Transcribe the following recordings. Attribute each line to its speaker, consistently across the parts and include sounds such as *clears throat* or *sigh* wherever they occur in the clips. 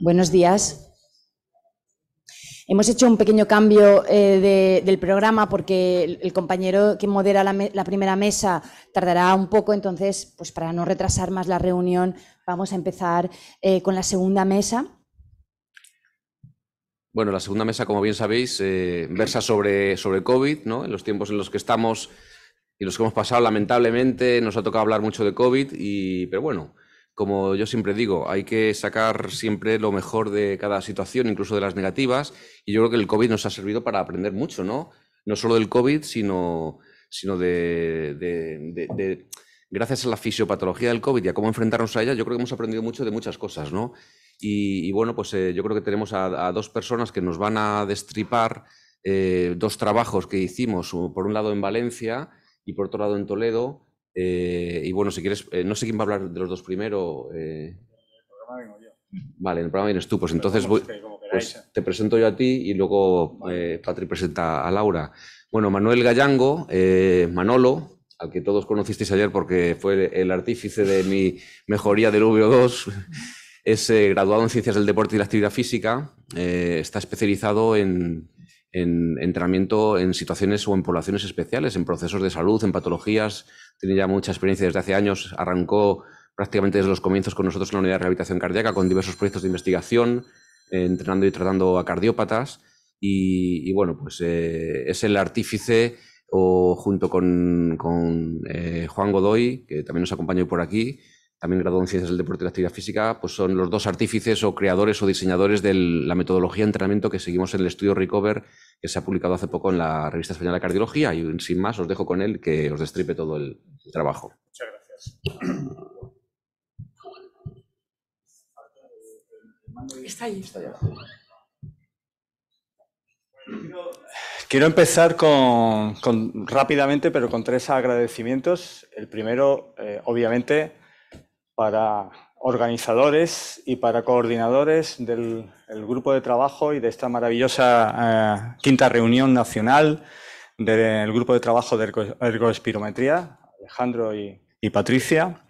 Speaker 1: Buenos días. Hemos hecho un pequeño cambio eh, del programa porque el, compañero que modera la, primera mesa tardará un poco, entonces, pues para no retrasar más la reunión, vamos a empezar eh, con la segunda mesa.
Speaker 2: Bueno, la segunda mesa, como bien sabéis, eh, versa sobre, sobre COVID, ¿no? En los tiempos en los que estamos y los que hemos pasado, lamentablemente, nos ha tocado hablar mucho de COVID, y, pero bueno, como yo siempre digo, hay que sacar siempre lo mejor de cada situación, incluso de las negativas, y yo creo que el COVID nos ha servido para aprender mucho, ¿no? No solo del COVID, sino, sino de, gracias a la fisiopatología del COVID y a cómo enfrentarnos a ella, yo creo que hemos aprendido mucho de muchas cosas, ¿no? Y, bueno, pues eh, yo creo que tenemos a, dos personas que nos van a destripar eh, dos trabajos que hicimos, por un lado en Valencia y por otro lado en Toledo, eh, y bueno, si quieres, eh, no sé quién va a hablar de los dos primero. Eh. Vale, en el programa vienes tú, pues entonces voy, pues te presento yo a ti y luego Patrick presenta a Laura. Bueno, Manuel Gallango, Manolo, al que todos conocisteis ayer porque fue el artífice de mi mejoría del VO2, es graduado en Ciencias del Deporte y la Actividad Física, está especializado en en entrenamiento en situaciones o en poblaciones especiales, en procesos de salud, en patologías. Tiene ya mucha experiencia desde hace años, arrancó prácticamente desde los comienzos con nosotros en la unidad de rehabilitación cardíaca, con diversos proyectos de investigación, eh, entrenando y tratando a cardiópatas. Y, bueno, pues eh, es el artífice o junto con, eh, Juan Godoy, que también nos acompaña por aquí, también graduado en Ciencias del Deporte y la Actividad Física, pues son los dos artífices o creadores o diseñadores de la metodología de entrenamiento que seguimos en el estudio Recover, que se ha publicado hace poco en la revista española de Cardiología. Y sin más, os dejo con él que os destripe todo el, trabajo.
Speaker 3: Muchas gracias. Está ahí. Está Quiero
Speaker 4: empezar con, rápidamente, pero con tres agradecimientos. El primero, eh, obviamente, para organizadores y para coordinadores del grupo de trabajo y de esta maravillosa eh, quinta reunión nacional del grupo de trabajo de ergoespirometría, Alejandro y, Patricia.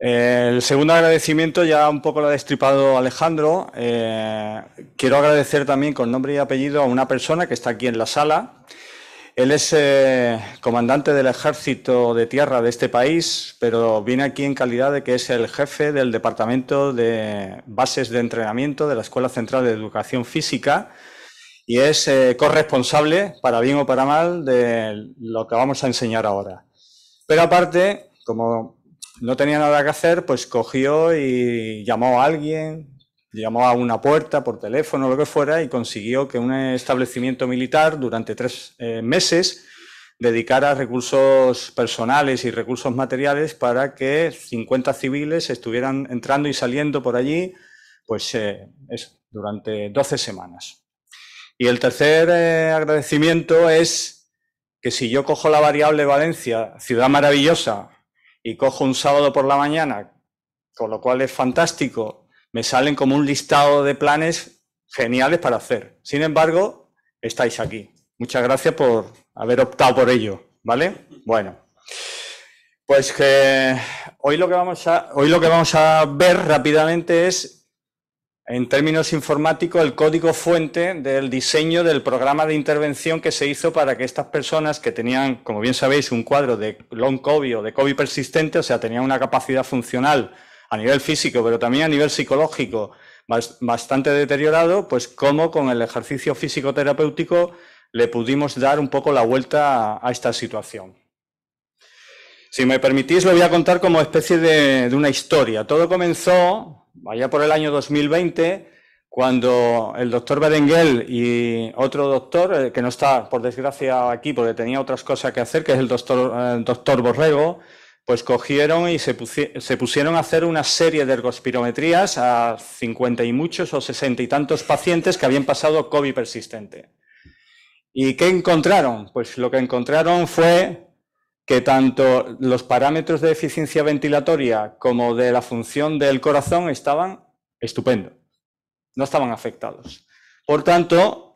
Speaker 4: el segundo agradecimiento ya un poco lo ha destripado Alejandro. Eh, quiero agradecer también con nombre y apellido a una persona que está aquí en la sala, él es eh, comandante del ejército de tierra de este país, pero viene aquí en calidad de que es el jefe del departamento de bases de entrenamiento de la Escuela Central de Educación Física y es eh, corresponsable, para bien o para mal, de lo que vamos a enseñar ahora. Pero aparte, como no tenía nada que hacer, pues cogió y llamó a alguien, llamó a una puerta por teléfono, lo que fuera, y consiguió que un establecimiento militar durante tres eh, meses dedicara recursos personales y recursos materiales para que 50 civiles estuvieran entrando y saliendo por allí pues, eh, durante 12 semanas. Y el tercer eh, agradecimiento es que si yo cojo la variable Valencia, ciudad maravillosa, y cojo un sábado por la mañana, con lo cual es fantástico, me salen como un listado de planes geniales para hacer. Sin embargo, estáis aquí. Muchas gracias por haber optado por ello, ¿vale? Bueno, pues que hoy lo que vamos a, hoy lo que vamos a ver rápidamente es, en términos informáticos, el código fuente del diseño del programa de intervención que se hizo para que estas personas que tenían, como bien sabéis, un cuadro de long COVID o de COVID persistente, o sea, tenían una capacidad funcional a nivel físico, pero también a nivel psicológico bastante deteriorado, pues cómo con el ejercicio físico terapéutico le pudimos dar un poco la vuelta a, esta situación. Si me permitís, lo voy a contar como especie de, una historia. Todo comenzó allá por el año 2020, cuando el doctor Berenguel y otro doctor, eh, que no está, por desgracia, aquí porque tenía otras cosas que hacer, que es el doctor, el eh, doctor Borrego, pues cogieron y se, pusieron a hacer una serie de ergospirometrías a 50 y muchos o 60 y tantos pacientes que habían pasado COVID persistente. ¿Y qué encontraron? Pues lo que encontraron fue que tanto los parámetros de eficiencia ventilatoria como de la función del corazón estaban estupendo, no estaban afectados. Por tanto,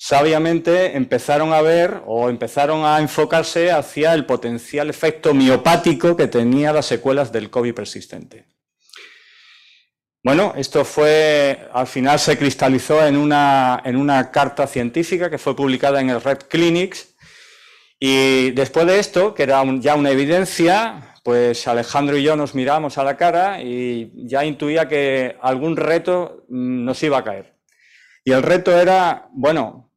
Speaker 4: sabiamente empezaron a ver o empezaron a enfocarse hacia el potencial efecto miopático que tenía las secuelas del COVID persistente. Bueno, esto fue, al final se cristalizó en una, en una carta científica que fue publicada en el Red Clinics y después de esto, que era ya una evidencia, pues Alejandro y yo nos miramos a la cara y ya intuía que algún reto mm, nos iba a caer. Y el reto era, bueno,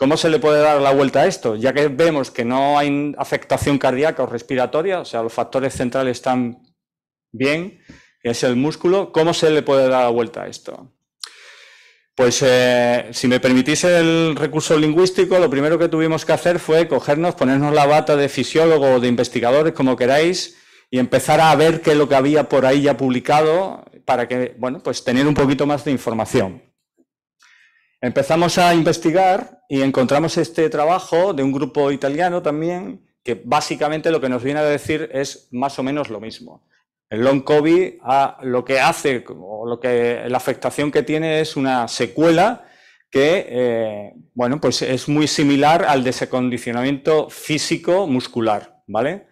Speaker 4: ¿Cómo se le puede dar la vuelta a esto? Ya que vemos que no hay afectación cardíaca o respiratoria, o sea, los factores centrales están bien, es el músculo, ¿cómo se le puede dar la vuelta a esto? Pues eh, si me permitís el recurso lingüístico, lo primero que tuvimos que hacer fue cogernos, ponernos la bata de fisiólogo o de investigadores, como queráis, y empezar a ver qué es lo que había por ahí ya publicado para que, bueno, pues tener un poquito más de información. Empezamos a investigar y encontramos este trabajo de un grupo italiano también, que básicamente lo que nos viene a decir es más o menos lo mismo. El long COVID lo que hace, o lo que, la afectación que tiene es una secuela que, eh, bueno, pues es muy similar al desacondicionamiento físico muscular, ¿vale?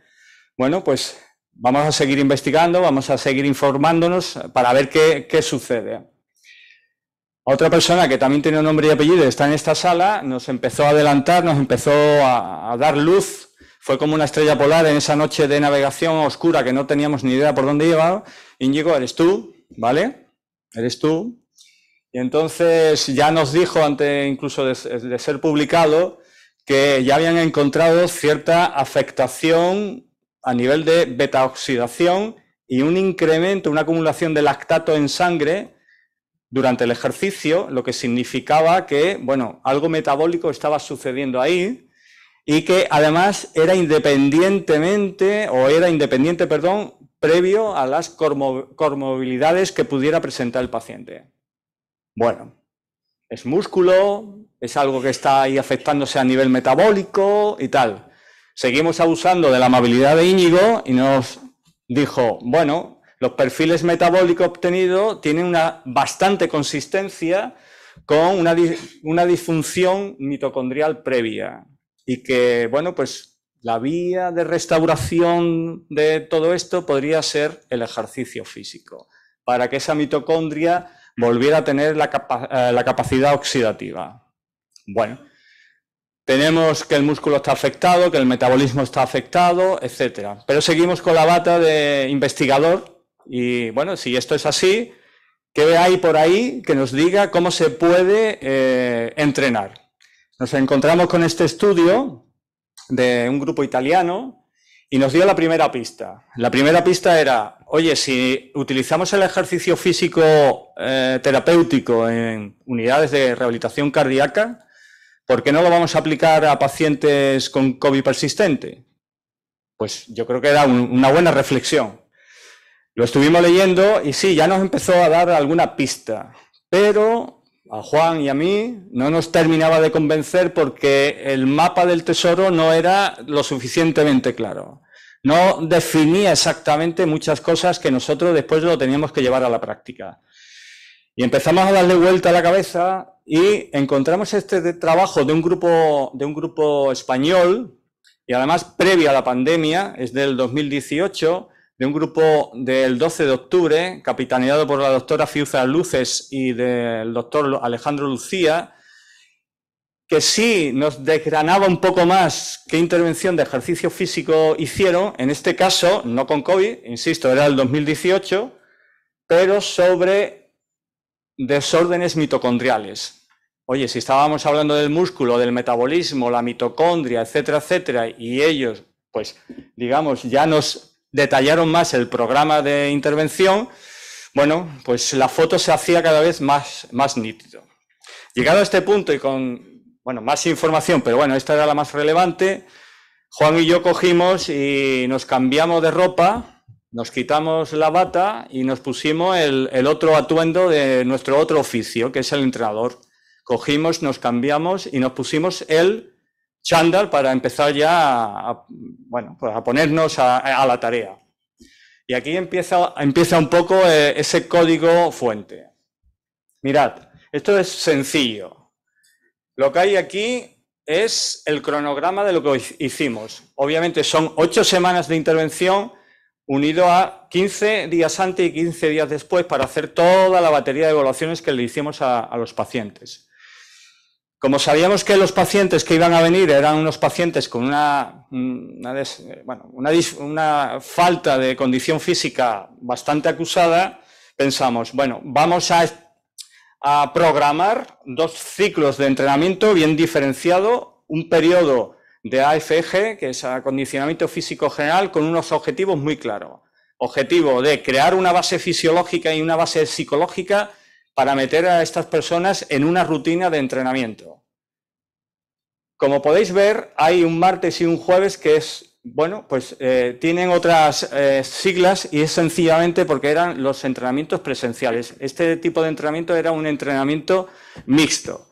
Speaker 4: Bueno, pues vamos a seguir investigando, vamos a seguir informándonos para ver qué sucede. Otra persona que también tiene nombre y apellido está en esta sala, nos empezó a adelantar, nos empezó a, dar luz, fue como una estrella polar en esa noche de navegación oscura que no teníamos ni idea por dónde iba. Íñigo, eres tú, ¿vale? Eres tú. Y entonces ya nos dijo, antes incluso de, de ser publicado, que ya habían encontrado cierta afectación a nivel de beta oxidación y un incremento, una acumulación de lactato en sangre durante el ejercicio, lo que significaba que, bueno, algo metabólico estaba sucediendo ahí y que además era independientemente, o era independiente, perdón, previo a las comorbilidades que pudiera presentar el paciente. Bueno, es músculo, es algo que está ahí afectándose a nivel metabólico y tal. Seguimos abusando de la amabilidad de Íñigo y nos dijo, bueno, los perfiles metabólicos obtenidos tienen una bastante consistencia con una, disfunción mitocondrial previa y que, bueno, pues la vía de restauración de todo esto podría ser el ejercicio físico, para que esa mitocondria volviera a tener la, eh, la capacidad oxidativa. Bueno, tenemos que el músculo está afectado, que el metabolismo está afectado, etc. Pero seguimos con la bata de investigador y bueno, si esto es así, ¿qué hay por ahí que nos diga cómo se puede eh, entrenar? Nos encontramos con este estudio de un grupo italiano y nos dio la primera pista. La primera pista era, oye, si utilizamos el ejercicio físico eh, terapéutico en unidades de rehabilitación cardíaca, ¿por qué no lo vamos a aplicar a pacientes con COVID persistente? Pues yo creo que era una buena reflexión. Lo estuvimos leyendo y sí, ya nos empezó a dar alguna pista, pero a Juan y a mí no nos terminaba de convencer porque el mapa del tesoro no era lo suficientemente claro. No definía exactamente muchas cosas que nosotros después lo teníamos que llevar a la práctica. Y empezamos a darle vuelta a la cabeza y encontramos este trabajo de un grupo, de un grupo español, y además previo a la pandemia, es del 2018, de un grupo del 12 de octubre, capitaneado por la doctora Fiuza Luces y del doctor Alejandro Lucía, que sí nos desgranaba un poco más qué intervención de ejercicio físico hicieron, en este caso, no con COVID, insisto, era el 2018, pero sobre desórdenes mitocondriales. Oye, si estábamos hablando del músculo, del metabolismo, la mitocondria, etcétera, etcétera, y ellos, pues, digamos, ya nos detallaron más el programa de intervención, bueno, pues la foto se hacía cada vez más, más nítido. Llegado a este punto y con, bueno, más información, pero bueno, esta era la más relevante, Juan y yo cogimos y nos cambiamos de ropa, nos quitamos la bata y nos pusimos el, el otro atuendo de nuestro otro oficio, que es el entrenador. Cogimos, nos cambiamos y nos pusimos el chándal para empezar ya a, bueno, pues a ponernos a, la tarea. Y aquí empieza, empieza un poco eh, ese código fuente. Mirad, esto es sencillo. Lo que hay aquí es el cronograma de lo que hicimos. Obviamente son ocho semanas de intervención unido a 15 días antes y 15 días después para hacer toda la batería de evaluaciones que le hicimos a los pacientes. Como sabíamos que los pacientes que iban a venir eran unos pacientes con una, una, falta de condición física bastante acusada, pensamos, bueno, vamos a, a programar dos ciclos de entrenamiento bien diferenciado, un periodo de AFG, que es acondicionamiento físico general, con unos objetivos muy claros. Objetivo de crear una base fisiológica y una base psicológica para meter a estas personas en una rutina de entrenamiento. Como podéis ver, hay un martes y un jueves que es, bueno, pues eh, tienen otras eh, siglas y es sencillamente porque eran los entrenamientos presenciales. Este tipo de entrenamiento era un entrenamiento mixto.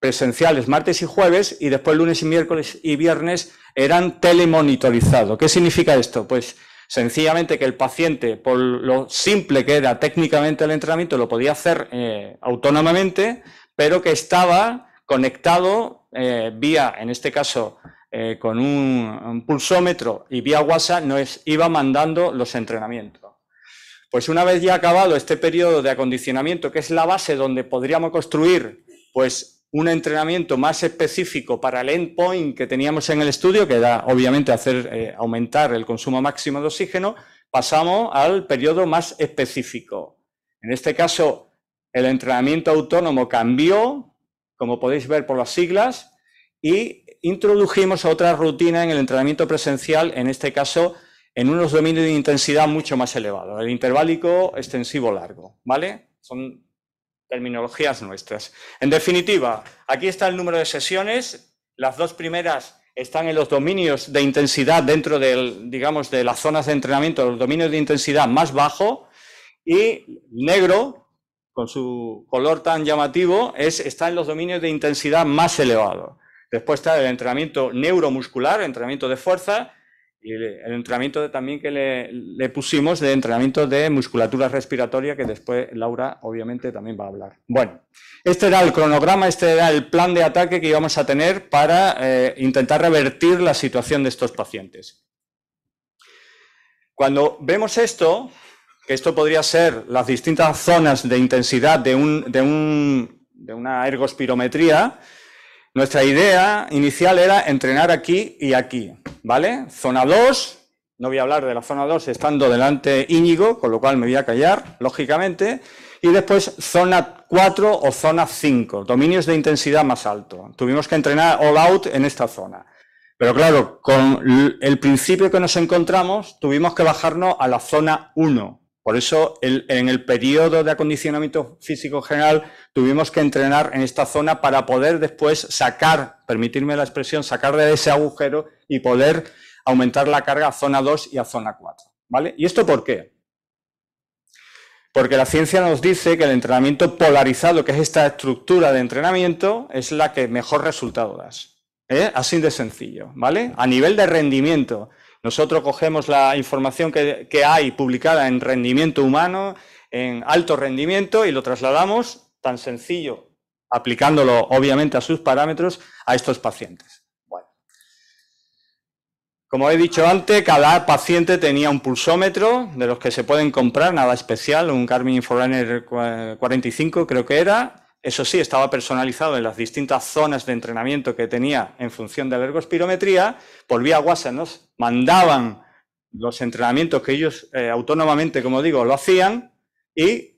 Speaker 4: Presenciales martes y jueves y después lunes y miércoles y viernes eran telemonitorizados. ¿Qué significa esto? Pues Sencillamente que el paciente, por lo simple que era técnicamente el entrenamiento, lo podía hacer eh, autónomamente, pero que estaba conectado eh, vía, en este caso, eh, con un, un, pulsómetro y vía WhatsApp, nos iba mandando los entrenamientos. Pues una vez ya acabado este periodo de acondicionamiento, que es la base donde podríamos construir pues un entrenamiento más específico para el endpoint que teníamos en el estudio, que era obviamente hacer eh, aumentar el consumo máximo de oxígeno, pasamos al periodo más específico. En este caso, el entrenamiento autónomo cambió, como podéis ver por las siglas, y introdujimos otra rutina en el entrenamiento presencial, en este caso en unos dominios de intensidad mucho más elevados, el intervalico extensivo largo, ¿vale? Son terminologías nuestras. En definitiva, aquí está el número de sesiones. Las dos primeras están en los dominios de intensidad dentro del, digamos, de las zonas de entrenamiento, los dominios de intensidad más bajo y negro, con su color tan llamativo, es, está en los dominios de intensidad más elevado. Después está el entrenamiento neuromuscular, entrenamiento de fuerza, y el entrenamiento también que le, pusimos de entrenamiento de musculatura respiratoria, que después Laura obviamente también va a hablar. Bueno, este era el cronograma, este era el plan de ataque que íbamos a tener para eh, intentar revertir la situación de estos pacientes. Cuando vemos esto, que esto podría ser las distintas zonas de intensidad de una ergospirometría, nuestra idea inicial era entrenar aquí y aquí, ¿vale? Zona 2, no voy a hablar de la zona 2 estando delante Íñigo, con lo cual me voy a callar, lógicamente. Y después zona 4 o zona 5, dominios de intensidad más alto. Tuvimos que entrenar all out en esta zona. Pero claro, con el principio que nos encontramos, tuvimos que bajarnos a la zona 1, por eso, en el periodo de acondicionamiento físico general, tuvimos que entrenar en esta zona para poder después sacar, permitirme la expresión, sacar de ese agujero y poder aumentar la carga a zona 2 y a zona 4. ¿Vale? ¿Y esto por qué? Porque la ciencia nos dice que el entrenamiento polarizado, que es esta estructura de entrenamiento, es la que mejor resultado das. ¿eh? Así de sencillo, ¿vale? A nivel de rendimiento. Nosotros cogemos la información que, hay publicada en rendimiento humano, en alto rendimiento, y lo trasladamos tan sencillo, aplicándolo obviamente a sus parámetros, a estos pacientes. Bueno. Como he dicho antes, cada paciente tenía un pulsómetro, de los que se pueden comprar, nada especial, un Garmin Forerunner 45 creo que era, eso sí, estaba personalizado en las distintas zonas de entrenamiento que tenía en función de la ergospirometría. Por vía WhatsApp nos mandaban los entrenamientos que ellos eh, autónomamente, como digo, lo hacían y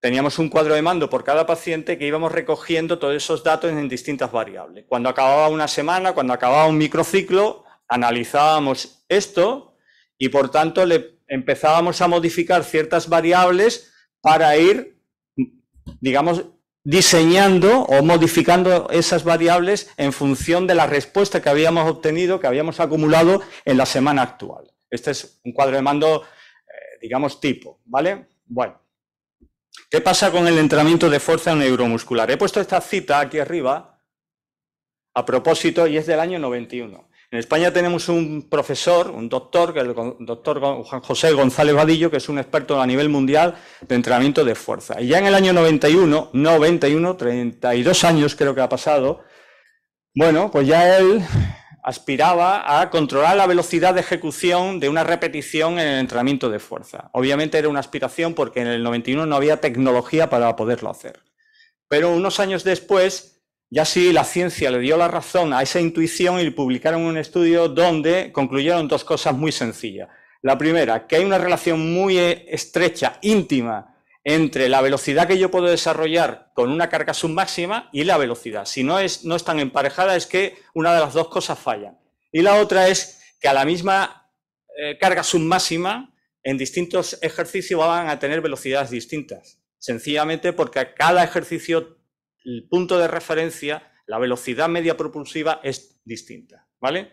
Speaker 4: teníamos un cuadro de mando por cada paciente que íbamos recogiendo todos esos datos en distintas variables. Cuando acababa una semana, cuando acababa un microciclo, analizábamos esto y por tanto le empezábamos a modificar ciertas variables para ir digamos, diseñando o modificando esas variables en función de la respuesta que habíamos obtenido, que habíamos acumulado en la semana actual. Este es un cuadro de mando, eh, digamos, tipo, ¿vale? Bueno, ¿qué pasa con el entrenamiento de fuerza neuromuscular? He puesto esta cita aquí arriba a propósito y es del año 91. En España tenemos un profesor, un doctor, que el doctor Juan José González Vadillo, que es un experto a nivel mundial de entrenamiento de fuerza. Y ya en el año 91, 91, 32 años creo que ha pasado, bueno, pues ya él aspiraba a controlar la velocidad de ejecución de una repetición en el entrenamiento de fuerza. Obviamente era una aspiración porque en el 91 no había tecnología para poderlo hacer. Pero unos años después, y así la ciencia le dio la razón a esa intuición y publicaron un estudio donde concluyeron dos cosas muy sencillas. La primera, que hay una relación muy e, estrecha, íntima, entre la velocidad que yo puedo desarrollar con una carga máxima y la velocidad. Si no, es, no están emparejadas es que una de las dos cosas falla. Y la otra es que a la misma eh, carga carga máxima en distintos ejercicios van a tener velocidades distintas, sencillamente porque a cada ejercicio el punto de referencia, la velocidad media propulsiva es distinta, ¿vale?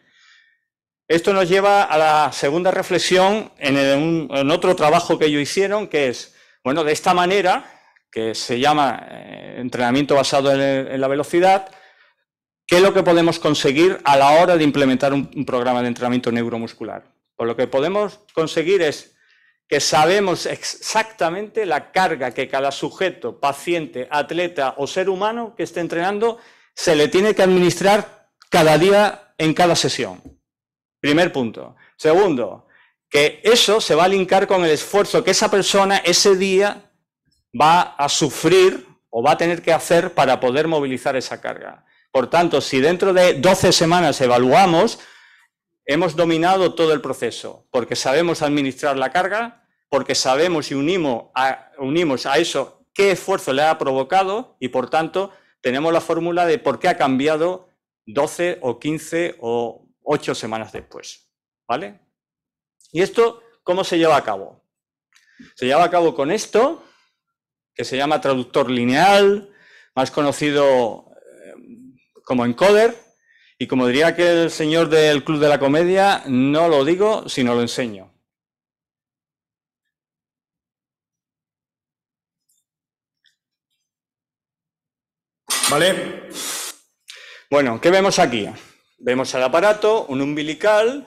Speaker 4: Esto nos lleva a la segunda reflexión en, otro trabajo que ellos hicieron, que es, bueno, de esta manera, que se llama eh, entrenamiento basado en, la velocidad, ¿qué es lo que podemos conseguir a la hora de implementar un, un programa de entrenamiento neuromuscular? Pues lo que podemos conseguir es que sabemos exactamente la carga que cada sujeto, paciente, atleta o ser humano que esté entrenando se le tiene que administrar cada día en cada sesión. Primer punto. Segundo, que eso se va a linkar con el esfuerzo que esa persona ese día va a sufrir o va a tener que hacer para poder movilizar esa carga. Por tanto, si dentro de 12 semanas evaluamos, hemos dominado todo el proceso, porque sabemos administrar la carga, porque sabemos y unimos a, eso qué esfuerzo le ha provocado y por tanto tenemos la fórmula de por qué ha cambiado 12 o 15 o 8 semanas después. ¿Vale? ¿Y esto cómo se lleva a cabo? Se lleva a cabo con esto, que se llama traductor lineal, más conocido eh, como encoder, y como diría que el señor del Club de la Comedia, no lo digo, sino lo enseño. ¿Vale? Bueno, ¿qué vemos aquí? Vemos el aparato, un umbilical,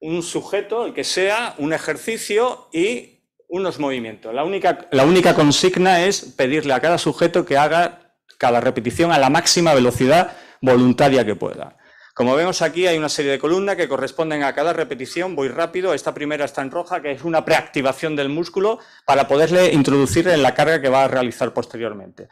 Speaker 4: un sujeto, el que sea, un ejercicio y unos movimientos. La única, consigna es pedirle a cada sujeto que haga cada repetición a la máxima velocidad voluntaria que pueda. Como vemos aquí hay una serie de columnas que corresponden a cada repetición, voy rápido, esta primera está en roja, que es una preactivación del músculo para poderle introducir en la carga que va a realizar posteriormente.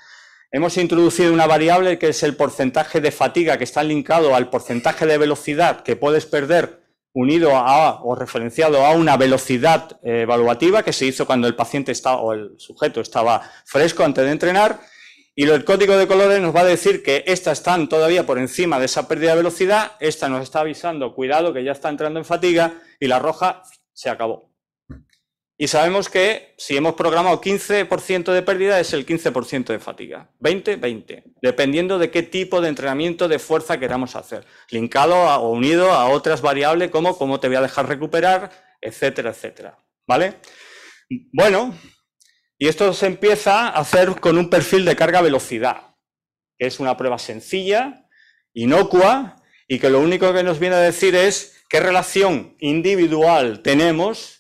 Speaker 4: Hemos introducido una variable que es el porcentaje de fatiga que está linkado al porcentaje de velocidad que puedes perder unido a o referenciado a una velocidad eh, evaluativa que se hizo cuando el paciente estaba o el sujeto estaba fresco antes de entrenar. Y el código de colores nos va a decir que estas están todavía por encima de esa pérdida de velocidad, esta nos está avisando, cuidado que ya está entrando en fatiga, y la roja se acabó. Y sabemos que si hemos programado 15% de pérdida es el 15% de fatiga. 20, 20. Dependiendo de qué tipo de entrenamiento de fuerza queramos hacer. Linkado o unido a otras variables como cómo te voy a dejar recuperar, etcétera, etcétera. ¿Vale? Bueno, y esto se empieza a hacer con un perfil de carga-velocidad, que es una prueba sencilla, inocua, y que lo único que nos viene a decir es qué relación individual tenemos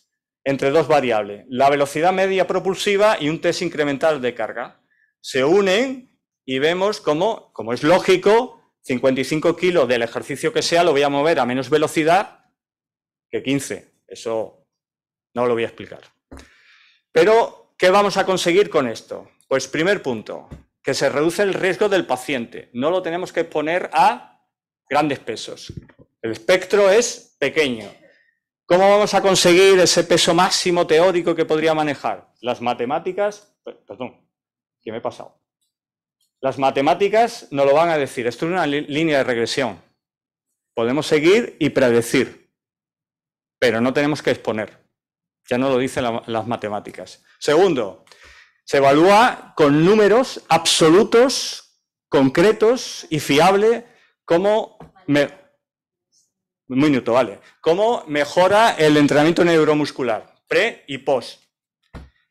Speaker 4: entre dos variables, la velocidad media propulsiva y un test incremental de carga. Se unen y vemos cómo, como es lógico, 55 kilos del ejercicio que sea lo voy a mover a menos velocidad que 15. Eso no lo voy a explicar. Pero, ¿qué vamos a conseguir con esto? Pues primer punto, que se reduce el riesgo del paciente. No lo tenemos que exponer a grandes pesos. El espectro es pequeño. ¿Cómo vamos a conseguir ese peso máximo teórico que podría manejar? Las matemáticas, perdón, ¿qué me he pasado. Las matemáticas no lo van a decir. Esto es una línea de regresión. Podemos seguir y predecir, pero no tenemos que exponer. Ya no lo dicen las matemáticas. Segundo, se evalúa con números absolutos, concretos y fiables como... Un minuto, vale. ¿Cómo mejora el entrenamiento neuromuscular? Pre y post.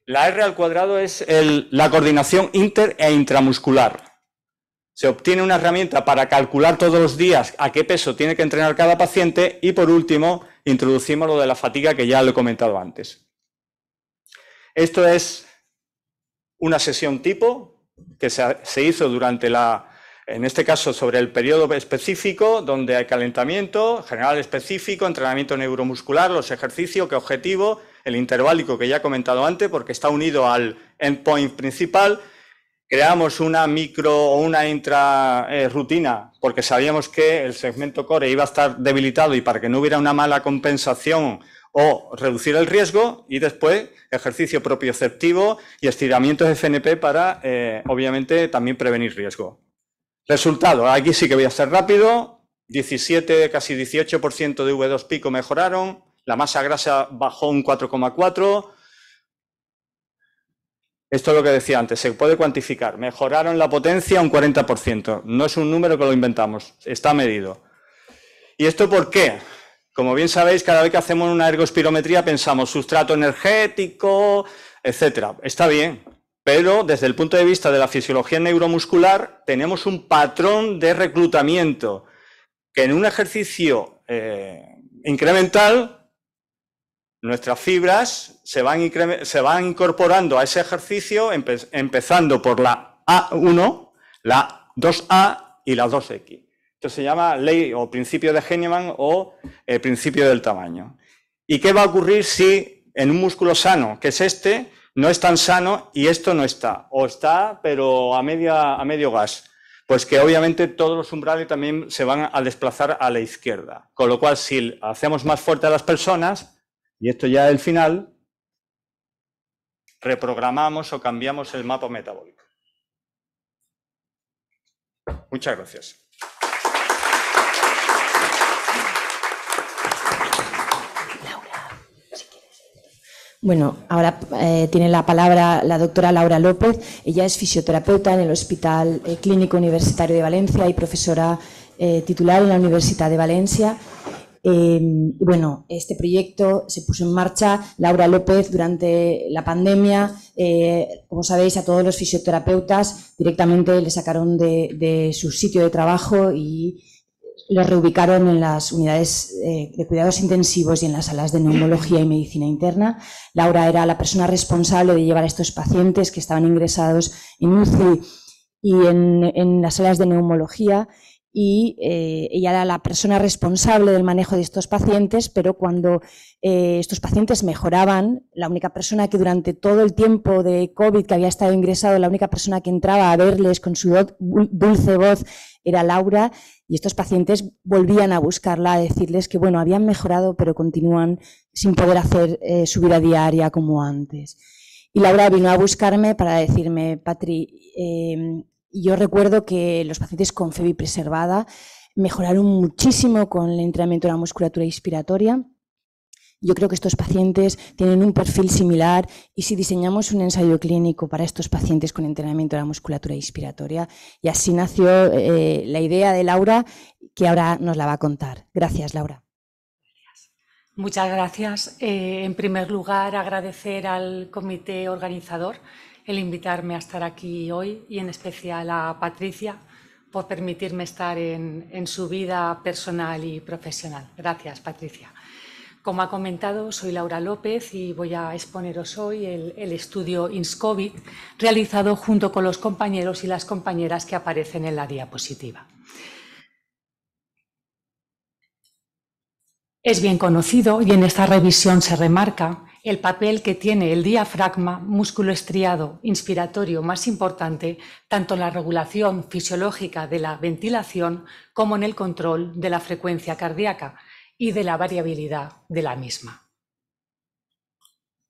Speaker 4: La R al cuadrado es la coordinación inter e intramuscular. Se obtiene una herramienta para calcular todos los días a qué peso tiene que entrenar cada paciente y por último introducimos lo de la fatiga que ya lo he comentado antes. Esto es una sesión tipo que se hizo durante la, en este caso sobre el periodo específico donde hay calentamiento, general específico, entrenamiento neuromuscular, los ejercicios, qué objetivo, el interválico que ya he comentado antes porque está unido al endpoint principal. Creamos una micro o una intra eh, rutina porque sabíamos que el segmento core iba a estar debilitado y para que no hubiera una mala compensación o reducir el riesgo y después ejercicio propioceptivo y estiramientos FNP para, eh, obviamente, también prevenir riesgo. Resultado, aquí sí que voy a ser rápido. 17, casi 18% de V2 pico mejoraron. La masa grasa bajó un 4,4. Esto es lo que decía antes, se puede cuantificar. Mejoraron la potencia un 40%. No es un número que lo inventamos, está medido. ¿Y esto por qué? Como bien sabéis, cada vez que hacemos una ergospirometría pensamos sustrato energético, etcétera. Está bien, pero desde el punto de vista de la fisiología neuromuscular, tenemos un patrón de reclutamiento que en un ejercicio eh, incremental, nuestras fibras se van, se van, incorporando a ese ejercicio empezando por la A1, la 2A y la 2X. Esto se llama ley o principio de Henneman o eh, principio del tamaño. ¿Y qué va a ocurrir si en un músculo sano, que es este, no es tan sano y esto no está, o está, pero a, media, a medio gas. Pues que obviamente todos los umbrales también se van a desplazar a la izquierda. Con lo cual, si hacemos más fuerte a las personas, y esto ya es el final, reprogramamos o cambiamos el mapa metabólico. Muchas gracias.
Speaker 1: Bueno, ahora eh, tiene la palabra la doctora Laura López. Ella es fisioterapeuta en el Hospital eh, Clínico Universitario de Valencia y profesora eh, titular en la Universidad de Valencia. bueno, este proyecto se puso en marcha Laura López durante la pandemia. como sabéis, a todos los fisioterapeutas directamente le sacaron de, de su sitio de trabajo y lo reubicaron en las unidades eh, de cuidados intensivos y en las salas de neumología y medicina interna. Laura era la persona responsable de llevar a estos pacientes que estaban ingresados en UCI y en, en las salas de neumología y eh, ella era la persona responsable del manejo de estos pacientes, pero cuando eh, estos pacientes mejoraban, la única persona que durante todo el tiempo de COVID que había estado ingresado, la única persona que entraba a verles con su dulce voz era Laura, y estos pacientes volvían a buscarla, a decirles que, bueno, habían mejorado, pero continúan sin poder hacer eh, su vida diaria como antes. Y Laura vino a buscarme para decirme, Patri, em, yo recuerdo que los pacientes con FEBI preservada mejoraron muchísimo con el entrenamiento de la musculatura inspiratoria. Yo creo que estos pacientes tienen un perfil similar y si diseñamos un ensayo clínico para estos pacientes con entrenamiento de la musculatura inspiratoria, y así nació eh, la idea de Laura, que ahora nos la va a contar. Gracias, Laura.
Speaker 5: Muchas gracias. Eh, en primer lugar, agradecer al comité organizador el invitarme a estar aquí hoy y en especial a Patricia por permitirme estar en, su vida personal y profesional. Gracias, Patricia. Como ha comentado, soy Laura López y voy a exponeros hoy el, el estudio INSCOVID realizado junto con los compañeros y las compañeras que aparecen en la diapositiva. Es bien conocido y en esta revisión se remarca el papel que tiene el diafragma, músculo estriado inspiratorio más importante, tanto en la regulación fisiológica de la ventilación como en el control de la frecuencia cardíaca y de la variabilidad de la misma.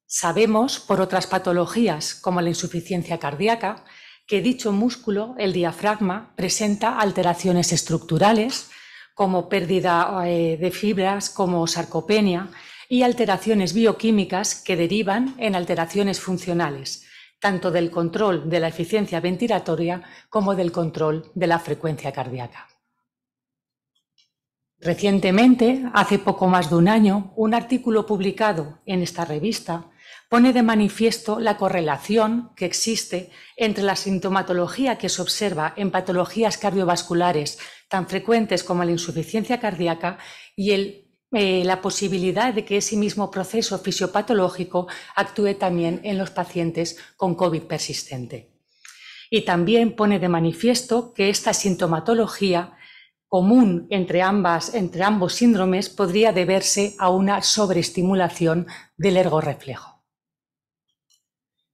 Speaker 5: Sabemos por otras patologías como la insuficiencia cardíaca que dicho músculo, el diafragma, presenta alteraciones estructurales como pérdida eh, de fibras, como sarcopenia y alteraciones bioquímicas que derivan en alteraciones funcionales, tanto del control de la eficiencia ventilatoria como del control de la frecuencia cardíaca. Recientemente, hace poco más de un año, un artículo publicado en esta revista pone de manifiesto la correlación que existe entre la sintomatología que se observa en patologías cardiovasculares tan frecuentes como la insuficiencia cardíaca y eh, la posibilidad de que ese mismo proceso fisiopatológico actúe también en los pacientes con COVID persistente. Y también pone de manifiesto que esta sintomatología común entre, ambas, entre ambos síndromes podría deberse a una sobreestimulación del ergorreflejo.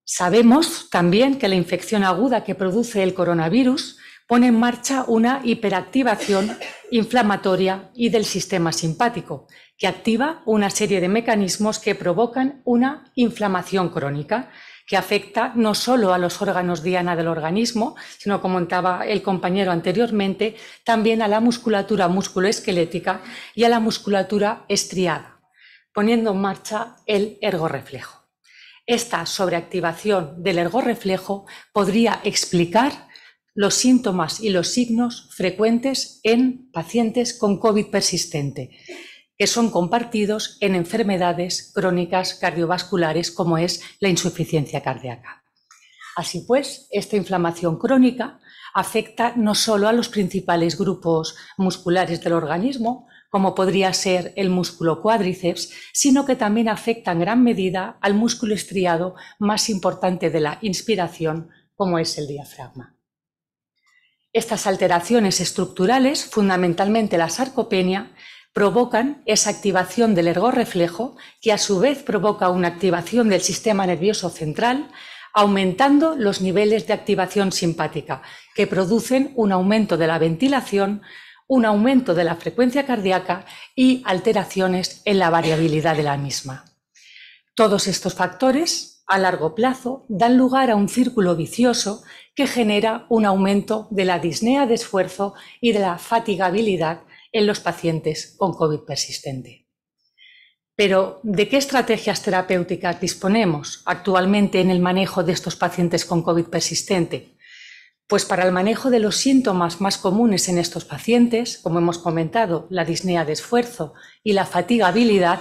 Speaker 5: Sabemos también que la infección aguda que produce el coronavirus pone en marcha una hiperactivación inflamatoria y del sistema simpático, que activa una serie de mecanismos que provocan una inflamación crónica que afecta no solo a los órganos diana del organismo, sino, como comentaba el compañero anteriormente, también a la musculatura musculoesquelética y a la musculatura estriada, poniendo en marcha el ergorreflejo. Esta sobreactivación del ergorreflejo podría explicar los síntomas y los signos frecuentes en pacientes con COVID persistente, que son compartidos en enfermedades crónicas cardiovasculares como es la insuficiencia cardíaca. Así pues, esta inflamación crónica afecta no solo a los principales grupos musculares del organismo, como podría ser el músculo cuádriceps, sino que también afecta en gran medida al músculo estriado más importante de la inspiración, como es el diafragma. Estas alteraciones estructurales, fundamentalmente la sarcopenia, provocan esa activación del ergorreflejo, que a su vez provoca una activación del sistema nervioso central, aumentando los niveles de activación simpática, que producen un aumento de la ventilación, un aumento de la frecuencia cardíaca y alteraciones en la variabilidad de la misma. Todos estos factores a largo plazo dan lugar a un círculo vicioso que genera un aumento de la disnea de esfuerzo y de la fatigabilidad en los pacientes con COVID persistente. Pero, ¿de qué estrategias terapéuticas disponemos actualmente en el manejo de estos pacientes con COVID persistente? Pues para el manejo de los síntomas más comunes en estos pacientes, como hemos comentado, la disnea de esfuerzo y la fatigabilidad,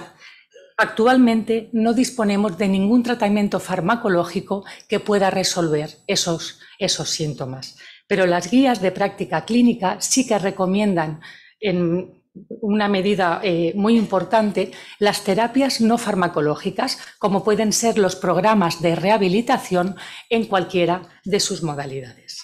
Speaker 5: Actualmente no disponemos de ningún tratamiento farmacológico que pueda resolver esos, síntomas, pero las guías de práctica clínica sí que recomiendan en una medida eh, muy importante las terapias no farmacológicas, como pueden ser los programas de rehabilitación en cualquiera de sus modalidades.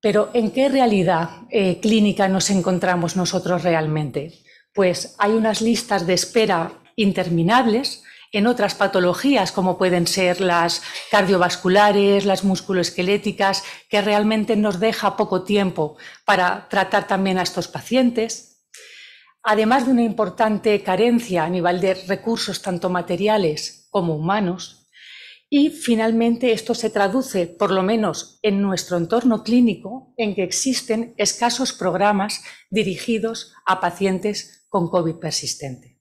Speaker 5: Pero ¿en qué realidad eh, clínica nos encontramos nosotros realmente? pues hay unas listas de espera interminables en otras patologías, como pueden ser las cardiovasculares, las musculoesqueléticas, que realmente nos deja poco tiempo para tratar también a estos pacientes. Además de una importante carencia a nivel de recursos tanto materiales como humanos. Y finalmente esto se traduce, por lo menos en nuestro entorno clínico, en que existen escasos programas dirigidos a pacientes con COVID persistente.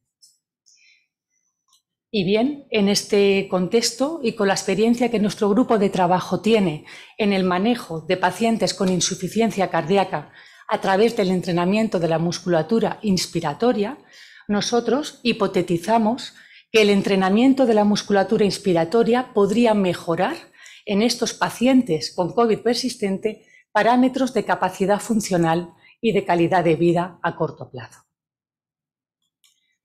Speaker 5: Y bien, en este contexto y con la experiencia que nuestro grupo de trabajo tiene en el manejo de pacientes con insuficiencia cardíaca a través del entrenamiento de la musculatura inspiratoria, nosotros hipotetizamos que el entrenamiento de la musculatura inspiratoria podría mejorar en estos pacientes con COVID persistente parámetros de capacidad funcional y de calidad de vida a corto plazo.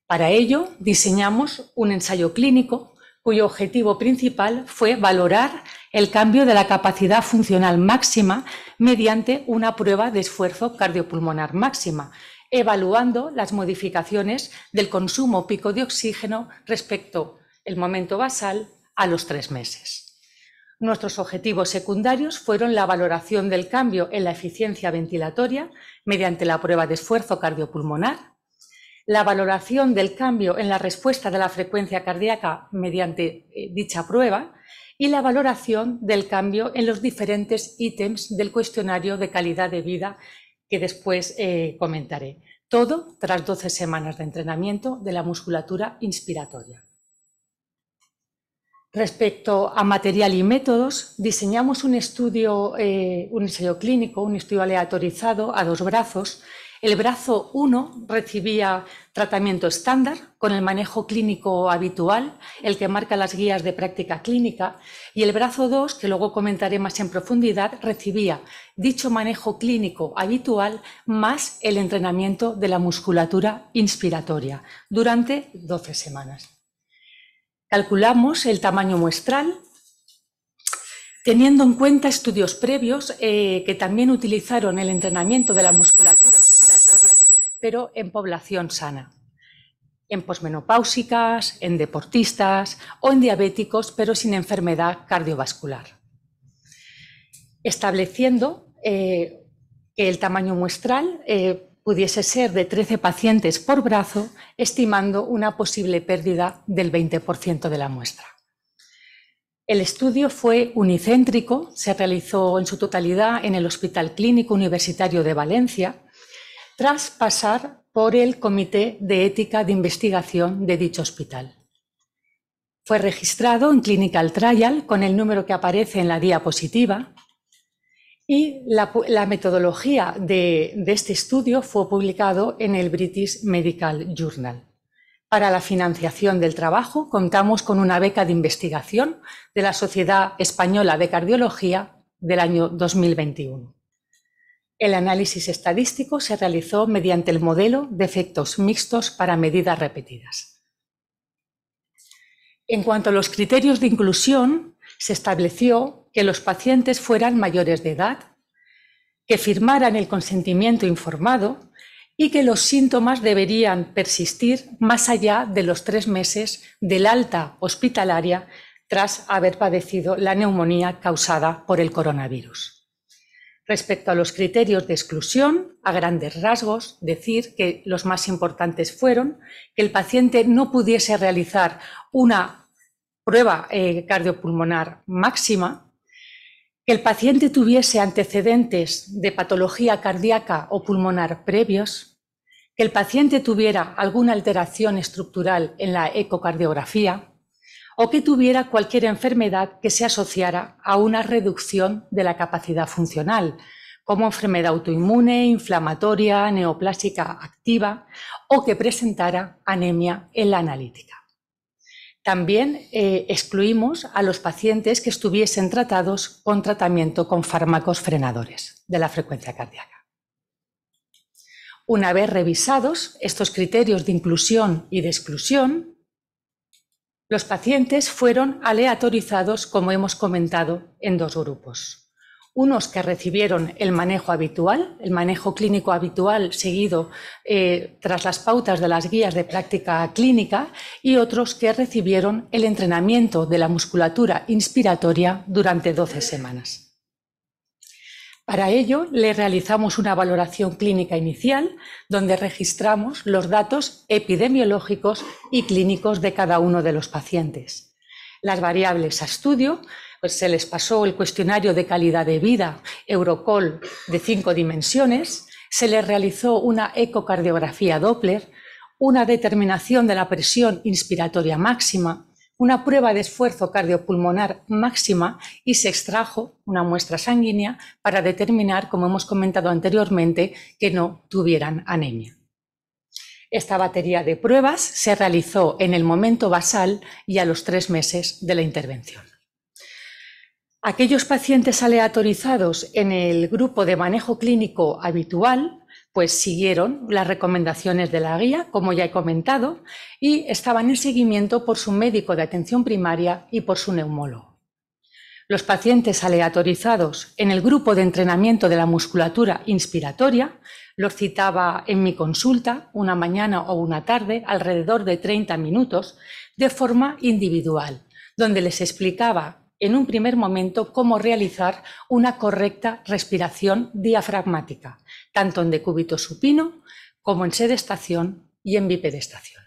Speaker 5: Para ello, diseñamos un ensayo clínico cuyo objetivo principal fue valorar el cambio de la capacidad funcional máxima mediante una prueba de esfuerzo cardiopulmonar máxima, evaluando las modificaciones del consumo pico de oxígeno respecto el momento basal a los tres meses. Nuestros objetivos secundarios fueron la valoración del cambio en la eficiencia ventilatoria mediante la prueba de esfuerzo cardiopulmonar, la valoración del cambio en la respuesta de la frecuencia cardíaca mediante eh, dicha prueba y la valoración del cambio en los diferentes ítems del cuestionario de calidad de vida que después eh, comentaré. Todo tras 12 semanas de entrenamiento de la musculatura inspiratoria. Respecto a material y métodos, diseñamos un estudio, eh, un ensayo clínico, un estudio aleatorizado a dos brazos el brazo 1 recibía tratamiento estándar con el manejo clínico habitual, el que marca las guías de práctica clínica, y el brazo 2, que luego comentaré más en profundidad, recibía dicho manejo clínico habitual más el entrenamiento de la musculatura inspiratoria durante 12 semanas. Calculamos el tamaño muestral teniendo en cuenta estudios previos eh, que también utilizaron el entrenamiento de la musculatura pero en población sana, en posmenopáusicas, en deportistas o en diabéticos, pero sin enfermedad cardiovascular, estableciendo eh, que el tamaño muestral eh, pudiese ser de 13 pacientes por brazo, estimando una posible pérdida del 20% de la muestra. El estudio fue unicéntrico, se realizó en su totalidad en el Hospital Clínico Universitario de Valencia tras pasar por el Comité de Ética de Investigación de dicho hospital. Fue registrado en Clinical Trial con el número que aparece en la diapositiva y la, metodología de, de este estudio fue publicado en el British Medical Journal. Para la financiación del trabajo contamos con una beca de investigación de la Sociedad Española de Cardiología del año 2021. El análisis estadístico se realizó mediante el modelo de efectos mixtos para medidas repetidas. En cuanto a los criterios de inclusión, se estableció que los pacientes fueran mayores de edad, que firmaran el consentimiento informado y que los síntomas deberían persistir más allá de los tres meses del alta hospitalaria tras haber padecido la neumonía causada por el coronavirus. Respecto a los criterios de exclusión, a grandes rasgos, decir que los más importantes fueron que el paciente no pudiese realizar una prueba eh, cardiopulmonar máxima, que el paciente tuviese antecedentes de patología cardíaca o pulmonar previos, que el paciente tuviera alguna alteración estructural en la ecocardiografía, o que tuviera cualquier enfermedad que se asociara a una reducción de la capacidad funcional, como enfermedad autoinmune, inflamatoria, neoplásica activa o que presentara anemia en la analítica. También eh, excluimos a los pacientes que estuviesen tratados con tratamiento con fármacos frenadores de la frecuencia cardíaca. Una vez revisados estos criterios de inclusión y de exclusión, los pacientes fueron aleatorizados, como hemos comentado, en dos grupos. Unos que recibieron el manejo habitual, el manejo clínico habitual seguido eh, tras las pautas de las guías de práctica clínica y otros que recibieron el entrenamiento de la musculatura inspiratoria durante 12 semanas. Para ello, le realizamos una valoración clínica inicial donde registramos los datos epidemiológicos y clínicos de cada uno de los pacientes. Las variables a estudio, pues se les pasó el cuestionario de calidad de vida Eurocol de cinco dimensiones, se les realizó una ecocardiografía Doppler, una determinación de la presión inspiratoria máxima, una prueba de esfuerzo cardiopulmonar máxima y se extrajo una muestra sanguínea para determinar, como hemos comentado anteriormente, que no tuvieran anemia. Esta batería de pruebas se realizó en el momento basal y a los tres meses de la intervención. Aquellos pacientes aleatorizados en el grupo de manejo clínico habitual pues siguieron las recomendaciones de la guía, como ya he comentado, y estaban en seguimiento por su médico de atención primaria y por su neumólogo. Los pacientes aleatorizados en el grupo de entrenamiento de la musculatura inspiratoria los citaba en mi consulta una mañana o una tarde, alrededor de 30 minutos, de forma individual, donde les explicaba en un primer momento cómo realizar una correcta respiración diafragmática tanto en decúbito supino como en sedestación y en bipedestación.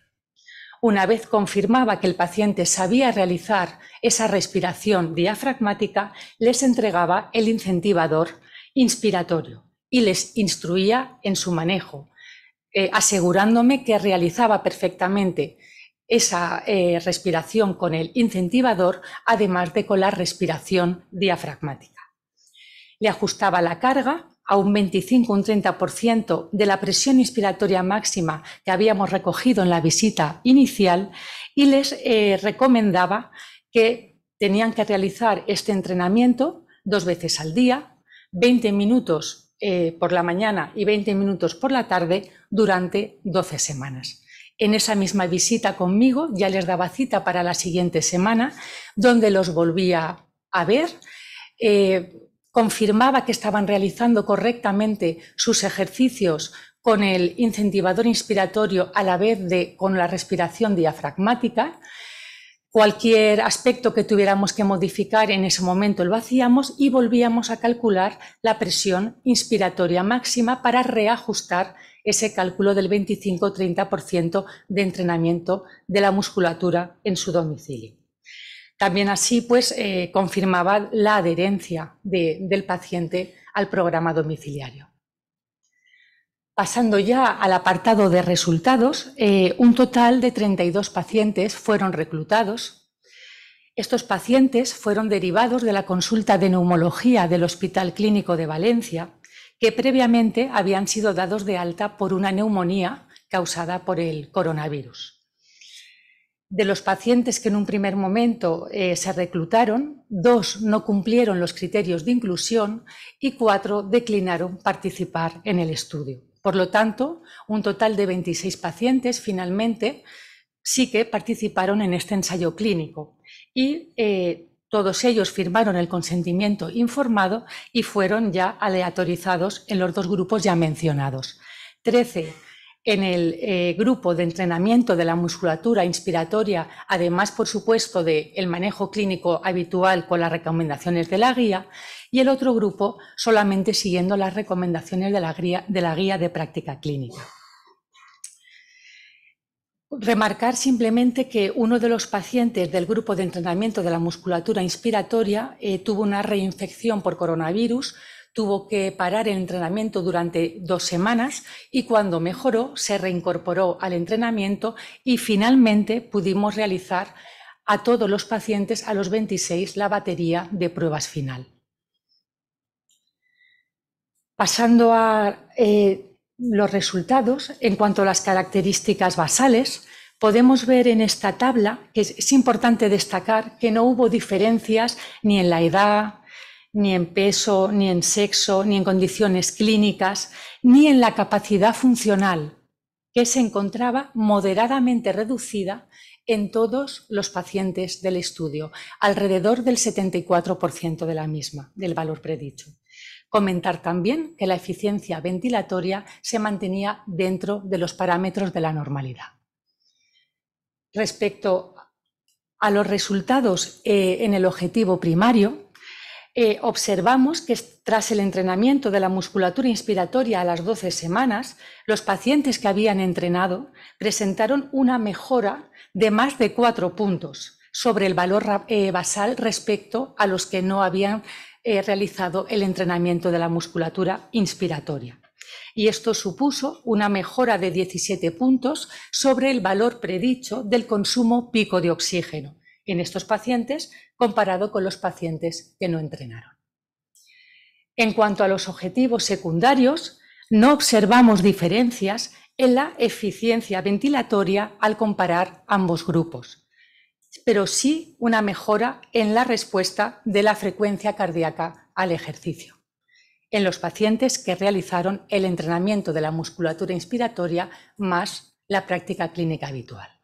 Speaker 5: Una vez confirmaba que el paciente sabía realizar esa respiración diafragmática, les entregaba el incentivador inspiratorio y les instruía en su manejo, eh, asegurándome que realizaba perfectamente esa eh, respiración con el incentivador, además de con la respiración diafragmática. Le ajustaba la carga a un 25, un 30% de la presión inspiratoria máxima que habíamos recogido en la visita inicial y les eh, recomendaba que tenían que realizar este entrenamiento dos veces al día, 20 minutos eh, por la mañana y 20 minutos por la tarde durante 12 semanas. En esa misma visita conmigo ya les daba cita para la siguiente semana, donde los volvía a ver. Eh, confirmaba que estaban realizando correctamente sus ejercicios con el incentivador inspiratorio a la vez de con la respiración diafragmática. Cualquier aspecto que tuviéramos que modificar en ese momento lo hacíamos y volvíamos a calcular la presión inspiratoria máxima para reajustar ese cálculo del 25-30% de entrenamiento de la musculatura en su domicilio. También así, pues, eh, confirmaba la adherencia del paciente al programa domiciliario. Pasando ya al apartado de resultados, eh, un total de 32 pacientes fueron reclutados. Estos pacientes fueron derivados de la consulta de neumología del Hospital Clínico de Valencia, que previamente habían sido dados de alta por una neumonía causada por el coronavirus de los pacientes que en un primer momento eh, se reclutaron, dos no cumplieron los criterios de inclusión y cuatro declinaron participar en el estudio. Por lo tanto, un total de 26 pacientes finalmente sí que participaron en este ensayo clínico y eh, todos ellos firmaron el consentimiento informado y fueron ya aleatorizados en los dos grupos ya mencionados. 13 en el eh, grupo de entrenamiento de la musculatura inspiratoria, además, por supuesto, del manejo clínico habitual con las recomendaciones de la guía, y el otro grupo solamente siguiendo las recomendaciones de la guía de, práctica clínica. Remarcar simplemente que uno de los pacientes del grupo de entrenamiento de la musculatura inspiratoria eh, tuvo una reinfección por coronavirus, tuvo que parar el entrenamiento durante dos semanas y cuando mejoró se reincorporó al entrenamiento y finalmente pudimos realizar a todos los pacientes a los 26 la batería de pruebas final. Pasando a eh, los resultados, en cuanto a las características basales, podemos ver en esta tabla que es, importante destacar que no hubo diferencias ni en la edad, ni en peso, ni en sexo, ni en condiciones clínicas, ni en la capacidad funcional, que se encontraba moderadamente reducida en todos los pacientes del estudio, alrededor del 74% de la misma, del valor predicho. Comentar también que la eficiencia ventilatoria se mantenía dentro de los parámetros de la normalidad. Respecto a los resultados eh, en el objetivo primario, eh, observamos que tras el entrenamiento de la musculatura inspiratoria a las 12 semanas, los pacientes que habían entrenado presentaron una mejora de más de cuatro puntos sobre el valor eh, basal respecto a los que no habían eh, realizado el entrenamiento de la musculatura inspiratoria. Y esto supuso una mejora de 17 puntos sobre el valor predicho del consumo pico de oxígeno en estos pacientes comparado con los pacientes que no entrenaron. En cuanto a los objetivos secundarios, no observamos diferencias en la eficiencia ventilatoria al comparar ambos grupos, pero sí una mejora en la respuesta de la frecuencia cardíaca al ejercicio en los pacientes que realizaron el entrenamiento de la musculatura inspiratoria más la práctica clínica habitual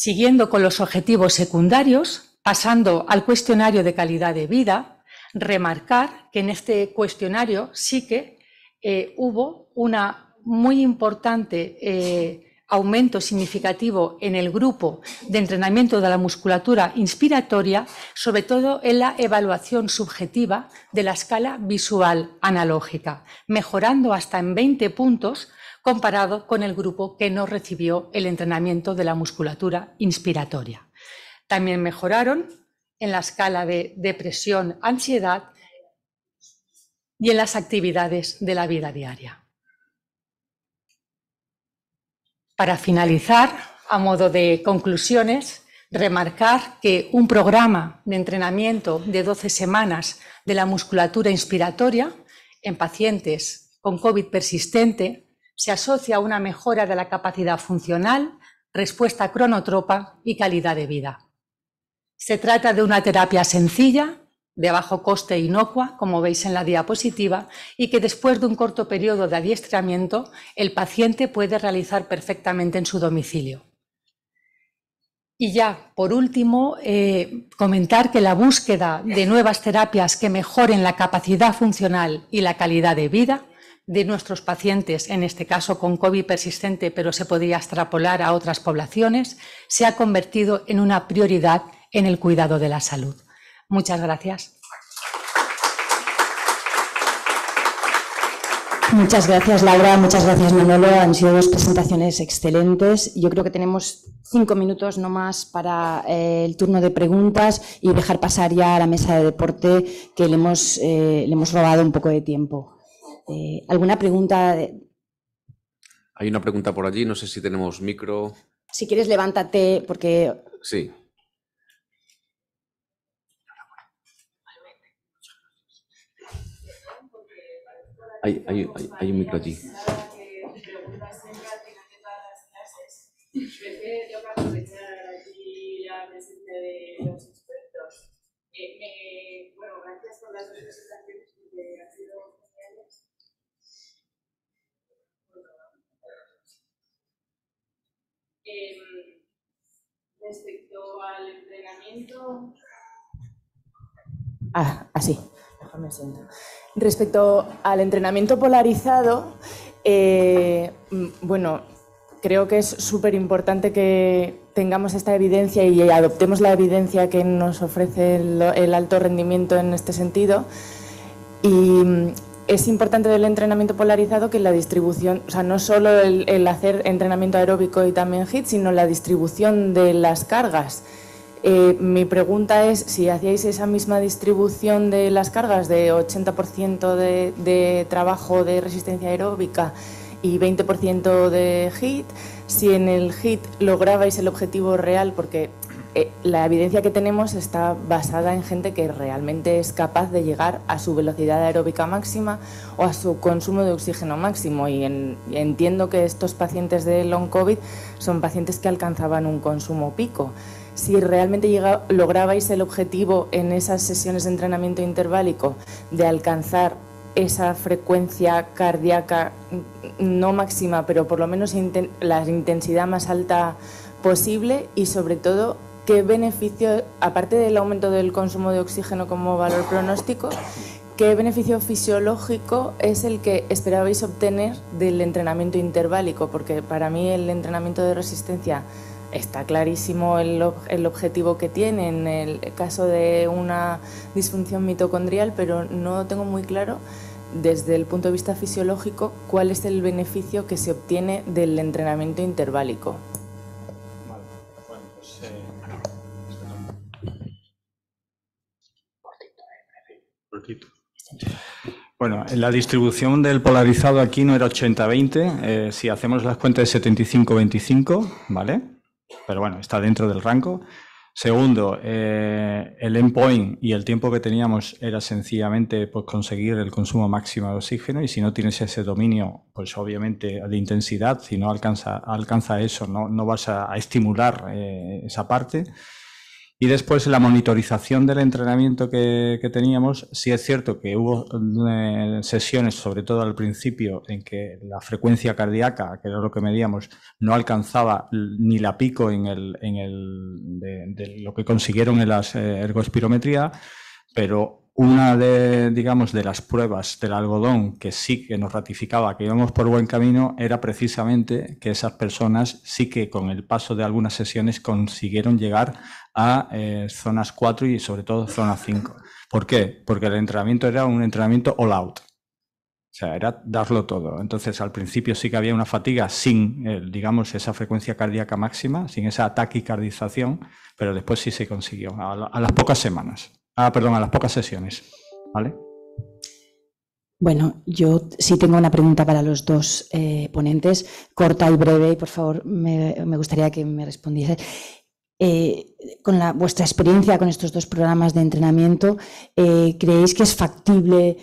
Speaker 5: siguiendo con los objetivos secundarios, pasando al cuestionario de calidad de vida, remarcar que en este cuestionario sí que eh, hubo un muy importante eh, aumento significativo en el grupo de entrenamiento de la musculatura inspiratoria, sobre todo en la evaluación subjetiva de la escala visual analógica, mejorando hasta en 20 puntos comparado con el grupo que no recibió el entrenamiento de la musculatura inspiratoria. También mejoraron en la escala de depresión-ansiedad y en las actividades de la vida diaria. Para finalizar, a modo de conclusiones, remarcar que un programa de entrenamiento de 12 semanas de la musculatura inspiratoria en pacientes con COVID persistente se asocia a una mejora de la capacidad funcional, respuesta cronotropa y calidad de vida. Se trata de una terapia sencilla, de bajo coste e inocua, como veis en la diapositiva, y que después de un corto periodo de adiestramiento el paciente puede realizar perfectamente en su domicilio. Y ya, por último, eh, comentar que la búsqueda de nuevas terapias que mejoren la capacidad funcional y la calidad de vida de nuestros pacientes, en este caso con COVID persistente, pero se podría extrapolar a otras poblaciones, se ha convertido en una prioridad en el cuidado de la salud. Muchas gracias.
Speaker 1: Muchas gracias, Laura. Muchas gracias, Manolo. Han sido dos presentaciones excelentes. Yo creo que tenemos cinco minutos no más para eh, el turno de preguntas y dejar pasar ya a la mesa de deporte que le hemos, eh, le hemos robado un poco de tiempo. Eh, ¿Alguna pregunta? De...
Speaker 2: Hay una pregunta por allí, no sé si tenemos micro.
Speaker 1: Si quieres, levántate, porque.
Speaker 3: Sí. Hay, hay, hay, hay un micro allí. tengo que aprovechar aquí la presencia de los expertos. Eh, me, bueno, gracias por las presentaciones Em, respecto al entrenamiento.
Speaker 6: Ah, así, Respecto al entrenamiento polarizado, eh, mm, bueno, creo que es súper importante que tengamos esta evidencia y adoptemos la evidencia que nos ofrece el, el alto rendimiento en este sentido. Y mm, es importante del entrenamiento polarizado que la distribución, o sea, no solo el, hacer entrenamiento aeróbico y también HIIT, sino la distribución de las cargas. Eh, mi pregunta es si hacíais esa misma distribución de las cargas de 80% de, de, trabajo de resistencia aeróbica y 20% de HIT, si en el HIT lograbais el objetivo real, porque eh, la evidencia que tenemos está basada en gente que realmente es capaz de llegar a su velocidad aeróbica máxima o a su consumo de oxígeno máximo. Y entiendo que estos pacientes de long COVID son pacientes que alcanzaban un consumo pico. Si realmente lograbais el objetivo en esas sesiones de entrenamiento interválico de alcanzar esa frecuencia cardíaca no máxima, pero por lo menos la intensidad más alta posible y sobre todo qué beneficio, aparte del aumento del consumo de oxígeno como valor pronóstico, qué beneficio fisiológico es el que esperabais obtener del entrenamiento interválico, porque para mí el entrenamiento de resistencia está clarísimo el, objetivo que tiene en el caso de una disfunción mitocondrial, pero no tengo muy claro desde el punto de vista fisiológico cuál es el beneficio que se obtiene del entrenamiento interválico.
Speaker 4: Bueno, la distribución del polarizado aquí no era 80-20, eh, si hacemos las cuentas es 75-25, ¿vale? Pero bueno, está dentro del rango. Segundo, eh, el endpoint y el tiempo que teníamos era sencillamente pues, conseguir el consumo máximo de oxígeno y si no tienes ese dominio, pues obviamente de intensidad, si no alcanza, alcanza eso, no, vas a, estimular eh, esa parte. Y después la monitorización del entrenamiento que, teníamos, sí es cierto que hubo eh, sesiones, sobre todo al principio, en que la frecuencia cardíaca, que era lo que medíamos, no alcanzaba ni la pico en, el, en el, de, lo que consiguieron en las eh, ergospirometría, pero una de, digamos, de las pruebas del algodón que sí que nos ratificaba que íbamos por buen camino era precisamente que esas personas sí que con el paso de algunas sesiones consiguieron llegar a eh, zonas 4 y sobre todo zona 5. ¿Por qué? Porque el entrenamiento era un entrenamiento all out. O sea, era darlo todo. Entonces, al principio sí que había una fatiga sin, digamos, esa frecuencia cardíaca máxima, sin esa cardización, pero después sí se consiguió, a las pocas semanas. Ah, perdón, a las pocas sesiones. ¿Vale?
Speaker 1: Bueno, yo sí tengo una pregunta para los dos eh, ponentes, corta y breve, y por favor me, gustaría que me respondiese. Eh, con vuestra experiencia con estos dos programas de entrenamiento, eh, ¿creéis que es factible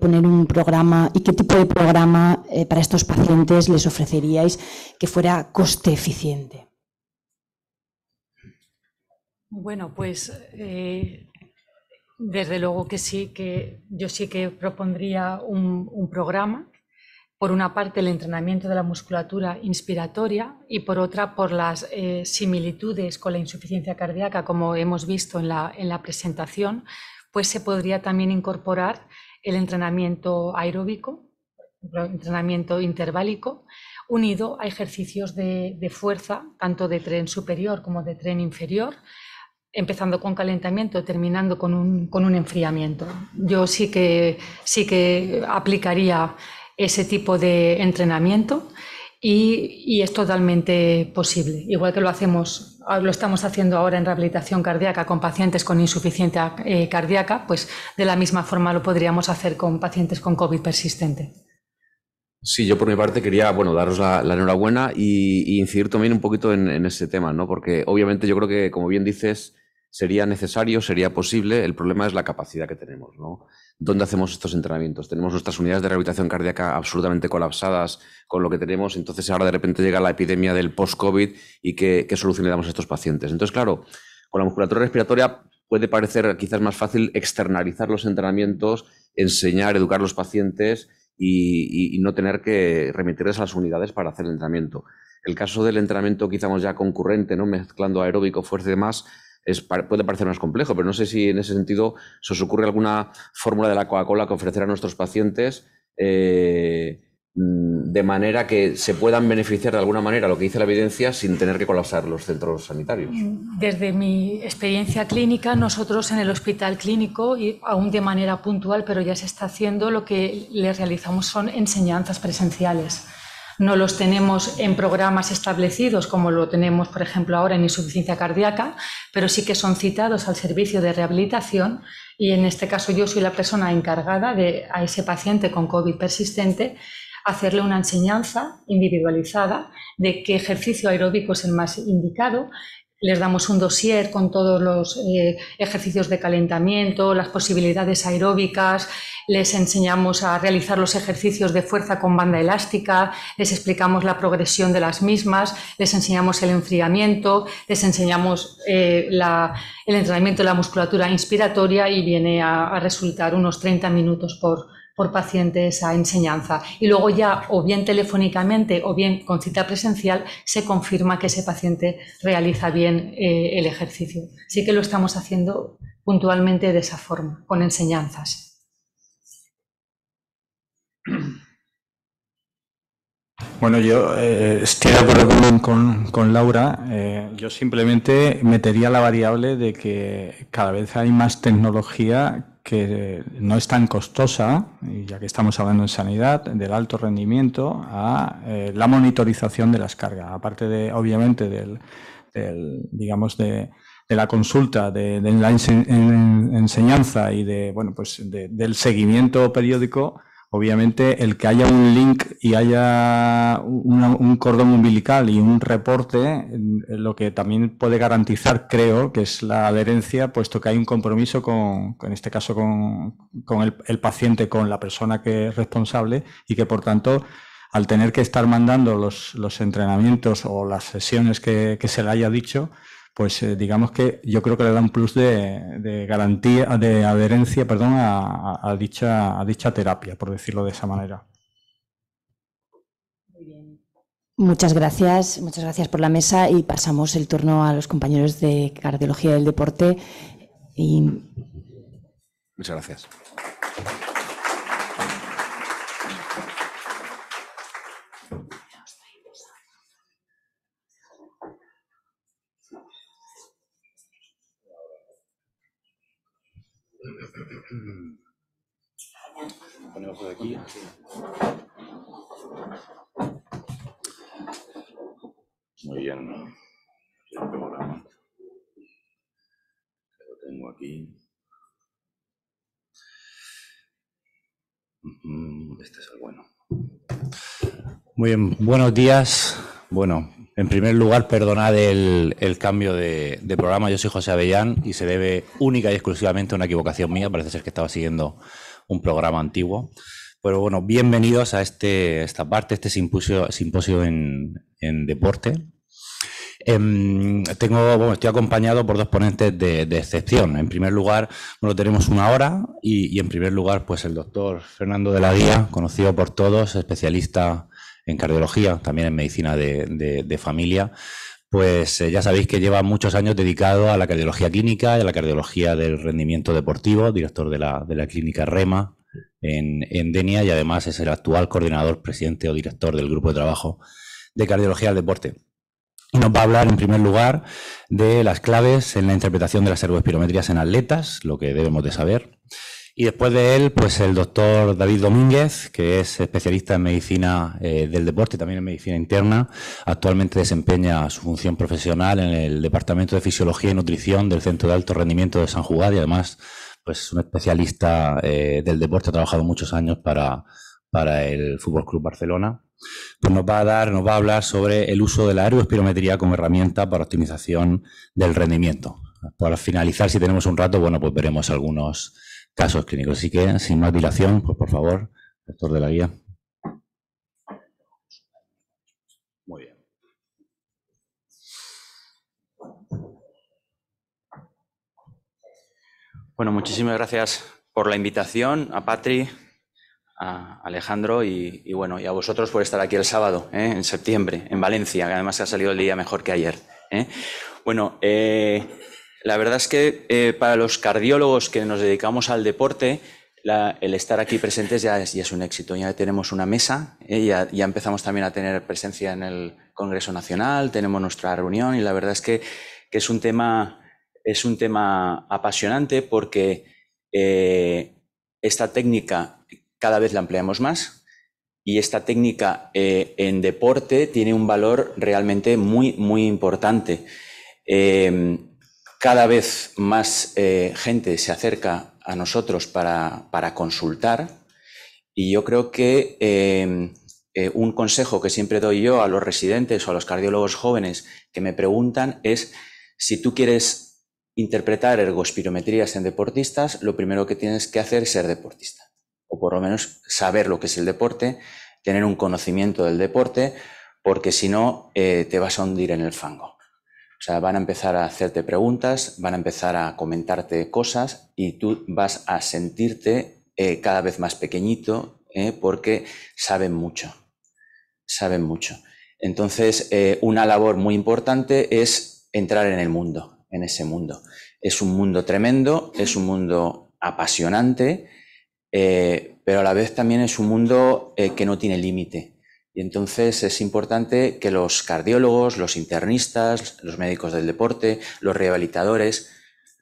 Speaker 1: poner un programa y qué tipo de programa para estos pacientes les ofreceríais que fuera coste eficiente?
Speaker 5: Bueno, pues desde luego que sí, que yo sí que propondría un, programa. Por una parte, el entrenamiento de la musculatura inspiratoria y por otra, por las eh, similitudes con la insuficiencia cardíaca, como hemos visto en la, presentación, pues se podría también incorporar el entrenamiento aeróbico, entrenamiento interválico, unido a ejercicios de, de fuerza, tanto de tren superior como de tren inferior, empezando con calentamiento, terminando con un, enfriamiento. Yo sí que, sí que aplicaría ese tipo de entrenamiento y, es totalmente posible. Igual que lo hacemos, lo estamos haciendo ahora en rehabilitación cardíaca con pacientes con insuficiencia eh, cardíaca, pues de la misma forma lo podríamos hacer con pacientes con COVID persistente.
Speaker 2: Sí, yo por mi parte quería, bueno, daros la, enhorabuena y, incidir también un poquito en, ese tema, ¿no? Porque obviamente yo creo que, como bien dices, sería necesario, sería posible, el problema es la capacidad que tenemos, ¿no? ¿Dónde hacemos estos entrenamientos? Tenemos nuestras unidades de rehabilitación cardíaca absolutamente colapsadas con lo que tenemos, entonces ahora de repente llega la epidemia del post-COVID y qué, qué solución le damos a estos pacientes. Entonces, claro, con la musculatura respiratoria puede parecer quizás más fácil externalizar los entrenamientos, enseñar, educar a los pacientes y, no tener que remitirles a las unidades para hacer el entrenamiento. El caso del entrenamiento quizás ya concurrente, ¿no? mezclando aeróbico, fuerza y demás, es, puede parecer más complejo, pero no sé si en ese sentido se os ocurre alguna fórmula de la Coca-Cola que ofrecer a nuestros pacientes eh, Mm, de manera que se puedan beneficiar de alguna manera lo que dice la evidencia sin tener que colapsar los centros sanitarios.
Speaker 5: Mm, desde mi experiencia clínica, nosotros en el hospital clínico, y aún de manera puntual, pero ya se está haciendo, lo que le realizamos son enseñanzas presenciales. No los tenemos en programas establecidos como lo tenemos, por ejemplo, ahora en insuficiencia cardíaca, pero sí que son citados al servicio de rehabilitación y en este caso yo soy la persona encargada de a ese paciente con COVID persistente hacerle una enseñanza individualizada de qué ejercicio aeróbico es el más indicado. Les damos un dossier con todos los eh, ejercicios de calentamiento, las posibilidades aeróbicas, les enseñamos a realizar los ejercicios de fuerza con banda elástica, les explicamos la progresión de las mismas, les enseñamos el enfriamiento, les enseñamos eh, el entrenamiento de la musculatura inspiratoria y viene a, a resultar unos 30 minutos por, por paciente esa enseñanza. Y luego ya, o bien telefónicamente o bien con cita presencial, se confirma que ese paciente realiza bien eh, el ejercicio. así que lo estamos haciendo puntualmente de esa forma, con enseñanzas.
Speaker 4: Bueno, yo eh, estoy de acuerdo con, Laura. Eh, yo simplemente metería la variable de que cada vez hay más tecnología que no es tan costosa, ya que estamos hablando en sanidad, del alto rendimiento a eh, la monitorización de las cargas, aparte de, obviamente, del, digamos, de, la consulta, de, la enseñanza y de, bueno, pues del seguimiento periódico Obviamente, el que haya un link y haya un cordón umbilical y un reporte, mm, lo que también puede garantizar, creo, que es la adherencia, puesto que hay un compromiso con, en este caso, con, el, paciente, con la persona que es responsable y que, por tanto, al tener que estar mandando los, entrenamientos o las sesiones que se le haya dicho, pues eh, digamos que yo creo que le da un plus de, garantía, de adherencia, perdón, a, dicha, terapia, por decirlo de esa manera.
Speaker 1: Muchas gracias, muchas gracias por la mesa y pasamos el turno a los compañeros de cardiología del deporte.
Speaker 2: Muchas gracias.
Speaker 3: aquí. Muy bien. Lo tengo aquí.
Speaker 7: Este es el bueno. Muy bien, buenos días. Bueno, en primer lugar, perdonad el, cambio de, programa. Yo soy José Avellán y se debe única y exclusivamente a una equivocación mía. Parece ser que estaba siguiendo un programa antiguo. Pero bueno, bienvenidos a este, esta parte, este simposio, simposio en, deporte. Em, tengo, bueno, estoy acompañado por dos ponentes de, excepción. En primer lugar, lo tenemos una hora y, y en primer lugar, pues el doctor Fernando de la Guía, conocido por todos, especialista en cardiología, también en medicina de, familia, pues eh, ya sabéis que lleva muchos años dedicado a la cardiología clínica y a la cardiología del rendimiento deportivo, director de la, de la clínica REMA en, Denia y además es el actual coordinador, presidente o director del grupo de trabajo de cardiología del deporte. Y nos va a hablar en primer lugar de las claves en la interpretación de las ergoespirometrías en atletas, lo que debemos de saber. Y después de él, pues el doctor David Domínguez, que es especialista en medicina eh, del deporte, y también en medicina interna. Actualmente desempeña su función profesional en el Departamento de Fisiología y Nutrición del Centro de Alto Rendimiento de San Juan. y además, pues es un especialista eh, del deporte, ha trabajado muchos años para, para el Fútbol Club Barcelona. Pues nos va a dar, nos va a hablar sobre el uso de la aeroespirometría como herramienta para optimización del rendimiento. Para finalizar, si tenemos un rato, bueno, pues veremos algunos casos clínicos. Así que, sin más dilación, pues por favor, doctor de la guía. Muy bien.
Speaker 8: Bueno, muchísimas gracias por la invitación a Patri, a Alejandro y, bueno, y a vosotros por estar aquí el sábado, ¿eh? en septiembre, en Valencia, que además ha salido el día mejor que ayer. ¿eh? Bueno, eh, la verdad es que eh, para los cardiólogos que nos dedicamos al deporte, el estar aquí presentes ya es, un éxito. Ya tenemos una mesa, eh, ya, empezamos también a tener presencia en el Congreso Nacional, tenemos nuestra reunión y la verdad es que, es, un tema, es un tema apasionante porque eh, esta técnica cada vez la empleamos más y esta técnica en deporte tiene un valor realmente muy, muy importante cada vez más eh, gente se acerca a nosotros para, para consultar y yo creo que eh, eh, un consejo que siempre doy yo a los residentes o a los cardiólogos jóvenes que me preguntan es si tú quieres interpretar ergospirometrías en deportistas, lo primero que tienes que hacer es ser deportista o por lo menos saber lo que es el deporte, tener un conocimiento del deporte, porque si no te vas a hundir en el fango. O sea, van a empezar a hacerte preguntas, van a empezar a comentarte cosas y tú vas a sentirte eh, cada vez más pequeñito eh, porque saben mucho, saben mucho. Entonces, eh, una labor muy importante es entrar en el mundo, en ese mundo. Es un mundo tremendo, es un mundo apasionante, pero a la vez también es un mundo que no tiene límite. Y entonces es importante que los cardiólogos, los internistas, los médicos del deporte, los rehabilitadores,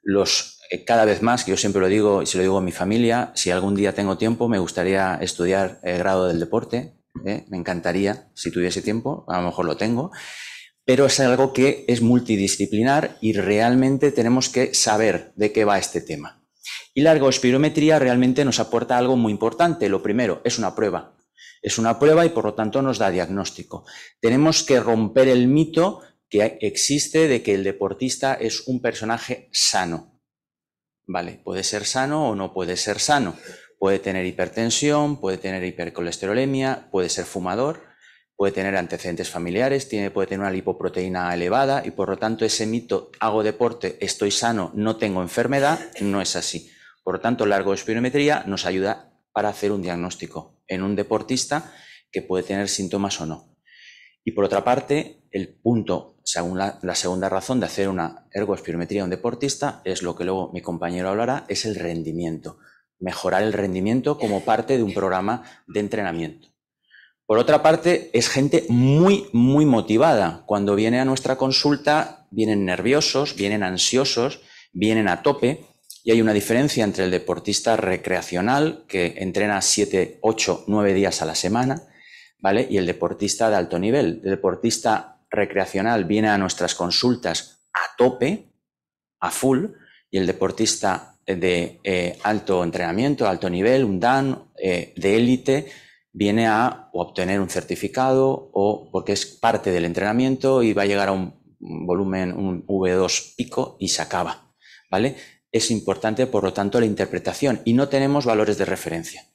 Speaker 8: los eh, cada vez más, que yo siempre lo digo y se lo digo a mi familia, si algún día tengo tiempo me gustaría estudiar el eh, grado del deporte, ¿eh? me encantaría si tuviese tiempo, a lo mejor lo tengo, pero es algo que es multidisciplinar y realmente tenemos que saber de qué va este tema. Y la ergospirometría realmente nos aporta algo muy importante. Lo primero, es una prueba, es una prueba y por lo tanto nos da diagnóstico. Tenemos que romper el mito que existe de que el deportista es un personaje sano. Vale, puede ser sano o no puede ser sano. Puede tener hipertensión, puede tener hipercolesterolemia, puede ser fumador, puede tener antecedentes familiares, tiene, puede tener una lipoproteína elevada y por lo tanto ese mito, hago deporte, estoy sano, no tengo enfermedad, no es así. Por lo tanto, la espirometría nos ayuda para hacer un diagnóstico en un deportista que puede tener síntomas o no. Y por otra parte, el punto, según la, segunda razón de hacer una ergoespirometría a un deportista, es lo que luego mi compañero hablará, es el rendimiento. Mejorar el rendimiento como parte de un programa de entrenamiento. Por otra parte, es gente muy, muy motivada. Cuando viene a nuestra consulta, vienen nerviosos, vienen ansiosos, vienen a tope y hay una diferencia entre el deportista recreacional, que entrena 7, 8, 9 días a la semana, ¿vale? Y el deportista de alto nivel. El deportista recreacional viene a nuestras consultas a tope, a full, y el deportista de eh, alto entrenamiento, alto nivel, un DAN, eh, de élite, viene a obtener un certificado o porque es parte del entrenamiento y va a llegar a un volumen, un V2 pico y se acaba, ¿vale? es importante, por lo tanto, la interpretación y no tenemos valores de referencia.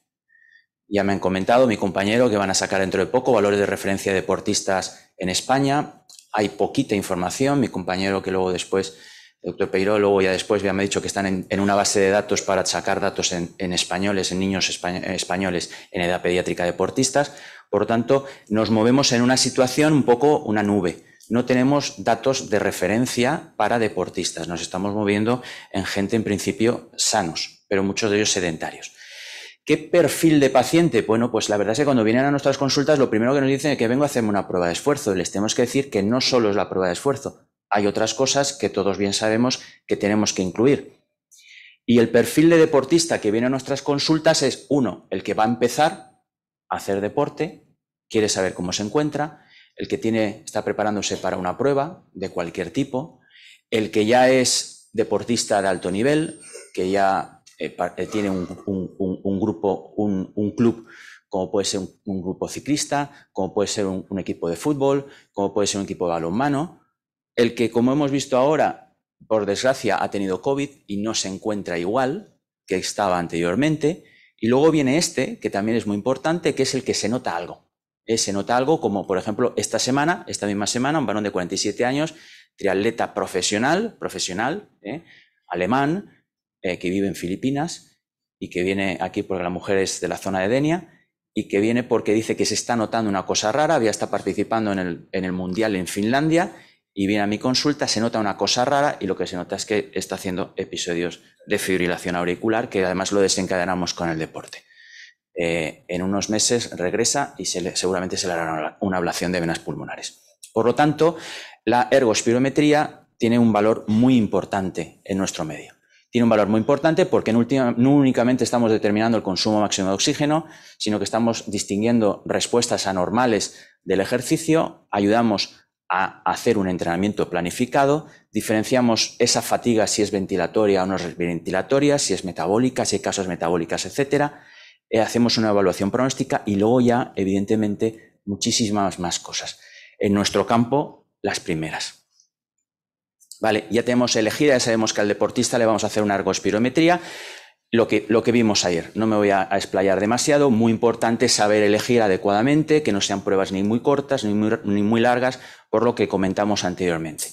Speaker 8: Ya me han comentado mi compañero que van a sacar dentro de poco valores de referencia deportistas en España. Hay poquita información. Mi compañero que luego después, el doctor Peiro, luego ya después ya me ha dicho que están en, una base de datos para sacar datos en, españoles, en niños eh, españoles en edad pediátrica deportistas. Por lo tanto, nos movemos en una situación un poco una nube no tenemos datos de referencia para deportistas. Nos estamos moviendo en gente en principio sanos, pero muchos de ellos sedentarios. ¿Qué perfil de paciente? Bueno, pues la verdad es que cuando vienen a nuestras consultas, lo primero que nos dicen es que vengo a hacerme una prueba de esfuerzo. Les tenemos que decir que no solo es la prueba de esfuerzo, hay otras cosas que todos bien sabemos que tenemos que incluir. Y el perfil de deportista que viene a nuestras consultas es, uno, el que va a empezar a hacer deporte, quiere saber cómo se encuentra, el que tiene, está preparándose para una prueba de cualquier tipo, el que ya es deportista de alto nivel, que ya eh, eh, tiene un, grupo, un, club, como puede ser un, grupo ciclista, como puede ser un, equipo de fútbol, como puede ser un equipo de balonmano, el que, como hemos visto ahora, por desgracia, ha tenido COVID y no se encuentra igual que estaba anteriormente, y luego viene este, que también es muy importante, que es el que se nota algo. Eh, se nota algo como, por ejemplo, esta semana, esta misma semana, un varón de 47 años, triatleta profesional, profesional, eh, alemán, eh, que vive en Filipinas y que viene aquí porque la mujer es de la zona de Denia y que viene porque dice que se está notando una cosa rara, había estado participando en el, en el Mundial en Finlandia y viene a mi consulta, se nota una cosa rara y lo que se nota es que está haciendo episodios de fibrilación auricular que además lo desencadenamos con el deporte. Eh, en unos meses regresa y seguramente se le hará una ablación de venas pulmonares. Por lo tanto, la ergospirometría tiene un valor muy importante en nuestro medio. Tiene un valor muy importante porque no, únicamente estamos determinando el consumo máximo de oxígeno, sino que estamos distinguiendo respuestas anormales del ejercicio, ayudamos a hacer un entrenamiento planificado, diferenciamos esa fatiga si es ventilatoria o no es ventilatoria, si es metabólica, si hay casos metabólicas, etcétera, eh, hacemos una evaluación pronóstica y luego ya, evidentemente, muchísimas más cosas. En nuestro campo, las primeras. Vale, ya tenemos elegida, ya sabemos que al deportista le vamos a hacer una argospirometría. Lo que, lo que vimos ayer, no me voy a, explayar demasiado, muy importante saber elegir adecuadamente, que no sean pruebas ni muy cortas ni muy, ni muy largas, por lo que comentamos anteriormente.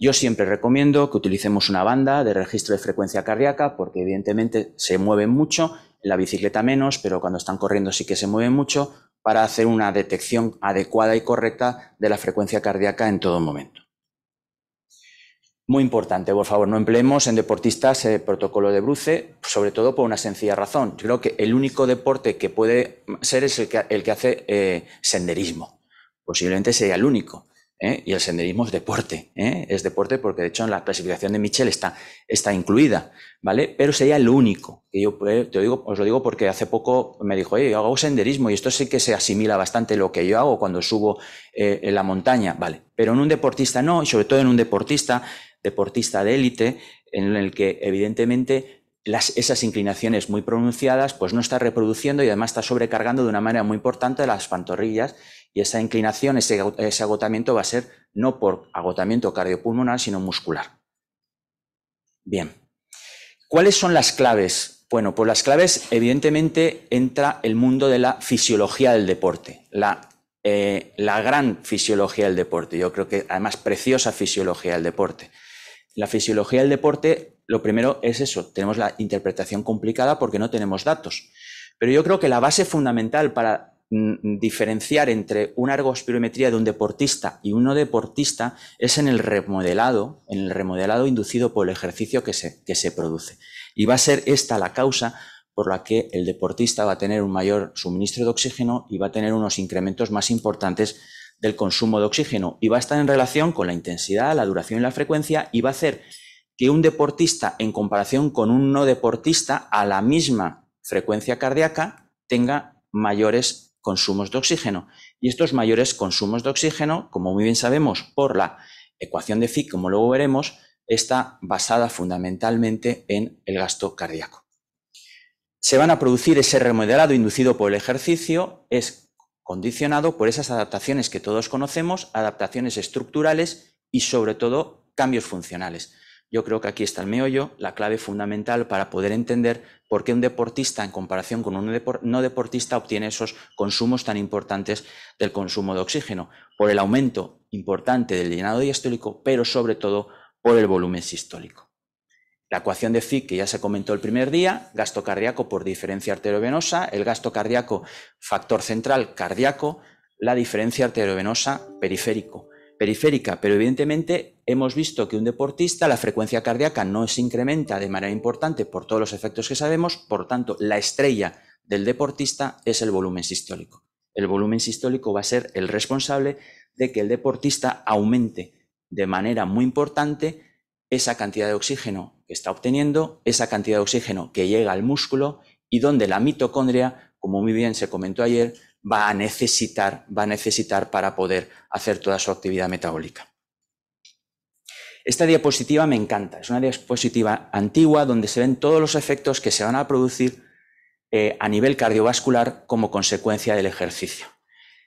Speaker 8: Yo siempre recomiendo que utilicemos una banda de registro de frecuencia cardíaca porque evidentemente se mueve mucho la bicicleta menos, pero cuando están corriendo sí que se mueven mucho, para hacer una detección adecuada y correcta de la frecuencia cardíaca en todo momento. Muy importante, por favor, no empleemos en deportistas el eh, protocolo de Bruce, sobre todo por una sencilla razón. Yo creo que el único deporte que puede ser es el que, hace eh, senderismo. Posiblemente sería el único. ¿eh? y el senderismo es deporte, ¿eh? es deporte porque de hecho en la clasificación de Michel está, está incluida, ¿vale? Pero sería el único, que yo te digo, os lo digo porque hace poco me dijo, oye, yo hago senderismo y esto sí que se asimila bastante lo que yo hago cuando subo eh, en la montaña, ¿vale? Pero en un deportista no, y sobre todo en un deportista, deportista de élite, en el que evidentemente esas inclinaciones muy pronunciadas, pues no está reproduciendo y además está sobrecargando de una manera muy importante las pantorrillas y esa inclinación, ese, agotamiento va a ser no por agotamiento cardiopulmonar, sino muscular. Bien. ¿Cuáles son las claves? Bueno, pues las claves evidentemente entra el mundo de la fisiología del deporte, la, eh, la gran fisiología del deporte, yo creo que además preciosa fisiología del deporte. La fisiología del deporte lo primero es eso, tenemos la interpretación complicada porque no tenemos datos. Pero yo creo que la base fundamental para mm, diferenciar entre una ergospirometría de un deportista y uno no deportista es en el remodelado, en el remodelado inducido por el ejercicio que se, que se produce. Y va a ser esta la causa por la que el deportista va a tener un mayor suministro de oxígeno y va a tener unos incrementos más importantes del consumo de oxígeno y va a estar en relación con la intensidad, la duración y la frecuencia y va a ser que un deportista en comparación con un no deportista a la misma frecuencia cardíaca tenga mayores consumos de oxígeno. Y estos mayores consumos de oxígeno, como muy bien sabemos por la ecuación de Fick, como luego veremos, está basada fundamentalmente en el gasto cardíaco. Se van a producir ese remodelado inducido por el ejercicio, es condicionado por esas adaptaciones que todos conocemos, adaptaciones estructurales y sobre todo cambios funcionales. Yo creo que aquí está el meollo, la clave fundamental para poder entender por qué un deportista en comparación con un no deportista obtiene esos consumos tan importantes del consumo de oxígeno, por el aumento importante del llenado diastólico, pero sobre todo por el volumen sistólico. La ecuación de Fick, que ya se comentó el primer día, gasto cardíaco por diferencia arteriovenosa, el gasto cardíaco factor central cardíaco, la diferencia arteriovenosa periférico periférica, pero evidentemente hemos visto que un deportista la frecuencia cardíaca no se incrementa de manera importante por todos los efectos que sabemos, por tanto, la estrella del deportista es el volumen sistólico. El volumen sistólico va a ser el responsable de que el deportista aumente de manera muy importante esa cantidad de oxígeno que está obteniendo, esa cantidad de oxígeno que llega al músculo y donde la mitocondria, como muy bien se comentó ayer, va a necesitar, va a necesitar para poder hacer toda su actividad metabólica. Esta diapositiva me encanta, es una diapositiva antigua donde se ven todos los efectos que se van a producir eh, a nivel cardiovascular como consecuencia del ejercicio.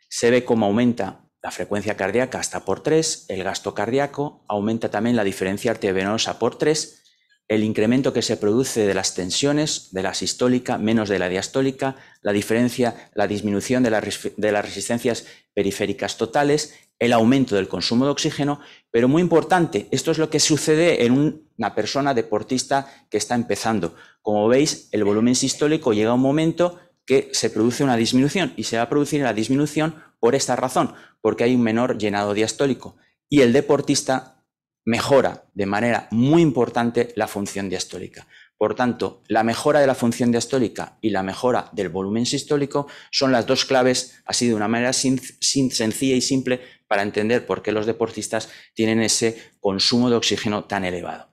Speaker 8: Se ve cómo aumenta la frecuencia cardíaca hasta por 3, el gasto cardíaco, aumenta también la diferencia arteriovenosa por 3 el incremento que se produce de las tensiones, de la sistólica menos de la diastólica, la diferencia, la disminución de, las resistencias periféricas totales, el aumento del consumo de oxígeno, pero muy importante, esto es lo que sucede en una persona deportista que está empezando. Como veis, el volumen sistólico llega a un momento que se produce una disminución y se va a producir la disminución por esta razón, porque hay un menor llenado diastólico y el deportista mejora de manera muy importante la función diastólica. Por tanto, la mejora de la función diastólica y la mejora del volumen sistólico son las dos claves, así de una manera sencilla y simple, para entender por qué los deportistas tienen ese consumo de oxígeno tan elevado.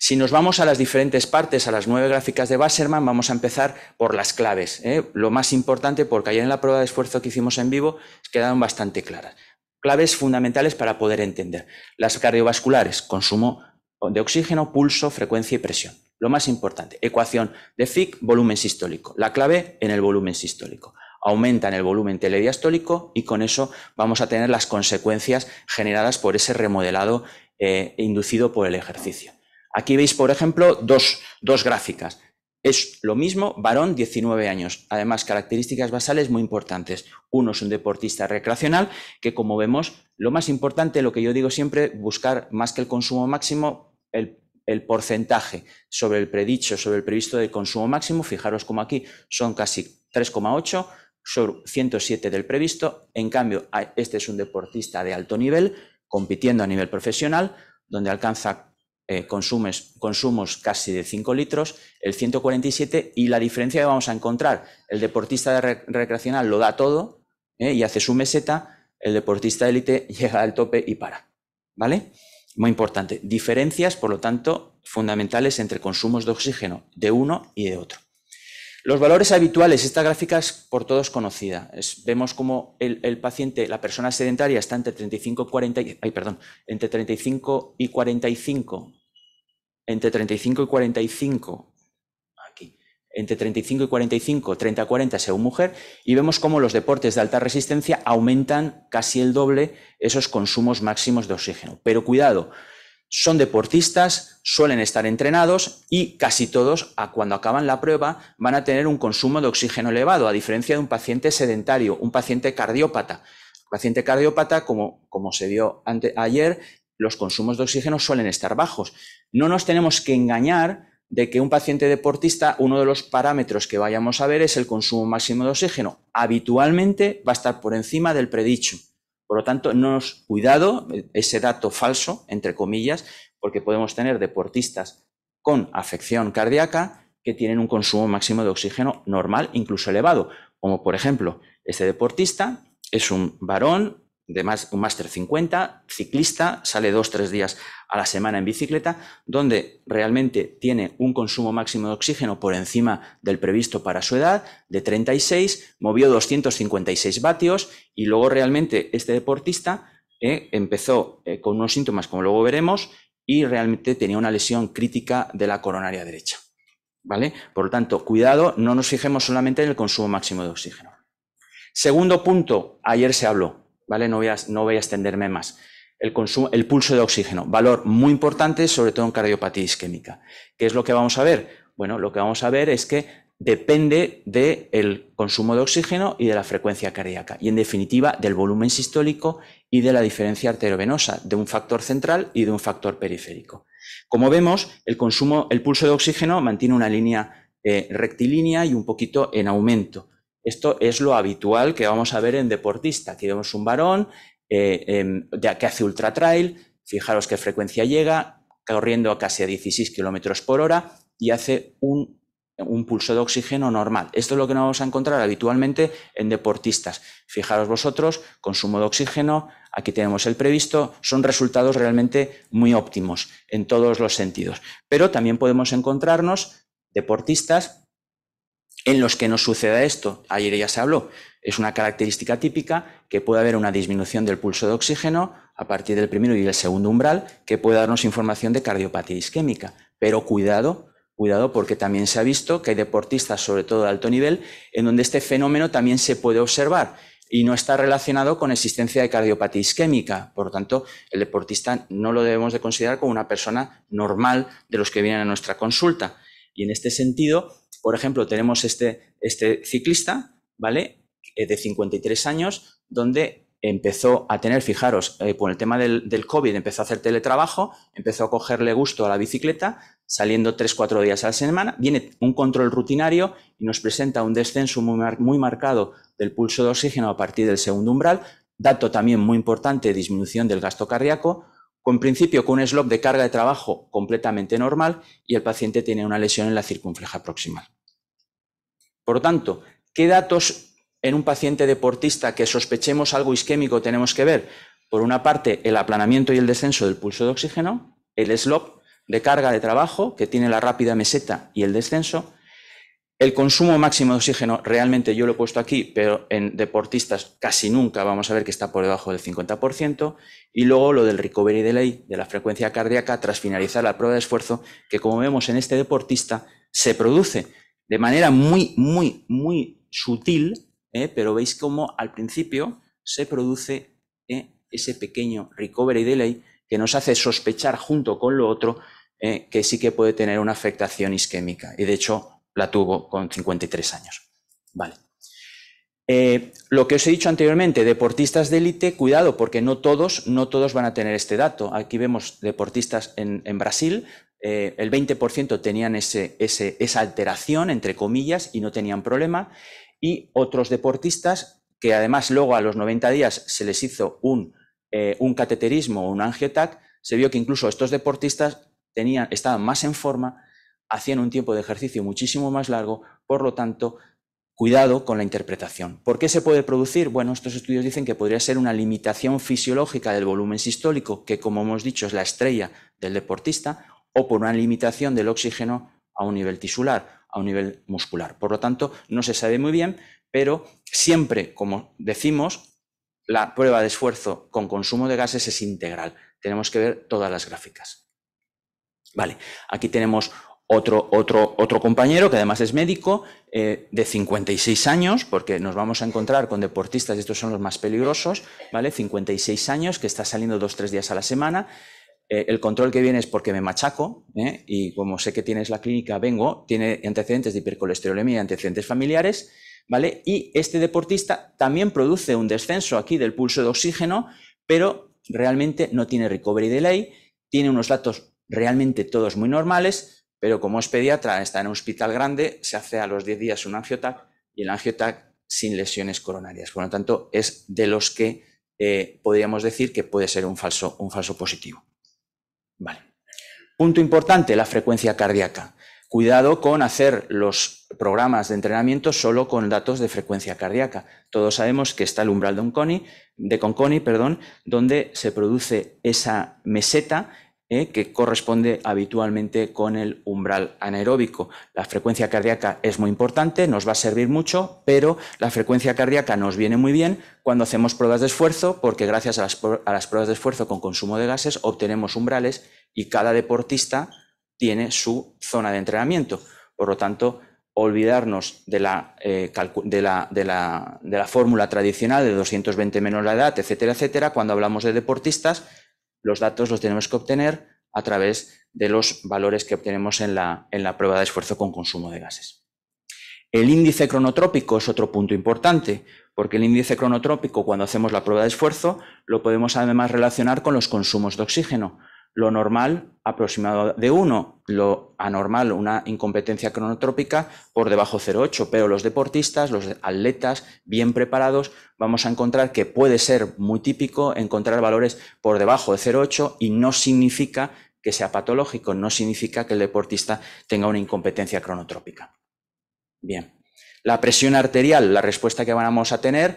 Speaker 8: Si nos vamos a las diferentes partes, a las nueve gráficas de Basserman, vamos a empezar por las claves. ¿eh? Lo más importante, porque ayer en la prueba de esfuerzo que hicimos en vivo quedaron bastante claras claves fundamentales para poder entender. Las cardiovasculares, consumo de oxígeno, pulso, frecuencia y presión. Lo más importante, ecuación de FIC, volumen sistólico. La clave en el volumen sistólico. Aumentan el volumen telediastólico y con eso vamos a tener las consecuencias generadas por ese remodelado eh, inducido por el ejercicio. Aquí veis, por ejemplo, dos, dos gráficas. Es lo mismo, varón, 19 años. Además, características basales muy importantes. Uno es un deportista recreacional, que como vemos, lo más importante, lo que yo digo siempre, buscar más que el consumo máximo, el, porcentaje sobre el predicho, sobre el previsto del consumo máximo. Fijaros como aquí son casi 3,8 sobre 107 del previsto. En cambio, este es un deportista de alto nivel, compitiendo a nivel profesional, donde alcanza eh, consumes, consumos casi de 5 litros, el 147, y la diferencia que vamos a encontrar, el deportista recreacional lo da todo eh, y hace su meseta, el deportista élite *laughs* llega al tope y para. ¿Vale? Muy importante. Diferencias, por lo tanto, fundamentales entre consumos de oxígeno de uno y de otro. Los valores habituales, esta gráfica es por todos conocida. vemos como el, paciente, la persona sedentaria está entre 35, 40, perdón, entre 35 y 45 entre 35 y 45, aquí, entre 35 y 45, 30 a 40 según mujer, y vemos cómo los deportes de alta resistencia aumentan casi el doble esos consumos máximos de oxígeno. Pero cuidado, son deportistas, suelen estar entrenados y casi todos, cuando acaban la prueba, van a tener un consumo de oxígeno elevado, a diferencia de un paciente sedentario, un paciente cardiópata. paciente cardiópata, como, como se vio ante, ayer, los consumos de oxígeno suelen estar bajos. No nos tenemos que engañar de que un paciente deportista, uno de los parámetros que vayamos a ver es el consumo máximo de oxígeno. Habitualmente va a estar por encima del predicho. Por lo tanto, no nos cuidado ese dato falso, entre comillas, porque podemos tener deportistas con afección cardíaca que tienen un consumo máximo de oxígeno normal, incluso elevado, como por ejemplo este deportista, es un varón de más, un máster 50, ciclista, sale dos, tres días a la semana en bicicleta, donde realmente tiene un consumo máximo de oxígeno por encima del previsto para su edad, de 36, movió 256 vatios y luego realmente este deportista eh, empezó eh, con unos síntomas, como luego veremos, y realmente tenía una lesión crítica de la coronaria derecha. ¿Vale? Por lo tanto, cuidado, no nos fijemos solamente en el consumo máximo de oxígeno. Segundo punto, ayer se habló, ¿vale? No voy a, no a extenderme más. El, consumo, el pulso de oxígeno, valor muy importante, sobre todo en cardiopatía isquémica. ¿Qué es lo que vamos a ver? Bueno, lo que vamos a ver es que depende del consumo de oxígeno y de la frecuencia cardíaca y en definitiva del volumen sistólico y de la diferencia arteriovenosa, de un factor central y de un factor periférico. Como vemos, el consumo, el pulso de oxígeno mantiene una línea eh, rectilínea y un poquito en aumento. Esto es lo habitual que vamos a ver en deportista. Aquí vemos un varón eh, em, que hace ultra trail, fijaros qué frecuencia llega, corriendo a casi a 16 km por hora y hace un, un, pulso de oxígeno normal. Esto es lo que nos vamos a encontrar habitualmente en deportistas. Fijaros vosotros, consumo de oxígeno, aquí tenemos el previsto, son resultados realmente muy óptimos en todos los sentidos. Pero también podemos encontrarnos deportistas en los que nos suceda esto, ayer ya se habló, es una característica típica que puede haber una disminución del pulso de oxígeno a partir del primero y del segundo umbral, que puede darnos información de cardiopatía isquémica. Pero cuidado, cuidado, porque también se ha visto que hay deportistas, sobre todo de alto nivel, en donde este fenómeno también se puede observar y no está relacionado con existencia de cardiopatía isquémica. Por lo tanto, el deportista no lo debemos de considerar como una persona normal de los que vienen a nuestra consulta. Y en este sentido, por ejemplo, tenemos este, este ciclista, ¿vale? Eh, de 53 años, donde empezó a tener, fijaros, eh, con el tema del, COVID empezó a hacer teletrabajo, empezó a cogerle gusto a la bicicleta, saliendo 3-4 días a la semana, viene un control rutinario y nos presenta un descenso muy, muy marcado del pulso de oxígeno a partir del segundo umbral, dato también muy importante, disminución del gasto cardíaco, con principio con un slope de carga de trabajo completamente normal y el paciente tiene una lesión en la circunfleja proximal. Por tanto, ¿qué datos en un paciente deportista que sospechemos algo isquémico tenemos que ver? Por una parte, el aplanamiento y el descenso del pulso de oxígeno, el slope de carga de trabajo que tiene la rápida meseta y el descenso, el consumo máximo de oxígeno, realmente yo lo he puesto aquí, pero en deportistas casi nunca vamos a ver que está por debajo del 50%. Y luego lo del recovery delay, de la frecuencia cardíaca tras finalizar la prueba de esfuerzo, que como vemos en este deportista, se produce de manera muy, muy, muy sutil, ¿eh? pero veis cómo al principio se produce ¿eh? ese pequeño recovery delay que nos hace sospechar junto con lo otro ¿eh? que sí que puede tener una afectación isquémica. Y de hecho, la tuvo con 53 años. Vale. Eh, lo que os he dicho anteriormente, deportistas de élite, cuidado, porque no todos, no todos van a tener este dato. Aquí vemos deportistas en, Brasil, eh, el 20% tenían ese, esa alteración, entre comillas, y no tenían problema. Y otros deportistas que además luego a los 90 días se les hizo un, eh, un cateterismo o un angiotac, se vio que incluso estos deportistas tenían, estaban más en forma hacían un tiempo de ejercicio muchísimo más largo, por lo tanto, cuidado con la interpretación. ¿Por qué se puede producir? Bueno, estos estudios dicen que podría ser una limitación fisiológica del volumen sistólico, que como hemos dicho es la estrella del deportista, o por una limitación del oxígeno a un nivel tisular, a un nivel muscular. Por lo tanto, no se sabe muy bien, pero siempre, como decimos, la prueba de esfuerzo con consumo de gases es integral. Tenemos que ver todas las gráficas. Vale, aquí tenemos otro, otro, compañero, que además es médico, eh, de 56 años, porque nos vamos a encontrar con deportistas, y estos son los más peligrosos, ¿vale? 56 años, que está saliendo dos, tres días a la semana. Eh, el control que viene es porque me machaco, ¿eh? y como sé que tienes la clínica, vengo, tiene antecedentes de hipercolesterolemia, y antecedentes familiares, ¿vale? Y este deportista también produce un descenso aquí del pulso de oxígeno, pero realmente no tiene recovery delay, tiene unos datos realmente todos muy normales, pero como es pediatra, está en un hospital grande, se hace a los 10 días un angiotac y el angiotac sin lesiones coronarias. Por lo tanto, es de los que eh, podríamos decir que puede ser un falso, positivo. Vale. Punto importante, la frecuencia cardíaca. Cuidado con hacer los programas de entrenamiento solo con datos de frecuencia cardíaca. Todos sabemos que está el umbral de, Conconi, de perdón, donde se produce esa meseta eh, que corresponde habitualmente con el umbral anaeróbico. La frecuencia cardíaca es muy importante, nos va a servir mucho, pero la frecuencia cardíaca nos viene muy bien cuando hacemos pruebas de esfuerzo, porque gracias a las, pruebas de esfuerzo con consumo de gases obtenemos umbrales y cada deportista tiene su zona de entrenamiento. Por lo tanto, olvidarnos de la eh, fórmula tradicional de 220 menos la edad, etcétera, etcétera, cuando hablamos de deportistas, los datos los tenemos que obtener a través de los valores que obtenemos en la, en la prueba de esfuerzo con consumo de gases. El índice cronotrópico es otro punto importante, porque el índice cronotrópico cuando hacemos la prueba de esfuerzo lo podemos además relacionar con los consumos de oxígeno, lo normal aproximado de 1, lo anormal, una incompetencia cronotrópica por debajo 0,8, pero los deportistas, los atletas bien preparados, vamos a encontrar que puede ser muy típico encontrar valores por debajo de 0,8 y no significa que sea patológico, no significa que el deportista tenga una incompetencia cronotrópica. Bien, la presión arterial, la respuesta que vamos a tener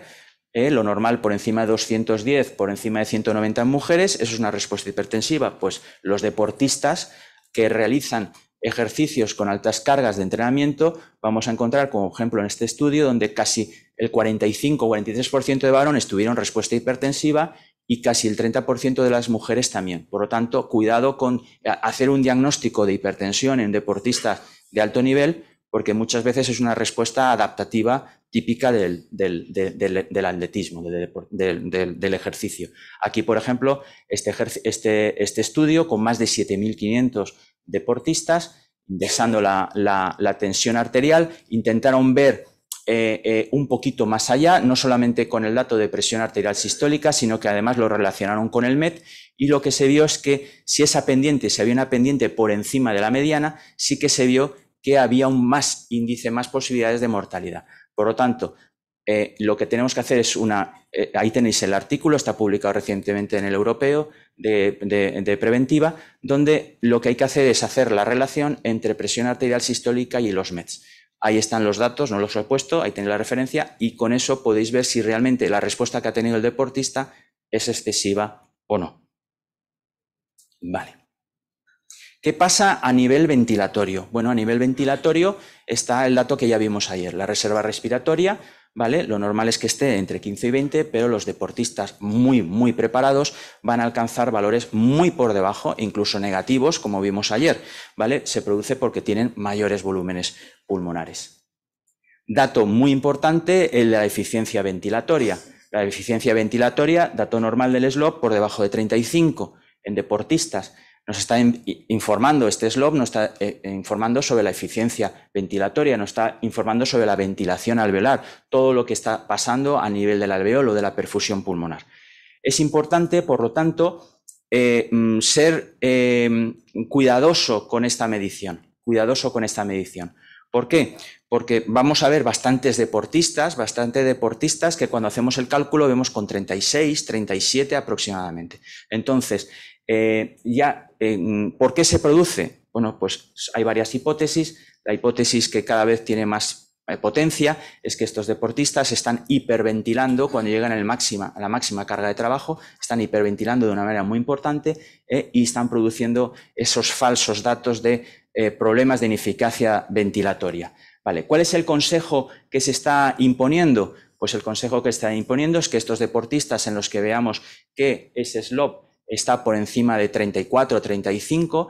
Speaker 8: ¿eh? lo normal por encima de 210, por encima de 190 mujeres, eso es una respuesta hipertensiva. Pues los deportistas que realizan ejercicios con altas cargas de entrenamiento, vamos a encontrar, como ejemplo en este estudio, donde casi el 45 o 43% de varones tuvieron respuesta hipertensiva y casi el 30% de las mujeres también. Por lo tanto, cuidado con eh, hacer un diagnóstico de hipertensión en deportistas de alto nivel, porque muchas veces es una respuesta adaptativa típica del, del, del, del atletismo, del, ejercicio. Aquí, por ejemplo, este, este, este estudio con más de 7.500 deportistas, indexando la, la, tensión arterial, intentaron ver eh, eh, un poquito más allá, no solamente con el dato de presión arterial sistólica, sino que además lo relacionaron con el MET y lo que se vio es que si esa pendiente, si había una pendiente por encima de la mediana, sí que se vio que había un más índice, más posibilidades de mortalidad. Por lo tanto, eh, lo que tenemos que hacer es una, eh, ahí tenéis el artículo, está publicado recientemente en el europeo de, de, de, preventiva, donde lo que hay que hacer es hacer la relación entre presión arterial sistólica y los MEDS. Ahí están los datos, no los he puesto, ahí tenéis la referencia y con eso podéis ver si realmente la respuesta que ha tenido el deportista es excesiva o no. Vale. ¿Qué pasa a nivel ventilatorio? Bueno, a nivel ventilatorio está el dato que ya vimos ayer, la reserva respiratoria, ¿vale? Lo normal es que esté entre 15 y 20, pero los deportistas muy, muy preparados van a alcanzar valores muy por debajo, incluso negativos, como vimos ayer, ¿vale? Se produce porque tienen mayores volúmenes pulmonares. Dato muy importante, el de la eficiencia ventilatoria. La eficiencia ventilatoria, dato normal del slot por debajo de 35 en deportistas nos está informando, este SLOB nos está eh, eh, informando sobre la eficiencia ventilatoria, nos está informando sobre la ventilación alveolar, todo lo que está pasando a nivel del alveolo, de la perfusión pulmonar. Es importante, por lo tanto, eh, mm, ser em, cuidadoso con esta medición, cuidadoso con esta medición. ¿Por qué? Porque vamos a ver bastantes deportistas, bastantes deportistas que cuando hacemos el cálculo vemos con 36, 37 aproximadamente. Entonces, ya ¿Por qué se produce? Bueno, pues hay varias hipótesis. La hipótesis que cada vez tiene más eh, potencia es que estos deportistas están hiperventilando cuando llegan a la máxima carga de trabajo, están hiperventilando de una manera muy importante eh, y están produciendo esos falsos datos de eh, problemas de ineficacia ventilatoria. Vale, ¿Cuál es el consejo que se está imponiendo? Pues el consejo que se está imponiendo es que estos deportistas en los que veamos que ese slop está por encima de 34 o 35,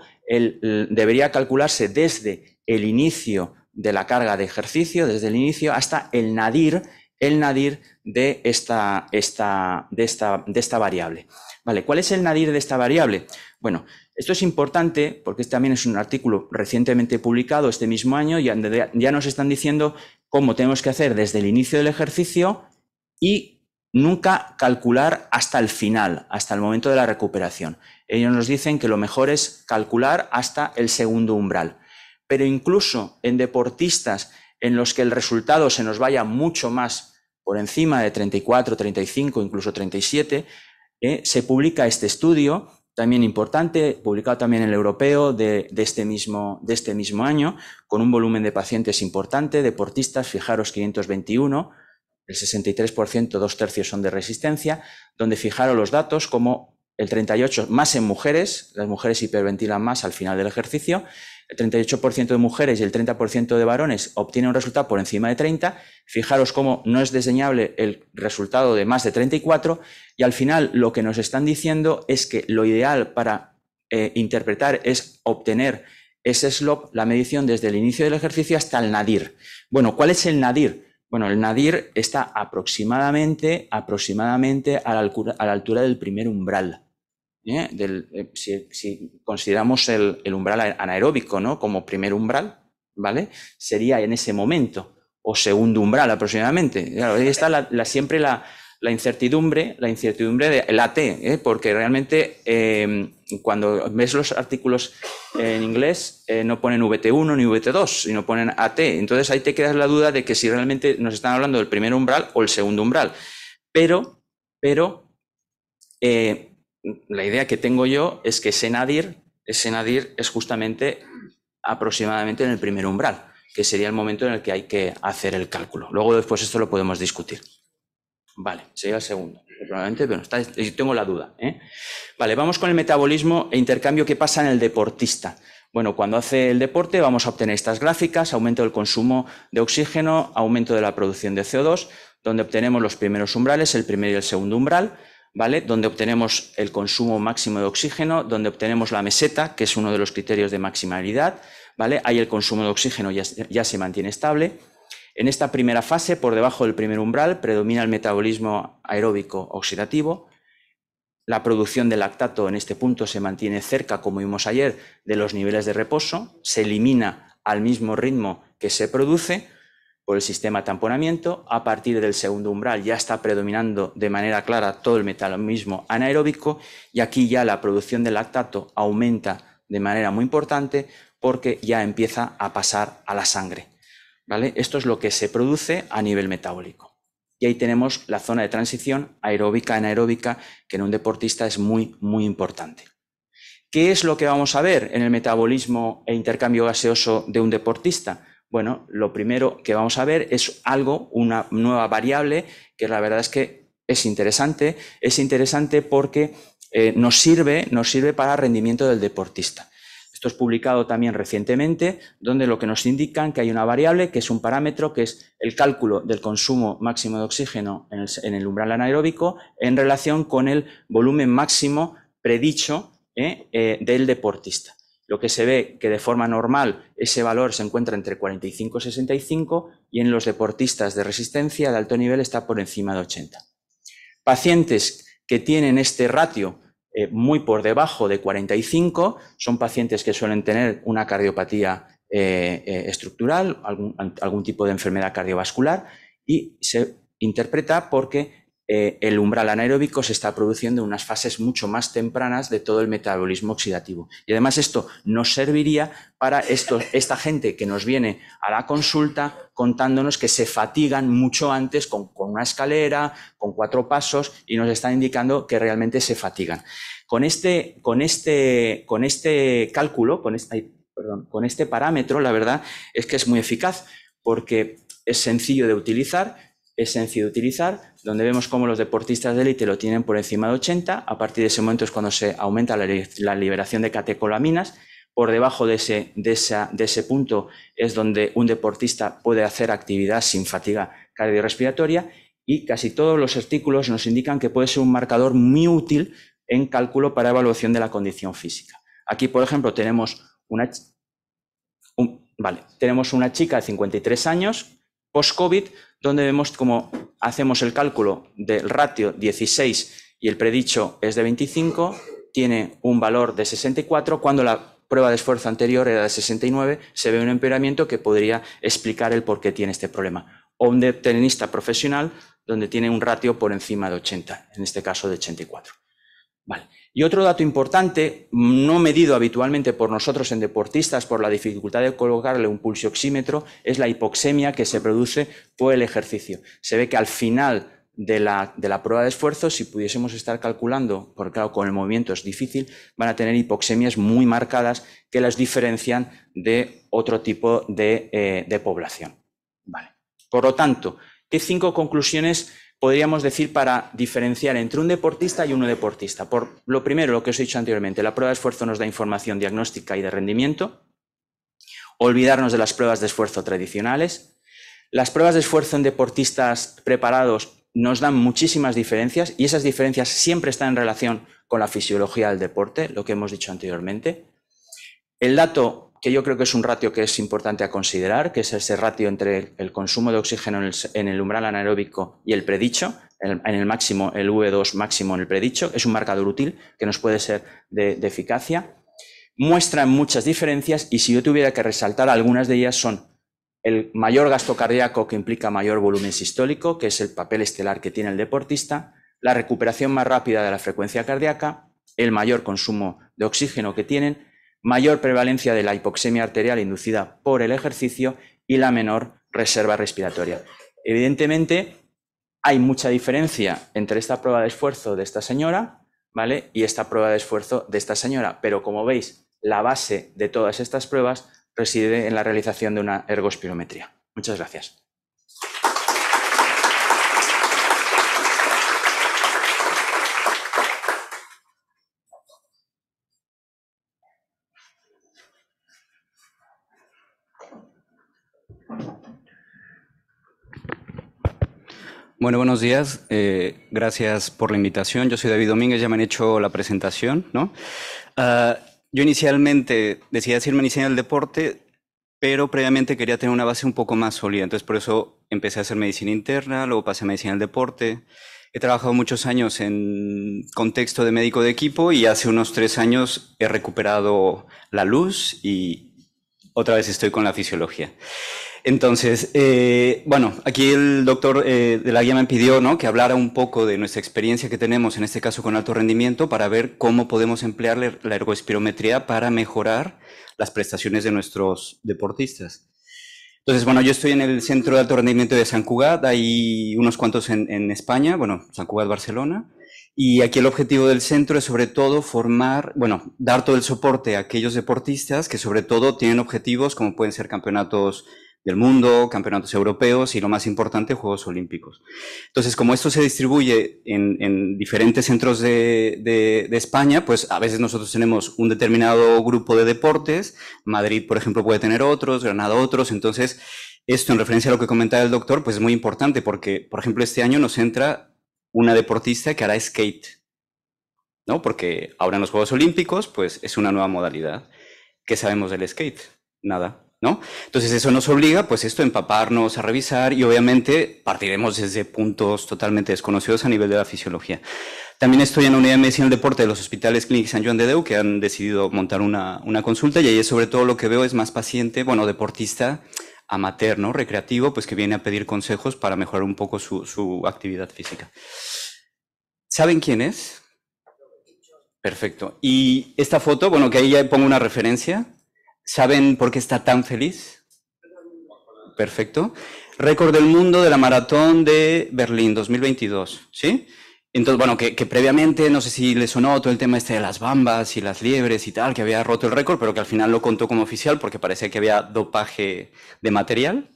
Speaker 8: debería calcularse desde el inicio de la carga de ejercicio, desde el inicio hasta el nadir, el nadir de esta, esta, de esta, de esta variable. Vale, ¿Cuál es el nadir de esta variable? Bueno, esto es importante porque este también es un artículo recientemente publicado este mismo año y ya nos están diciendo cómo tenemos que hacer desde el inicio del ejercicio y Nunca calcular hasta el final, hasta el momento de la recuperación. Ellos nos dicen que lo mejor es calcular hasta el segundo umbral. Pero incluso en deportistas en los que el resultado se nos vaya mucho más por encima de 34, 35, incluso 37, eh, se publica este estudio, también importante, publicado también en el europeo de, este mismo, de este mismo año, con un volumen de pacientes importante, deportistas, fijaros 521, el 63%, dos tercios son de resistencia, donde fijaron los datos como el 38% más en mujeres, las mujeres hiperventilan más al final del ejercicio, el 38% de mujeres y el 30% de varones obtienen un resultado por encima de 30, fijaros cómo no es desdeñable el resultado de más de 34, y al final lo que nos están diciendo es que lo ideal para eh, interpretar es obtener ese slope, la medición desde el inicio del ejercicio hasta el nadir. Bueno, ¿cuál es el nadir? Bueno, el nadir está aproximadamente, aproximadamente a, la altura, del primer umbral. ¿eh? Eh, si, consideramos el, umbral anaeróbico ¿no? como primer umbral, ¿vale? Sería en ese momento, o segundo umbral aproximadamente. está la, siempre la, la incertidumbre, la incertidumbre de AT, ¿eh? porque realmente em, cuando ves los artículos en inglés eh, no ponen VT1 ni VT2, sino ponen AT. Entonces ahí te quedas la duda de que si realmente nos están hablando del primer umbral o el segundo umbral. Pero, pero eh, la idea que tengo yo es que Senadir es justamente aproximadamente en el primer umbral, que sería el momento en el que hay que hacer el cálculo. Luego después esto lo podemos discutir. Vale, sería el segundo. Probablemente, bueno, está, tengo la duda. ¿eh? Vale, vamos con el metabolismo e intercambio que pasa en el deportista. Bueno, cuando hace el deporte vamos a obtener estas gráficas, aumento del consumo de oxígeno, aumento de la producción de CO2, donde obtenemos los primeros umbrales, el primer y el segundo umbral, ¿vale? Donde obtenemos el consumo máximo de oxígeno, donde obtenemos la meseta, que es uno de los criterios de maximalidad, ¿vale? Ahí el consumo de oxígeno ya, ya se mantiene estable en esta primera fase, por debajo del primer umbral, predomina el metabolismo aeróbico oxidativo. La producción de lactato en este punto se mantiene cerca, como vimos ayer, de los niveles de reposo, se elimina al mismo ritmo que se produce por el sistema tamponamiento. A partir del segundo umbral ya está predominando de manera clara todo el metabolismo anaeróbico y aquí ya la producción de lactato aumenta de manera muy importante porque ya empieza a pasar a la sangre. Esto es lo que se produce a nivel metabólico. Y ahí tenemos la zona de transición aeróbica, anaeróbica, que en un deportista es muy, muy importante. ¿Qué es lo que vamos a ver en el metabolismo e intercambio gaseoso de un deportista? Bueno, lo primero que vamos a ver es algo, una nueva variable, que la verdad es que es interesante. Es interesante porque eh, nos, sirve, nos sirve para rendimiento del deportista. Esto es publicado también recientemente, donde lo que nos indican que hay una variable que es un parámetro que es el cálculo del consumo máximo de oxígeno en el, umbral anaeróbico en relación con el volumen máximo predicho ¿eh? Eh, del deportista. Lo que se ve que de forma normal ese valor se encuentra entre 45 y 65 y en los deportistas de resistencia de alto nivel está por encima de 80. Pacientes que tienen este ratio eh, muy por debajo de 45 son pacientes que suelen tener una cardiopatía eh, eh, estructural, algún tipo de enfermedad cardiovascular, y se interpreta porque eh, el umbral anaeróbico se está produciendo en unas fases mucho más tempranas de todo el metabolismo oxidativo. Y además esto nos serviría para esta gente que nos viene a la consulta contándonos que se fatigan mucho antes con, una escalera, con cuatro pasos, y nos están indicando que realmente se fatigan. Con este, este, este cálculo, este, con este parámetro, la verdad es que es muy eficaz porque es sencillo de utilizar, es sencillo utilizar, donde vemos cómo los deportistas de élite lo tienen por encima de 80, a partir de ese momento es cuando se aumenta la, liberación de catecolaminas, por debajo de ese, de, de ese punto es donde un deportista puede hacer actividad sin fatiga cardiorrespiratoria y casi todos los artículos nos indican que puede ser un marcador muy útil en cálculo para evaluación de la condición física. Aquí, por ejemplo, tenemos una, vale, tenemos una chica de 53 años, post-COVID, donde vemos cómo hacemos el cálculo del ratio 16 y el predicho es de 25, tiene un valor de 64, cuando la prueba de esfuerzo anterior era de 69, se ve un empeoramiento que podría explicar el por qué tiene este problema. O un tenista profesional donde tiene un ratio por encima de 80, en este caso de 84. Vale. Y otro dato importante, no medido habitualmente por nosotros en deportistas por la dificultad de colocarle un oxímetro, es la hipoxemia que se produce por el ejercicio. Se ve que al final de la, prueba de esfuerzo, si pudiésemos estar calculando, porque claro, con el movimiento es difícil, van a tener hipoxemias muy marcadas que las diferencian de otro tipo de, eh, población. Vale. Por lo tanto, ¿qué cinco conclusiones podríamos decir, para diferenciar entre un deportista y un deportista. Por lo primero, lo que os he dicho anteriormente, la prueba de esfuerzo nos da información diagnóstica y de rendimiento. Olvidarnos de las pruebas de esfuerzo tradicionales. Las pruebas de esfuerzo en deportistas preparados nos dan muchísimas diferencias y esas diferencias siempre están en relación con la fisiología del deporte, lo que hemos dicho anteriormente. El dato que yo creo que es un ratio que es importante a considerar, que es ese ratio entre el consumo de oxígeno en el, umbral anaeróbico y el predicho, en, el máximo, el V2 máximo en el predicho, es un marcador útil que nos puede ser de, de eficacia. Muestran muchas diferencias y si yo tuviera que resaltar algunas de ellas son el mayor gasto cardíaco que implica mayor volumen sistólico, que es el papel estelar que tiene el deportista, la recuperación más rápida de la frecuencia cardíaca, el mayor consumo de oxígeno que tienen, mayor prevalencia de la hipoxemia arterial inducida por el ejercicio y la menor reserva respiratoria. Evidentemente, hay mucha diferencia entre esta prueba de esfuerzo de esta señora, ¿vale? Y esta prueba de esfuerzo de esta señora. Pero como veis, la base de todas estas pruebas reside en la realización de una ergospirometría. Muchas gracias.
Speaker 9: Bueno, buenos días. Eh, gracias por la invitación. Yo soy David Domínguez, ya me han hecho la presentación, ¿no? Ah, yo inicialmente decidí hacer medicina del deporte, pero previamente quería tener una base un poco más sólida. Entonces, por eso empecé a hacer medicina interna, luego pasé a medicina del deporte. He trabajado muchos años en contexto de médico de equipo y hace unos tres años he recuperado la luz y, otra vez estoy con la fisiología. Entonces, eh, bueno, aquí el doctor eh, de la guía me pidió ¿no? que hablara un poco de nuestra experiencia que tenemos, en este caso con alto rendimiento, para ver cómo podemos emplear la ergoespirometría para mejorar las prestaciones de nuestros deportistas. Entonces, bueno, yo estoy en el Centro de Alto Rendimiento de San Cugat, hay unos cuantos en, en España, bueno, San Cugat, Barcelona, y aquí el objetivo del centro es sobre todo formar, bueno, dar todo el soporte a aquellos deportistas que sobre todo tienen objetivos como pueden ser campeonatos del mundo, campeonatos europeos y lo más importante, Juegos Olímpicos. Entonces, como esto se distribuye en, diferentes centros de, de, España, pues a veces nosotros tenemos un determinado grupo de deportes, Madrid, por ejemplo, puede tener otros, Granada otros, entonces esto en referencia a lo que comentaba el doctor, pues es muy importante porque, por ejemplo, este año nos entra una deportista que hará skate, ¿no? Porque ahora en los Juegos Olímpicos, pues es una nueva modalidad. ¿Qué sabemos del skate? Nada, ¿no? Entonces eso nos obliga, pues esto, empaparnos, a revisar y obviamente partiremos desde puntos totalmente desconocidos a nivel de la fisiología. También estoy en la unidad de medicina del deporte de los hospitales Clinic San Juan de Deu, que han decidido montar una, una consulta y ahí sobre todo lo que veo es más paciente, bueno, deportista, amateur, Recreativo, pues que viene a pedir consejos para mejorar un poco su, su actividad física. ¿Saben quién es? Perfecto. Y esta foto, bueno, que ahí ya pongo una referencia. ¿Saben por qué está tan feliz? Perfecto. Récord del mundo de la maratón de Berlín 2022, ¿sí? Entonces, bueno, que, previamente, no sé si le sonó todo el tema este de las bambas y las liebres y tal, que había roto el récord, pero que al final lo contó como oficial porque parecía que había dopaje de material.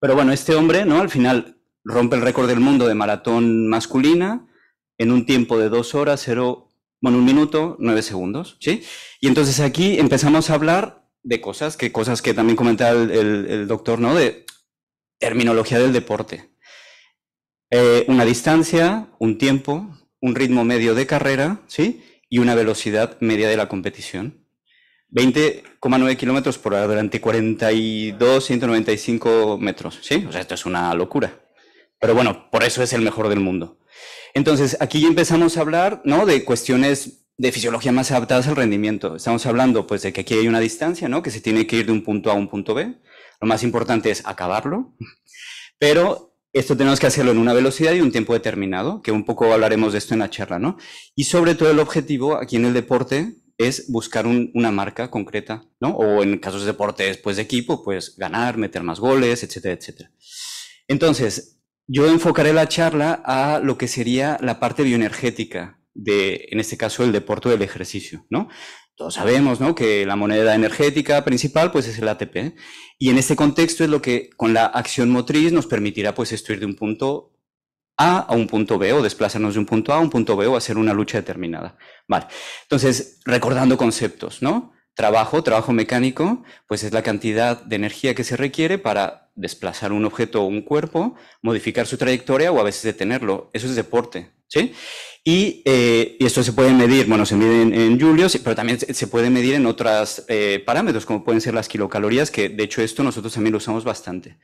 Speaker 9: Pero bueno, este hombre, ¿no? Al final rompe el récord del mundo de maratón masculina en un tiempo de dos horas, cero, bueno, un minuto, nueve segundos, ¿sí? Y entonces aquí empezamos a hablar de cosas, que cosas que también comentaba el doctor, ¿no? De terminología del deporte, eh, una distancia, un tiempo, un ritmo medio de carrera, ¿sí? Y una velocidad media de la competición. 20,9 kilómetros por hora durante 42, 195 metros, ¿sí? O sea, esto es una locura. Pero bueno, por eso es el mejor del mundo. Entonces, aquí ya empezamos a hablar, ¿no? De cuestiones de fisiología más adaptadas al rendimiento. Estamos hablando, pues, de que aquí hay una distancia, ¿no? Que se tiene que ir de un punto A a un punto B. Lo más importante es acabarlo. *laughs* Pero esto tenemos que hacerlo en una velocidad y un tiempo determinado, que un poco hablaremos de esto en la charla, ¿no? Y sobre todo el objetivo aquí en el deporte es buscar una marca concreta, ¿no? O en casos de deporte después de equipo, pues ganar, meter más goles, etcétera, etcétera. Entonces, yo enfocaré la charla a lo que sería la parte bioenergética de, en este caso, el deporte o el ejercicio, ¿no? todos sabemos ¿no? que la moneda energética principal pues, es el ATP. ¿eh? Y en este contexto es lo que con la acción motriz nos permitirá pues, esto de un punto A a un punto B o desplazarnos de un punto A a un punto B o hacer una lucha determinada. Vale. Entonces, recordando conceptos, ¿no? Trabajo, trabajo mecánico, pues es la cantidad de energía que se requiere para desplazar un objeto o un cuerpo, modificar su trayectoria o a veces detenerlo. Eso es deporte, ¿sí? Eh, y, esto se puede medir, bueno, se mide en, julios, pero también se puede medir en otros eh, parámetros, como pueden ser las kilocalorías, que de hecho esto nosotros también lo usamos bastante.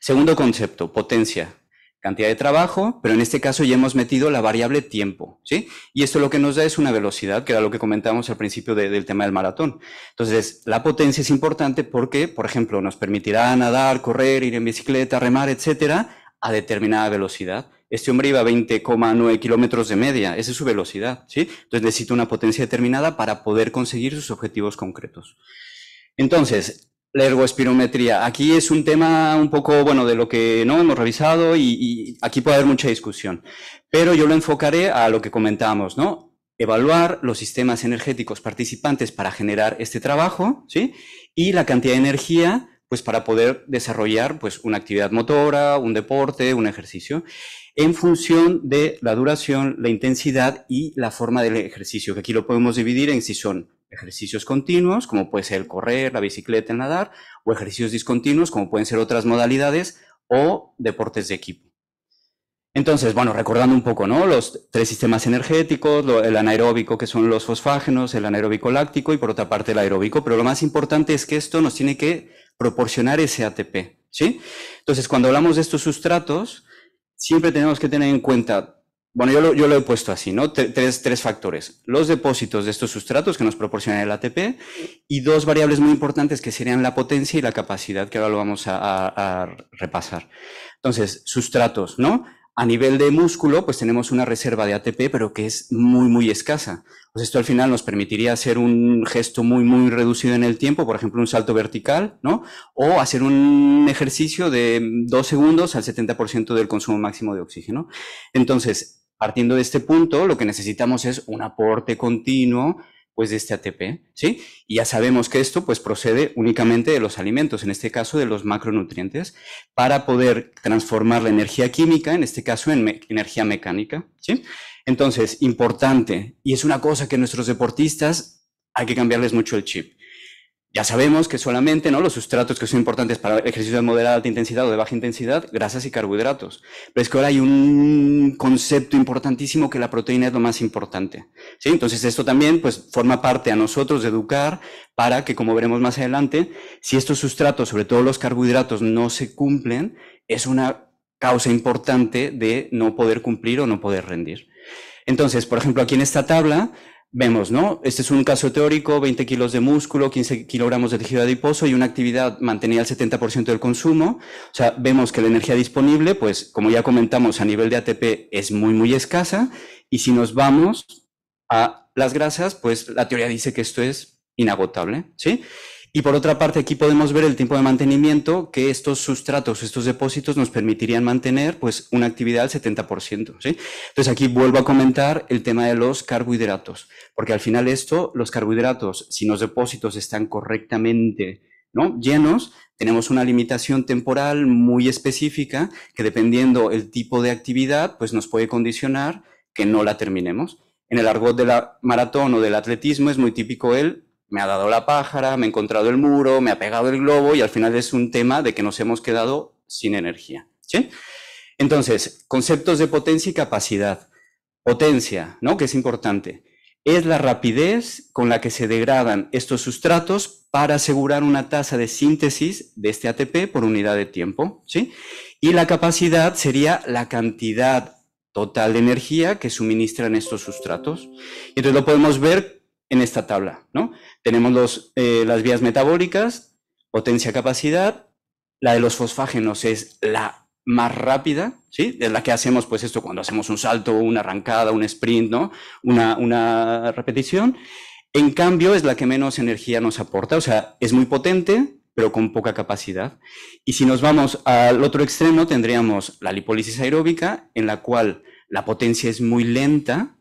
Speaker 9: Segundo concepto, potencia. Cantidad de trabajo, pero en este caso ya hemos metido la variable tiempo, ¿sí? Y esto lo que nos da es una velocidad, que era lo que comentábamos al principio del tema del maratón. Entonces, la potencia es importante porque, por ejemplo, nos permitirá nadar, correr, ir en bicicleta, remar, etcétera, a determinada velocidad este hombre iba a 20,9 kilómetros de media, esa es su velocidad, ¿sí? Entonces necesita una potencia determinada para poder conseguir sus objetivos concretos. Entonces, la ergoespirometría, aquí es un tema un poco, bueno, de lo que no hemos revisado y, y aquí puede haber mucha discusión, pero yo lo enfocaré a lo que comentábamos, ¿no? Evaluar los sistemas energéticos participantes para generar este trabajo, ¿sí? Y la cantidad de energía pues para poder desarrollar pues una actividad motora, un deporte, un ejercicio en función de la duración, la intensidad y la forma del ejercicio, que aquí lo podemos dividir en si son ejercicios continuos, como puede ser el correr, la bicicleta, el nadar, o ejercicios discontinuos, como pueden ser otras modalidades, o deportes de equipo. Entonces, bueno, recordando un poco, ¿no? Los tres sistemas energéticos, el anaeróbico, que son los fosfágenos, el anaeróbico láctico y por otra parte el aeróbico, pero lo más importante es que esto nos tiene que proporcionar ese ATP, ¿sí? Entonces, cuando hablamos de estos sustratos, siempre tenemos que tener en cuenta, bueno, yo lo, yo lo he puesto así, ¿no? Tres, tres, factores. Los depósitos de estos sustratos que nos proporciona el ATP y dos variables muy importantes que serían la potencia y la capacidad, que ahora lo vamos a, a repasar. Entonces, sustratos, ¿no? A nivel de músculo, pues tenemos una reserva de ATP, pero que es muy, muy escasa. Pues esto al final nos permitiría hacer un gesto muy, muy reducido en el tiempo, por ejemplo, un salto vertical, ¿no? O hacer un ejercicio de dos segundos al 70% del consumo máximo de oxígeno. Entonces, partiendo de este punto, lo que necesitamos es un aporte continuo pues de este ATP, ¿sí? Y ya sabemos que esto pues procede únicamente de los alimentos, en este caso de los macronutrientes, para poder transformar la energía química, en este caso en energía mecánica, ¿sí? Entonces, importante, y es una cosa que nuestros deportistas hay que cambiarles mucho el chip. Ya sabemos que solamente ¿no? los sustratos que son importantes para ejercicios de moderada alta intensidad o de baja intensidad, grasas y carbohidratos. Pero es que ahora hay un concepto importantísimo que la proteína es lo más importante. ¿sí? Entonces esto también pues, forma parte a nosotros de educar para que, como veremos más adelante, si estos sustratos, sobre todo los carbohidratos, no se cumplen, es una causa importante de no poder cumplir o no poder rendir. Entonces, por ejemplo, aquí en esta tabla vemos, ¿no? Este es un caso teórico, 20 kilos de músculo, 15 kilogramos de tejido adiposo y una actividad mantenida al 70% del consumo. O sea, vemos que la energía disponible, pues como ya comentamos, a nivel de ATP es muy, muy escasa. Y si nos vamos a las grasas, pues la teoría dice que esto es inagotable, ¿sí? Y por otra parte, aquí podemos ver el tiempo de mantenimiento que estos sustratos, estos depósitos nos permitirían mantener pues, una actividad al 70%. ¿sí? Entonces aquí vuelvo a comentar el tema de los carbohidratos, porque al final esto, los carbohidratos, si los depósitos están correctamente ¿no? llenos, tenemos una limitación temporal muy específica que dependiendo el tipo de actividad, pues nos puede condicionar que no la terminemos. En el argot de la maratón o del atletismo es muy típico el me ha dado la pájara, me ha encontrado el muro, me ha pegado el globo y al final es un tema de que nos hemos quedado sin energía. Entonces, conceptos de potencia y capacidad. Potencia, ¿no? Que es importante. Es la rapidez con la que se degradan estos sustratos para asegurar una tasa de síntesis de este ATP por unidad de tiempo, ¿sí? Y la capacidad sería la cantidad total de energía que suministran estos sustratos. Y entonces lo podemos ver en esta tabla, ¿no? Tenemos eh, las vías metabólicas, potencia capacidad, la de los fosfágenos es la más rápida, ¿sí? la que hacemos, pues esto, cuando hacemos un salto, una arrancada, un sprint, ¿no? Una, una repetición. En cambio, es la que menos energía nos aporta, o sea, es muy potente, pero con poca capacidad. Y si nos vamos al otro extremo, tendríamos la lipólisis aeróbica, en la cual la potencia es muy lenta,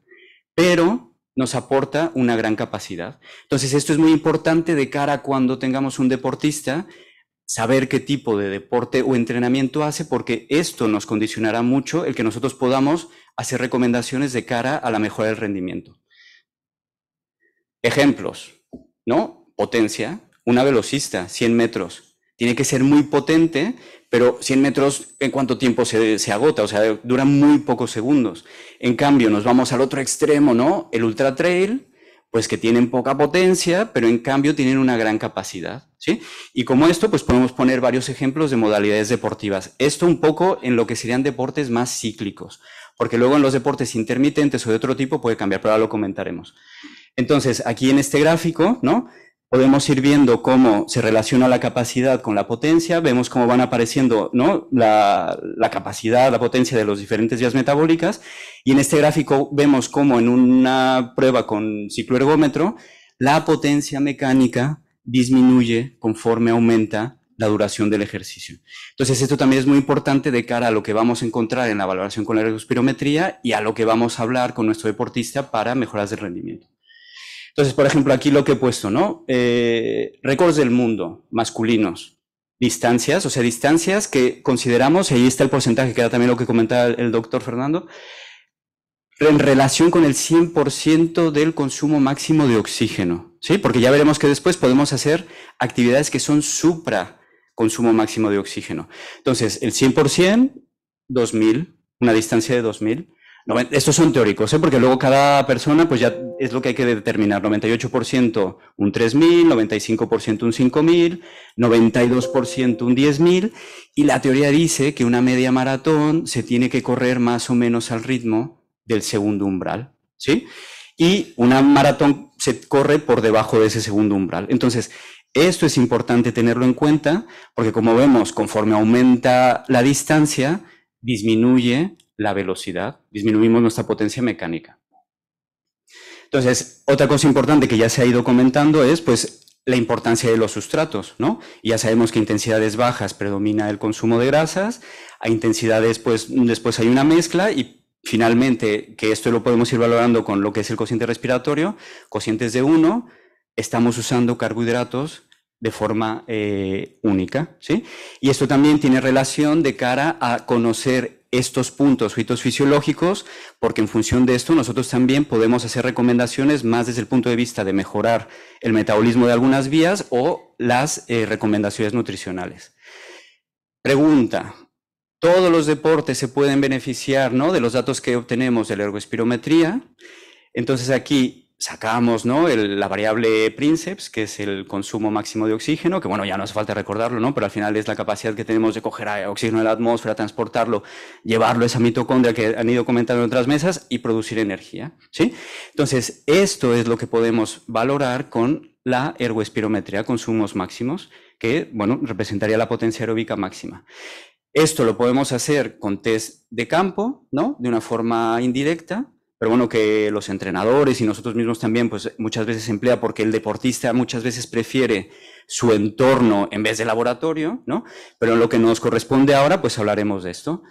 Speaker 9: pero nos aporta una gran capacidad. Entonces, esto es muy importante de cara a cuando tengamos un deportista, saber qué tipo de deporte o entrenamiento hace, porque esto nos condicionará mucho el que nosotros podamos hacer recomendaciones de cara a la mejora del rendimiento. Ejemplos, ¿no? Potencia. Una velocista, 100 metros, tiene que ser muy potente pero 100 metros, ¿en cuánto tiempo se, agota? O sea, dura muy pocos segundos. En cambio, nos vamos al otro extremo, ¿no? El ultra trail, pues que tienen poca potencia, pero en cambio tienen una gran capacidad, ¿sí? Y como esto, pues podemos poner varios ejemplos de modalidades deportivas. Esto un poco en lo que serían deportes más cíclicos, porque luego en los deportes intermitentes o de otro tipo puede cambiar, pero ahora lo comentaremos. Entonces, aquí en este gráfico, ¿no? podemos ir viendo cómo se relaciona la capacidad con la potencia, vemos cómo van apareciendo la, capacidad, la potencia de los diferentes vías metabólicas, y en este gráfico vemos cómo en una prueba con cicloergómetro, la potencia mecánica disminuye conforme aumenta la duración del ejercicio. Entonces, esto también es muy importante de cara a lo que vamos a encontrar en la valoración con la ergospirometría y a lo que vamos a hablar con nuestro deportista para mejoras de rendimiento. Entonces, por ejemplo, aquí lo que he puesto, ¿no? Eh, récords del mundo, masculinos, distancias, o sea, distancias que consideramos, y ahí está el porcentaje, que era también lo que comentaba el, el doctor Fernando, en relación con el 100% del consumo máximo de oxígeno, ¿sí? Porque ya veremos que después podemos hacer actividades que son supra consumo máximo de oxígeno. Entonces, el 100%, 2000, una distancia de 2000, estos son teóricos, ¿eh? porque luego cada persona pues ya es lo que hay que determinar. 98% un 3.000, 95% un 5.000, 92% un 10.000. Y la teoría dice que una media maratón se tiene que correr más o menos al ritmo del segundo umbral. ¿sí? Y una maratón se corre por debajo de ese segundo umbral. Entonces, esto es importante tenerlo en cuenta porque como vemos, conforme aumenta la distancia, disminuye la velocidad, disminuimos nuestra potencia mecánica. Entonces, otra cosa importante que ya se ha ido comentando es pues la importancia de los sustratos, ¿no? Ya sabemos que a intensidades bajas predomina el consumo de grasas, a intensidades pues después hay una mezcla y finalmente que esto lo podemos ir valorando con lo que es el cociente respiratorio, cocientes de 1, estamos usando carbohidratos de forma eh, única, ¿sí? Y esto también tiene relación de cara a conocer estos puntos hitos fisiológicos, porque en función de esto nosotros también podemos hacer recomendaciones más desde el punto de vista de mejorar el metabolismo de algunas vías o las eh, recomendaciones nutricionales. Pregunta, todos los deportes se pueden beneficiar ¿no? de los datos que obtenemos de la ergospirometría. Entonces aquí sacamos ¿no? la variable princeps, que es el consumo máximo de oxígeno, que bueno, ya no hace falta recordarlo, ¿no? pero al final es la capacidad que tenemos de coger oxígeno de la atmósfera, transportarlo, llevarlo a esa mitocondria que han ido comentando en otras mesas y producir energía. ¿sí? Entonces, esto es lo que podemos valorar con la ergoespirometría, consumos máximos, que bueno, representaría la potencia aeróbica máxima. Esto lo podemos hacer con test de campo, ¿no? De una forma indirecta, pero bueno, que los entrenadores y nosotros mismos también, pues muchas veces emplea porque el deportista muchas veces prefiere su entorno en vez de laboratorio, ¿no? Pero en lo que nos corresponde ahora, pues hablaremos de esto.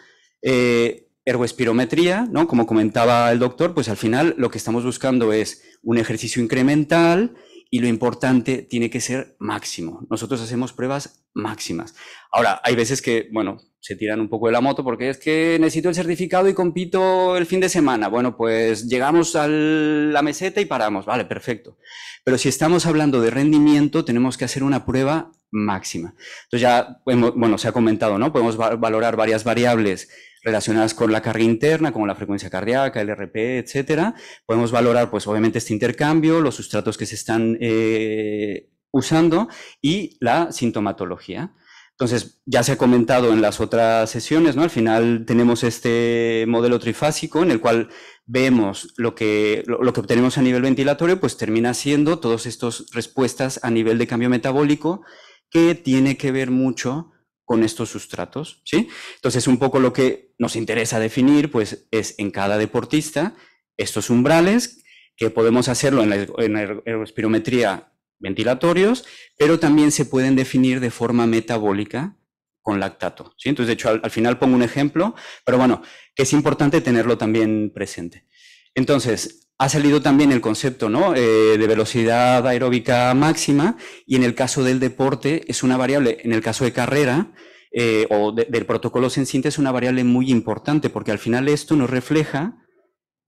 Speaker 9: Eh, ergoespirometría, ¿no? Como comentaba el doctor, pues al final lo que estamos buscando es un ejercicio incremental y lo importante tiene que ser máximo. Nosotros hacemos pruebas máximas. Ahora, hay veces que, bueno, se tiran un poco de la moto porque es que necesito el certificado y compito el fin de semana. Bueno, pues llegamos a la meseta y paramos. Vale, perfecto. Pero si estamos hablando de rendimiento, tenemos que hacer una prueba máxima. Entonces ya, bueno, se ha comentado, ¿no? Podemos valorar varias variables relacionadas con la carga interna, como la frecuencia cardíaca, el RP, etcétera. Podemos valorar, pues, obviamente, este intercambio, los sustratos que se están eh, usando y la sintomatología. Entonces, ya se ha comentado en las otras sesiones, ¿no? Al final tenemos este modelo trifásico en el cual vemos lo que, lo, que obtenemos a nivel ventilatorio, pues termina siendo todas estas respuestas a nivel de cambio metabólico que tiene que ver mucho con estos sustratos, ¿sí? Entonces, un poco lo que nos interesa definir, pues, es en cada deportista estos umbrales, que podemos hacerlo en la, en ventilatorios, pero también se pueden definir de forma metabólica con lactato, ¿sí? Entonces, de hecho, al final pongo un ejemplo, pero bueno, que es importante tenerlo también presente. Entonces, ha salido también el concepto eh, de velocidad aeróbica máxima y en el caso del deporte es una variable, en el caso de carrera eh, o del protocolo Sensinte es una variable muy importante porque al final esto nos refleja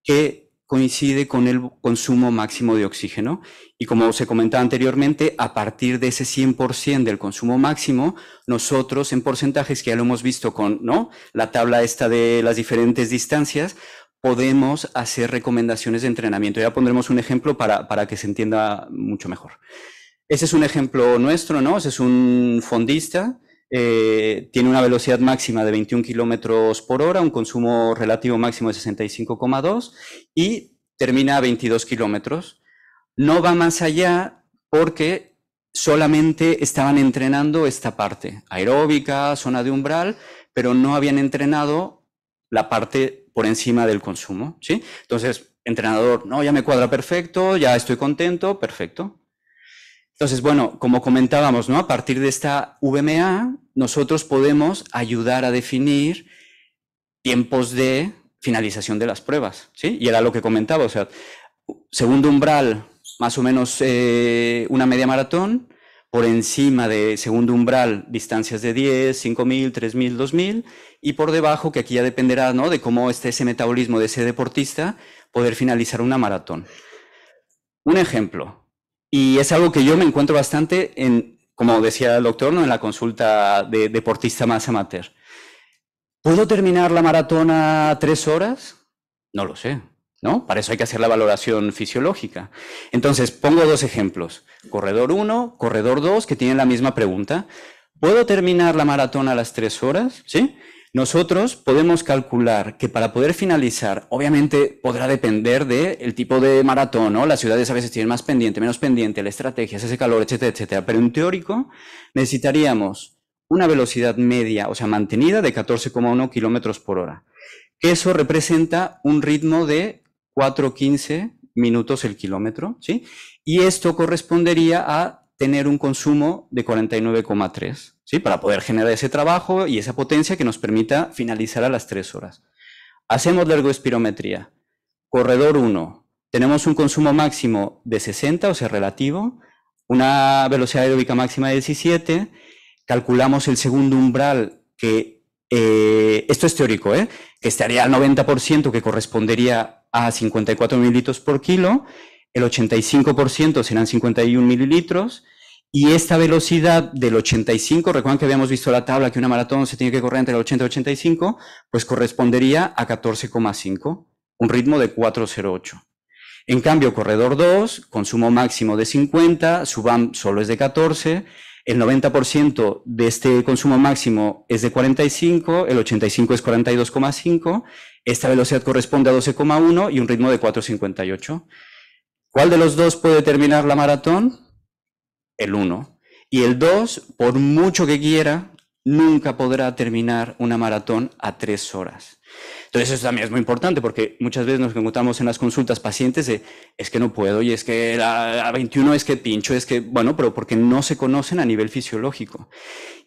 Speaker 9: que coincide con el consumo máximo de oxígeno y como se comentaba anteriormente, a partir de ese 100% del consumo máximo, nosotros en porcentajes que ya lo hemos visto con ¿no? la tabla esta de las diferentes distancias, podemos hacer recomendaciones de entrenamiento. Ya pondremos un ejemplo para, que se entienda mucho mejor. Ese es un ejemplo nuestro, ¿no? Ese es un fondista, eh, tiene una velocidad máxima de 21 kilómetros por hora, un consumo relativo máximo de 65,2 y termina a 22 kilómetros. No va más allá porque solamente estaban entrenando esta parte aeróbica, zona de umbral, pero no habían entrenado la parte por encima del consumo, ¿sí? Entonces, entrenador, no, ya me cuadra perfecto, ya estoy contento, perfecto. Entonces, bueno, como comentábamos, ¿no? A partir de esta VMA, nosotros podemos ayudar a definir tiempos de finalización de las pruebas, ¿sí? Y era lo que comentaba, o sea, segundo umbral, más o menos eh, una media maratón, por encima de segundo umbral distancias de 10, 5000, 3000, 2000 y por debajo, que aquí ya dependerá ¿no? de cómo esté ese metabolismo de ese deportista, poder finalizar una maratón. Un ejemplo, y es algo que yo me encuentro bastante en, como decía el doctor, en la consulta de deportista más amateur. ¿Puedo terminar la maratón a tres horas? No lo sé. ¿no? Para eso hay que hacer la valoración fisiológica. Entonces, pongo dos ejemplos. Corredor 1, corredor 2, que tienen la misma pregunta. ¿Puedo terminar la maratón a las 3 horas? ¿Sí? Nosotros podemos calcular que para poder finalizar, obviamente podrá depender del el tipo de maratón, ¿no? Las ciudades a veces tienen más pendiente, menos pendiente, la estrategia, ese calor, etcétera, etcétera. Pero en teórico necesitaríamos una velocidad media, o sea, mantenida de 14,1 kilómetros por hora. Eso representa un ritmo de 4.15 minutos el kilómetro, ¿sí? Y esto correspondería a tener un consumo de 49,3, ¿sí? Para poder generar ese trabajo y esa potencia que nos permita finalizar a las 3 horas. Hacemos largoespirometría. Corredor 1. Tenemos un consumo máximo de 60, o sea, relativo, una velocidad aeróbica máxima de 17, calculamos el segundo umbral que eh, esto es teórico, ¿eh? que estaría al 90% que correspondería a 54 mililitros por kilo, el 85% serán 51 mililitros, y esta velocidad del 85, recuerdan que habíamos visto la tabla que una maratón se tiene que correr entre el 80 y el 85, pues correspondería a 14,5, un ritmo de 408. En cambio, corredor 2, consumo máximo de 50, su solo es de 14, el 90% de este consumo máximo es de 45, el 85 es 42,5, esta velocidad corresponde a 12,1 y un ritmo de 4,58. ¿Cuál de los dos puede terminar la maratón? El 1. Y el 2, por mucho que quiera, nunca podrá terminar una maratón a 3 horas. Entonces eso también es muy importante porque muchas veces nos encontramos en las consultas pacientes de es que no puedo y es que a, 21 es que pincho, es que bueno, pero porque no se conocen a nivel fisiológico.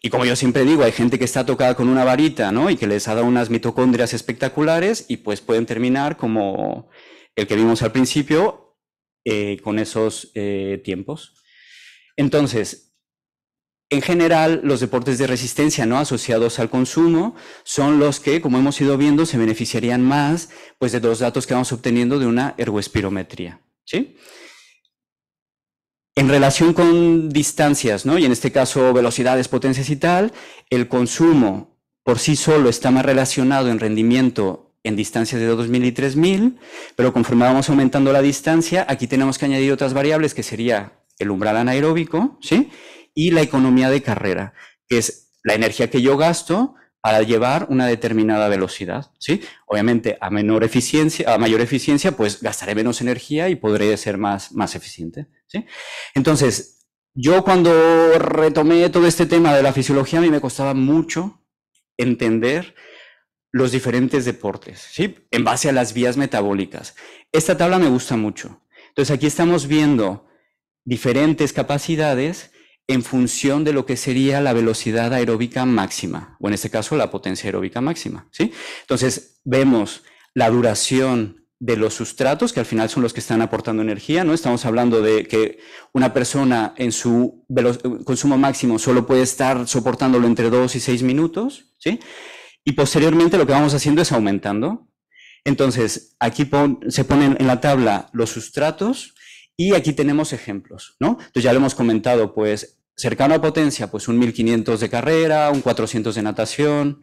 Speaker 9: Y como yo siempre digo, hay gente que está tocada con una varita, Y que les ha dado unas mitocondrias espectaculares y pues pueden terminar como el que vimos al principio eh, con esos eh, tiempos. Entonces, en general, los deportes de resistencia no asociados al consumo son los que, como hemos ido viendo, se beneficiarían más pues, de los datos que vamos obteniendo de una ergoespirometría. ¿sí? En relación con distancias, ¿no? y en este caso velocidades, potencias y tal, el consumo por sí solo está más relacionado en rendimiento en distancias de 2000 y 3000, pero conforme vamos aumentando la distancia, aquí tenemos que añadir otras variables que sería el umbral anaeróbico, ¿sí? y la economía de carrera, que es la energía que yo gasto para llevar una determinada velocidad, ¿sí? Obviamente a menor eficiencia, a mayor eficiencia, pues gastaré menos energía y podré ser más, más eficiente, Entonces, yo cuando retomé todo este tema de la fisiología, a mí me costaba mucho entender los diferentes deportes, ¿sí? En base a las vías metabólicas. Esta tabla me gusta mucho. Entonces aquí estamos viendo diferentes capacidades en función de lo que sería la velocidad aeróbica máxima, o en este caso la potencia aeróbica máxima. ¿sí? Entonces, vemos la duración de los sustratos, que al final son los que están aportando energía, ¿no? Estamos hablando de que una persona en su consumo máximo solo puede estar soportándolo entre 2 y 6 minutos, ¿sí? Y posteriormente lo que vamos haciendo es aumentando. Entonces, aquí se ponen en la tabla los sustratos, y aquí tenemos ejemplos, ¿no? Entonces ya lo hemos comentado, pues cercano a potencia, pues un 1500 de carrera, un 400 de natación,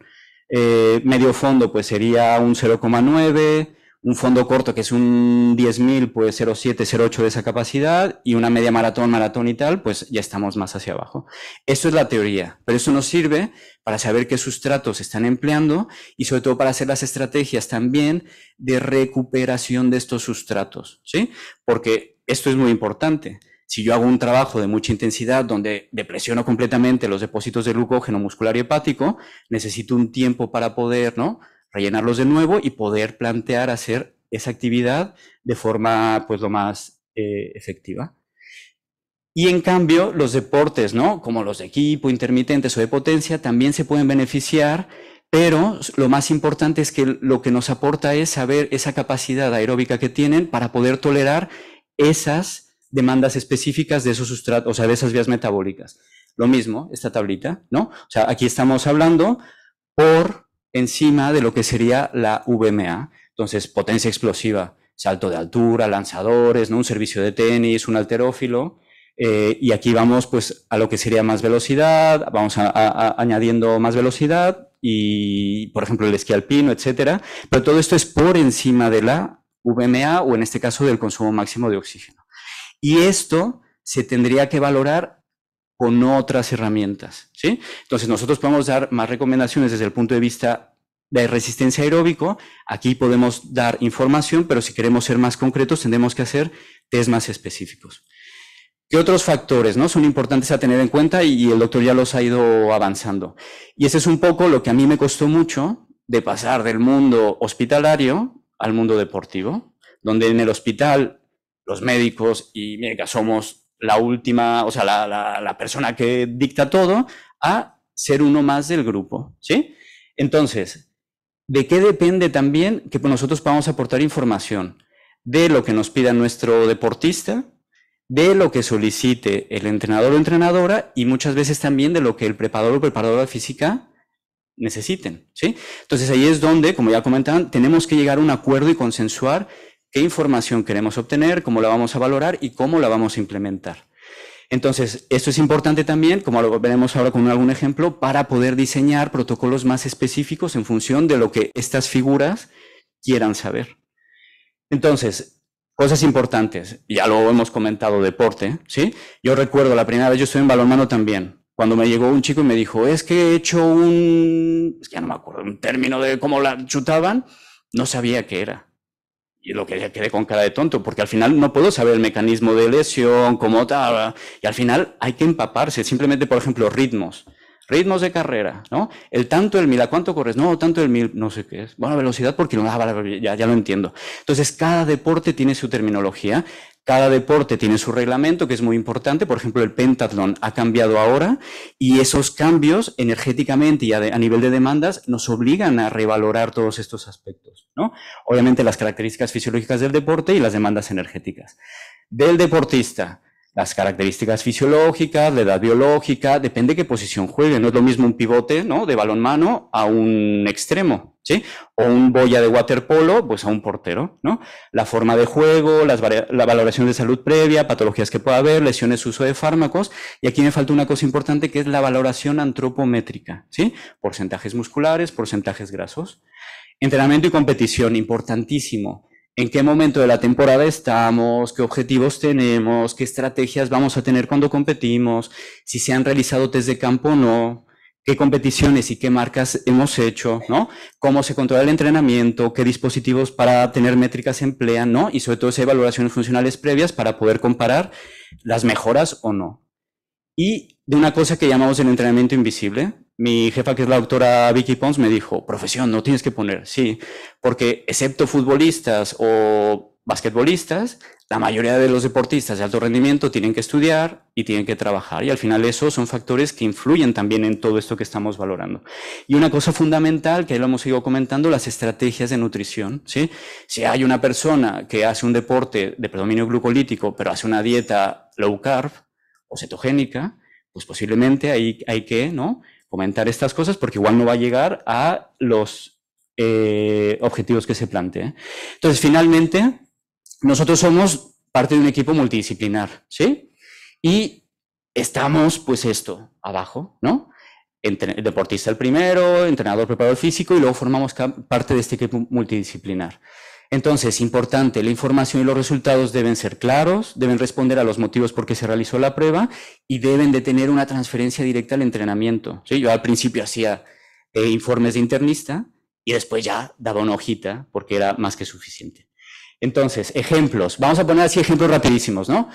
Speaker 9: eh, medio fondo pues sería un 0,9, un fondo corto que es un 10.000 pues 0,7, 0,8 de esa capacidad y una media maratón, maratón y tal, pues ya estamos más hacia abajo. Esto es la teoría, pero eso nos sirve para saber qué sustratos están empleando y sobre todo para hacer las estrategias también de recuperación de estos sustratos, ¿sí? Porque esto es muy importante. Si yo hago un trabajo de mucha intensidad donde depresiono completamente los depósitos de glucógeno muscular y hepático, necesito un tiempo para poder, ¿no? rellenarlos de nuevo y poder plantear hacer esa actividad de forma pues lo más eh, efectiva. Y en cambio, los deportes, ¿no? Como los de equipo, intermitentes o de potencia, también se pueden beneficiar, pero lo más importante es que lo que nos aporta es saber esa capacidad aeróbica que tienen para poder tolerar esas demandas específicas de esos sustratos, o sea, de esas vías metabólicas. Lo mismo, esta tablita, ¿no? O sea, aquí estamos hablando por encima de lo que sería la VMA. Entonces, potencia explosiva, salto de altura, lanzadores, ¿no? Un servicio de tenis, un alterófilo. Eh, y aquí vamos pues a lo que sería más velocidad, vamos añadiendo más velocidad y, por ejemplo, el esquí alpino, etcétera. Pero todo esto es por encima de la VMA o en este caso del consumo máximo de oxígeno. Y esto se tendría que valorar con otras herramientas, ¿sí? Entonces nosotros podemos dar más recomendaciones desde el punto de vista de resistencia aeróbico, aquí podemos dar información, pero si queremos ser más concretos, tendremos que hacer test más específicos. ¿Qué otros factores no? son importantes a tener en cuenta? Y el doctor ya los ha ido avanzando. Y ese es un poco lo que a mí me costó mucho de pasar del mundo hospitalario al mundo deportivo, donde en el hospital los médicos y somos la última, o sea, la, persona que dicta todo, a ser uno más del grupo, ¿sí? Entonces, ¿de qué depende también que nosotros podamos aportar información? De lo que nos pida nuestro deportista, de lo que solicite el entrenador o entrenadora y muchas veces también de lo que el preparador o preparadora física necesiten, ¿sí? Entonces ahí es donde, como ya comentaban, tenemos que llegar a un acuerdo y consensuar qué información queremos obtener, cómo la vamos a valorar y cómo la vamos a implementar. Entonces, esto es importante también, como lo veremos ahora con algún ejemplo, para poder diseñar protocolos más específicos en función de lo que estas figuras quieran saber. Entonces, cosas importantes, ya lo hemos comentado, deporte, ¿sí? Yo recuerdo la primera vez, yo estoy en balonmano también, cuando me llegó un chico y me dijo, es que he hecho un, ya no me acuerdo, un término de cómo la chutaban, no sabía qué era y lo que quedé con cara de tonto, porque al final no puedo saber el mecanismo de lesión, cómo tal, y al final hay que empaparse, simplemente, por ejemplo, ritmos, ritmos de carrera, ¿no? El tanto, del mil, ¿a cuánto corres? No, tanto del mil, no sé qué es. Bueno, velocidad porque ah, ya lo entiendo. Entonces, cada deporte tiene su terminología, cada deporte tiene su reglamento, que es muy importante. Por ejemplo, el pentatlón ha cambiado ahora y esos cambios energéticamente y a, nivel de demandas nos obligan a revalorar todos estos aspectos. ¿no? Obviamente las características fisiológicas del deporte y las demandas energéticas. Del deportista, las características fisiológicas, la edad biológica, depende de qué posición juegue. No es lo mismo un pivote ¿no? de mano a un extremo. O un boya de waterpolo, pues a un portero, ¿no? La forma de juego, la valoración de salud previa, patologías que pueda haber, lesiones, uso de fármacos. Y aquí me falta una cosa importante que es la valoración antropométrica, ¿sí? Porcentajes musculares, porcentajes grasos. Entrenamiento y competición, importantísimo en qué momento de la temporada estamos, qué objetivos tenemos, qué estrategias vamos a tener cuando competimos, si se han realizado test de campo o no, qué competiciones y qué marcas hemos hecho, ¿no? Cómo se controla el entrenamiento, qué dispositivos para tener métricas se emplean, ¿no? Y sobre todo se hay valoraciones funcionales previas para poder comparar las mejoras o no. Y de una cosa que llamamos el entrenamiento invisible, mi jefa, que es la doctora Vicky Pons, me dijo, profesión, no tienes que poner, sí, porque excepto futbolistas o basquetbolistas, la mayoría de los deportistas de alto rendimiento tienen que estudiar y tienen que trabajar. Y al final esos son factores que influyen también en todo esto que estamos valorando. Y una cosa fundamental, que ahí lo hemos ido comentando, las estrategias de nutrición. ¿sí? Si hay una persona que hace un deporte de predominio glucolítico, pero hace una dieta low carb o cetogénica, pues posiblemente ahí hay que ¿no? comentar estas cosas porque igual no va a llegar a los eh, objetivos que se plantea. Entonces, finalmente, nosotros somos parte de un equipo multidisciplinar, ¿sí? Y estamos, pues esto, abajo, ¿no? deportista el primero, entrenador, preparador físico y luego formamos parte de este equipo multidisciplinar. Entonces, importante, la información y los resultados deben ser claros, deben responder a los motivos por qué se realizó la prueba y deben de tener una transferencia directa al entrenamiento. ¿sí? Yo al principio hacía eh, informes de internista y después ya daba una hojita porque era más que suficiente. Entonces, ejemplos. Vamos a poner así ejemplos rapidísimos, ¿no?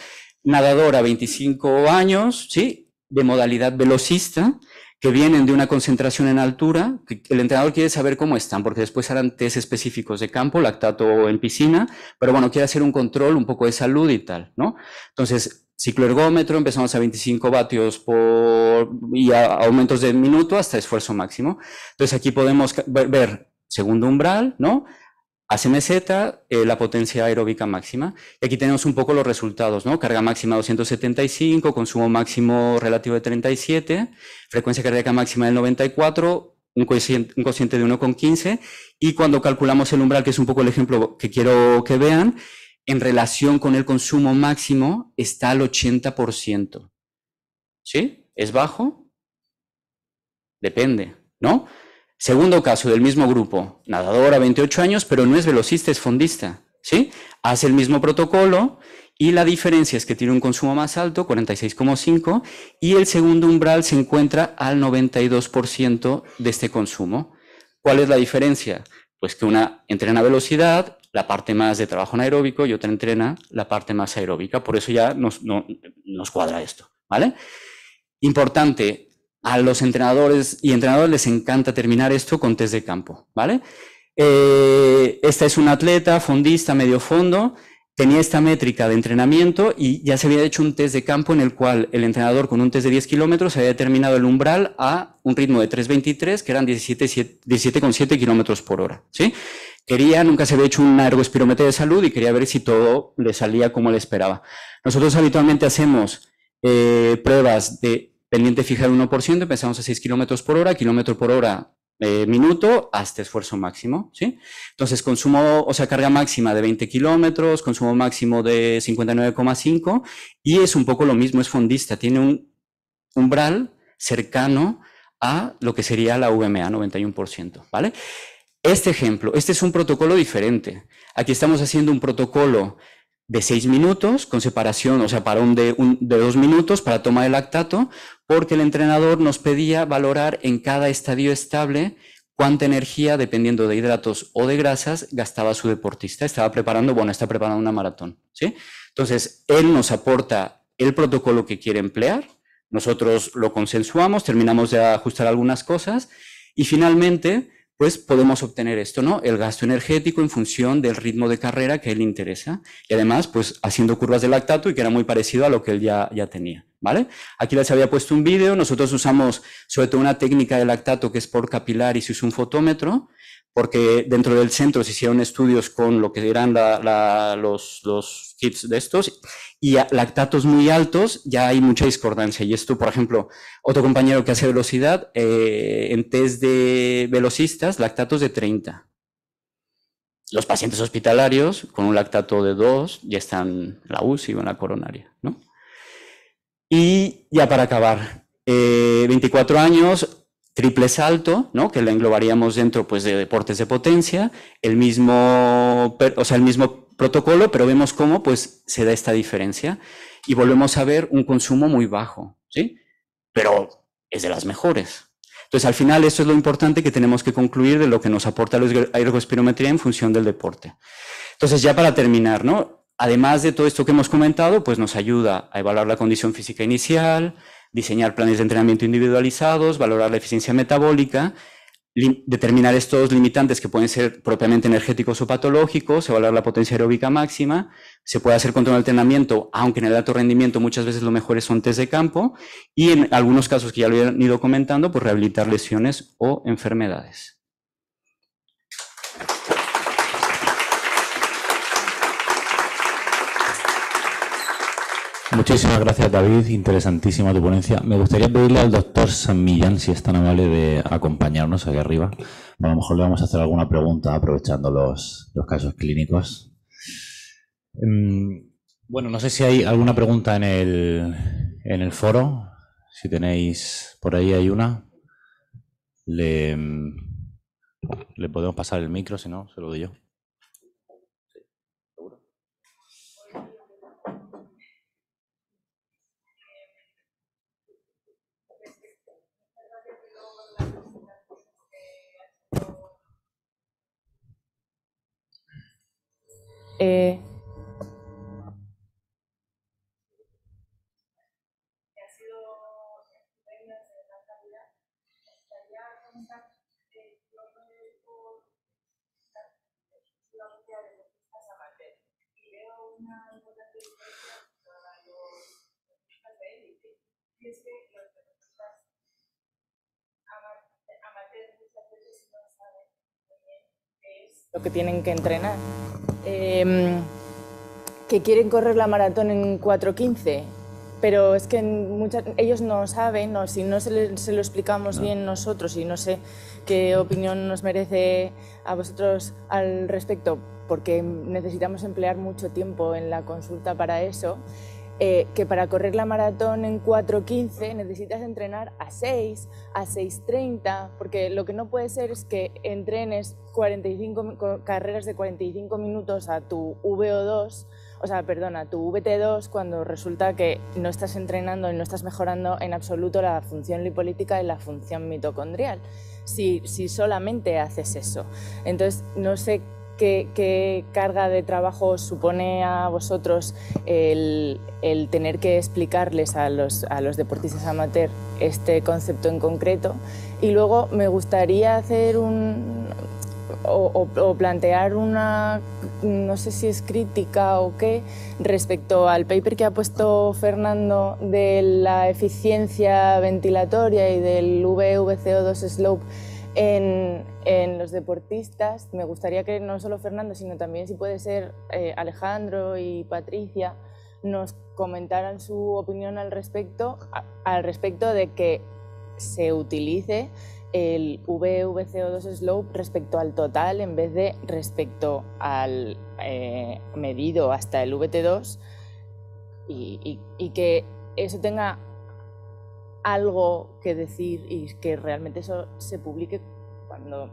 Speaker 9: Nadadora, 25 años, ¿sí? De modalidad velocista, que vienen de una concentración en altura, que el entrenador quiere saber cómo están, porque después harán test específicos de campo, lactato en piscina, pero bueno, quiere hacer un control, un poco de salud y tal, ¿no? Entonces, cicloergómetro, empezamos a 25 vatios por, y a aumentos de minuto hasta esfuerzo máximo. Entonces aquí podemos ver segundo umbral, ¿no? ACMZ, eh, la potencia aeróbica máxima. Y aquí tenemos un poco los resultados, ¿no? Carga máxima 275, consumo máximo relativo de 37, frecuencia cardíaca máxima del 94, un cociente, un cociente de 1,15. Y cuando calculamos el umbral, que es un poco el ejemplo que quiero que vean, en relación con el consumo máximo está al 80%. ¿Sí? ¿Es bajo? Depende, ¿no? Segundo caso del mismo grupo, nadador a 28 años, pero no es velocista, es fondista. ¿sí? Hace el mismo protocolo y la diferencia es que tiene un consumo más alto, 46,5, y el segundo umbral se encuentra al 92% de este consumo. ¿Cuál es la diferencia? Pues que una entrena velocidad, la parte más de trabajo anaeróbico, y otra entrena la parte más aeróbica. Por eso ya nos, no, nos cuadra esto. ¿Vale? Importante, a los entrenadores y entrenadores les encanta terminar esto con test de campo, ¿vale? Eh, esta es una atleta, fondista, medio fondo, tenía esta métrica de entrenamiento y ya se había hecho un test de campo en el cual el entrenador con un test de 10 kilómetros había determinado el umbral a un ritmo de 3.23, que eran 17,7 17, kilómetros por hora, ¿sí? Quería, nunca se había hecho un ergospirometría de salud y quería ver si todo le salía como le esperaba. Nosotros habitualmente hacemos eh, pruebas de pendiente fija 1%, empezamos a 6 kilómetros por hora, kilómetro por hora eh, minuto hasta esfuerzo máximo, ¿sí? Entonces, consumo, o sea, carga máxima de 20 kilómetros, consumo máximo de 59,5 y es un poco lo mismo, es fondista, tiene un umbral cercano a lo que sería la VMA, 91%, ¿vale? Este ejemplo, este es un protocolo diferente. Aquí estamos haciendo un protocolo de seis minutos con separación, o sea, para un, de dos minutos para tomar el lactato, porque el entrenador nos pedía valorar en cada estadio estable cuánta energía, dependiendo de hidratos o de grasas, gastaba su deportista. Estaba preparando, bueno, está preparando una maratón, ¿sí? Entonces, él nos aporta el protocolo que quiere emplear, nosotros lo consensuamos, terminamos de ajustar algunas cosas y finalmente pues podemos obtener esto, ¿no? El gasto energético en función del ritmo de carrera que él le interesa. Y además, pues haciendo curvas de lactato y que era muy parecido a lo que él ya, ya tenía, ¿vale? Aquí les había puesto un vídeo. Nosotros usamos sobre todo una técnica de lactato que es por capilar y se usa un fotómetro, porque dentro del centro se hicieron estudios con lo que eran los, los de estos y lactatos muy altos ya hay mucha discordancia. Y esto, por ejemplo, otro compañero que hace velocidad, eh, en test de velocistas, lactatos de 30. Los pacientes hospitalarios con un lactato de 2 ya están en la UCI o en la coronaria. Y ya para acabar, 24 eh, años, triple salto, ¿no? Que la englobaríamos dentro, pues, de deportes de potencia. El mismo, o sea, el mismo protocolo, pero vemos cómo pues, se da esta diferencia y volvemos a ver un consumo muy bajo, ¿sí? Pero es de las mejores. Entonces, al final, esto es lo importante que tenemos que concluir de lo que nos aporta la aeroespirometría en función del deporte. Entonces, ya para terminar, ¿no? Además de todo esto que hemos comentado, pues nos ayuda a evaluar la condición física inicial, diseñar planes de entrenamiento individualizados, valorar la eficiencia metabólica determinar estos limitantes que pueden ser propiamente energéticos o patológicos, evaluar la potencia aeróbica máxima, se puede hacer control de entrenamiento, aunque en el alto rendimiento muchas veces lo mejores son test de campo, y en algunos casos que ya lo he ido comentando, pues rehabilitar lesiones o enfermedades.
Speaker 7: Muchísimas gracias, David. Interesantísima tu ponencia. Me gustaría pedirle al doctor San Millán, si es tan amable, de acompañarnos aquí arriba. A lo mejor le vamos a hacer alguna pregunta aprovechando los, casos clínicos. Em, bueno, no sé si hay alguna pregunta en el, en el foro. Si tenéis, por ahí hay una. Le, le podemos pasar el micro, si no, se lo doy yo.
Speaker 3: eh,
Speaker 6: lo que tienen que entrenar. Em, que quieren correr la maratón en 4.15, pero es que ellos no saben, o si no se, lo explicamos bien nosotros y no sé qué opinión nos merece a vosotros al respecto, porque necesitamos emplear mucho tiempo en la consulta para eso. Eh, que para correr la maratón en 4.15 necesitas entrenar a 6, a 6.30, porque lo que no puede ser es que entrenes 45, carreras de 45 minutos a tu VO2, o sea, perdona, tu VT2 cuando resulta que no estás entrenando y no estás mejorando en absoluto la función lipolítica y la función mitocondrial, si, si solamente haces eso. Entonces, no sé qué, carga de trabajo supone a vosotros el, tener que explicarles a los, deportistas amateur este concepto en concreto. Y luego me gustaría hacer un, o, plantear una, no sé si es crítica o qué, respecto al paper que ha puesto Fernando de la eficiencia ventilatoria y del VVCO2 slope en, en los deportistas me gustaría que no solo Fernando, sino también si puede ser eh, Alejandro y Patricia nos comentaran su opinión al respecto, al respecto de que se utilice el VVCO2 slope respecto al total en vez de respecto al eh, medido hasta el VT2 y que eso tenga algo que decir y que realmente eso se publique cuando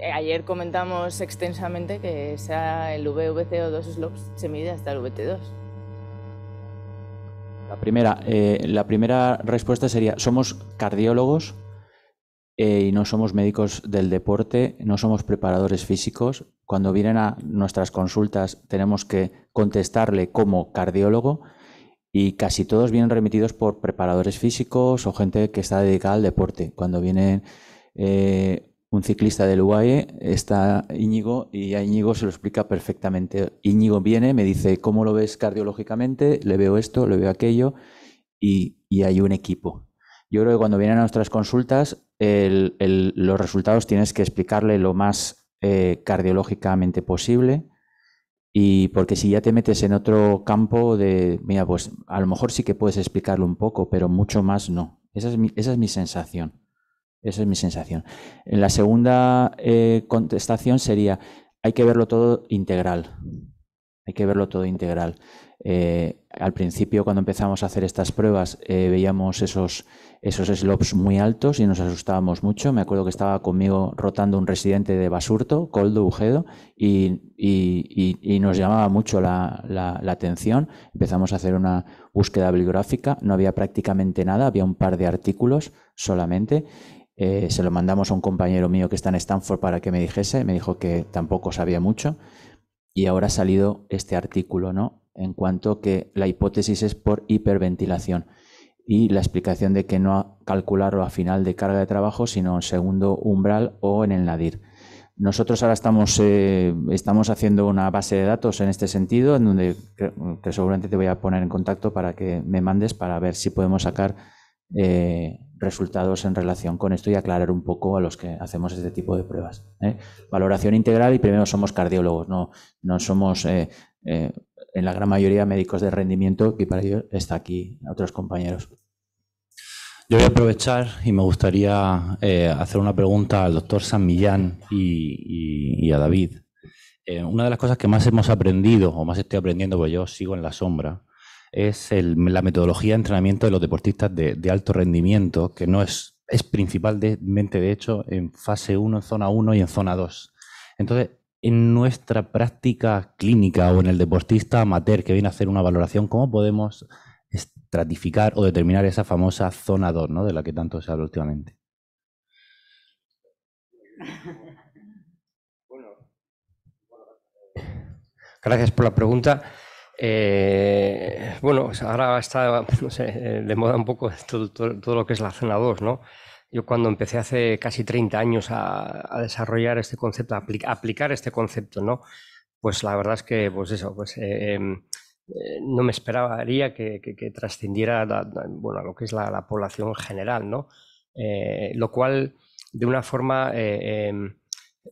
Speaker 6: eh, ayer comentamos extensamente que sea el o dos slopes, se mide hasta el VT2. La
Speaker 8: primera, eh, la primera respuesta sería, somos cardiólogos eh, y no somos médicos del deporte, no somos preparadores físicos. Cuando vienen a nuestras consultas tenemos que contestarle como cardiólogo y casi todos vienen remitidos por preparadores físicos o gente que está dedicada al deporte. Cuando vienen eh, un ciclista del UAE, eh, está Íñigo y a Íñigo se lo explica perfectamente. Íñigo viene, me dice, ¿cómo lo ves cardiológicamente? Le veo esto, le veo aquello y, hay un equipo. Yo creo que cuando vienen a nuestras consultas, los resultados tienes que explicarle lo más eh, cardiológicamente posible. Y porque si ya te metes en otro campo de, mira, pues a lo mejor sí que puedes explicarlo un poco, pero mucho más no. Esa es mi, esa es mi sensación. Esa es mi sensación. La segunda eh, contestación sería, hay que verlo todo integral. Hay que verlo todo integral. Eh, al principio, cuando empezamos a hacer estas pruebas, eh, veíamos esos, esos slopes muy altos y nos asustábamos mucho. Me acuerdo que estaba conmigo rotando un residente de Basurto, Coldo Ugedo, y, nos llamaba mucho la, atención. Empezamos a hacer una búsqueda bibliográfica, no había prácticamente nada, había un par de artículos solamente, eh, se lo mandamos a un compañero mío que está en Stanford para que me dijese, me dijo que tampoco sabía mucho y ahora ha salido este artículo, ¿no? En cuanto que la hipótesis es por hiperventilación y la explicación de que no calcularlo a final de carga de trabajo, sino en segundo umbral o en el nadir. Nosotros ahora estamos, eh, estamos haciendo una base de datos en este sentido, en donde que seguramente te voy a poner en contacto para que me mandes para ver si podemos sacar eh, resultados en relación con esto y aclarar un poco a los que hacemos este tipo de pruebas. ¿eh? Valoración integral y primero somos cardiólogos, no, no somos eh, eh, en la gran mayoría médicos de rendimiento que para ello está aquí otros compañeros.
Speaker 7: Yo voy a aprovechar y me gustaría hacer una pregunta al doctor San Millán y, a David. una de las cosas que más hemos aprendido, o más estoy aprendiendo, pues yo sigo en la sombra, es la metodología de entrenamiento de los deportistas de, alto rendimiento, que no es, es principalmente, de hecho, en fase 1, en zona 1 y en zona 2. Entonces, en nuestra práctica clínica o en el deportista amateur que viene a hacer una valoración, ¿cómo podemos estratificar o determinar esa famosa zona 2 ¿no? de la que tanto se habla últimamente?
Speaker 10: Gracias por la pregunta. Eh, bueno, pues ahora está no sé, eh, de moda un poco todo, lo que es la zona 2, ¿no? Yo cuando empecé hace casi 30 años a, desarrollar este concepto, a, aplicar este concepto, ¿no? Pues la verdad es que, pues eso, pues eh, em, no me esperaría que, que, trascendiera bueno, a lo que es la, la población general, ¿no? lo cual, de una forma, em,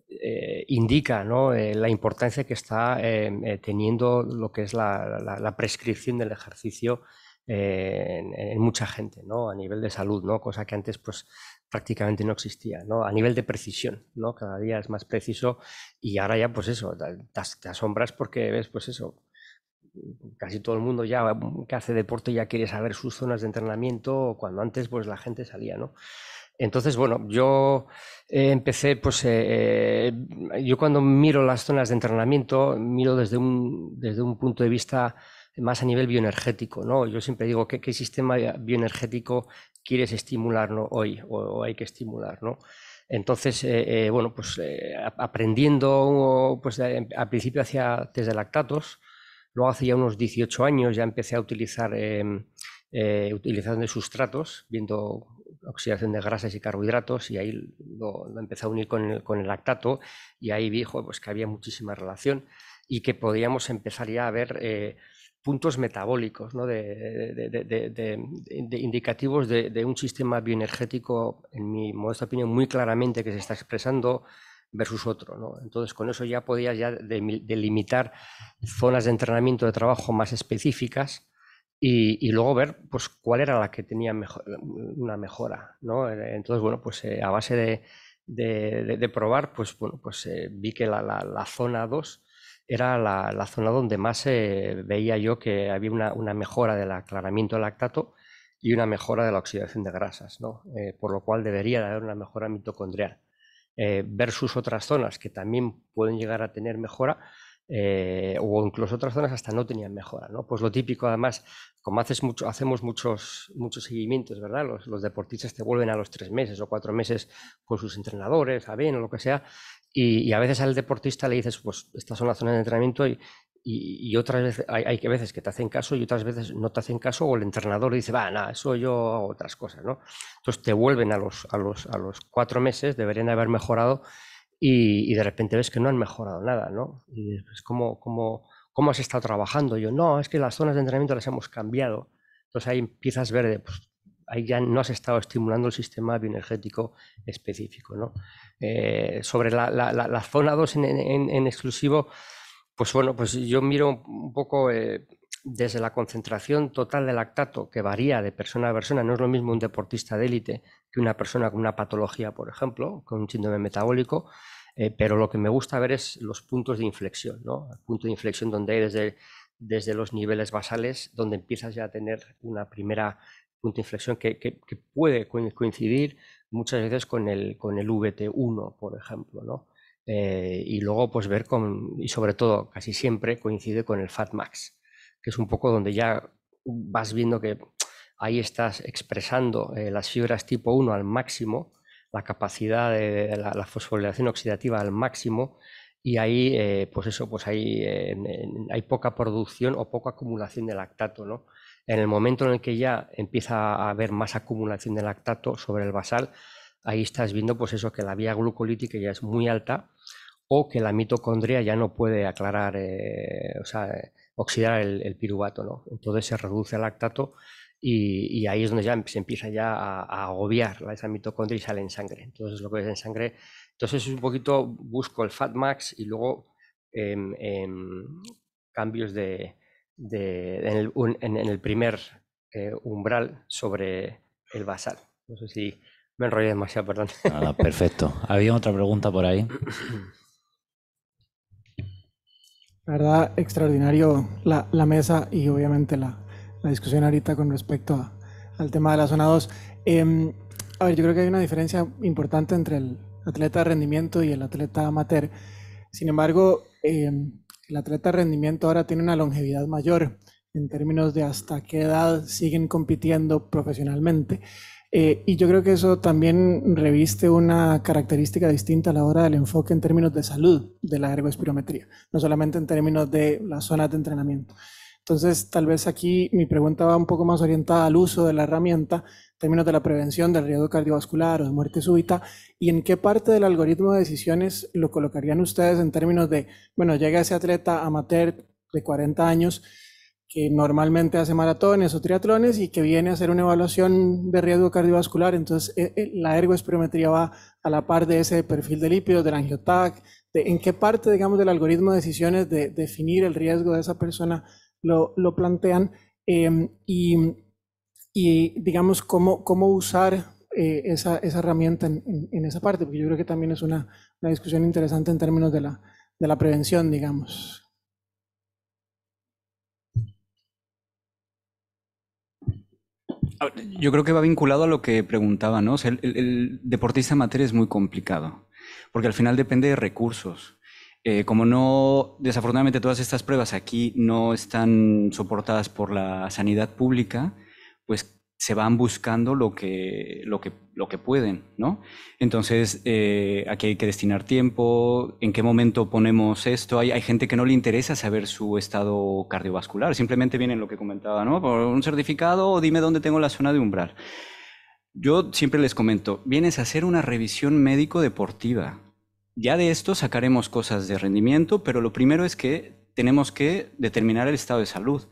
Speaker 10: eh, indica eh, la importancia que está eh, teniendo lo que es la, prescripción del ejercicio en, mucha gente, ¿no? a nivel de salud, ¿no? cosa que antes pues, prácticamente no existía, ¿no? a nivel de precisión, ¿no? cada día es más preciso y ahora ya pues eso, te, asombras porque ves pues eso, casi todo el mundo ya que hace deporte ya quiere saber sus zonas de entrenamiento cuando antes pues la gente salía, ¿no? Entonces, bueno, yo eh, empecé, pues, eh, eh, yo cuando miro las zonas de entrenamiento, miro desde un, desde un punto de vista más a nivel bioenergético, ¿no? Yo siempre digo, ¿qué, sistema bioenergético quieres estimular hoy o, hay que estimular, ¿no? Entonces, bueno, pues aprendiendo, pues em, al principio hacía desde lactatos, luego hace ya unos 18 años ya empecé a utilizar, em, utilizando sustratos, viendo oxidación de grasas y carbohidratos y ahí lo, lo a unir con el, lactato y ahí dijo pues, que había muchísima relación y que podíamos empezar ya a ver eh, puntos metabólicos, ¿no? de, de, indicativos de, un sistema bioenergético, en mi modesta opinión, muy claramente que se está expresando versus otro. Entonces, con eso ya podías ya delimitar zonas de entrenamiento de trabajo más específicas y, luego ver pues, cuál era la que tenía una mejora ¿no? Eh, entonces bueno pues eh, a base de, probar pues, pues, eh, vi que la, zona 2 era la, zona donde más veía yo que había una, mejora del aclaramiento del lactato y una mejora de la oxidación de grasas ¿no? por lo cual debería haber una mejora mitocondrial versus otras zonas que también pueden llegar a tener mejora eh, o incluso otras zonas hasta no tenían mejora, ¿no? Pues lo típico, además, como haces mucho, hacemos muchos, muchos seguimientos, ¿verdad? Los, los, deportistas te vuelven a los tres meses o cuatro meses con sus entrenadores, a bien o lo que sea, y, a veces al deportista le dices, pues estas son las zonas de entrenamiento y, y, otras veces, hay, hay, veces que te hacen caso y otras veces no te hacen caso, o el entrenador dice, va, nada, eso yo hago otras cosas, ¿no? Entonces te vuelven a los, a los, a los cuatro meses, deberían haber mejorado y, de repente ves que no han mejorado nada, ¿no? Y es pues, como, ¿cómo has estado trabajando? yo, no, es que las zonas de entrenamiento las hemos cambiado. Entonces ahí empiezas verde pues, ahí ya no has estado estimulando el sistema bioenergético específico, ¿no? Eh, sobre la, la, zona 2 en, exclusivo, pues bueno, pues yo miro un poco... Eh, desde la concentración total de lactato, que varía de persona a persona, no es lo mismo un deportista de élite que una persona con una patología, por ejemplo, con un síndrome metabólico, eh, pero lo que me gusta ver es los puntos de inflexión, El punto de inflexión donde hay desde, los niveles basales, donde empiezas ya a tener una primera punto de inflexión que, puede coincidir muchas veces con el, con el VT1, por ejemplo, eh, y luego pues, ver y sobre todo casi siempre coincide con el FATMAX que es un poco donde ya vas viendo que ahí estás expresando eh, las fibras tipo 1 al máximo, la capacidad de, la, fosforilación oxidativa al máximo, y ahí, eh, pues eso, pues ahí eh, hay poca producción o poca acumulación de lactato, ¿no? En el momento en el que ya empieza a haber más acumulación de lactato sobre el basal, ahí estás viendo, pues eso, que la vía glucolítica ya es muy alta o que la mitocondria ya no puede aclarar, o sea, oxidar el, el piruvato, ¿no? Entonces se reduce al lactato y, ahí es donde ya se empieza ya a, agobiar ¿la? esa mitocondria y sale en sangre. Entonces lo que es en sangre. Entonces es un poquito busco el Fatmax y luego cambios de, en, el, primer eh, umbral sobre el basal. No sé si me enrollé demasiado, perdón.
Speaker 7: perfecto. Había otra pregunta por ahí. *clears throat*
Speaker 11: La verdad, extraordinario la, la mesa y obviamente la, discusión ahorita con respecto al tema de la zona 2. Em, a ver, yo creo que hay una diferencia importante entre el atleta de rendimiento y el atleta amateur. Sin embargo, em, el atleta de rendimiento ahora tiene una longevidad mayor en términos de hasta qué edad siguen compitiendo profesionalmente. Eh, y yo creo que eso también reviste una característica distinta a la hora del enfoque en términos de salud de la ergospirometría, no solamente en términos de las zonas de entrenamiento. Entonces, tal vez aquí mi pregunta va un poco más orientada al uso de la herramienta en términos de la prevención del riesgo cardiovascular o de muerte súbita y en qué parte del algoritmo de decisiones lo colocarían ustedes en términos de, bueno, llega ese atleta amateur de 40 años que normalmente hace maratones o triatlones y que viene a hacer una evaluación de riesgo cardiovascular. Entonces, eh, eh, la ergoespirometría va a la par de ese perfil de lípidos, del angiotac, en qué parte, digamos, del algoritmo de decisiones de definir el riesgo de esa persona lo, plantean em, y, digamos, cómo, cómo usar eh, esa, herramienta en, esa parte, porque yo creo que también es una, discusión interesante en términos de la, de la prevención, digamos.
Speaker 9: Yo creo que va vinculado a lo que preguntaba, ¿no? O sea, el, deportista deportista materia es muy complicado, porque al final depende de recursos. Eh, como no, desafortunadamente todas estas pruebas aquí no están soportadas por la sanidad pública, pues se van buscando lo que, lo lo que pueden, Entonces, eh, aquí hay que destinar tiempo, en qué momento ponemos esto. Hay, gente que no le interesa saber su estado cardiovascular, simplemente viene lo que comentaba, ¿no? un certificado o dime dónde tengo la zona de umbral. Yo siempre les comento, vienes a hacer una revisión médico-deportiva. Ya de esto sacaremos cosas de rendimiento, pero lo primero es que tenemos que determinar el estado de salud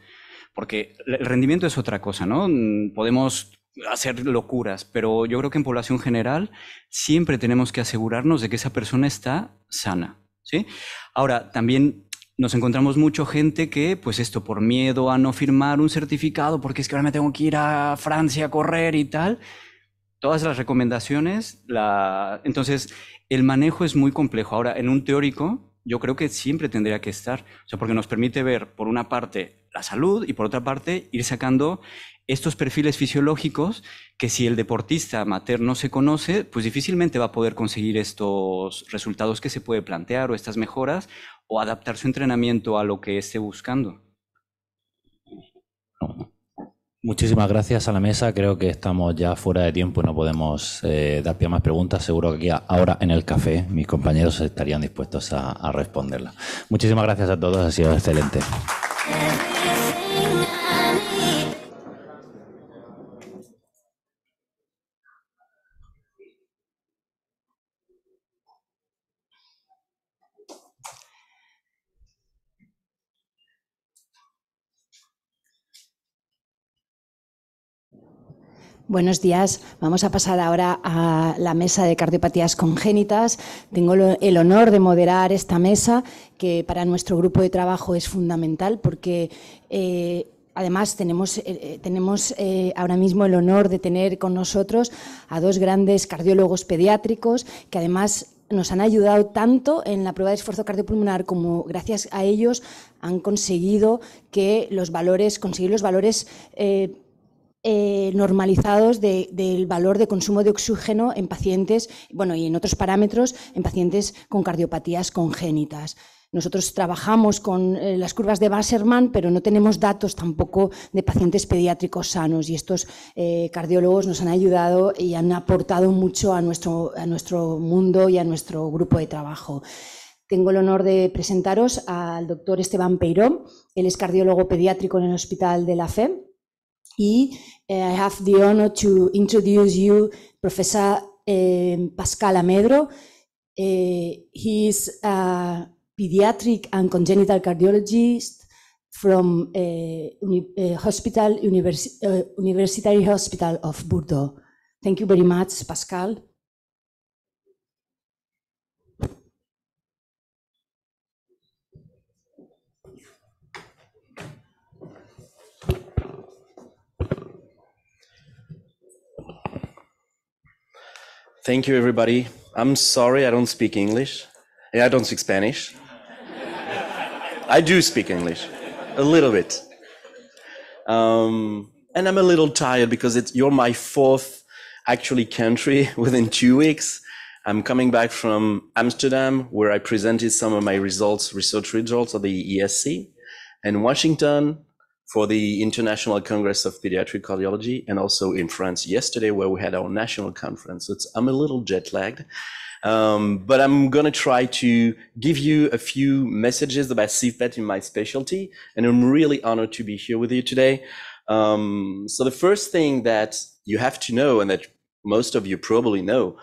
Speaker 9: porque el rendimiento es otra cosa, ¿no? Mm, podemos hacer locuras, pero yo creo que en población general siempre tenemos que asegurarnos de que esa persona está sana, ¿sí? Ahora, también nos encontramos mucho gente que, pues esto, por miedo a no firmar un certificado, porque es que ahora me tengo que ir a Francia a correr y tal, todas las recomendaciones, la... entonces el manejo es muy complejo. Ahora, en un teórico, yo creo que siempre tendría que estar, o sea, porque nos permite ver, por una parte, la salud y por otra parte, ir sacando estos perfiles fisiológicos que si el deportista amateur no se conoce, pues difícilmente va a poder conseguir estos resultados que se puede plantear o estas mejoras o adaptar su entrenamiento a lo que esté buscando.
Speaker 7: Muchísimas gracias a la mesa. Creo que estamos ya fuera de tiempo y no podemos eh, dar pie a más preguntas. Seguro que aquí ahora en el café mis compañeros estarían dispuestos a, a responderlas. Muchísimas gracias a todos. Ha sido excelente.
Speaker 1: Buenos días. Vamos a pasar ahora a la mesa de cardiopatías congénitas. Tengo el honor de moderar esta mesa, que para nuestro grupo de trabajo es fundamental porque eh, Además, tenemos, eh, eh, tenemos ahora mismo el honor de tener con nosotros a dos grandes cardiólogos pediátricos que además nos han ayudado tanto en la prueba de esfuerzo cardiopulmonar como gracias a ellos han conseguido que los valores, conseguir los valores eh, normalizados del valor de consumo de oxígeno en pacientes, bueno, y en otros parámetros, en pacientes con cardiopatías congénitas. Nosotros trabajamos con eh, las curvas de Basserman, pero no tenemos datos tampoco de pacientes pediátricos sanos y estos eh, cardiólogos nos han ayudado y han aportado mucho a nuestro, a nuestro mundo y a nuestro grupo de trabajo. Tengo el honor de presentaros al doctor Esteban Peiró, él es cardiólogo pediátrico en el Hospital de la Fe y Eh, I have the honor to introduce you Professor um, Pascal Amedro. Eh, he is a pediatric and congenital cardiologist from uni hospital, University Hospital of Bordeaux. Thank you very much, Pascal.
Speaker 12: Thank you, everybody. I'm sorry I don't speak English. Yeah, I don't speak Spanish. I do speak English, a little bit. Um, and I'm a little tired because it's, you're my fourth actually country *laughs* within two weeks. I'm coming back from Amsterdam, where I presented some of my results, research results of the ESC, and Washington, for the International Congress of Pediatric Cardiology and also in France yesterday, where we had our national conference. It's, I'm a little jet lagged, um, but I'm going to try to give you a few messages about CPET in my specialty. And I'm really honored to be here with you today. Um, so the first thing that you have to know and that most of you probably know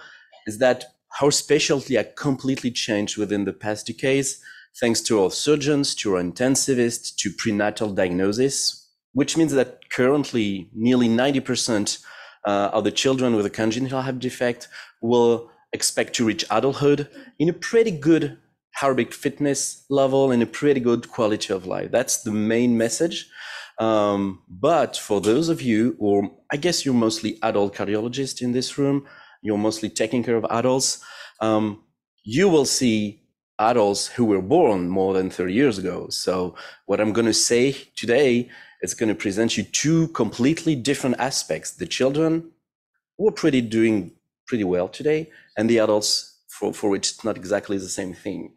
Speaker 12: is that our specialty has completely changed within the past decades thanks to our surgeons, to our intensivists, to prenatal diagnosis, which means that currently nearly 90% uh, of the children with a congenital heart defect will expect to reach adulthood in a pretty good aerobic fitness level and a pretty good quality of life. That's the main message. Um, but for those of you, or I guess you're mostly adult cardiologists in this room, you're mostly taking care of adults, um, you will see adults who were born more than 30 years ago. So what I'm going to say today is going to present you two completely different aspects. The children who are pretty doing pretty well today, and the adults for, for which it's not exactly the same thing.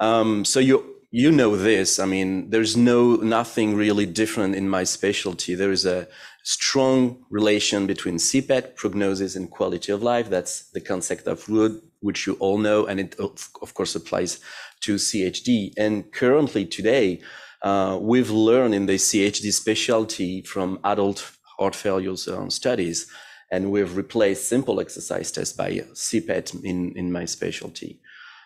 Speaker 12: Um, so you you know this. I mean, there's no nothing really different in my specialty. There is a strong relation between CPET, prognosis, and quality of life. That's the concept of Wood, which you all know, and it of course applies to CHD. And currently today, uh, we've learned in the CHD specialty from adult heart failure studies, and we've replaced simple exercise tests by CPET in, in my specialty.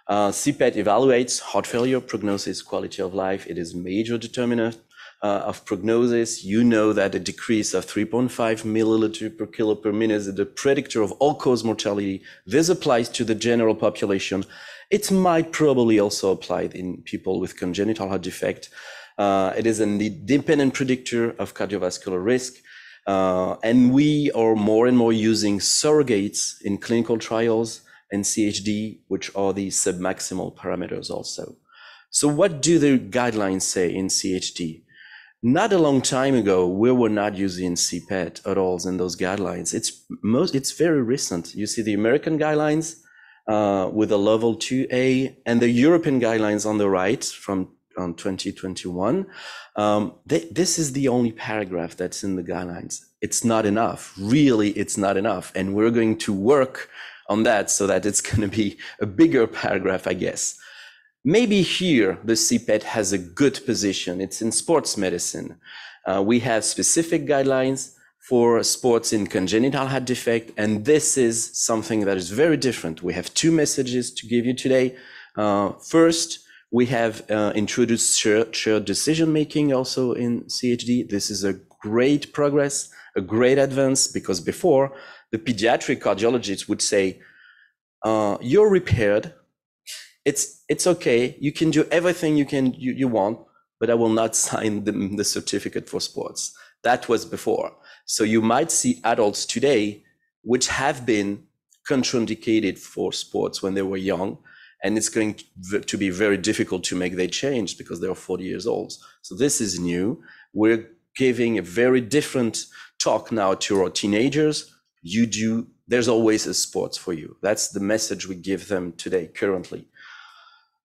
Speaker 12: Uh, CPET evaluates heart failure, prognosis, quality of life. It is major determinant uh, of prognosis, you know that a decrease of 3.5 milliliter per kilo per minute is a predictor of all-cause mortality. This applies to the general population. It might probably also apply in people with congenital heart defect. Uh, it is an independent predictor of cardiovascular risk. Uh, and we are more and more using surrogates in clinical trials and CHD, which are the submaximal parameters also. So what do the guidelines say in CHD? not a long time ago, we were not using CPET at all in those guidelines. It's most, it's very recent. You see the American guidelines uh, with a level 2A and the European guidelines on the right from 2021. Um, they, this is the only paragraph that's in the guidelines. It's not enough. Really, it's not enough. And we're going to work on that so that it's going to be a bigger paragraph, I guess. Maybe here the CPET has a good position. It's in sports medicine. Uh, we have specific guidelines for sports in congenital heart defect, and this is something that is very different. We have two messages to give you today. Uh, first, we have uh, introduced shared decision making also in CHD. This is a great progress, a great advance, because before the pediatric cardiologists would say, uh, You're repaired, it's it's okay. You can do everything you can you, you want, but I will not *laughs* sign the, the certificate for sports. That was before. So you might see adults today which have been contraindicated for sports when they were young, and it's going to be very difficult to make they change because they are 40 years old. So this is new. We're giving a very different talk now to our teenagers. You do. There's always a sports for you. That's the message we give them today, currently.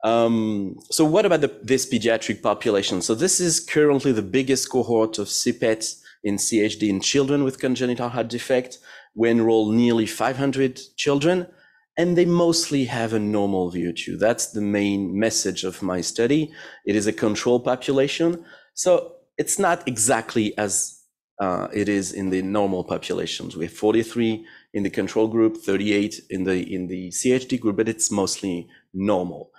Speaker 12: Um, so what about the, this pediatric population? So this is currently the biggest cohort of CPET in CHD in children with congenital heart defect. We enroll nearly 500 children and they mostly have a normal VO2. That's the main message of my study. It is a control population. So it's not exactly as uh, it is in the normal populations. We have 43 in the control group, 38 in the, in the CHD group, but it's mostly normal.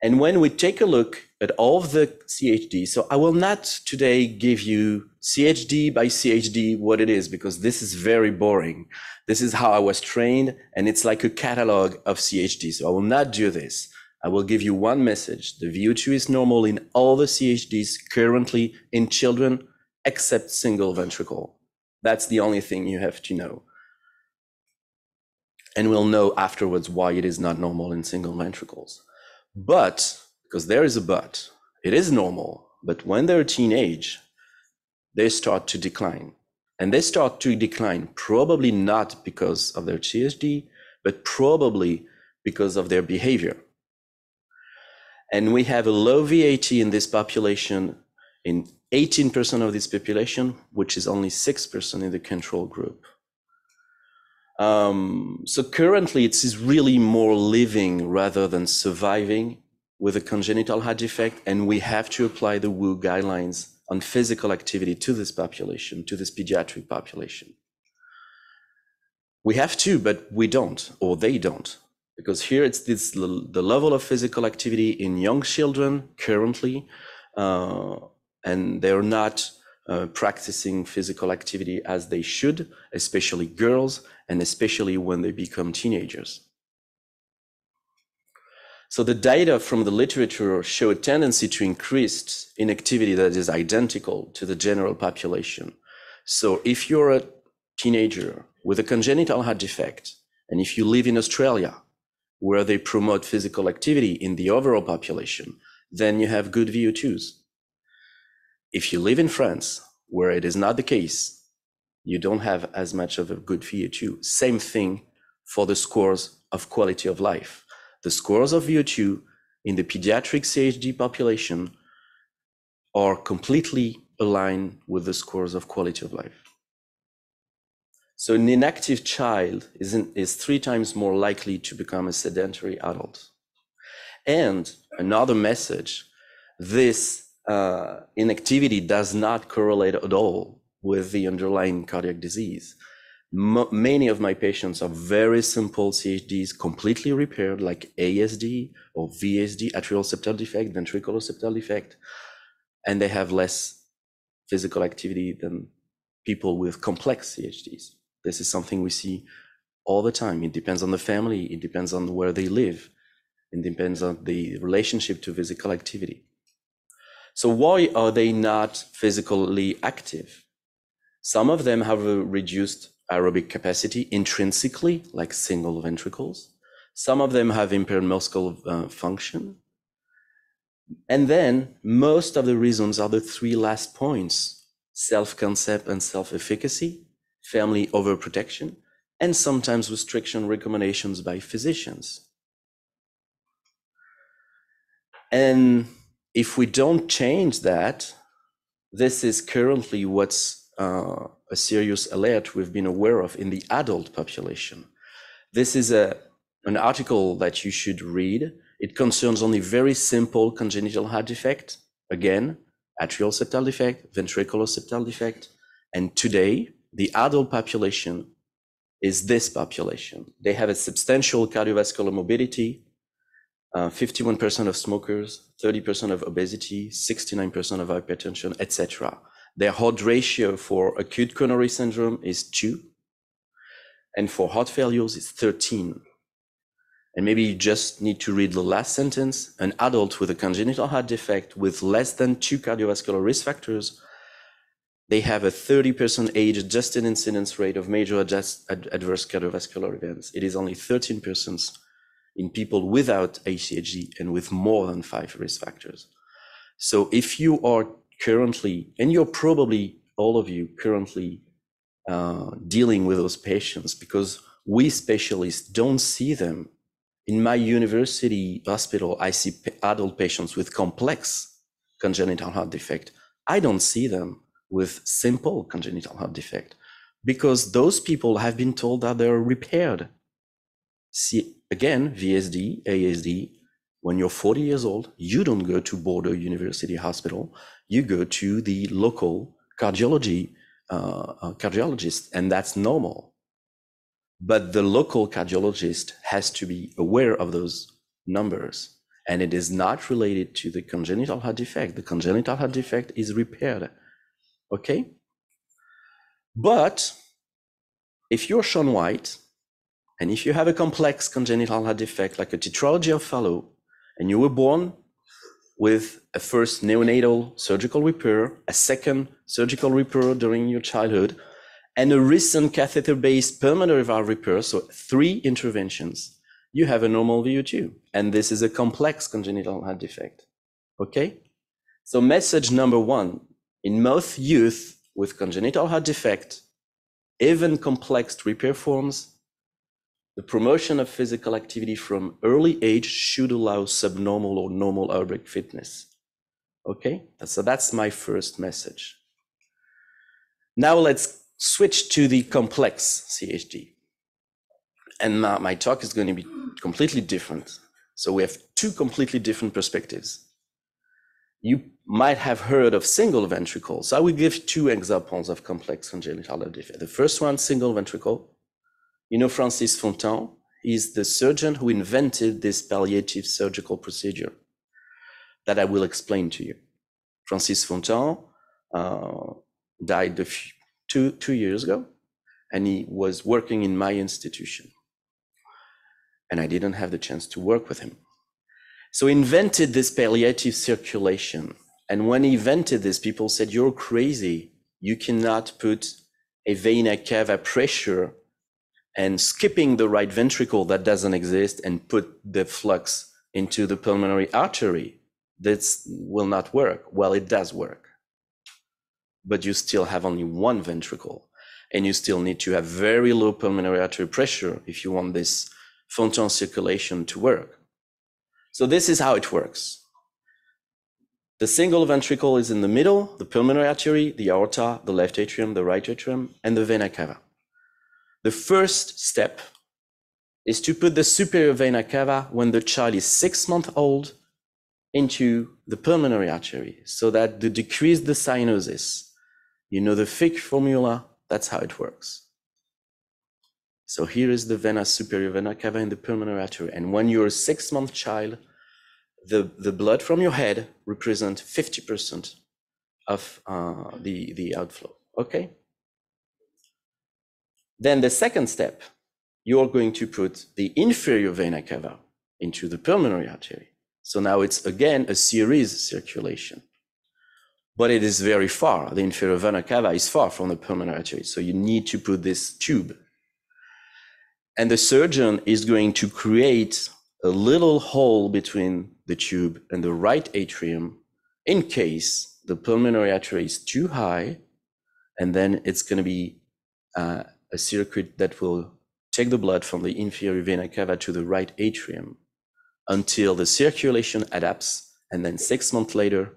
Speaker 12: And when we take a look at all of the CHD, so I will not today give you CHD by CHD what it is, because this is very boring. This is how I was trained, and it's like a catalog of CHD. So I will not do this. I will give you one message. The VO2 is normal in all the CHDs currently in children, except single ventricle. That's the only thing you have to know. And we'll know afterwards why it is not normal in single ventricles. But, because there is a but, it is normal, but when they're teenage, they start to decline. And they start to decline probably not because of their TSD, but probably because of their behavior. And we have a low VAT in this population, in 18% of this population, which is only 6% in the control group. Um, so currently, it is really more living rather than surviving with a congenital heart defect, and we have to apply the WHO guidelines on physical activity to this population, to this pediatric population. We have to, but we don't, or they don't, because here it's this the level of physical activity in young children currently, uh, and they're not uh, practicing physical activity as they should, especially girls, and especially when they become teenagers. So the data from the literature show a tendency to increased inactivity that is identical to the general population. So if you're a teenager with a congenital heart defect, and if you live in Australia, where they promote physical activity in the overall population, then you have good VO2s. If you live in France, where it is not the case, you don't have as much of a good VO2. Same thing for the scores of quality of life. The scores of VO2 in the pediatric CHD population are completely aligned with the scores of quality of life. So an inactive child is, in, is three times more likely to become a sedentary adult. And another message, this uh, inactivity does not correlate at all with the underlying cardiac disease. M- many of my patients are very simple CHDs, completely repaired, like ASD or VSD, atrial septal defect, ventricular septal defect, and they have less physical activity than people with complex CHDs. This is something we see all the time. It depends on the family, it depends on where they live, it depends on the relationship to physical activity. So why are they not physically active? Some of them have a reduced aerobic capacity intrinsically, like single ventricles. Some of them have impaired muscle uh, function. And then most of the reasons are the three last points self concept and self efficacy, family overprotection, and sometimes restriction recommendations by physicians. And if we don't change that, this is currently what's uh, a serious alert we've been aware of in the adult population. This is a an article that you should read. It concerns only very simple congenital heart defect. Again, atrial septal defect, ventricular septal defect. And today, the adult population is this population. They have a substantial cardiovascular morbidity. 51% uh, of smokers, 30% of obesity, 69% of hypertension, etc. Their heart ratio for acute coronary syndrome is 2, and for heart failures is 13. And maybe you just need to read the last sentence. An adult with a congenital heart defect with less than two cardiovascular risk factors, they have a 30% age adjusted incidence rate of major adverse cardiovascular events. It is only 13% in people without HCHD and with more than five risk factors. So if you are currently, and you're probably all of you currently uh, dealing with those patients because we specialists don't see them. In my university hospital, I see adult patients with complex congenital heart defect. I don't see them with simple congenital heart defect because those people have been told that they're repaired see again VSD, ASD. When you're 40 years old, you don't go to Bordeaux University Hospital. You go to the local cardiology uh, uh, cardiologist, and that's normal. But the local cardiologist has to be aware of those numbers, and it is not related to the congenital heart defect. The congenital heart defect is repaired. Okay? But if you're Sean White and if you have a complex congenital heart defect, like a tetralogy of Fallot, and you were born with a first neonatal surgical repair, a second surgical repair during your childhood, and a recent catheter-based pulmonary valve repair, so three interventions, you have a normal VO2. And this is a complex congenital heart defect. Okay? So message number one, in most youth with congenital heart defect, even complex repair forms, the promotion of physical activity from early age should allow subnormal or normal aerobic fitness. Okay, so that's my first message. Now let's switch to the complex CHD. And my, my talk is going to be completely different. So we have two completely different perspectives. You might have heard of single ventricles. I will give two examples of complex congenital defect. The first one, single ventricle. You know, Francis Fontan is the surgeon who invented this palliative surgical procedure that I will explain to you. Francis Fontan uh, died few, two, two years ago, and he was working in my institution. And I didn't have the chance to work with him. So he invented this palliative circulation. And when he invented this, people said, You're crazy. You cannot put a vena cava pressure and skipping the right ventricle that doesn't exist and put the flux into the pulmonary artery, this will not work. Well, it does work, but you still have only one ventricle and you still need to have very low pulmonary artery pressure if you want this Fontan circulation to work. So this is how it works. The single ventricle is in the middle, the pulmonary artery, the aorta, the left atrium, the right atrium, and the vena cava. The first step is to put the superior vena cava when the child is six months old into the pulmonary artery so that to decrease the cyanosis. You know the Fick formula, that's how it works. So here is the vena superior vena cava in the pulmonary artery. And when you're a six month child, the, the blood from your head represents 50% of uh, the, the outflow. Okay? Then the second step, you are going to put the inferior vena cava into the pulmonary artery. So now it's again a series circulation. But it is very far. The inferior vena cava is far from the pulmonary artery. So you need to put this tube. And the surgeon is going to create a little hole between the tube and the right atrium in case the pulmonary artery is too high. And then it's going to be uh, a circuit that will take the blood from the inferior vena cava to the right atrium until the circulation adapts. And then six months later,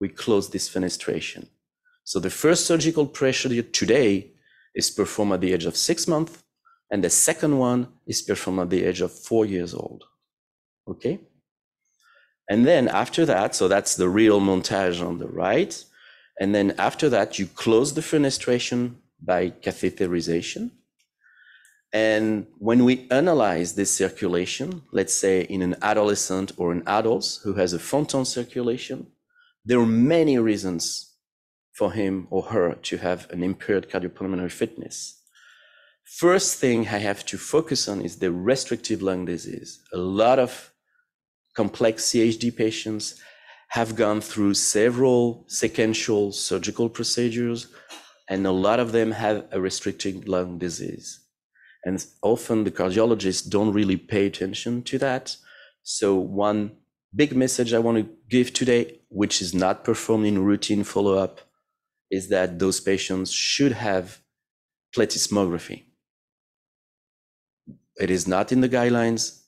Speaker 12: we close this fenestration. So the first surgical procedure today is performed at the age of six months, and the second one is performed at the age of four years old. Okay? And then after that, so that's the real montage on the right. And then after that, you close the fenestration by catheterization. And when we analyze this circulation, let's say in an adolescent or an adult who has a Fontan circulation, there are many reasons for him or her to have an impaired cardiopulmonary fitness. First thing I have to focus on is the restrictive lung disease. A lot of complex CHD patients have gone through several sequential surgical procedures, and a lot of them have a restrictive lung disease. And often the cardiologists don't really pay attention to that. So, one big message I want to give today, which is not performed in routine follow up, is that those patients should have plethysmography. It is not in the guidelines,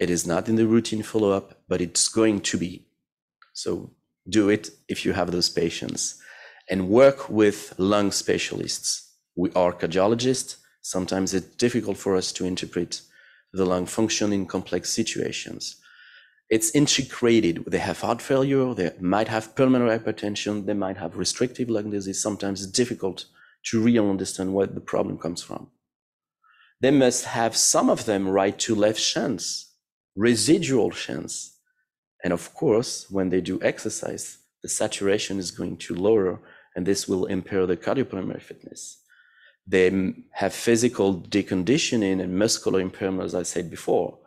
Speaker 12: it is not in the routine follow up, but it's going to be. So, do it if you have those patients and work with lung specialists. We are cardiologists. Sometimes it's difficult for us to interpret the lung function in complex situations. It's integrated. They have heart failure, they might have pulmonary hypertension, they might have restrictive lung disease. Sometimes it's difficult to really understand where the problem comes from. They must have some of them right to left shunts, residual shunts. And of course, when they do exercise, the saturation is going to lower and this will impair the cardiopulmonary fitness. They have physical deconditioning and muscular impairment, as I said before.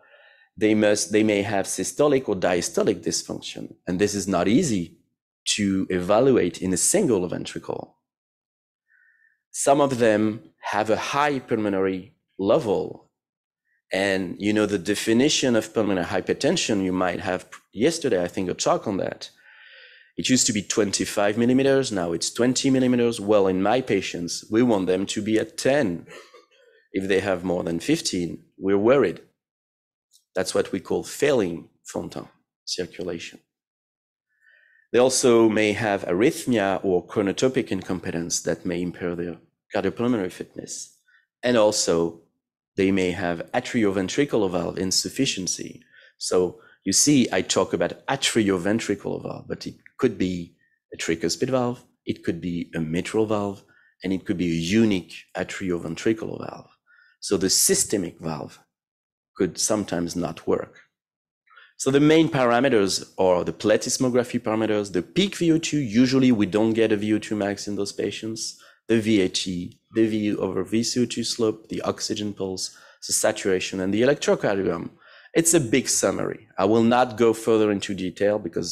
Speaker 12: They must, they may have systolic or diastolic dysfunction, and this is not easy to evaluate in a single ventricle. Some of them have a high pulmonary level. And you know the definition of pulmonary hypertension you might have yesterday, I think, a talk on that it used to be 25 millimeters, now it's 20 millimeters. Well, in my patients, we want them to be at 10. If they have more than 15, we're worried. That's what we call failing Fontan circulation. They also may have arrhythmia or chronotopic incompetence that may impair their cardiopulmonary fitness. And also, they may have atrioventricular valve insufficiency. So you see, I talk about atrioventricular valve, but it could be a tricuspid valve, it could be a mitral valve, and it could be a unique atrioventricular valve. So the systemic valve could sometimes not work. So the main parameters are the PLET parameters, the peak VO2, usually we don't get a VO2 max in those patients, the VHE, the V over VCO2 slope, the oxygen pulse, the saturation, and the electrocardiogram. It's a big summary. I will not go further into detail because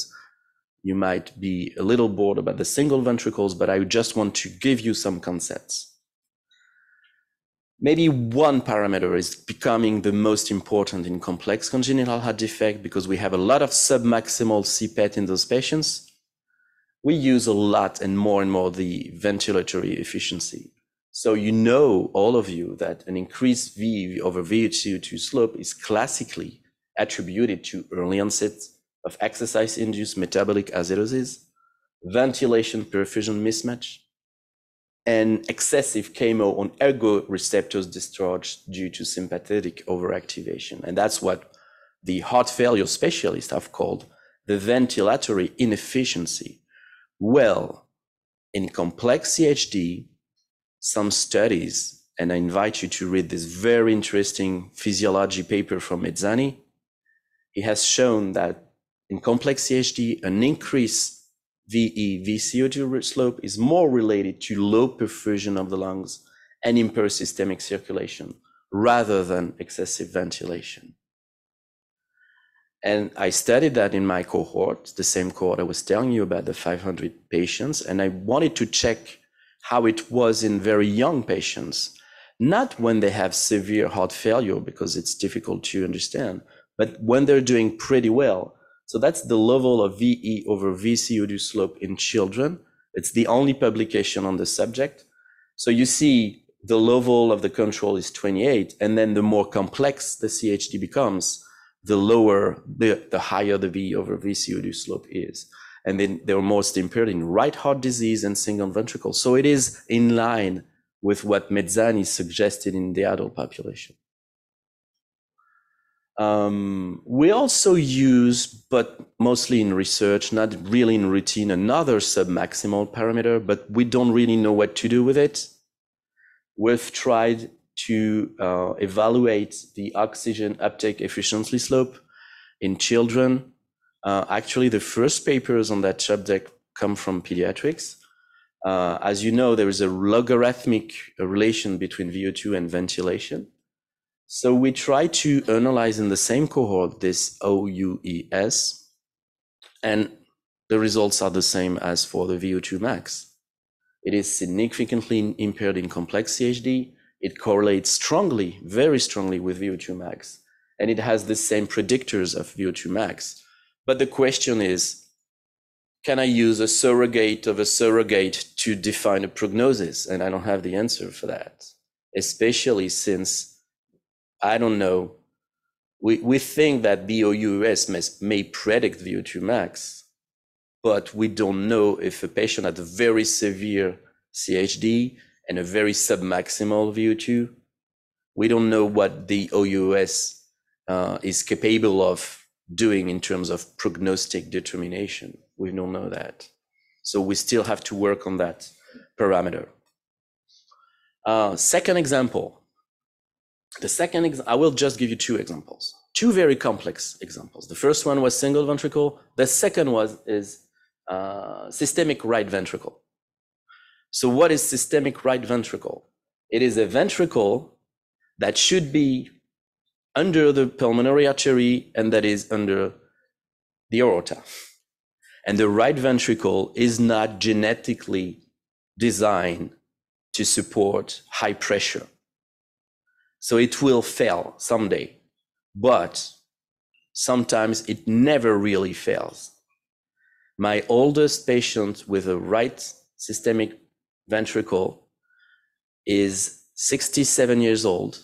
Speaker 12: you might be a little bored about the single ventricles, but I just want to give you some concepts. Maybe one parameter is becoming the most important in complex congenital heart defect because we have a lot of submaximal CPET in those patients. We use a lot and more and more the ventilatory efficiency. So you know, all of you, that an increased V over VH2 slope is classically attributed to early onset of exercise-induced metabolic acidosis, ventilation-perfusion mismatch, and excessive chemo on ergo receptors discharged due to sympathetic overactivation. And that's what the heart failure specialists have called the ventilatory inefficiency. Well, in complex CHD, some studies, and I invite you to read this very interesting physiology paper from Mezzani, he has shown that in complex CHD, an increase VE, VCO2 slope is more related to low perfusion of the lungs and impaired systemic circulation rather than excessive ventilation. And I studied that in my cohort, the same cohort I was telling you about, the 500 patients, and I wanted to check how it was in very young patients, not when they have severe heart failure, because it's difficult to understand, but when they're doing pretty well, so that's the level of VE over VCOD slope in children. It's the only publication on the subject. So you see the level of the control is 28. And then the more complex the CHD becomes, the lower, the, the higher the VE over VCOD slope is. And then they're most impaired in right heart disease and single ventricle. So it is in line with what Mezzani suggested in the adult population. Um, we also use, but mostly in research, not really in routine, another submaximal parameter, but we don't really know what to do with it. We've tried to uh, evaluate the oxygen uptake efficiency slope in children. Uh, actually, the first papers on that subject come from pediatrics. Uh, as you know, there is a logarithmic uh, relation between VO2 and ventilation. So we try to analyze in the same cohort this OUES, and the results are the same as for the VO2 max. It is significantly impaired in complex CHD. It correlates strongly, very strongly with VO2 max, and it has the same predictors of VO2 max. But the question is, can I use a surrogate of a surrogate to define a prognosis? And I don't have the answer for that, especially since I don't know. We, we think that the OUS may, may predict vo 2 max, but we don't know if a patient had a very severe CHD and a very submaximal VO2. We don't know what the OUS uh, is capable of doing in terms of prognostic determination. We don't know that. So we still have to work on that parameter. Uh, second example, the second, I will just give you two examples, two very complex examples. The first one was single ventricle. The second was is uh, systemic right ventricle. So what is systemic right ventricle? It is a ventricle that should be under the pulmonary artery and that is under the aorta. And the right ventricle is not genetically designed to support high pressure. So it will fail someday. But sometimes it never really fails. My oldest patient with a right systemic ventricle is 67 years old.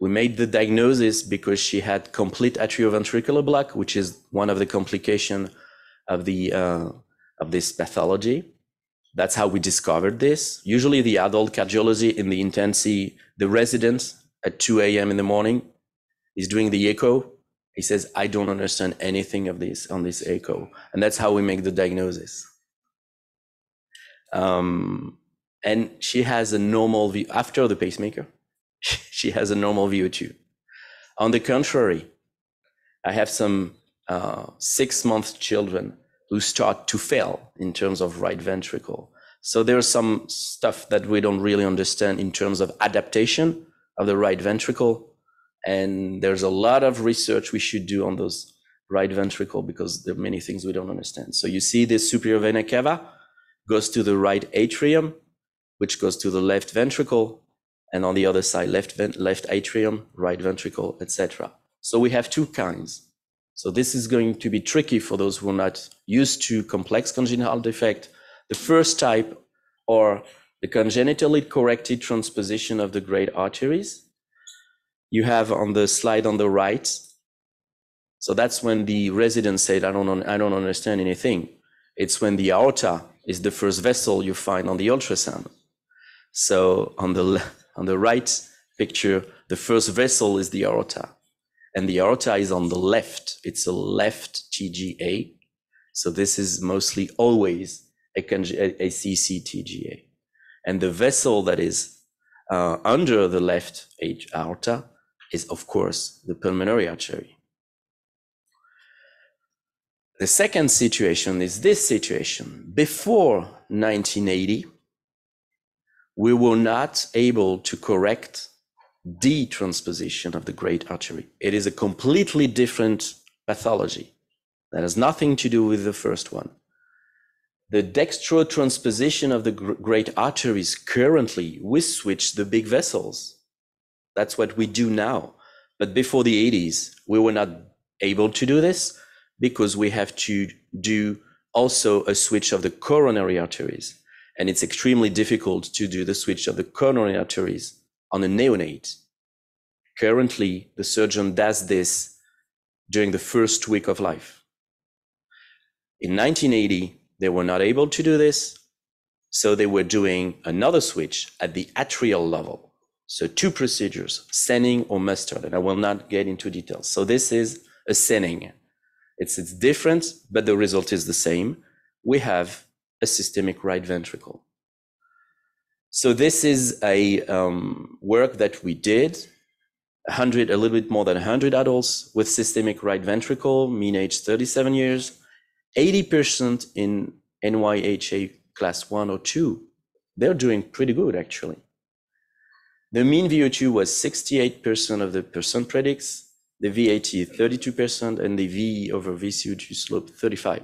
Speaker 12: We made the diagnosis because she had complete atrioventricular block, which is one of the complications of the uh, of this pathology. That's how we discovered this. Usually, the adult cardiology in the intensive, the residents at 2 a.m. in the morning. He's doing the echo. He says, I don't understand anything of this on this echo. And that's how we make the diagnosis. Um, and she has a normal view after the pacemaker. *laughs* she has a normal VO2. On the contrary, I have some uh, six month children who start to fail in terms of right ventricle. So there's some stuff that we don't really understand in terms of adaptation of the right ventricle. And there's a lot of research we should do on those right ventricle because there are many things we don't understand. So you see this superior vena cava goes to the right atrium, which goes to the left ventricle, and on the other side, left, left atrium, right ventricle, etc. So we have two kinds. So this is going to be tricky for those who are not used to complex congenital defect. The first type are the congenitally corrected transposition of the great arteries. You have on the slide on the right. So that's when the resident said, I don't, I don't understand anything. It's when the aorta is the first vessel you find on the ultrasound. So on the, on the right picture, the first vessel is the aorta and the aorta is on the left. It's a left TGA. So this is mostly always a, a CCTGA. And the vessel that is uh, under the left aorta is, of course, the pulmonary artery. The second situation is this situation. Before 1980, we were not able to correct detransposition of the great artery. It is a completely different pathology that has nothing to do with the first one the dextrotransposition of the great arteries currently, we switch the big vessels. That's what we do now. But before the 80s, we were not able to do this because we have to do also a switch of the coronary arteries. And it's extremely difficult to do the switch of the coronary arteries on a neonate. Currently, the surgeon does this during the first week of life. In 1980, they were not able to do this, so they were doing another switch at the atrial level. So two procedures, sending or mustard, and I will not get into details. So this is a sending. It's, it's different, but the result is the same. We have a systemic right ventricle. So this is a um, work that we did, 100, a little bit more than 100 adults with systemic right ventricle, mean age 37 years, 80% in NYHA class one or two, they're doing pretty good actually. The mean VO2 was 68% of the percent predicts, the VAT 32%, and the VE over VCO2 slope 35.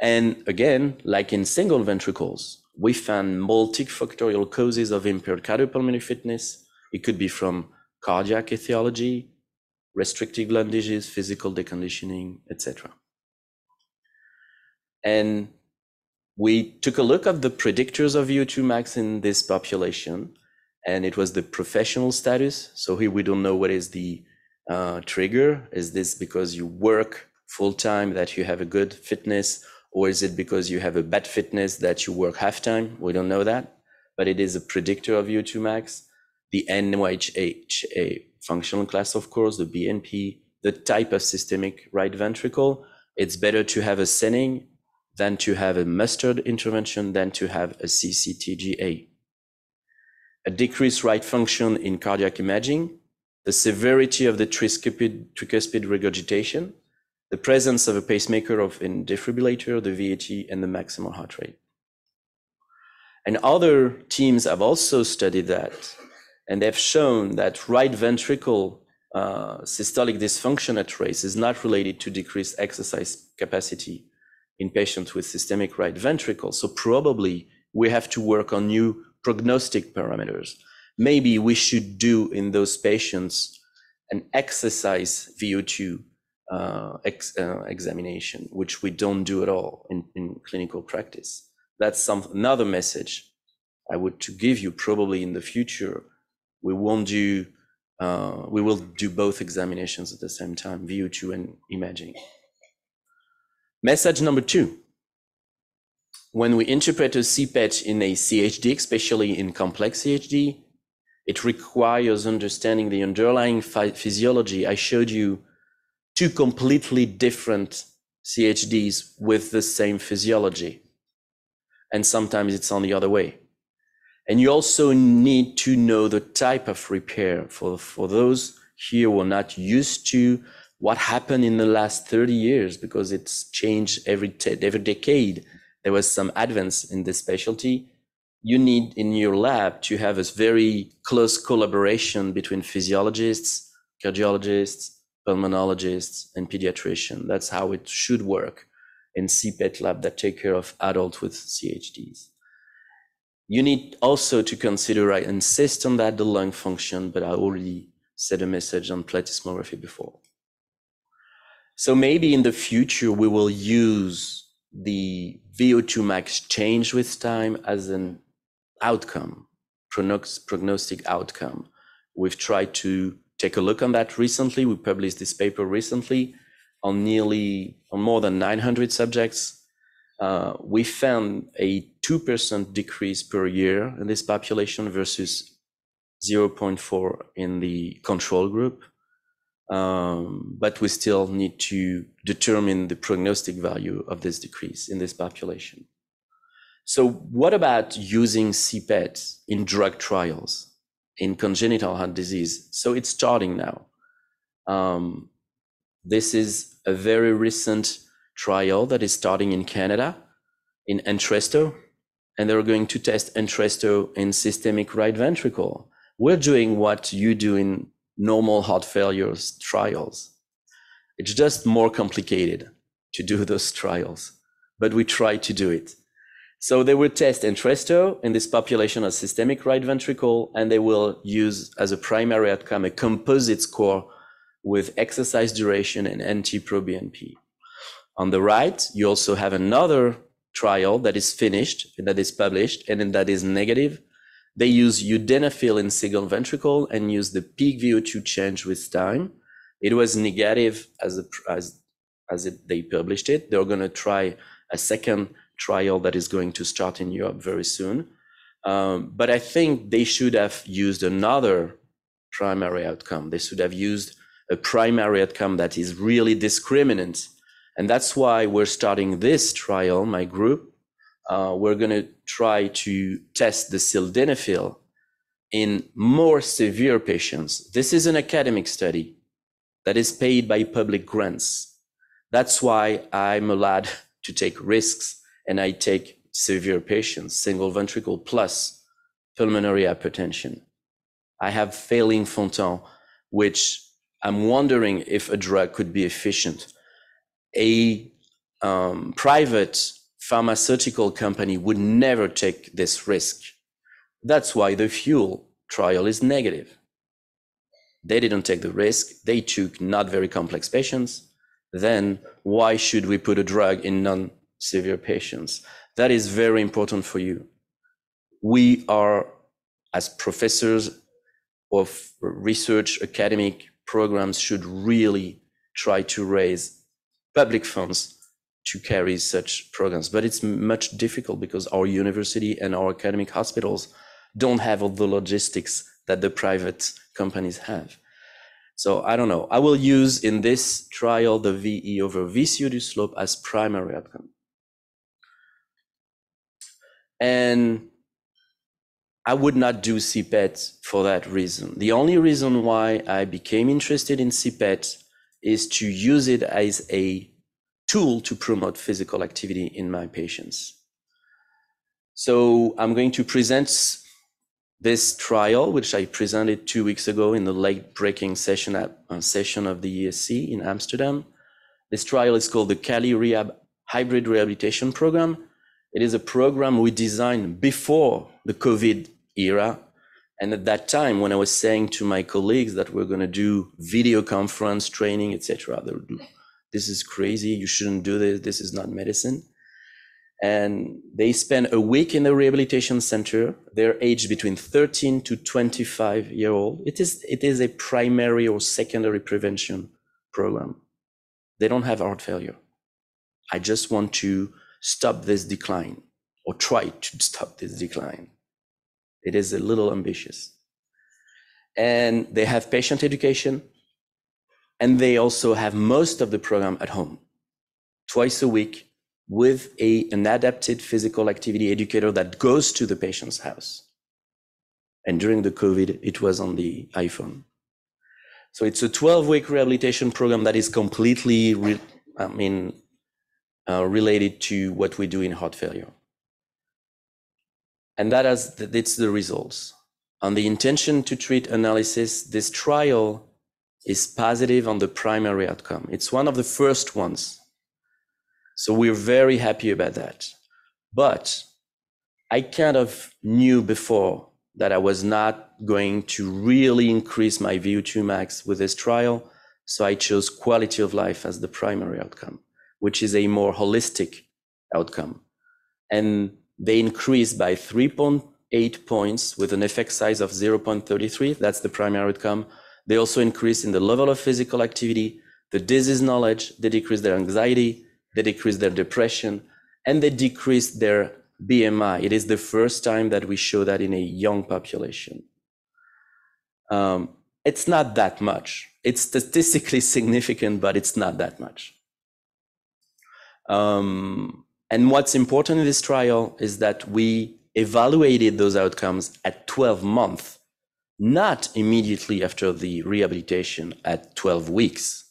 Speaker 12: And again, like in single ventricles, we found multifactorial causes of impaired cardiopulmonary fitness. It could be from cardiac etiology, restrictive lung disease, physical deconditioning, etc. And we took a look at the predictors of VO2 max in this population, and it was the professional status. So here we don't know what is the uh, trigger. Is this because you work full time that you have a good fitness, or is it because you have a bad fitness that you work half time? We don't know that, but it is a predictor of VO2 max. The NYHA functional class, of course, the BNP, the type of systemic right ventricle. It's better to have a setting than to have a mustard intervention, than to have a CCTGA. A decreased right function in cardiac imaging, the severity of the tricuspid, tricuspid regurgitation, the presence of a pacemaker of an defibrillator, the VAT, and the maximal heart rate. And other teams have also studied that, and they've shown that right ventricle uh, systolic dysfunction at race is not related to decreased exercise capacity in patients with systemic right ventricle. So probably we have to work on new prognostic parameters. Maybe we should do in those patients an exercise VO2 uh, ex, uh, examination, which we don't do at all in, in clinical practice. That's some, another message I would to give you probably in the future. We won't do, uh, we will do both examinations at the same time, VO2 and imaging. Message number two. When we interpret a CPET in a CHD, especially in complex CHD, it requires understanding the underlying physiology. I showed you two completely different CHDs with the same physiology. And sometimes it's on the other way. And you also need to know the type of repair for, for those here who are not used to what happened in the last 30 years because it's changed every every decade there was some advance in this specialty you need in your lab to have a very close collaboration between physiologists cardiologists pulmonologists and pediatrician that's how it should work in cpet lab that take care of adults with chds you need also to consider i insist on that the lung function but i already said a message on plethysmography before so maybe in the future, we will use the VO2 max change with time as an outcome, prognostic outcome. We've tried to take a look on that recently. We published this paper recently on nearly, on more than 900 subjects. Uh, we found a 2% decrease per year in this population versus 0.4 in the control group. Um, but we still need to determine the prognostic value of this decrease in this population. So, what about using CPET in drug trials in congenital heart disease? So, it's starting now. Um, this is a very recent trial that is starting in Canada in Entresto, and they're going to test Entresto in systemic right ventricle. We're doing what you do in normal heart failures trials. It's just more complicated to do *laughs* those trials, but we try to do it. So they will test Entresto in this population of systemic right ventricle, and they will use as a primary outcome a composite score with exercise duration and NT-proBNP. On the right, you also have another trial that is finished that is published and that is negative they use sildenafil in single ventricle and use the peak VO2 change with time. It was negative as a, as as it, they published it. They're going to try a second trial that is going to start in Europe very soon. Um, but I think they should have used another primary outcome. They should have used a primary outcome that is really discriminant. And that's why we're starting this trial, my group, uh, we're going to try to test the sildenafil in more severe patients. This is an academic study that is paid by public grants. That's why I'm allowed *laughs* to take risks and I take severe patients, single ventricle plus pulmonary hypertension. I have failing Fontan, which I'm wondering if a drug could be efficient. A um, private pharmaceutical company would never take this risk. That's why the fuel trial is negative. They didn't take the risk. They took not very complex patients. Then why should we put a drug in non severe patients? That is very important for you. We are, as professors of research academic programs, should really try to raise public funds to carry such programs. But it's much difficult because our university and our academic hospitals don't have all the logistics that the private companies have. So I don't know. I will use in this trial the VE over VCU slope as primary outcome. And I would not do CPET for that reason. The only reason why I became interested in CPET is to use it as a tool to promote physical activity in my patients. So I'm going to present this trial, which I presented two weeks ago in the late breaking session at, uh, session of the ESC in Amsterdam. This trial is called the Cali Rehab Hybrid Rehabilitation Program. It is a program we designed before the COVID era. And at that time, when I was saying to my colleagues that we're going to do video conference training, etc., they do this is crazy. You shouldn't do this. This is not medicine. And they spend a week in the rehabilitation center. They're aged between 13 to 25 year old. It is, it is a primary or secondary prevention program. They don't have heart failure. I just want to stop this decline or try to stop this decline. It is a little ambitious. And they have patient education, and they also have most of the program at home, twice a week, with a, an adapted physical activity educator that goes to the patient's house. And during the COVID, it was on the iPhone. So it's a 12 week rehabilitation program that is completely, re- I mean, uh, related to what we do in heart failure. And that has, that's the results. On the intention to treat analysis, this trial is positive on the primary outcome. It's one of the first ones. So we're very happy about that. But I kind of knew before that I was not going to really increase my VO2 max with this trial. So I chose quality of life as the primary outcome, which is a more holistic outcome. And they increased by 3.8 points with an effect size of 0.33. That's the primary outcome they also increase in the level of physical activity, the disease knowledge, they decrease their anxiety, they decrease their depression, and they decrease their BMI. It is the first time that we show that in a young population. Um, it's not that much. It's statistically *laughs* significant, but it's not that much. Um, and what's important in this trial is that we evaluated those outcomes at 12 months not immediately after the rehabilitation at 12 weeks,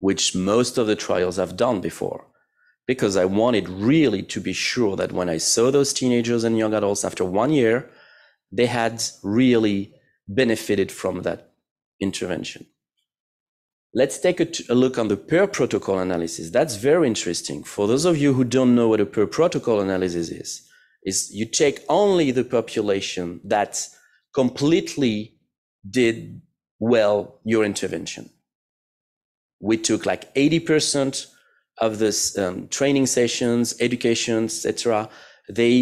Speaker 12: which most of the trials have done before, because I wanted really to be sure that when I saw those teenagers and young adults after one year, they had really benefited from that intervention. Let's take a, t- a look on the per protocol analysis. That's very interesting. For those of you who don't know what a per protocol analysis is, is you take only the population that completely did well your intervention. We took like 80% of this um, training sessions, educations, etc. They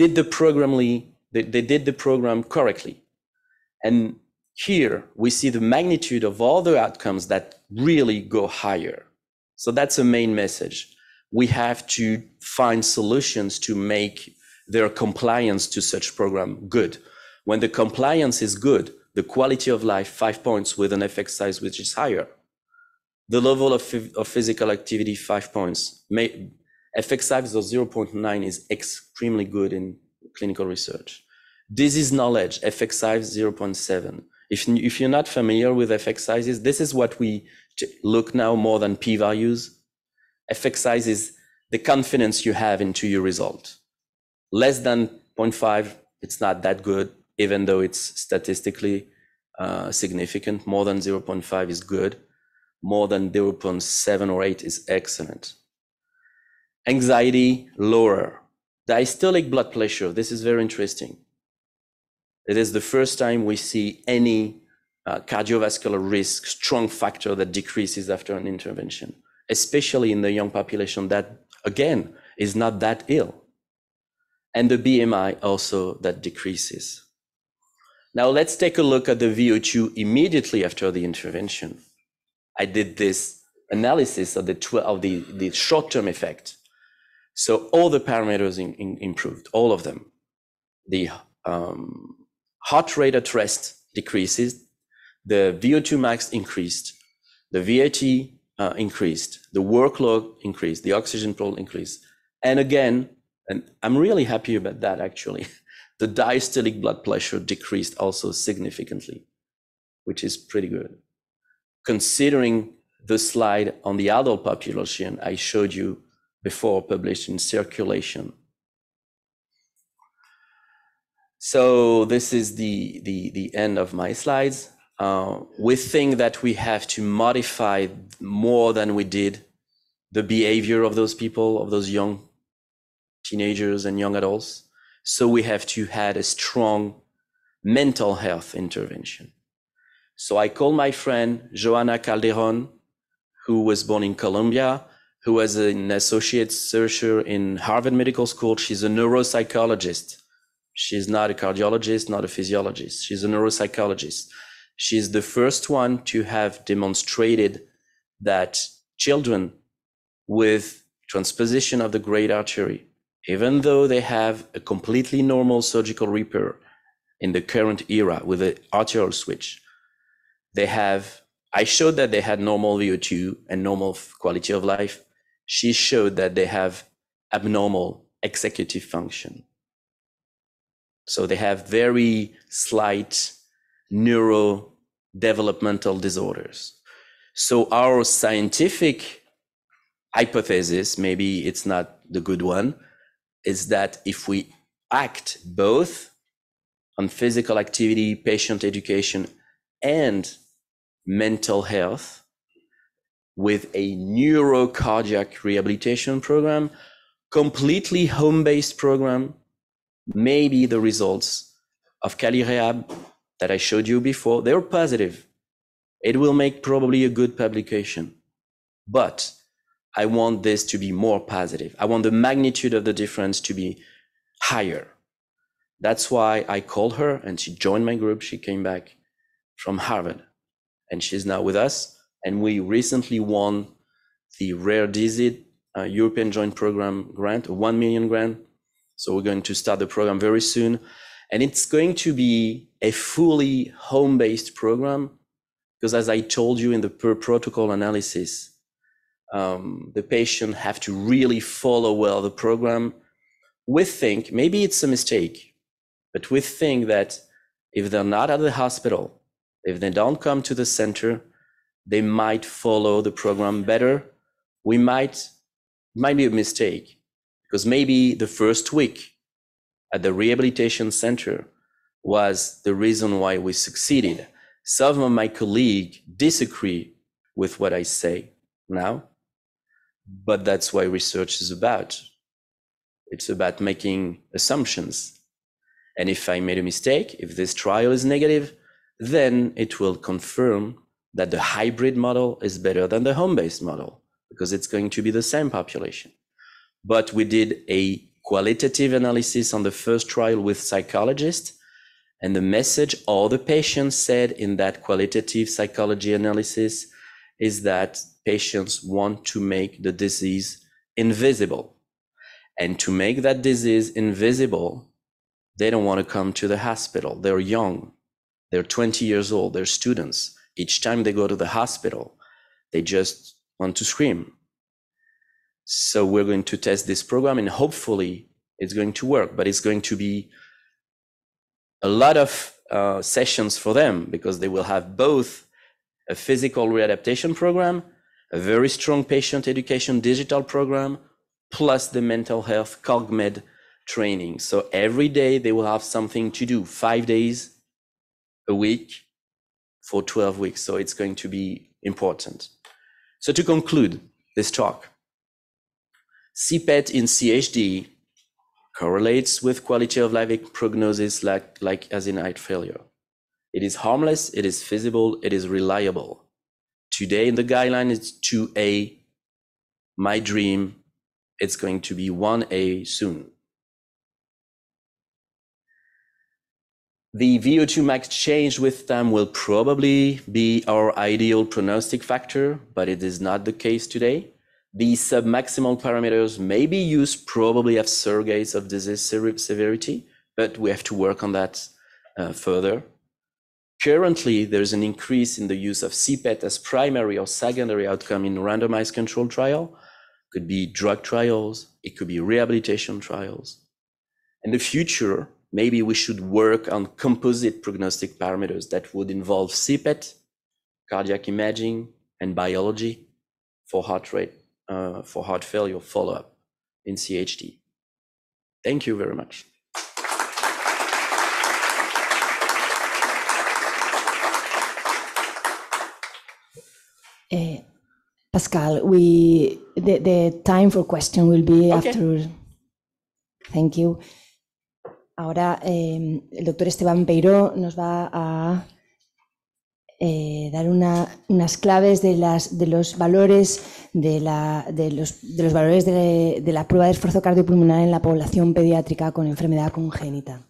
Speaker 12: did the programly, they, they did the program correctly. And here we see the magnitude of all the outcomes that really go higher. So that's a main message. We have to find solutions to make their compliance to such program good. When the compliance is good, the quality of life, five points with an effect size which is higher. The level of, of physical activity, five points. May, effect size of 0.9 is extremely good in clinical research. Disease knowledge, effect size 0.7. If, if you're not familiar with effect sizes, this is what we look now more than p values. Effect size is the confidence you have into your result. Less than 0.5, it's not that good even though it's statistically uh, significant. More than 0.5 is good. More than 0.7 or 8 is excellent. Anxiety, lower. Diastolic blood pressure, this is very interesting. It is the first time we see any uh, cardiovascular risk, strong factor that decreases after an intervention, especially in the young population that, again, is not that ill. And the BMI also that decreases. Now let's take a look at the VO2 immediately after the intervention. I did this analysis of the, of the, the short-term effect. So all the parameters in, in, improved, all of them. The um, heart rate at rest decreases, the VO2 max increased, the VAT uh, increased, the workload increased, the oxygen flow increased. And again, and I'm really happy about that actually. *laughs* the diastolic blood pressure decreased also significantly, which is pretty good. Considering the slide on the adult population I showed you before published in circulation. So this is the, the, the end of my slides. Uh, we think that we have to modify more than we did the behavior of those people, of those young teenagers and young adults. So we have to had a strong mental health intervention. So I called my friend Joanna Calderon, who was born in Colombia, who was an associate researcher in Harvard Medical School. She's a neuropsychologist. She's not a cardiologist, not a physiologist. She's a neuropsychologist. She's the first one to have demonstrated that children with transposition of the great artery even though they have a completely normal surgical repair in the current era with the arterial switch, they have, I showed that they had normal VO2 and normal quality of life. She showed that they have abnormal executive function. So they have very slight neurodevelopmental disorders. So our scientific hypothesis, maybe it's not the good one, is that if we act both on physical activity, patient education, and mental health with a neurocardiac rehabilitation program, completely home based program, maybe the results of Cali Rehab that I showed you before, they're positive. It will make probably a good publication. But I want this to be more positive. I want the magnitude of the difference to be higher. That's why I called her and she joined my group. She came back from Harvard and she's now with us. And we recently won the rare disease uh, European Joint Program grant, 1 million grant. So we're going to start the program very soon. And it's going to be a fully home based program because, as I told you in the per protocol analysis, um, the patient have to really follow well the program. We think maybe it's a mistake, but we think that if they're not at the hospital, if they don't come to the center, they might follow the program better. We might might be a mistake because maybe the first week at the rehabilitation center was the reason why we succeeded. Some of my colleagues disagree with what I say now, but that's why research is about. It's about making assumptions. And if I made a mistake, if this trial is negative, then it will confirm that the hybrid model is better than the home based model because it's going to be the same population. But we did a qualitative analysis on the first trial with psychologists. And the message all the patients said in that qualitative psychology analysis is that patients want to make the disease invisible. And to make that disease invisible, they don't want to come to the hospital. They're young, they're 20 years old, they're students. Each time they go to the hospital, they just want to scream. So we're going to test this program and hopefully it's going to work, but it's going to be a lot of uh, sessions for them because they will have both a physical readaptation program a very strong patient education digital program, plus the mental health COGMED training. So every day they will have something to do, five days a week for 12 weeks. So it's going to be important. So to conclude this talk, CPET in CHD correlates with quality of life prognosis like, like as in heart failure. It is harmless, it is feasible, it is reliable. Today, the guideline is 2A. My dream, it's going to be 1A soon. The VO2 max change with time will probably be our ideal prognostic factor, but it is not the case today. The submaximal parameters may be used probably as surrogates of disease severity, but we have to work on that uh, further. Currently, there's an increase in the use of CPET as primary or secondary outcome in randomized controlled trial. Could be drug trials, it could be rehabilitation trials. In the future, maybe we should work on composite prognostic parameters that would involve CPET, cardiac imaging, and biology for heart rate, uh, for heart failure follow-up in CHD. Thank you very much.
Speaker 1: Eh, Pascal, we the, time for question will be after. Thank you. Ahora em, el doctor Esteban Peiró nos va a eh, dar unas claves de, las, de los valores de, la, de, los, valores de, de la prueba de esfuerzo cardiopulmonar en la población pediátrica con enfermedad congénita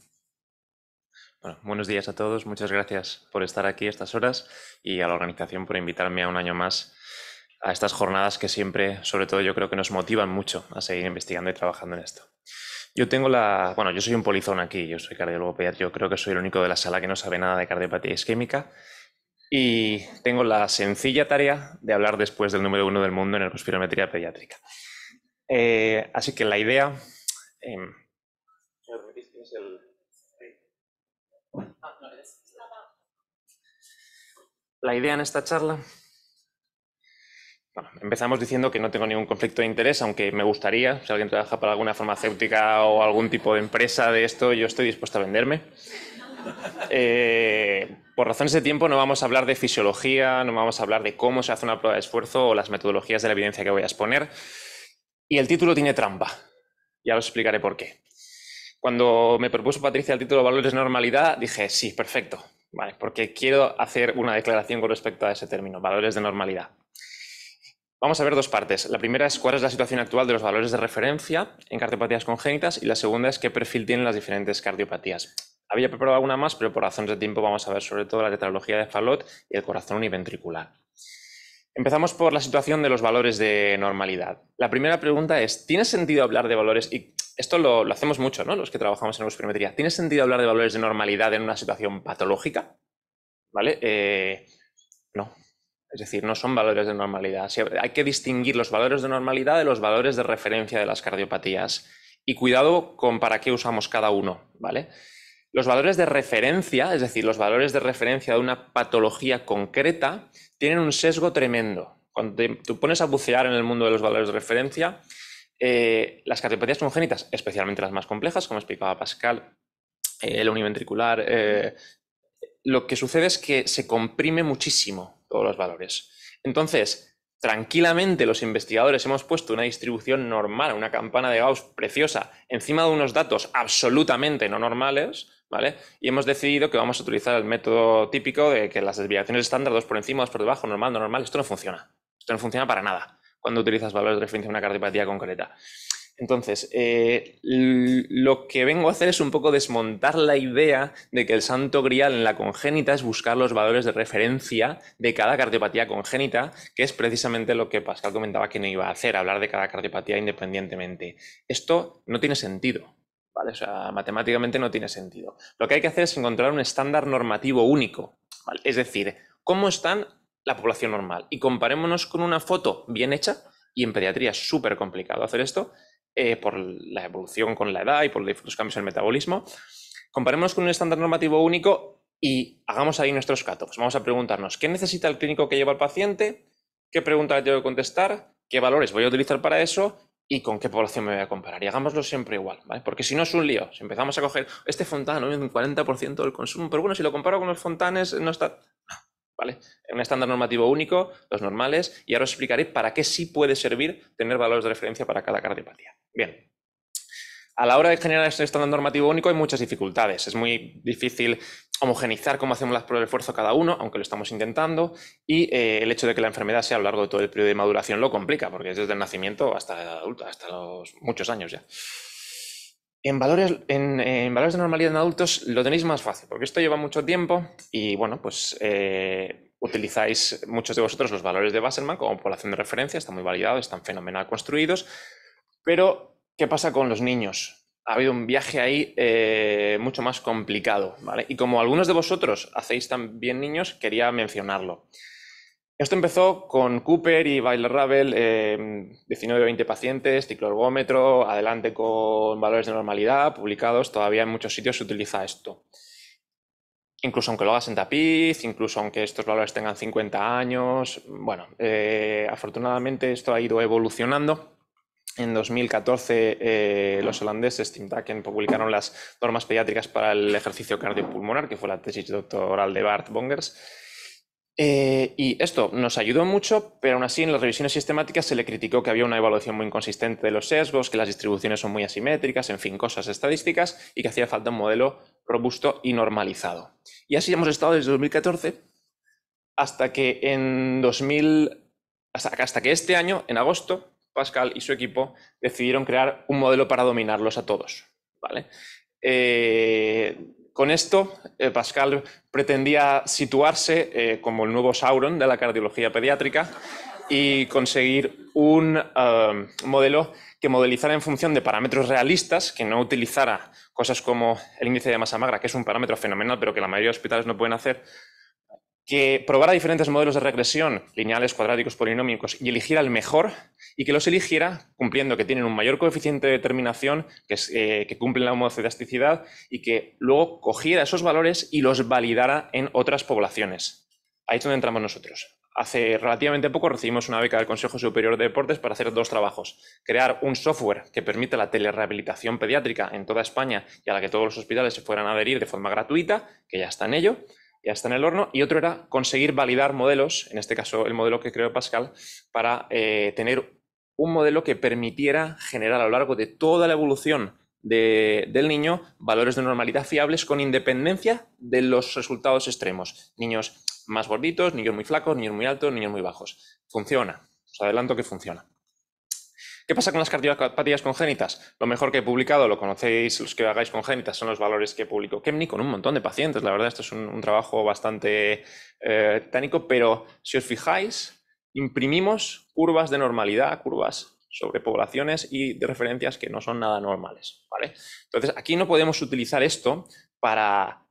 Speaker 13: buenos días a todos. Muchas gracias por estar aquí estas horas y a la organización por invitarme a un año más a estas jornadas que siempre, sobre todo yo creo que nos motivan mucho a seguir investigando y trabajando en esto. Yo tengo la... Bueno, yo soy un polizón aquí, yo soy cardiólogo pediatra, yo creo que soy el único de la sala que no sabe nada de cardiopatía isquémica y tengo la sencilla tarea de hablar después del número uno del mundo en el pediátrica. Eh, así que la idea... Em, la idea en esta charla? Bueno, empezamos diciendo que no tengo ningún conflicto de interés, aunque me gustaría, si alguien trabaja para alguna farmacéutica o algún tipo de empresa de esto, yo estoy dispuesto a venderme. Eh, por razones de tiempo no vamos a hablar de fisiología, no vamos a hablar de cómo se hace una prueba de esfuerzo o las metodologías de la evidencia que voy a exponer. Y el título tiene trampa. Ya os explicaré por qué. Cuando me propuso Patricia el título Valores Normalidad, dije, sí, perfecto, porque quiero hacer una declaración con respecto a ese término, valores de normalidad. Vamos a ver dos partes. La primera es cuál es la situación actual de los valores de referencia en cardiopatías congénitas y la segunda es qué perfil tienen las diferentes cardiopatías. Había preparado alguna más, pero por razones de tiempo vamos a ver sobre todo la tetralogía de Fallot y el corazón univentricular. Empezamos por la situación de los valores de normalidad. La primera pregunta es, ¿tiene sentido hablar de valores? Y esto lo, hacemos mucho, ¿no? Los que trabajamos en espirometría. ¿Tiene sentido hablar de valores de normalidad en una situación patológica? ¿Vale? Eh, no. Es decir, no son valores de normalidad. Hay que distinguir los valores de normalidad de los valores de referencia de las cardiopatías. Y cuidado con para qué usamos cada uno, ¿vale? Los valores de referencia, es decir, los valores de referencia de una patología concreta, tienen un sesgo tremendo. Cuando te, tú pones a bucear en el mundo de los valores de referencia, eh, las cardiopatías congénitas, especialmente las más complejas, como explicaba Pascal, eh, el univentricular, eh, lo que sucede es que se comprime muchísimo todos los valores. Entonces, tranquilamente los investigadores hemos puesto una distribución normal, una campana de Gauss preciosa, encima de unos datos absolutamente no normales, ¿vale? Y hemos decidido que vamos a utilizar el método típico de que las desviaciones estándar, dos por encima, dos por debajo, normal, no normal, esto no funciona. Esto no funciona para nada cuando utilizas valores de referencia en una cardiopatía concreta. Entonces, eh, lo que vengo a hacer es un poco desmontar la idea de que el santo grial en la congénita es buscar los valores de referencia de cada cardiopatía congénita, que es precisamente lo que Pascal comentaba que no iba a hacer, hablar de cada cardiopatía independientemente. Esto no tiene sentido. ¿Vale? O sea, matemáticamente no tiene sentido. Lo que hay que hacer es encontrar un estándar normativo único, Es decir, ¿cómo están la población normal? Y comparémonos con una foto bien hecha, y en pediatría es súper complicado hacer esto, eh, por la evolución con la edad y por los cambios en el metabolismo. comparemos con un estándar normativo único y hagamos ahí nuestros cutoffs. Vamos a preguntarnos qué necesita el clínico que lleva al paciente, qué preguntas tengo que contestar, qué valores voy a utilizar para eso y con qué población me voy a comparar. Y hagámoslo siempre igual, Porque si no es un lío, si empezamos a coger este Fontana, un 40% del consumo, pero bueno, si lo comparo con los Fontanes, no está... Un estándar normativo único, los normales, y ahora os explicaré para qué sí puede servir tener valores de referencia para cada cardiopatía. Bien. A la hora de generar este estándar normativo único hay muchas dificultades. Es muy difícil homogenizar cómo hacemos las pruebas de esfuerzo cada uno, aunque lo estamos intentando, y eh, el hecho de que la enfermedad sea a lo largo de todo el periodo de maduración lo complica, porque es desde el nacimiento hasta, adulta, hasta los muchos años ya. En valores, en, valores de normalidad en adultos lo tenéis más fácil, porque esto lleva mucho tiempo y bueno, pues eh, utilizáis muchos de vosotros los valores de Basselman como población de referencia, está muy validado, están fenomenal construidos, pero ¿qué pasa con los niños? ha habido un viaje ahí eh, mucho más complicado, ¿vale? Y como algunos de vosotros hacéis también niños, quería mencionarlo. Esto empezó con Cooper y Weiler-Rabel, 19 20 pacientes, cicloergómetro, adelante con valores de normalidad, publicados, todavía en muchos sitios se utiliza esto. Incluso aunque lo hagas en tapiz, incluso aunque estos valores tengan 50 años, bueno, eh, afortunadamente esto ha ido evolucionando. En 2014 eh, los holandeses Tim Taken publicaron las normas pediátricas para el ejercicio cardiopulmonar, que fue la tesis doctoral de Bart Bongers. Eh, y esto nos ayudó mucho, pero aún así en las revisiones sistemáticas se le criticó que había una evaluación muy inconsistente de los sesgos, que las distribuciones son muy asimétricas, en fin, cosas estadísticas, y que hacía falta un modelo robusto y normalizado. Y así hemos estado desde 2014 hasta que en 2000, hasta, que este año, en agosto, Pascal y su equipo decidieron crear un modelo para dominarlos a todos. ¿vale? Eh, con esto, eh, Pascal pretendía situarse eh, como el nuevo Sauron de la cardiología pediátrica y conseguir un eh, modelo que modelizara en función de parámetros realistas, que no utilizara cosas como el índice de masa magra, que es un parámetro fenomenal, pero que la mayoría de hospitales no pueden hacer, que probara diferentes modelos de regresión, lineales, cuadráticos, polinómicos, y eligiera el mejor, y que los eligiera cumpliendo que tienen un mayor coeficiente de determinación, que, es, eh, que cumplen la homocedasticidad y que luego cogiera esos valores y los validara en otras poblaciones. Ahí es donde entramos nosotros. Hace relativamente poco recibimos una beca del Consejo Superior de Deportes para hacer dos trabajos. Crear un software que permita la telerehabilitación pediátrica en toda España y a la que todos los hospitales se fueran a adherir de forma gratuita, que ya está en ello, y está en el horno, y otro era conseguir validar modelos, en este caso el modelo que creó Pascal, para eh, tener un modelo que permitiera generar a lo largo de toda la evolución del niño valores de normalidad fiables con independencia de los resultados extremos. Niños más gorditos, niños muy flacos, niños muy altos, niños muy bajos. Funciona. Os adelanto que funciona. ¿Qué pasa con las cardiopatías congénitas? Lo mejor que he publicado, lo conocéis los que hagáis congénitas, son los valores que publicó Kemni con un montón de pacientes. La verdad, esto es un, trabajo bastante eh, tánico, pero si os fijáis, imprimimos curvas de normalidad, curvas sobre poblaciones y de referencias que no son nada normales. Entonces, aquí no podemos utilizar esto para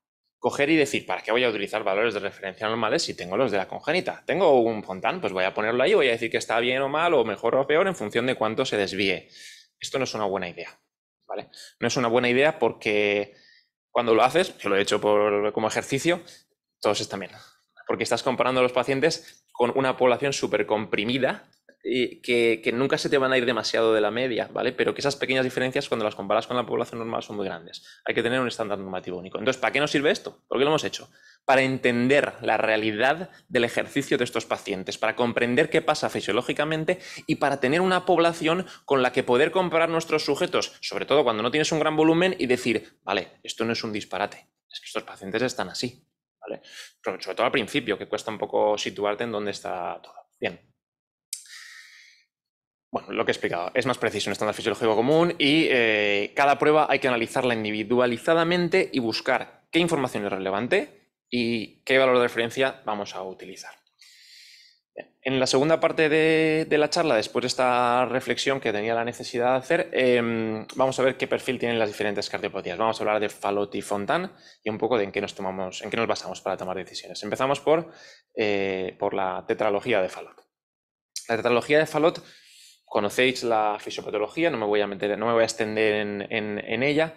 Speaker 13: coger y decir, ¿para qué voy a utilizar valores de referencia normales si tengo los de la congénita? Tengo un fontán, pues voy a ponerlo ahí, voy a decir que está bien o mal, o mejor o peor, en función de cuánto se desvíe. Esto no es una buena idea, ¿vale? No es una buena idea porque cuando lo haces, que lo he hecho por, como ejercicio, todos están bien. Porque estás comparando a los pacientes con una población súper comprimida que, nunca se te van a ir demasiado de la media, ¿vale? Pero que esas pequeñas diferencias cuando las comparas con la población normal son muy grandes. Hay que tener un estándar normativo único. Entonces, ¿para qué nos sirve esto? ¿Por qué lo hemos hecho? Para entender la realidad del ejercicio de estos pacientes, para comprender qué pasa fisiológicamente y para tener una población con la que poder comparar nuestros sujetos, sobre todo cuando no tienes un gran volumen y decir, vale, esto no es un disparate, es que estos pacientes están así, ¿vale? Sobre todo al principio, que cuesta un poco situarte en dónde está todo. Bien. Bueno, lo que he explicado, es más preciso un estándar fisiológico común y eh, cada prueba hay que analizarla individualizadamente y buscar qué información es relevante y qué valor de referencia vamos a utilizar. En la segunda parte de, la charla, después de esta reflexión que tenía la necesidad de hacer, em, vamos a ver qué perfil tienen las diferentes cardiopatías. Vamos a hablar de Falot y Fontan y un poco de en qué nos tomamos, en qué nos basamos para tomar decisiones. Empezamos por, eh, por la tetralogía de Falot. La tetralogía de Falot Conocéis la fisiopatología, no me voy a meter, no a extender en, ella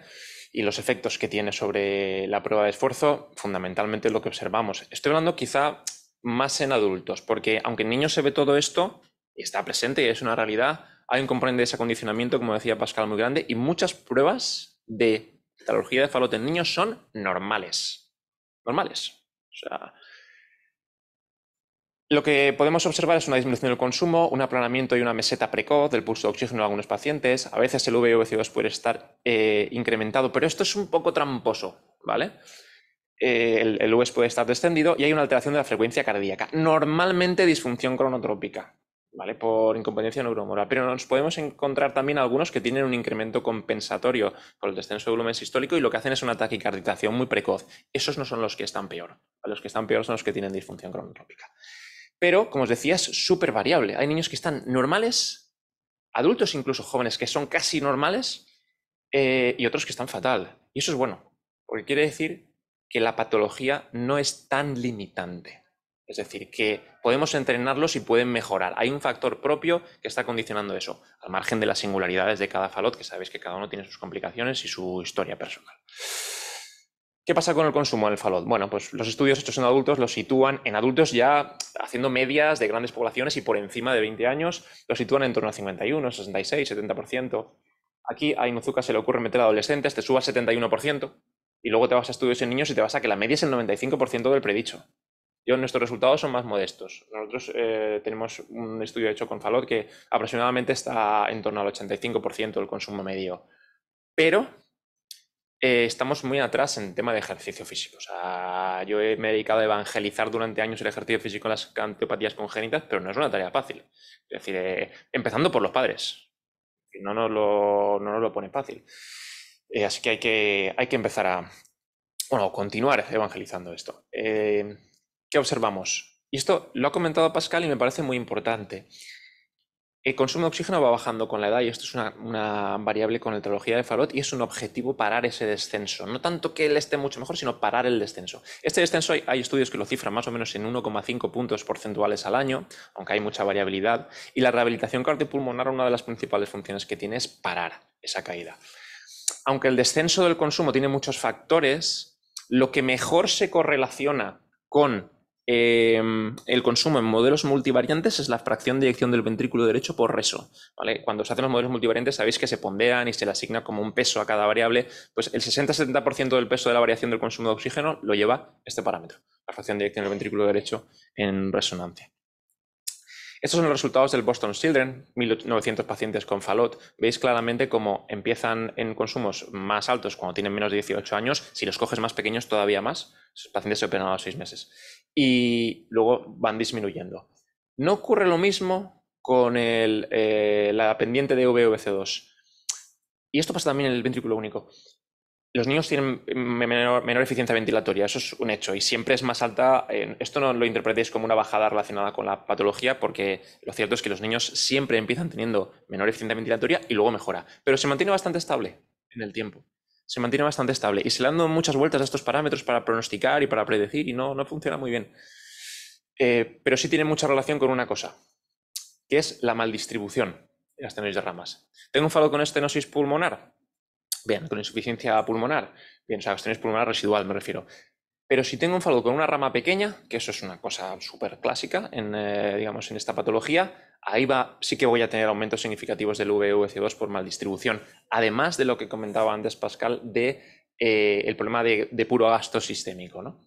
Speaker 13: y los efectos que tiene sobre la prueba de esfuerzo, fundamentalmente es lo que observamos. Estoy hablando quizá más en adultos, porque aunque en niños se ve todo esto, está presente y es una realidad, hay un componente de ese acondicionamiento, como decía Pascal, muy grande, y muchas pruebas de patología de falote en niños son normales. Normales. O sea, lo que podemos observar es una disminución del consumo, un aplanamiento y una meseta precoz del pulso de oxígeno en algunos pacientes. A veces el VVC2 puede estar eh, incrementado, pero esto es un poco tramposo, ¿vale? Eh, el, el puede estar descendido y hay una alteración de la frecuencia cardíaca. Normalmente disfunción cronotrópica, ¿vale? Por incompetencia neuromoral. Pero nos podemos encontrar también algunos que tienen un incremento compensatorio por el descenso de volumen sistólico y lo que hacen es una taquicarditación muy precoz. Esos no son los que están peor. Los que están peor son los que tienen disfunción cronotrópica. Pero, como os decía, es súper variable. Hay niños que están normales, adultos incluso jóvenes que son casi normales, eh, y otros que están fatal. Y eso es bueno, porque quiere decir que la patología no es tan limitante. Es decir, que podemos entrenarlos y pueden mejorar. Hay un factor propio que está condicionando eso, al margen de las singularidades de cada falot, que sabéis que cada uno tiene sus complicaciones y su historia personal. ¿Qué pasa con el consumo en el falot? Bueno, pues los estudios hechos en adultos los sitúan en adultos ya haciendo medias de grandes poblaciones y por encima de 20 años, los sitúan en torno a 51, 66, 70%. Aquí a Inuzuka se le ocurre meter a adolescentes, te suba al 71%, y luego te vas a estudios en niños y te vas a que la media es el 95% del predicho. Yo, nuestros resultados son más modestos. Nosotros eh, tenemos un estudio hecho con Falot que aproximadamente está en torno al 85% del consumo medio. Pero eh, estamos muy atrás en tema de ejercicio físico. yo he, me he dedicado a evangelizar durante años el ejercicio físico en las cardiopatías congénitas, pero no es una tarea fácil. Es decir, eh, empezando por los padres. No nos lo, no lo pone fácil. Eh, así que hay, que hay que empezar a bueno, continuar evangelizando esto. ¿Qué observamos? Y esto lo ha comentado Pascal y me parece muy importante. El consumo de oxígeno va bajando con la edad y esto es una, variable con la etiología de Fallot y es un objetivo parar ese descenso. No tanto que él esté mucho mejor, sino parar el descenso. Este descenso hay, hay estudios que lo cifran más o menos en 1,5 puntos porcentuales al año, aunque hay mucha variabilidad. Y la rehabilitación cardiopulmonar, una de las principales funciones que tiene es parar esa caída. Aunque el descenso del consumo tiene muchos factores, lo que mejor se correlaciona con Em, el consumo en modelos multivariantes es la fracción de dirección del ventrículo derecho por reso. Cuando se hacen los modelos multivariantes sabéis que se ponderan y se le asigna como un peso a cada variable, pues el 60-70% del peso de la variación del consumo de oxígeno lo lleva este parámetro, la fracción de dirección del ventrículo derecho en resonancia. Estos son los resultados del Boston Children, 1.900 pacientes con falot. Veis claramente cómo empiezan en consumos más altos cuando tienen menos de 18 años, si los coges más pequeños todavía más, pacientes se operan a los 6 meses y luego van disminuyendo. No ocurre lo mismo con eh, la pendiente de VVC2. Y esto pasa también en el ventrículo único. Los niños tienen menor, eficiencia ventilatoria, eso es un hecho, y siempre es más alta. esto no lo interpretéis como una bajada relacionada con la patología, porque lo cierto es que los niños siempre empiezan teniendo menor eficiencia ventilatoria y luego mejora, pero se mantiene bastante estable en el tiempo se mantiene bastante estable. Y se le han muchas vueltas a estos parámetros para pronosticar y para predecir y no, no funciona muy bien. Eh, pero sí tiene mucha relación con una cosa, que es la maldistribución de las tenis de ramas. ¿Tengo un falo con estenosis pulmonar? Bien, con insuficiencia pulmonar. Bien, o sea, estenosis pulmonar residual me refiero. Pero si tengo un falo con una rama pequeña, que eso es una cosa súper clásica en, eh, digamos, en esta patología, ahí va, sí que voy a tener aumentos significativos del VVC2 por mal distribución, Además de lo que comentaba antes Pascal de eh, el problema de, puro gasto sistémico.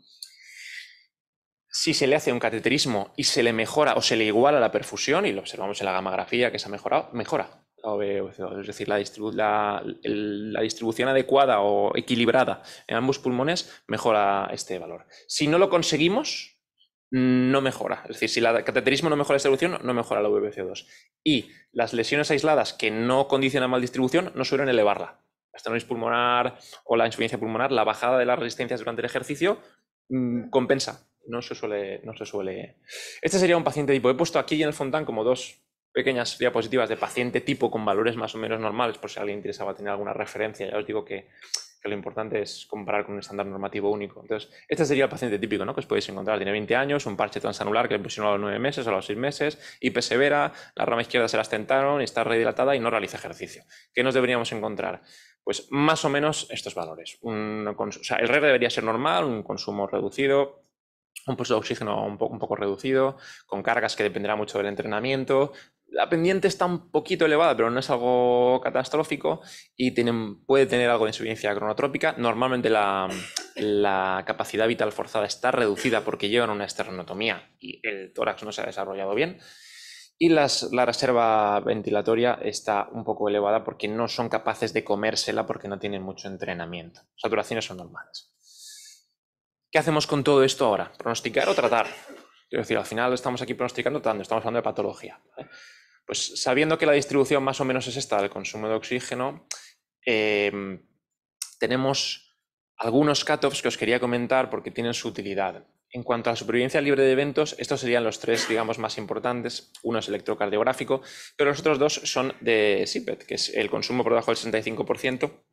Speaker 13: Si se le hace un cateterismo y se le mejora o se le iguala la perfusión, y lo observamos en la gamografía que se ha mejorado, mejora la VVC2, es decir, la distribución adecuada o equilibrada en ambos pulmones mejora este valor. Si no lo conseguimos, no mejora. Es decir, si el cateterismo no mejora la distribución, no mejora la vbco 2 Y las lesiones aisladas que no condicionan mal distribución no suelen elevarla. La estenosis pulmonar o la insuficiencia pulmonar, la bajada de las resistencias durante el ejercicio mm, compensa. No se, suele, no se suele. Este sería un paciente tipo. He puesto aquí en el Fontán como dos pequeñas diapositivas de paciente tipo con valores más o menos normales, por si alguien interesaba tener alguna referencia. Ya os digo que que lo importante es comparar con un estándar normativo único. Entonces, este sería el paciente típico ¿no? que os podéis encontrar. Tiene 20 años, un parche transanular que le pusieron a los 9 meses o a los 6 meses y persevera, la rama izquierda se la y está redilatada y no realiza ejercicio. ¿Qué nos deberíamos encontrar? Pues más o menos estos valores. el RER debería ser normal, un consumo reducido, un pulso de oxígeno un poco, un poco reducido, con cargas que dependerá mucho del entrenamiento, la pendiente está un poquito elevada, pero no es algo catastrófico y puede tener algo de insuficiencia cronotrópica. Normalmente la, capacidad vital forzada está reducida porque llevan una esternotomía y el tórax no se ha desarrollado bien. Y la reserva ventilatoria está un poco elevada porque no son capaces de comérsela porque no tienen mucho entrenamiento. Saturaciones son normales. ¿Qué hacemos con todo esto ahora? ¿Pronosticar o tratar? Quiero decir, al final estamos aquí pronosticando, tratando, estamos hablando de patología pues sabiendo que la distribución más o menos es esta del consumo de oxígeno, em, tenemos algunos cutoffs que os quería comentar porque tienen su utilidad. En cuanto a la supervivencia libre de eventos, estos serían los tres, digamos, más importantes. Uno es electrocardiográfico, pero los otros dos son de SIPET, que es el consumo por debajo del 65%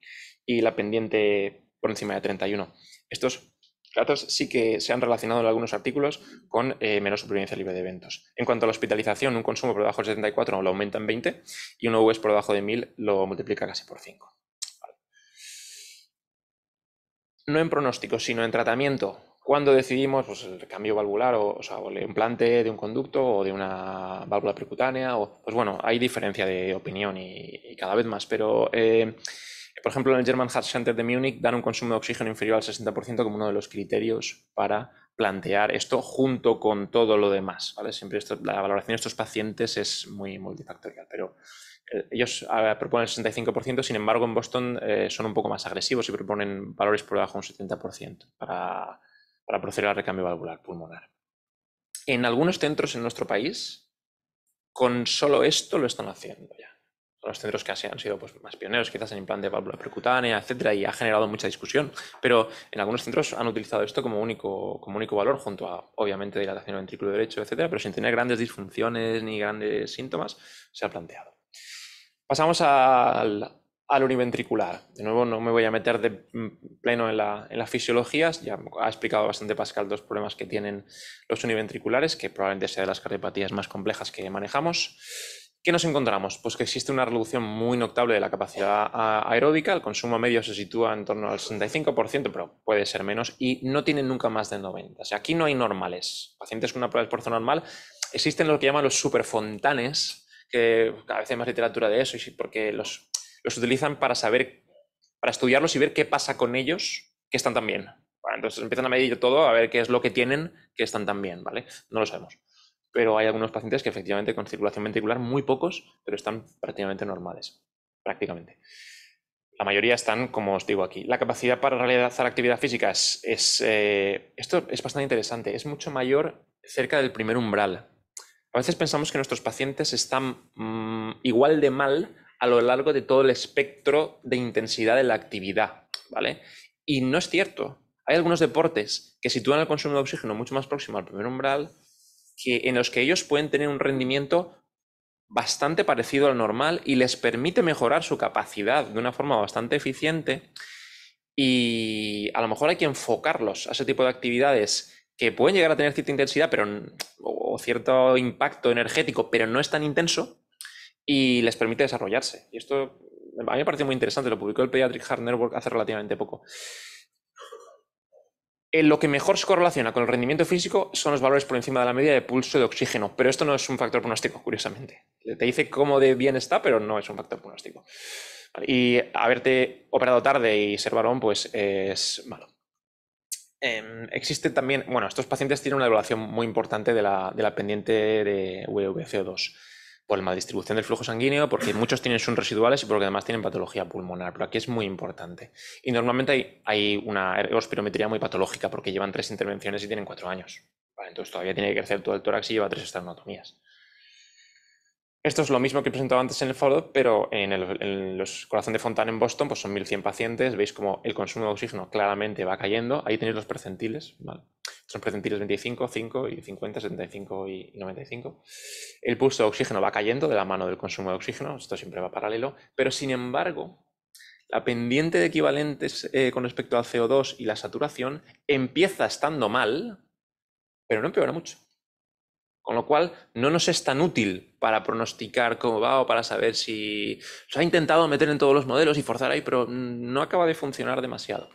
Speaker 13: y la pendiente por encima de 31. Estos datos sí que se han relacionado en algunos artículos con menos eh, menor supervivencia libre de eventos. En cuanto a la hospitalización, un consumo por debajo de 74 lo aumenta en 20 y un OVS por debajo de 1000 lo multiplica casi por 5. No en pronóstico, sino en tratamiento. Cuando decidimos pues el cambio valvular o, el implante de un conducto o de una válvula percutánea? O, pues bueno, hay diferencia de opinión y, cada vez más, pero... Eh, por ejemplo, en el German Heart Center de Múnich dan un consumo de oxígeno inferior al 60% como uno de los criterios para plantear esto junto con todo lo demás. Siempre la valoración de estos pacientes es muy multifactorial, pero eh, ellos ah, proponen el 65%, sin embargo en Boston eh, son un poco más agresivos y proponen valores por debajo de un 70% para, para proceder al recambio valvular pulmonar. En algunos centros en nuestro país, con solo esto lo están haciendo ya los centros que han sido pues, más pioneros quizás en implante de válvula percutánea, etcétera, y ha generado mucha discusión, pero en algunos centros han utilizado esto como único, como único valor junto a, obviamente, dilatación del ventrículo derecho, etcétera, pero sin tener grandes disfunciones ni grandes síntomas, se ha planteado. Pasamos al, al univentricular. De nuevo, no me voy a meter de mm, pleno en las fisiologías, Ya ha explicado bastante Pascal dos problemas que tienen los univentriculares, que probablemente sea de las cardiopatías más complejas que manejamos. ¿Qué nos encontramos? Pues que existe una reducción muy notable de la capacidad aeróbica, el consumo medio se sitúa en torno al 65%, pero puede ser menos, y no tienen nunca más de 90. O sea, aquí no hay normales. Pacientes con una prueba de esfuerzo normal, existen lo que llaman los superfontanes, que cada vez hay más literatura de eso, y sí porque los, los utilizan para saber, para estudiarlos y ver qué pasa con ellos que están tan bien. entonces empiezan a medir todo, a ver qué es lo que tienen que están tan bien, ¿vale? No lo sabemos pero hay algunos pacientes que efectivamente con circulación ventricular, muy pocos, pero están prácticamente normales, prácticamente. La mayoría están, como os digo aquí. La capacidad para realizar actividad física es, eh, esto es bastante interesante, es mucho mayor cerca del primer umbral. A veces pensamos que nuestros pacientes están mm, igual de mal a lo largo de todo el espectro de intensidad de la actividad, ¿vale? Y no es cierto. Hay algunos deportes que sitúan el consumo de oxígeno mucho más próximo al primer umbral, que, en los que ellos pueden tener un rendimiento bastante parecido al normal y les permite mejorar su capacidad de una forma bastante eficiente. Y a lo mejor hay que enfocarlos a ese tipo de actividades que pueden llegar a tener cierta intensidad pero, o cierto impacto energético, pero no es tan intenso y les permite desarrollarse. Y esto a mí me parece muy interesante, lo publicó el Pediatric Hard Network hace relativamente poco. Eh, lo que mejor se correlaciona con el rendimiento físico son los valores por encima de la media de pulso de oxígeno, pero esto no es un factor pronóstico, curiosamente. Te dice cómo de bien está, pero no es un factor pronóstico. y haberte operado tarde y ser varón, pues es malo. Em, existe también, bueno, estos pacientes tienen una evaluación muy importante de la, pendiente de VVCO2 por la distribución del flujo sanguíneo, porque muchos tienen son residuales y porque además tienen patología pulmonar, pero aquí es muy importante. Y normalmente hay, una ospirometría muy patológica porque llevan tres intervenciones y tienen cuatro años. entonces todavía tiene que crecer todo el tórax y lleva tres esternotomías. Esto es lo mismo que he presentado antes en el foro, pero en el los corazón de Fontana en Boston pues son 1.100 pacientes. Veis como el consumo de oxígeno claramente va cayendo. Ahí tenéis los percentiles. Son percentiles 25, 5 y 50, 75 y 95. El pulso de oxígeno va cayendo de la mano del consumo de oxígeno. Esto siempre va paralelo. Pero sin embargo, la pendiente de equivalentes eh, con respecto al CO2 y la saturación empieza estando mal, pero no empeora mucho. Con lo cual, no nos es tan útil para pronosticar cómo va o para saber si. Se ha intentado meter en todos los modelos y forzar ahí, pero no acaba de funcionar demasiado.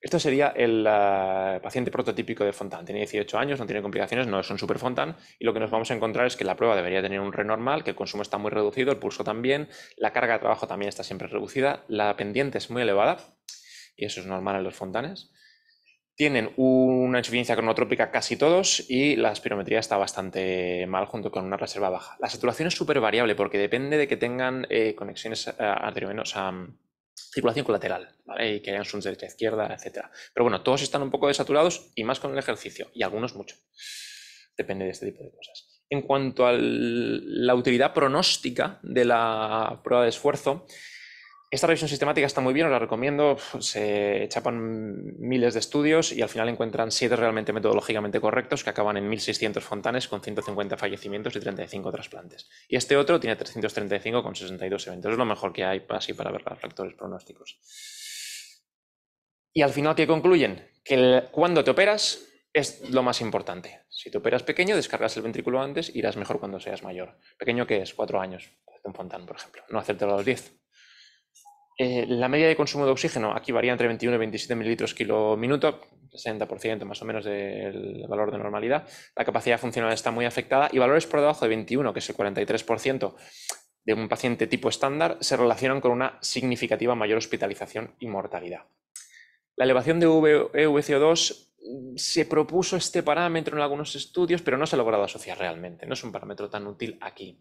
Speaker 13: Esto sería el eh, paciente prototípico de Fontan. Tiene 18 años, no tiene complicaciones, no es un super Fontan. Y lo que nos vamos a encontrar es que la prueba debería tener un re normal, que el consumo está muy reducido, el pulso también, la carga de trabajo también está siempre reducida, la pendiente es muy elevada, y eso es normal en los Fontanes. Tienen una insuficiencia cronotrópica casi todos y la aspirometría está bastante mal junto con una reserva baja. La saturación es súper variable porque depende de que tengan eh, conexiones eh, arteriovenosas, mm, circulación colateral, Y que hayan de derecha, izquierda, etcétera. Pero bueno, todos están un poco desaturados y más con el ejercicio y algunos mucho. Depende de este tipo de cosas. En cuanto a la utilidad pronóstica de la prueba de esfuerzo, esta revisión sistemática está muy bien, os la recomiendo. Se chapan miles de estudios y al final encuentran siete realmente metodológicamente correctos que acaban en 1.600 fontanes con 150 fallecimientos y 35 trasplantes. Y este otro tiene 335 con 62 eventos. Es lo mejor que hay así para ver los factores pronósticos. Y al final, ¿qué concluyen? Que cuando te operas es lo más importante. Si te operas pequeño, descargas el ventrículo antes, irás mejor cuando seas mayor. Pequeño ¿qué es, cuatro años, un fontán, por ejemplo. No hacértelo a los 10 eh, la media de consumo de oxígeno aquí varía entre 21 y 27 mililitros kilo minuto, 60% más o menos del valor de normalidad. La capacidad funcional está muy afectada y valores por debajo de 21, que es el 43% de un paciente tipo estándar, se relacionan con una significativa mayor hospitalización y mortalidad. La elevación de EVCO2 mm, se propuso este parámetro en algunos estudios, pero no se ha logrado asociar realmente. No es un parámetro tan útil aquí.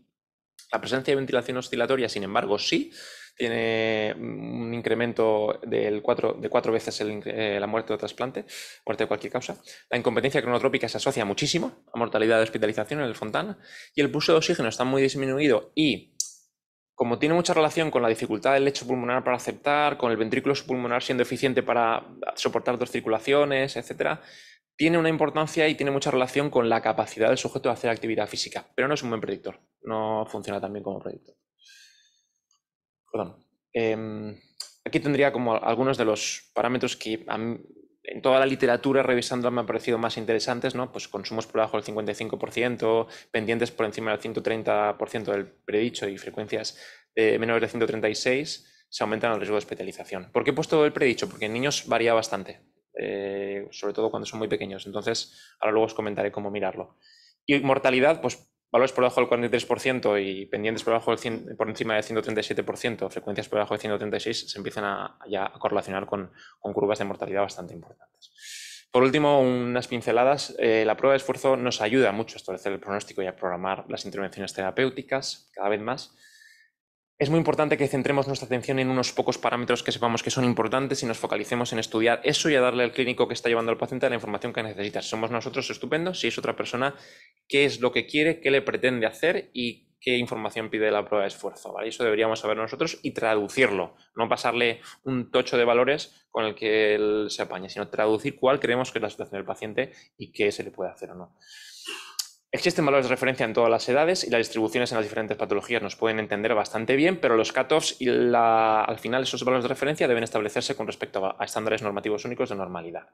Speaker 13: La presencia de ventilación oscilatoria, sin embargo, sí, tiene un incremento del de cuatro veces eh, la muerte de trasplante, muerte de cualquier causa. La incompetencia cronotrópica se asocia muchísimo a mortalidad de hospitalización en el Fontana y el pulso de oxígeno está muy disminuido y como tiene mucha relación con la dificultad del lecho pulmonar para aceptar, con el ventrículo pulmonar siendo eficiente para soportar dos circulaciones, etcétera, tiene una importancia y tiene mucha relación con la capacidad del sujeto de hacer actividad física, pero no es un buen predictor, no funciona tan bien como predictor. Perdón. Em, aquí tendría como algunos de los parámetros que en toda la literatura revisando me han parecido más interesantes, ¿no? Pues consumos por debajo del 55%, pendientes por encima del 130% del predicho y frecuencias de eh, menores de 136 se aumentan el riesgo de especialización. ¿Por qué he puesto el predicho? Porque en niños varía bastante, eh, sobre todo cuando son muy pequeños. Entonces, ahora luego os comentaré cómo mirarlo. Y mortalidad, pues valores por debajo del 43% y pendientes por, debajo por encima del 137%, frecuencias por debajo del 136, se empiezan a, ya a correlacionar con, curvas de mortalidad bastante importantes. Por último, unas pinceladas. Eh, la prueba de esfuerzo nos ayuda mucho a establecer el pronóstico y a programar las intervenciones terapéuticas cada vez más. Es muy importante que centremos nuestra atención en unos pocos parámetros que sepamos que son importantes y nos focalicemos en estudiar eso y a darle al clínico que está llevando al paciente la información que necesita. ¿Somos nosotros estupendo. Si es otra persona, ¿qué es lo que quiere? ¿Qué le pretende hacer? ¿Y qué información pide la prueba de esfuerzo? ¿vale? Eso deberíamos saber nosotros y traducirlo. No pasarle un tocho de valores con el que él se apañe, sino traducir cuál creemos que es la situación del paciente y qué se le puede hacer o no. Existen valores de referencia en todas las edades y las distribuciones en las diferentes patologías nos pueden entender bastante bien, pero los cutoffs y al final esos valores de referencia deben establecerse con respecto a, a estándares normativos únicos de normalidad.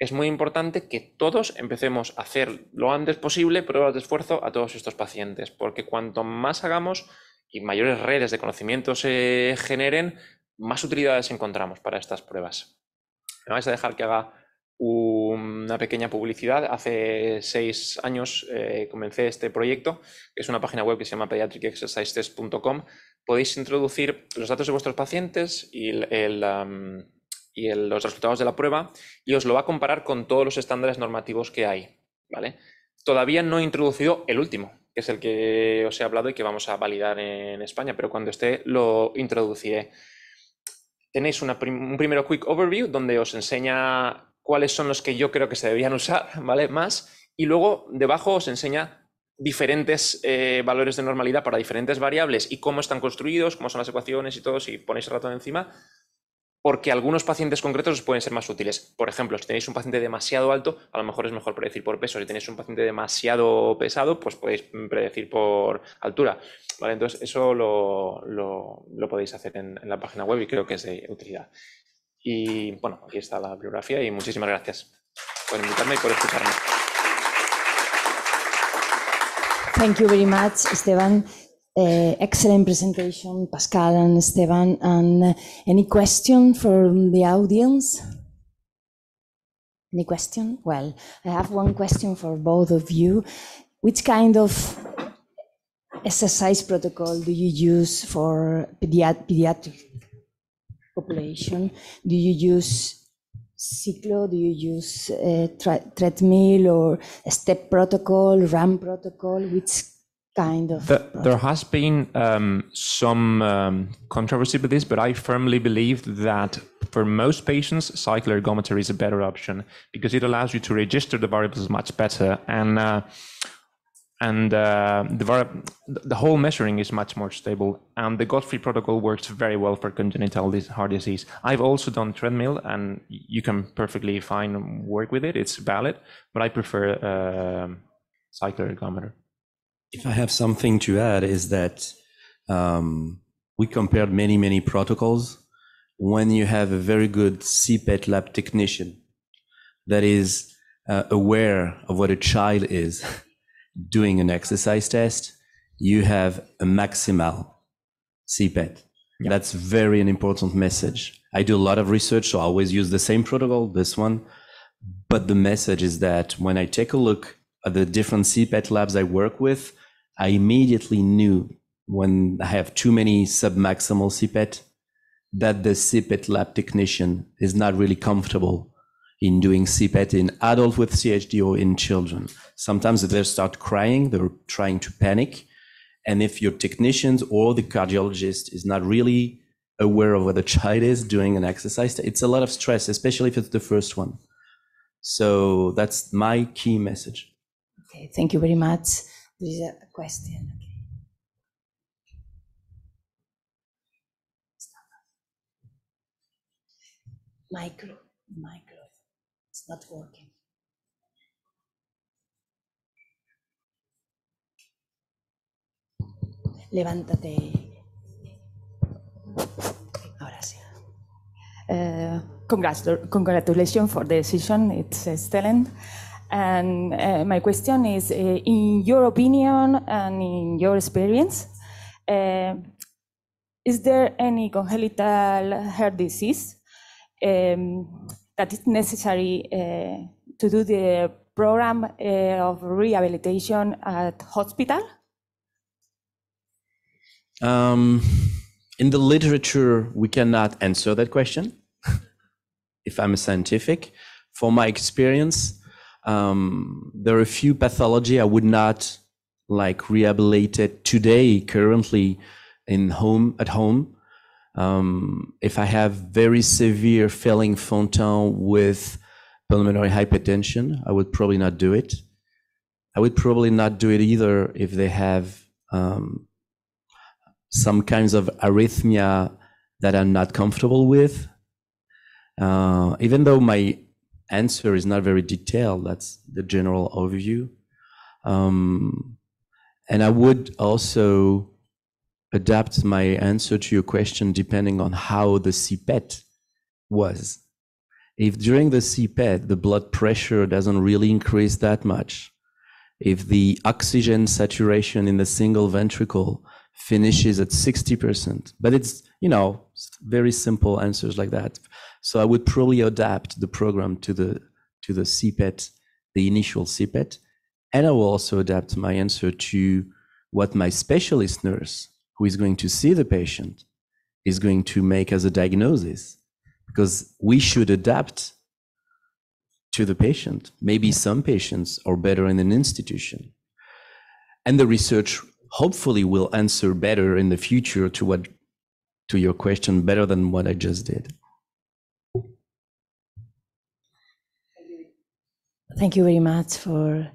Speaker 13: Es muy importante que todos empecemos a hacer lo antes posible pruebas de esfuerzo a todos estos pacientes, porque cuanto más hagamos y mayores redes de conocimiento se generen, más utilidades encontramos para estas pruebas. Me vais a dejar que haga un una pequeña publicidad. Hace seis años eh, comencé este proyecto, es una página web que se llama pediatricexercises.com. Podéis introducir los datos de vuestros pacientes y, y los resultados de la prueba y os lo va a comparar con todos los estándares normativos que hay. ¿vale? Todavía no he introducido el último, que es el que os he hablado y que vamos a validar en España, pero cuando esté lo introduciré. Tenéis un primero quick overview donde os enseña cuáles son los que yo creo que se deberían usar, *laughs* ¿vale? Más. Y luego debajo os enseña diferentes eh, valores de normalidad para diferentes variables y cómo están construidos, cómo son las ecuaciones y todo, si ponéis el ratón encima, porque algunos pacientes concretos os pueden ser más útiles. Por ejemplo, si tenéis un paciente demasiado alto, a lo mejor es mejor predecir por peso. Si tenéis un paciente demasiado pesado, pues podéis predecir por altura. Vale, entonces eso lo, podéis hacer en, la página web y creo que es de utilidad. Y bueno, aquí está la y muchísimas gracias por invitarme y por escucharme.
Speaker 1: Thank you very much, Esteban. Uh, excellent presentation, Pascal and Esteban. And uh, any question from the audience? Any question? Well, I have one question for both of you. Which kind of exercise protocol do you use for pediat pediatric population? Do you use cyclo? Do you use eh, treadmill or step protocol, RAM protocol? Which kind of? The,
Speaker 13: there has been um, some um, controversy with this, but I firmly believe that for most patients, cycle ergometer is a better option because it allows you to register the variables much better and. Uh, and uh, the, the, whole measuring is much more stable. And the Godfrey protocol works very well for congenital heart disease. I've also done treadmill, and you can perfectly fine work with it. It's valid, but I prefer uh, um, cycle ergometer.
Speaker 12: If I have something to add, is that um, we compared many many protocols. When you have a very good CPET lab technician that is uh, aware of what a child is doing an exercise test, you have a maximal CPET. Yeah. That's very an important message. I do a lot of research, so I always use the same protocol, this one. But the message is that when I take a look at the different CPET labs I work with, I immediately knew when I have too many submaximal CPET that the CPET lab technician is not really comfortable in doing CPET in adults with CHD or in children. Sometimes they start crying, they're trying to panic. And if your technicians or the cardiologist is not really aware of what the child is doing an exercise, it's a lot of stress, especially if it's the first one. So that's my key message.
Speaker 1: Okay, thank you very much. There is a question.
Speaker 3: Micro, micro, it's not working.
Speaker 1: levántate. Ahora sí. Uh, congratulations for the decision. It's excellent. And uh, my question is, uh, in your opinion and in your experience, uh, is there any congenital heart disease um, that is necessary to do the program of rehabilitation at
Speaker 5: hospital?
Speaker 12: Um, in the literature, we cannot answer that question. *laughs* if I'm a scientific, for my experience, um, there are a few pathology I would not like rehabilitate today, currently, in home at home. Um, if I have very severe failing Fontan with pulmonary hypertension, I would probably not do it. I would probably not do it either if they have um, some kinds of arrhythmia that I'm not comfortable with. Uh, even though my answer is not very detailed, that's the general overview. Um, and I would also adapt my answer to your question depending on how the CPET was. If during the CPET the blood pressure doesn't really increase that much, if the oxygen saturation in the single ventricle finishes at 60%. But it's, you know, very simple answers like that. So I would probably adapt the program to the to the CPET, the initial CPET, and I will also adapt my answer to what my specialist nurse who is going to see the patient is going to make as a diagnosis because we should adapt to the patient. Maybe some patients are better in an institution. And the research hopefully will answer better in the future to what to your question better than what I just did.
Speaker 1: Thank you very much for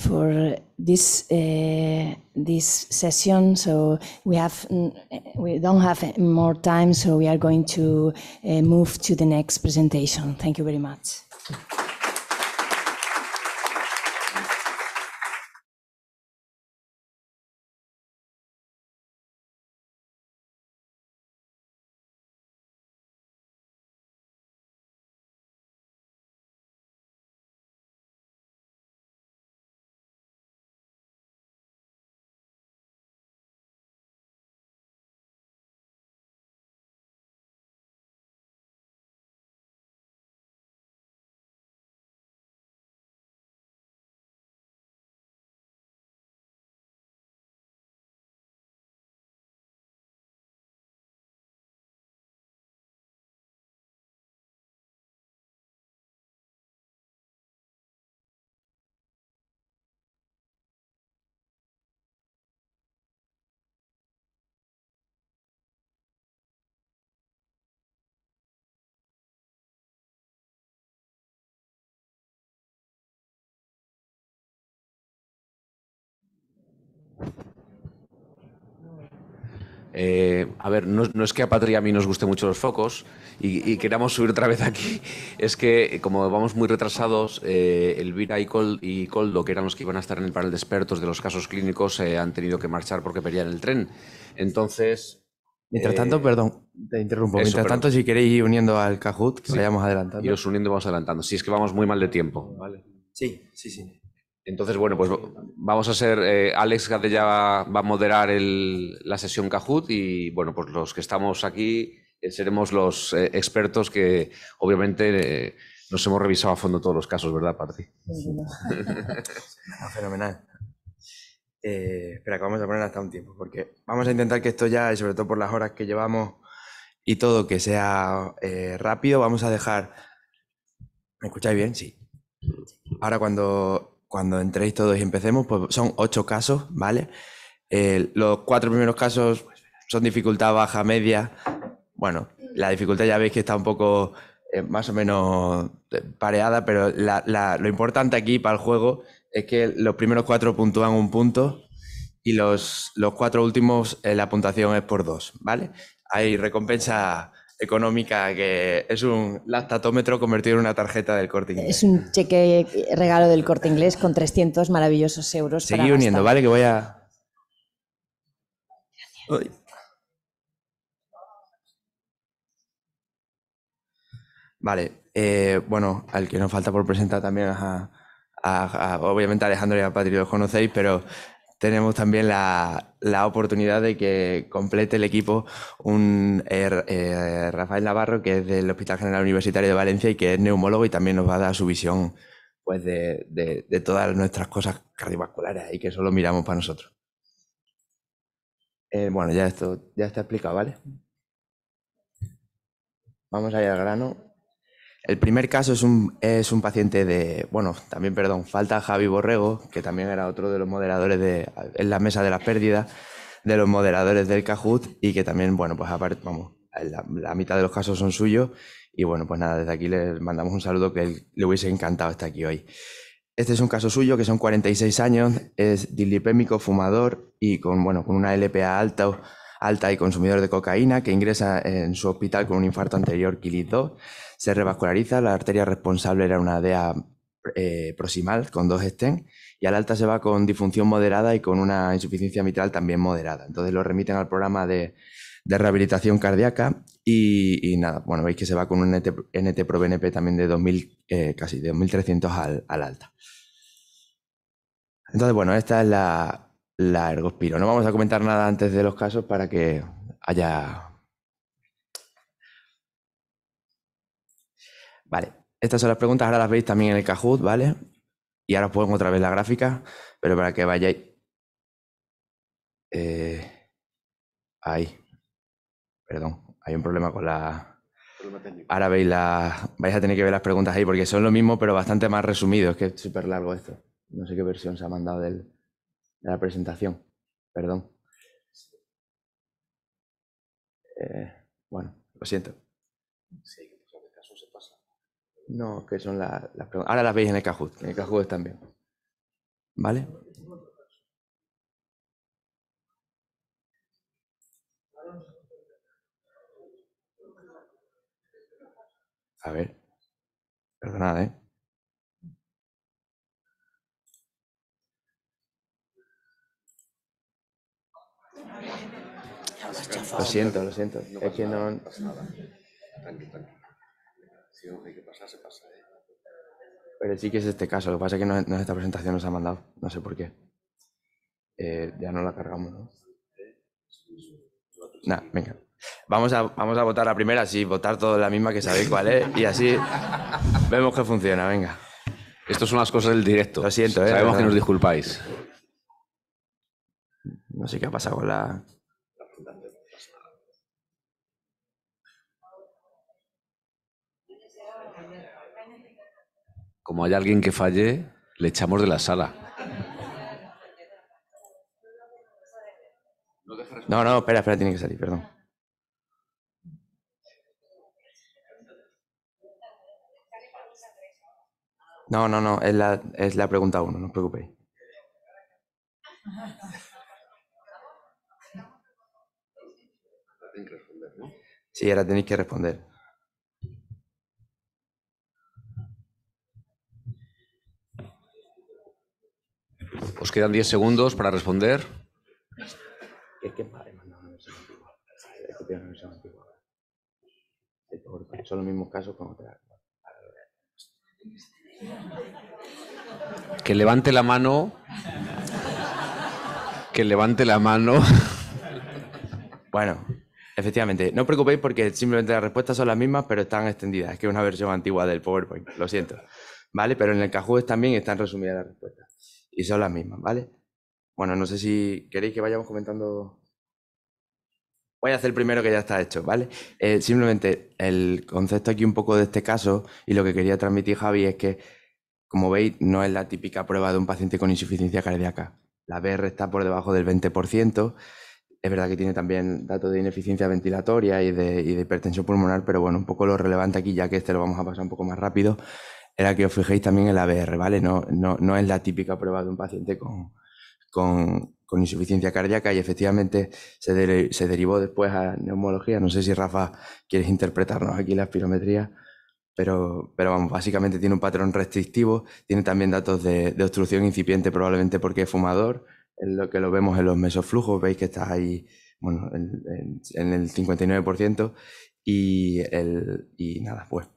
Speaker 1: for this uh, this session. So we have mm, we don't have more time, so we are going to uh, move to the next presentation. Thank you very much.
Speaker 3: Eh, a ver, no, es que a
Speaker 2: Patria y a mí nos guste mucho los focos y, queramos subir otra vez aquí. *laughs* Es que como vamos muy retrasados, eh, Elvira y, y, Coldo, que eran los que iban a estar en el panel de expertos de los casos clínicos, eh, han tenido que marchar porque perdían el tren. Entonces... Mientras tanto,
Speaker 14: perdón, te interrumpo. Mientras tanto,
Speaker 2: si queréis ir uniendo al Kahoot, que sí. vayamos adelantando. Y os uniendo vamos adelantando. Si es que vamos muy mal de tiempo.
Speaker 3: Vale. Sí, sí, sí.
Speaker 2: Entonces, bueno, pues vamos a ser, eh, Alex Gadella va, a moderar la sesión Cajut y, bueno, pues los que estamos aquí eh, seremos los eh, expertos que, obviamente, nos hemos revisado a fondo todos los casos, ¿verdad, Parti? Sí,
Speaker 14: *laughs* Fenomenal. espera, que vamos a poner hasta un tiempo, porque vamos a intentar que esto ya, y sobre todo por las horas que llevamos y todo, que sea rápido. Vamos a dejar... ¿Me escucháis bien? Sí. Ahora cuando cuando entréis todos y empecemos, pues son ocho casos, ¿vale? Eh, los cuatro primeros casos son dificultad baja, media. Bueno, la dificultad ya veis que está un poco eh, más o menos eh, pareada, pero lo importante aquí para el juego es que los primeros cuatro puntúan un punto y los, los cuatro últimos la puntuación es por dos, ¿vale? Hay recompensa económica que es un lactatómetro convertido en una tarjeta del corte inglés. Es
Speaker 1: un cheque regalo del corte inglés con 300 maravillosos euros. Seguí uniendo, ¿vale?
Speaker 14: Que voy a... Vale, eh, bueno, al que nos falta por presentar también a, obviamente Alejandro y a Patri los conocéis, pero tenemos también la, la, oportunidad de que complete el equipo un eh, eh, Rafael Navarro, que es del Hospital General Universitario de Valencia y que es neumólogo y también nos va a dar su visión pues, de, todas nuestras cosas cardiovasculares y que solo miramos para nosotros. Eh, bueno, ya esto ya está explicado, ¿vale? Vamos allá al grano. El primer caso es un, es un paciente de, bueno, también, perdón, falta Javi Borrego, que también era otro de los moderadores de, en la mesa de las pérdidas, de los moderadores del Cajut y que también, bueno, pues aparte, vamos, la, mitad de los casos son suyos y bueno, pues nada, desde aquí les mandamos un saludo que le hubiese encantado estar aquí hoy. Este es un caso suyo que son 46 años, es dilipémico, fumador y con, bueno, con una LPA alta, alta y consumidor de cocaína que ingresa en su hospital con un infarto anterior, quilito 2 se revasculariza, la arteria responsable era una DEA eh, proximal con dos estén y al alta se va con disfunción moderada y con una insuficiencia mitral también moderada. Entonces lo remiten al programa de, rehabilitación cardíaca y, nada, bueno, veis que se va con un NT, pro BNP también de 2000, eh, casi de 2300 al, al, alta. Entonces, bueno, esta es la, la ergospiro. No vamos a comentar nada antes de los casos para que haya Vale, estas son las preguntas, ahora las veis también en el Kahoot, ¿vale? Y ahora os pongo otra vez la gráfica, pero para que vayáis... Eh... ahí. Perdón, hay un problema con la... Ahora veis la... vais a tener que ver las preguntas ahí porque son lo mismo pero bastante más resumido. Es que es súper largo esto. No sé qué versión se ha mandado de la presentación. Perdón. Eh, bueno, lo siento. Sí. No, que son las preguntas. Ahora las veis en el Kahoot, en el están también. ¿Vale?
Speaker 3: A ver. Perdonad, ¿eh? Lo siento, lo siento. es que no hay que pasar, pasa, ¿eh?
Speaker 14: Pero sí que es este caso, lo que pasa es que no, esta presentación nos ha mandado, no sé por qué. Eh, ya no la cargamos, ¿no? venga. Vamos a, vamos a votar la primera, sí, votar todos la misma que sabéis cuál es, y así
Speaker 2: *laughs*
Speaker 14: vemos que funciona,
Speaker 2: venga. Estas son las cosas del directo. Lo siento, ¿eh? Sabemos que nos disculpáis.
Speaker 14: No sé qué ha pasado con la,
Speaker 2: como hay alguien que falle, le echamos de la sala. No, no, espera, espera, tiene que salir, perdón.
Speaker 14: No, no, no, es la, es la pregunta uno, no os preocupéis. Sí, ahora tenéis que responder.
Speaker 2: Os quedan 10 segundos para responder.
Speaker 14: Son los mismos casos
Speaker 2: Que levante la mano. Que levante la mano. Bueno, efectivamente. No os preocupéis
Speaker 14: porque simplemente las respuestas son las mismas, pero están extendidas. Es que es una versión antigua del PowerPoint. Lo siento. ¿Vale? Pero en el Cajú también están resumidas las respuestas y son las mismas, ¿vale? Bueno, no sé si queréis que vayamos comentando. Voy a hacer primero que ya está hecho, ¿vale? Eh, simplemente el concepto aquí un poco de este caso y lo que quería transmitir Javi es que, como veis, no es la típica prueba de un paciente con insuficiencia cardíaca. La BR está por debajo del 20%. Es verdad que tiene también datos de ineficiencia ventilatoria y de hipertensión pulmonar, pero bueno, un poco lo relevante aquí, ya que este lo vamos a pasar un poco más rápido, era que os fijéis también en la BR, ¿vale? No, no, es la típica prueba de un paciente con, insuficiencia cardíaca y efectivamente se, derivó después a neumología. No sé si Rafa quieres interpretarnos aquí la espirometría, pero, pero vamos, básicamente tiene un patrón restrictivo, tiene también datos de, obstrucción incipiente probablemente porque es fumador, en lo que lo vemos en los mesoflujos, veis que está ahí bueno, en, el 59% y, el, y nada, pues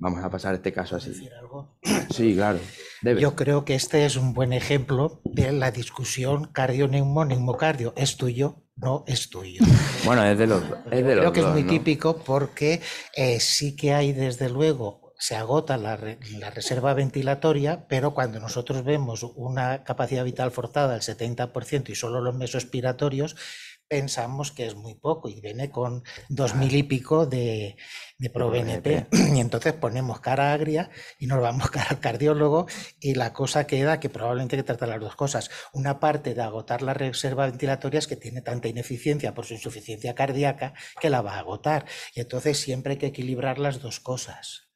Speaker 14: Vamos a pasar este caso así. Decir algo? Sí, claro.
Speaker 15: Yo creo que este es un buen ejemplo de la discusión cardio cardio ¿Es tuyo? No es tuyo.
Speaker 9: *laughs* Bueno, es de los, dos.
Speaker 14: Creo que es muy
Speaker 15: típico porque eh, sí que hay, desde luego, se agota la, reserva ventilatoria, pero cuando nosotros vemos una capacidad vital forzada del 70% y solo los mesospiratorios, pensamos que es muy poco y viene con dos mil y pico de, de *clears throat* Y entonces ponemos cara agria y nos vamos *laughs* cara al cardiólogo y la cosa queda que probablemente hay que tratar las dos cosas. Una parte de agotar las reservas ventilatorias que tiene tanta ineficiencia por su insuficiencia cardíaca que la va a agotar. Y entonces siempre hay que equilibrar las dos cosas.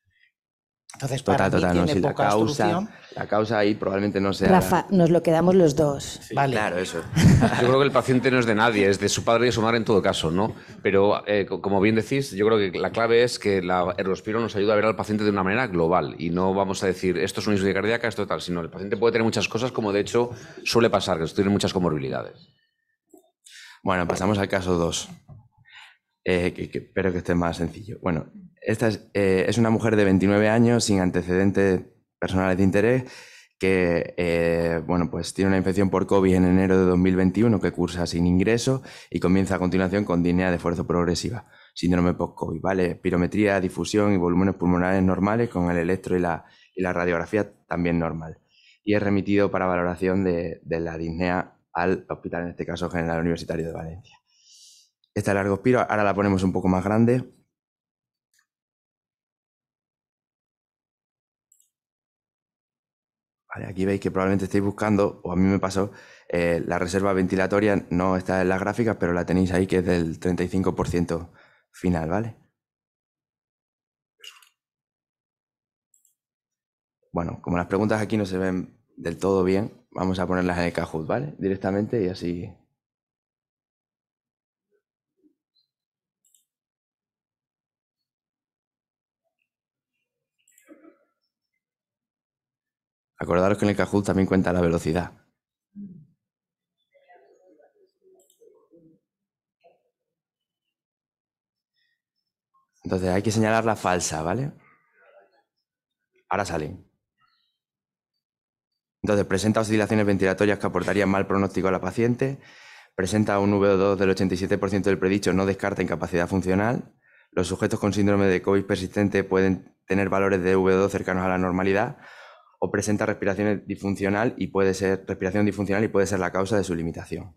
Speaker 15: Entonces, para tiene poca la causa,
Speaker 2: la causa ahí probablemente no
Speaker 14: sea.
Speaker 15: Rafa, nos lo quedamos los dos.
Speaker 14: vale. Claro, eso.
Speaker 2: *laughs* Yo creo que el paciente no es de nadie, es de su padre y de su madre en todo caso, ¿no? Pero eh, como bien decís, yo creo que la clave es que el rospiro nos ayuda a ver al paciente de una manera global y no vamos a decir esto es una insuficiencia cardíaca, esto tal, sino el paciente puede tener muchas cosas, como de hecho suele pasar, que tiene muchas comorbilidades. Bueno, pasamos al caso 2. espero eh,
Speaker 14: que esté más sencillo. Bueno, esta eh, es, una mujer de 29 años sin antecedentes personales de interés que eh, pues tiene una infección por COVID en enero de 2021 que cursa sin ingreso y comienza a continuación con disnea de fuerza progresiva, síndrome post-COVID, ¿vale? Pirometría, difusión y volúmenes pulmonares normales con el electro y la, radiografía también normal. Y es remitido para valoración de, de la disnea al hospital, en este caso General Universitario de Valencia. Esta largo espiro, ahora la ponemos un poco más grande. aquí veis que probablemente estéis buscando, o a mí me pasó, eh, la reserva ventilatoria no está en las gráficas, pero la tenéis ahí que es del 35% final, ¿vale? Bueno, como las preguntas aquí no se ven del todo bien, vamos a ponerlas en el Kahoot, ¿vale? Directamente y así Acordaros que en el Kahoot también cuenta la velocidad. Entonces hay que señalar la falsa, ¿vale? Ahora sale. Entonces, presenta oscilaciones ventilatorias que aportarían mal pronóstico a la paciente, presenta un VO2 del 87% del predicho, no descarta incapacidad funcional, los sujetos con síndrome de COVID persistente pueden tener valores de VO2 cercanos a la normalidad, o presenta respiración disfuncional y puede ser respiración disfuncional y puede ser la causa de su limitación.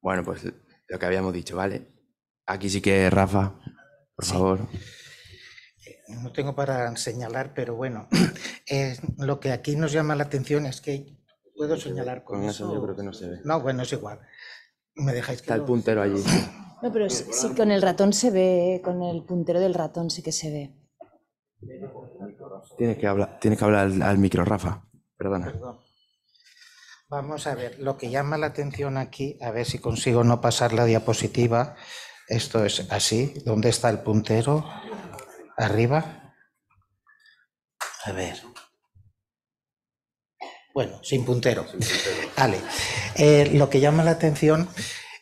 Speaker 14: Bueno, pues lo que habíamos dicho, ¿vale? Aquí sí que Rafa, por favor
Speaker 15: no tengo para señalar, pero bueno, *clears throat* eh, lo que aquí nos llama la atención es que puedo señalar con, eso. que no se ve. bueno, es igual. Me dejáis que Está el puntero allí. No, pero sí, con el
Speaker 1: ratón se ve, con el puntero del ratón sí que se ve.
Speaker 14: Tiene que hablar, que hablar al, micro, Rafa. Perdona.
Speaker 15: Vamos a ver, lo que llama la atención aquí, a ver si consigo no pasar la diapositiva. Esto es así. ¿Dónde está el puntero? arriba. A ver. Bueno, sin puntero. *laughs* Vale. Eh, lo que llama la atención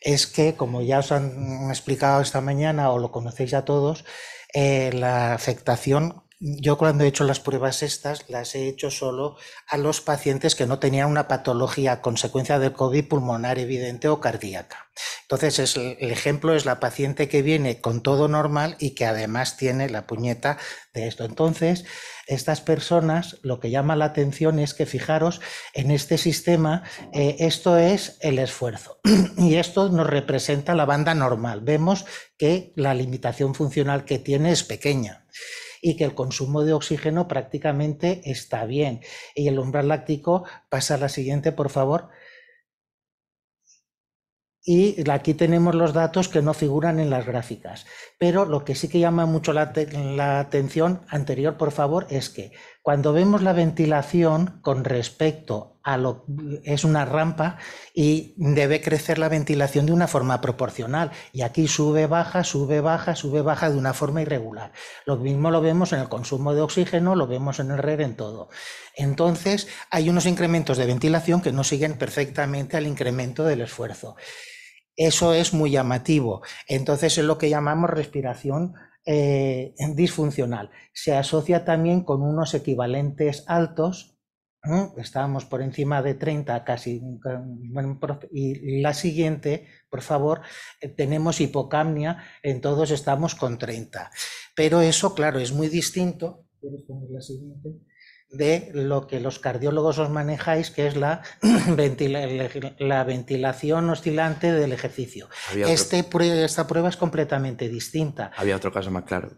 Speaker 15: es que, como ya os han explicado esta mañana o lo conocéis ya todos, eh, la afectación yo cuando he hecho las pruebas estas, las he hecho solo a los pacientes que no tenían una patología a consecuencia del COVID pulmonar evidente o cardíaca. Entonces, el ejemplo es la paciente que viene con todo normal y que además tiene la puñeta de esto. Entonces, estas personas, lo que llama la atención es que, fijaros, en este sistema, eh, esto es el esfuerzo. *clears throat* y esto nos representa la banda normal. Vemos que la limitación funcional que tiene es pequeña y que el consumo de oxígeno prácticamente está bien. Y el umbral láctico, pasa a la siguiente, por favor. Y aquí tenemos los datos que no figuran en las gráficas. Pero lo que sí que llama mucho la, la atención anterior, por favor, es que cuando vemos la ventilación con respecto a lo es una rampa y debe crecer la ventilación de una forma proporcional y aquí sube baja, sube baja, sube baja de una forma irregular. Lo mismo lo vemos en el consumo de oxígeno, lo vemos en el red en todo. Entonces, hay unos incrementos de ventilación que no siguen perfectamente al incremento del esfuerzo. Eso es muy llamativo. Entonces es lo que llamamos respiración eh, disfuncional. Se asocia también con unos equivalentes altos, estábamos por encima de 30 casi, y la siguiente, por favor, eh, tenemos hipocamnia, en todos estamos con 30. Pero eso, claro, es muy distinto. ¿Quieres poner la siguiente? de lo que los cardiólogos os manejáis, que es la, *clears throat* la ventilación oscilante del ejercicio. Este esta prueba es completamente distinta.
Speaker 14: Había otro caso más claro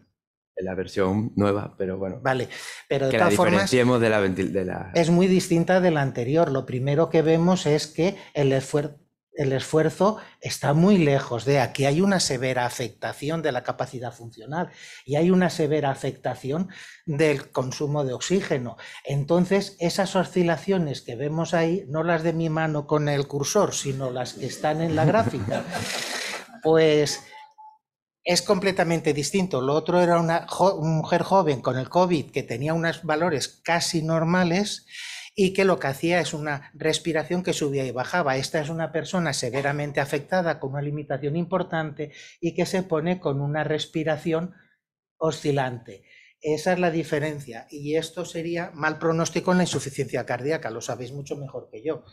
Speaker 14: en la versión nueva, pero bueno. Vale, pero de la diferenciemos de, la de
Speaker 15: Es muy distinta de la anterior. Lo primero que vemos es que el esfuerzo el esfuerzo está muy lejos de aquí. Hay una severa afectación de la capacidad funcional y hay una severa afectación del consumo de oxígeno. Entonces, esas oscilaciones que vemos ahí, no las de mi mano con el cursor, sino las que están en la gráfica, *laughs* pues es completamente distinto. Lo otro era una, mujer joven con el COVID que tenía unos valores casi normales y que lo que hacía es una respiración que subía y bajaba. Esta es una persona severamente afectada con una limitación importante y que se pone con una respiración oscilante. Esa es la diferencia y esto sería mal pronóstico en la insuficiencia cardíaca, lo sabéis mucho mejor que yo.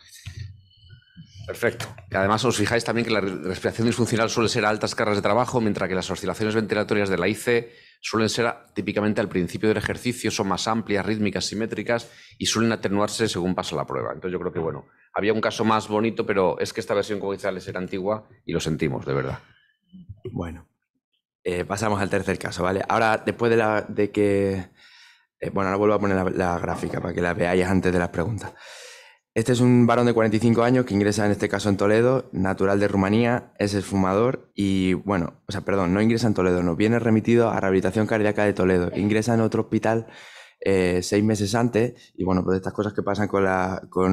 Speaker 2: Perfecto. además os fijáis también que la respiración disfuncional suele ser a altas cargas de trabajo, mientras que las oscilaciones ventilatorias de la ICE suelen ser típicamente al principio del ejercicio, son más amplias, rítmicas, simétricas y suelen atenuarse según pasa la prueba. Entonces yo creo que, bueno, había un caso más bonito, pero es que esta versión, como era antigua y lo sentimos, de verdad. Bueno,
Speaker 14: eh, pasamos al tercer caso, ¿vale? Ahora, después de, la, que... Eh, bueno, ahora vuelvo a poner la, la gráfica para que la veáis antes de las preguntas. Este es un varón de 45 años que ingresa en este caso en Toledo, natural de Rumanía, es fumador y, bueno, o sea, perdón, no ingresa en Toledo, no, viene remitido a rehabilitación cardíaca de Toledo. Ingresa en otro hospital eh, seis meses antes y, bueno, pues estas cosas que pasan con,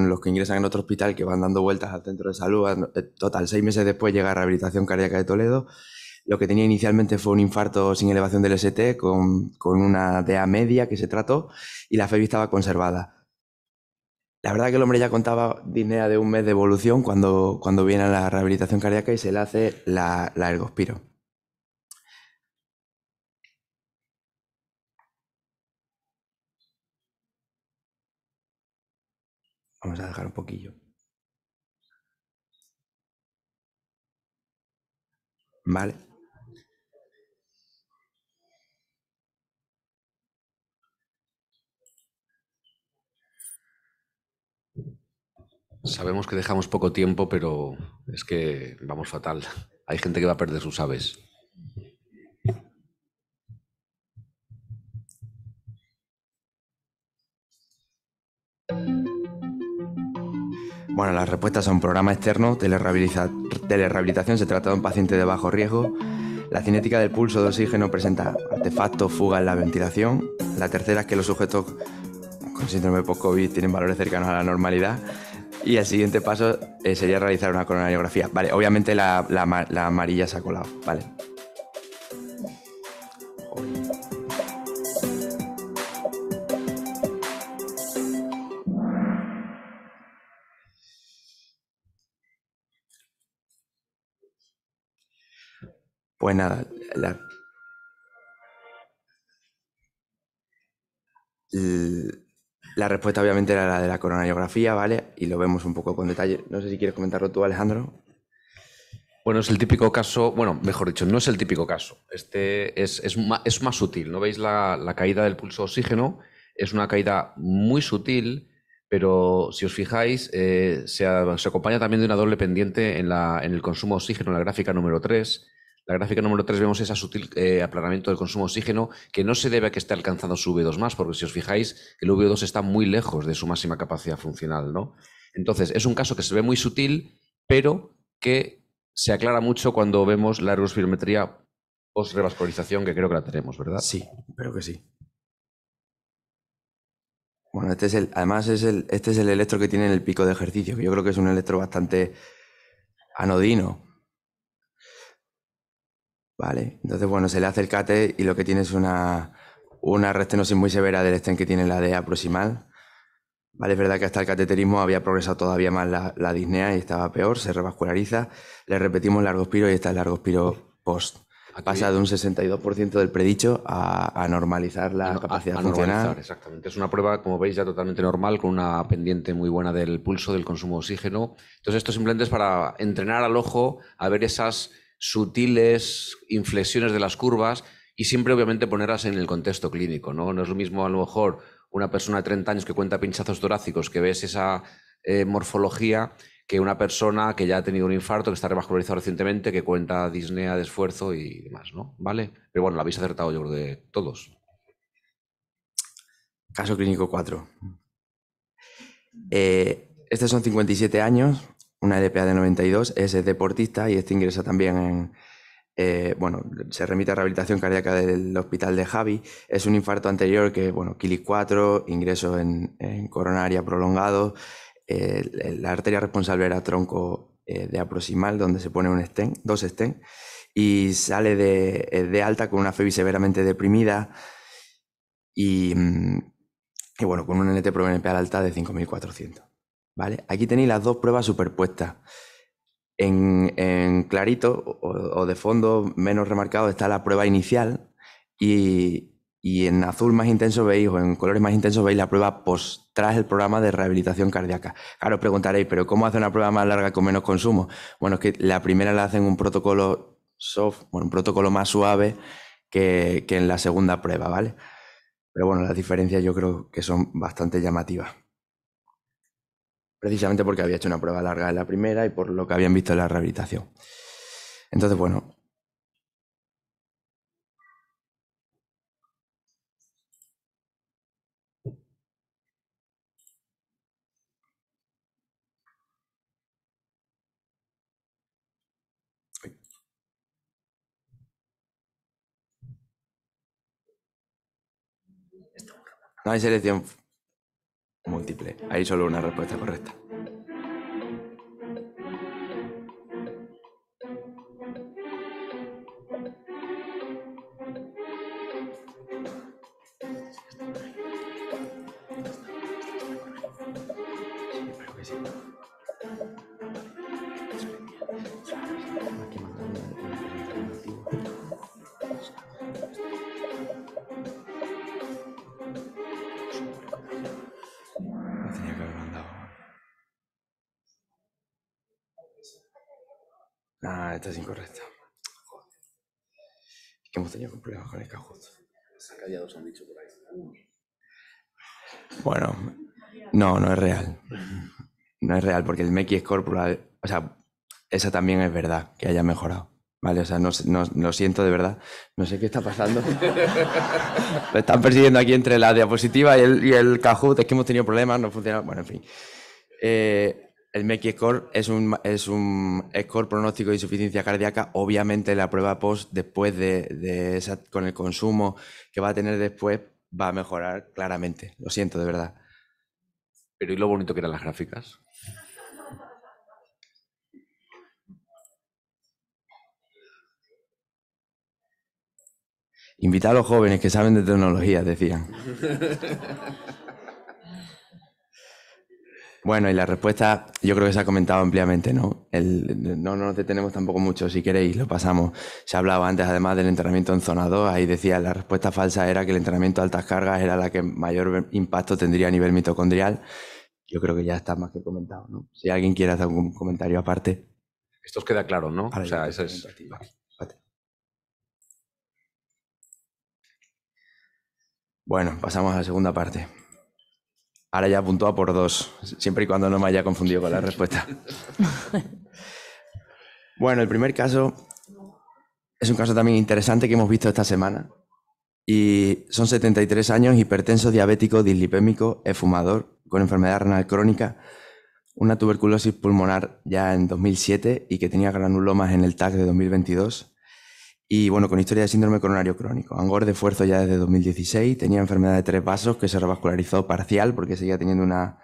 Speaker 14: los que ingresan en otro hospital que van dando vueltas al centro de salud, eh, total, seis meses después llega a rehabilitación cardíaca de Toledo. Lo que tenía inicialmente fue un infarto sin elevación del ST con, una DA media que se trató y la FEBI estaba conservada. La verdad que el hombre ya contaba dinero de un mes de evolución cuando, cuando viene a la rehabilitación cardíaca y se le hace la, la ergospiro. Vamos a dejar un poquillo. Vale.
Speaker 2: Sabemos que dejamos poco tiempo, pero es que vamos fatal. Hay gente que va a perder sus aves.
Speaker 14: Bueno, las respuestas son programa externo, telerrehabilitación, rehabilitación. se trata de un paciente de bajo riesgo, la cinética del pulso de oxígeno presenta artefactos, fuga en la ventilación, la tercera es que los sujetos con síndrome post-COVID tienen valores cercanos a la normalidad, y el siguiente paso eh, sería realizar una coronariografía. Vale, obviamente la, amarilla se ha colado, vale. Pues nada, la, la respuesta obviamente era la de la coronariografía, ¿vale? Y lo vemos un poco con detalle. No sé si quieres
Speaker 2: comentarlo tú, Alejandro. Bueno, es el típico caso, bueno, mejor dicho, no es el típico caso. Este es, es, más, sutil, ¿no veis la, caída del pulso oxígeno? Es una caída muy sutil, pero si os fijáis, eh, se, acompaña también de una doble pendiente en, la, en el consumo de oxígeno, en la gráfica número 3. La gráfica número 3 vemos ese sutil eh, aplanamiento del consumo de oxígeno que no se debe a que esté alcanzando su V2 más, porque si os fijáis, el V2 está muy lejos de su máxima capacidad funcional, ¿no? Entonces, es un caso que se ve muy sutil, pero que se aclara mucho cuando vemos la aerospirometría post-revascularización, que creo que la tenemos, ¿verdad? Sí, creo que sí.
Speaker 14: Bueno, este es el, además es este es el electro que tiene en el pico de ejercicio, que yo creo que es un electro bastante anodino, Vale, entonces bueno, se le hace el cate y lo que tiene es una, una restenosis muy severa del estén que tiene la DEA proximal. Vale, es verdad que hasta el cateterismo había progresado todavía más la, disnea y estaba peor, se revasculariza, le repetimos largospiro y está el largospiro post. Pasa de
Speaker 2: un 62% del predicho a, a normalizar la capacidad funcional. exactamente. Es una prueba, como veis, ya totalmente normal, con una pendiente muy buena del pulso, del consumo de oxígeno. Entonces, esto simplemente es para entrenar al ojo a ver esas sutiles inflexiones de las curvas y siempre obviamente ponerlas en el contexto clínico, ¿no? No es lo mismo a lo mejor una persona de 30 años que cuenta pinchazos torácicos, que ves esa eh, morfología, que una persona que ya ha tenido un infarto, que está revascularizado recientemente, que cuenta disnea de esfuerzo y demás, ¿no? ¿Vale? Pero bueno, la habéis acertado yo de todos. Caso clínico
Speaker 14: 4. Eh, estos son 57 años, una LPA e de 92, es deportista y este ingresa también en, eh, bueno, se remite a rehabilitación cardíaca del hospital de Javi. Es un infarto anterior que, bueno, Kili 4, ingreso en, coronaria prolongado, la arteria responsable era tronco eh, de aproximal, donde se pone un stent, dos stent, y sale eh, de, alta con una FEBI severamente deprimida y, mm, bueno, con un NT al alta de 5400. Aquí tenéis las dos pruebas superpuestas. En, clarito o, de fondo menos remarcado está la prueba inicial y, en azul más intenso veis o en colores más intensos veis la prueba post tras el programa de rehabilitación cardíaca. Claro, os preguntaréis, pero ¿cómo hace una prueba más larga con menos consumo? Bueno, es que la primera la hacen un protocolo soft, bueno, un protocolo más suave que, que en la segunda prueba, ¿vale? Pero bueno, las diferencias yo creo que son bastante llamativas precisamente porque había hecho una prueba larga en la primera y por lo que habían visto en la rehabilitación. Entonces, bueno. No hay selección múltiple. Hay solo una respuesta correcta.
Speaker 3: es incorrecta. que hemos tenido problemas con el Cajut.
Speaker 14: Bueno, no, no es real. No es real, porque el es corporal, o sea, esa también es verdad, que haya mejorado. Vale, o sea, no, lo siento de verdad. No sé qué está pasando.
Speaker 3: *laughs*
Speaker 14: Lo están persiguiendo aquí entre la diapositiva y el, Cajut. Es que hemos tenido problemas, no funciona. Bueno, en fin. Eh, el MECI score es un, es un score pronóstico de insuficiencia cardíaca. Obviamente la prueba post después de, con el consumo que va a tener después va a mejorar claramente. Lo siento,
Speaker 2: de verdad. Pero ¿y lo bonito que eran las gráficas?
Speaker 14: Invitar a los jóvenes que saben de tecnología, decían. *laughs* Bueno, y la respuesta yo creo que se ha comentado ampliamente, ¿no? no, nos detenemos tampoco mucho, si queréis, lo pasamos. Se hablaba antes además del entrenamiento en zona 2, ahí decía, la respuesta falsa era que el entrenamiento a altas cargas era la que mayor impacto tendría a nivel mitocondrial. Yo creo que ya está más que comentado, ¿no? Si alguien quiere hacer algún comentario aparte.
Speaker 2: Esto os queda claro, ¿no? o sea, eso es...
Speaker 14: Bueno, pasamos a la segunda parte. Ahora ya a por dos, siempre y cuando no me haya confundido con la respuesta. *laughs* bueno, el primer caso es un caso también interesante que hemos visto esta semana. Y son 73 años, hipertenso, diabético, dislipémico, es fumador, con enfermedad renal crónica, una tuberculosis pulmonar ya en 2007 y que tenía granulomas en el TAC de 2022 y bueno, con historia de síndrome coronario crónico. Angor de esfuerzo ya desde 2016, tenía enfermedad de tres vasos que se revascularizó parcial porque seguía teniendo una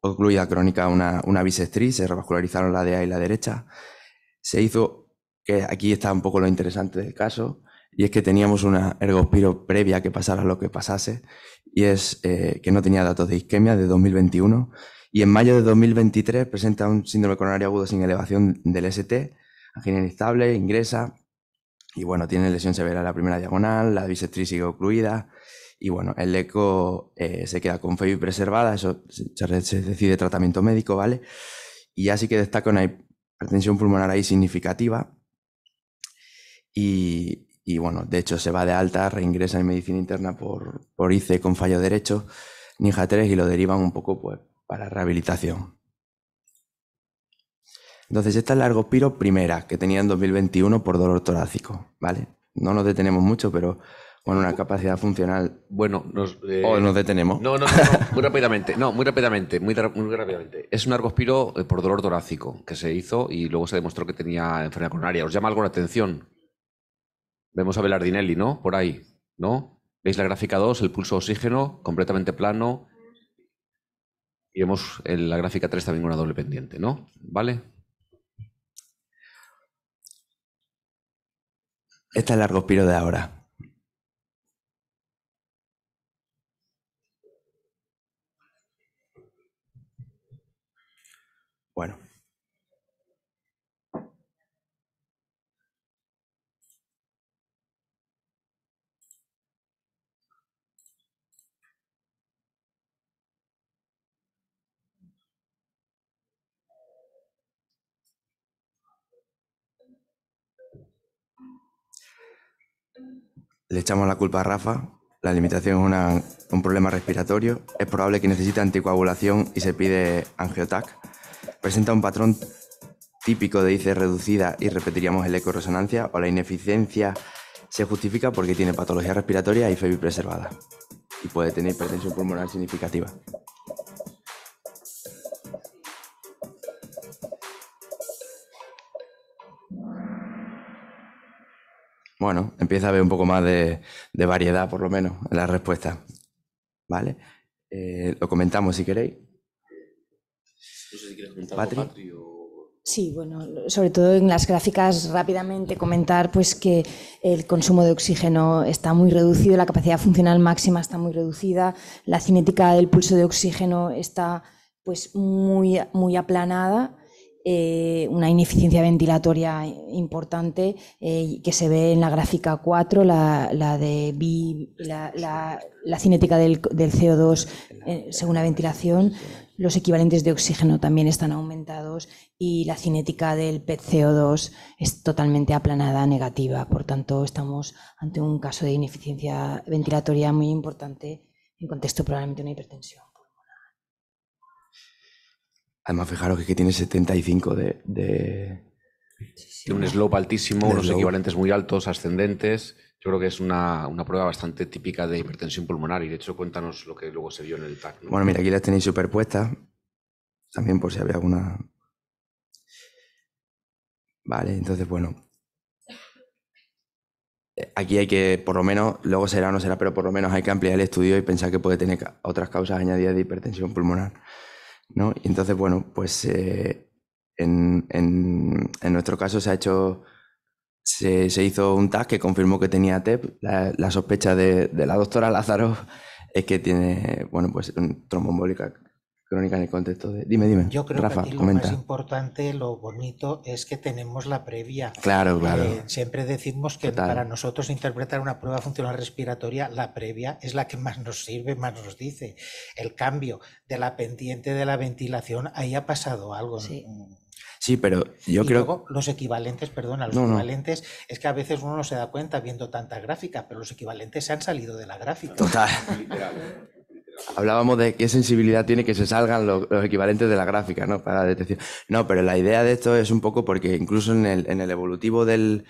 Speaker 14: ocluida crónica, una, una bisectriz, se revascularizaron la DEA y la derecha. Se hizo, que aquí está un poco lo interesante del caso, y es que teníamos una ergospiro previa que pasara lo que pasase, y es eh, que no tenía datos de isquemia de 2021, y en mayo de 2023 presenta un síndrome coronario agudo sin elevación del ST, angina inestable, ingresa, y bueno, tiene lesión severa en la primera diagonal, la bisectriz sigue ocluida. Y bueno, el eco eh, se queda con y preservada, eso se, decide tratamiento médico, ¿vale? Y ya sí que destaca una hipertensión pulmonar ahí significativa. Y, bueno, de hecho se va de alta, reingresa en medicina interna por, por ICE con fallo derecho, NIJA 3 y lo derivan un poco pues, para rehabilitación. Entonces, esta es la Argospiro primera que tenía en 2021 por dolor torácico, ¿vale? No nos detenemos mucho, pero con una capacidad funcional. Bueno, nos, eh, oh, detenemos. No,
Speaker 3: no,
Speaker 2: muy rápidamente. No, muy rápidamente, muy, rápidamente. Es un argospiro eh, por dolor torácico que se hizo y luego se demostró que tenía enfermedad coronaria. ¿Os llama algo la atención? Vemos a Belardinelli, ¿no? Por ahí, ¿no? ¿Veis la gráfica 2? El pulso oxígeno, completamente plano. Y vemos en eh, la gráfica 3 también una doble pendiente, ¿no? ¿Vale? este largo
Speaker 14: piro de ahora. Le echamos la culpa a Rafa. La limitación es un problema respiratorio. Es probable que necesite anticoagulación y se pide angiotac. Presenta un patrón típico de ICE reducida y repetiríamos el resonancia, o la ineficiencia se justifica porque tiene patología respiratoria y febi preservada y puede tener hipertensión pulmonar significativa. bueno, empieza a haber un poco más de, variedad, por lo menos, en las respuestas. ¿Vale? Eh, lo comentamos si queréis.
Speaker 2: No sé si quieres
Speaker 1: Sí, bueno, sobre todo en las gráficas rápidamente comentar pues que el consumo de oxígeno está muy reducido, la capacidad funcional máxima está muy reducida, la cinética del pulso de oxígeno está pues muy, muy aplanada eh, una ineficiencia ventilatoria importante eh, que se ve en la gráfica 4, la, de la, cinética del, CO2 eh, según la ventilación, los equivalentes de oxígeno también están aumentados y la cinética del PCO2 es totalmente aplanada negativa. Por tanto, estamos ante un caso de ineficiencia ventilatoria muy importante en contexto probablemente de una
Speaker 2: hipertensión.
Speaker 14: Además, fijaros que tiene 75 de. de...
Speaker 2: un slope altísimo, unos equivalentes muy altos, ascendentes. Yo creo que es una, prueba bastante típica de hipertensión pulmonar y de hecho cuéntanos lo que luego se vio en el TAC. Bueno, mira,
Speaker 14: aquí las tenéis superpuestas, también por si había alguna... Vale, entonces bueno. Aquí hay que, por lo menos, luego será o no será, pero por lo menos hay que ampliar el estudio y pensar que puede tener otras causas añadidas de hipertensión pulmonar. ¿no? Y entonces, bueno, pues eh, en, en, en, nuestro caso se ha hecho, se, se, hizo un test que confirmó que tenía TEP. La, sospecha de, la doctora Lázaro es que tiene, bueno, pues tromboembólica crónica en el contexto de... Dime, dime. Yo creo Rafa, que lo más
Speaker 15: importante, lo bonito, es que tenemos la previa. Claro, eh, claro. siempre decimos que para nosotros interpretar una prueba funcional respiratoria, la previa es la que más nos sirve, más nos dice. El cambio de la pendiente de la ventilación, ahí ha pasado algo. Sí.
Speaker 3: Sí,
Speaker 14: pero yo y creo. Luego,
Speaker 15: los equivalentes, perdona, los equivalentes es que a veces uno no se da cuenta viendo tanta gráfica, pero los equivalentes se han salido de la gráfica. Total. *laughs* ¿eh?
Speaker 14: hablábamos de qué sensibilidad tiene que se salgan los, equivalentes de la gráfica, ¿no? Para la detección. No, pero la idea de esto es un poco porque incluso en el, evolutivo del.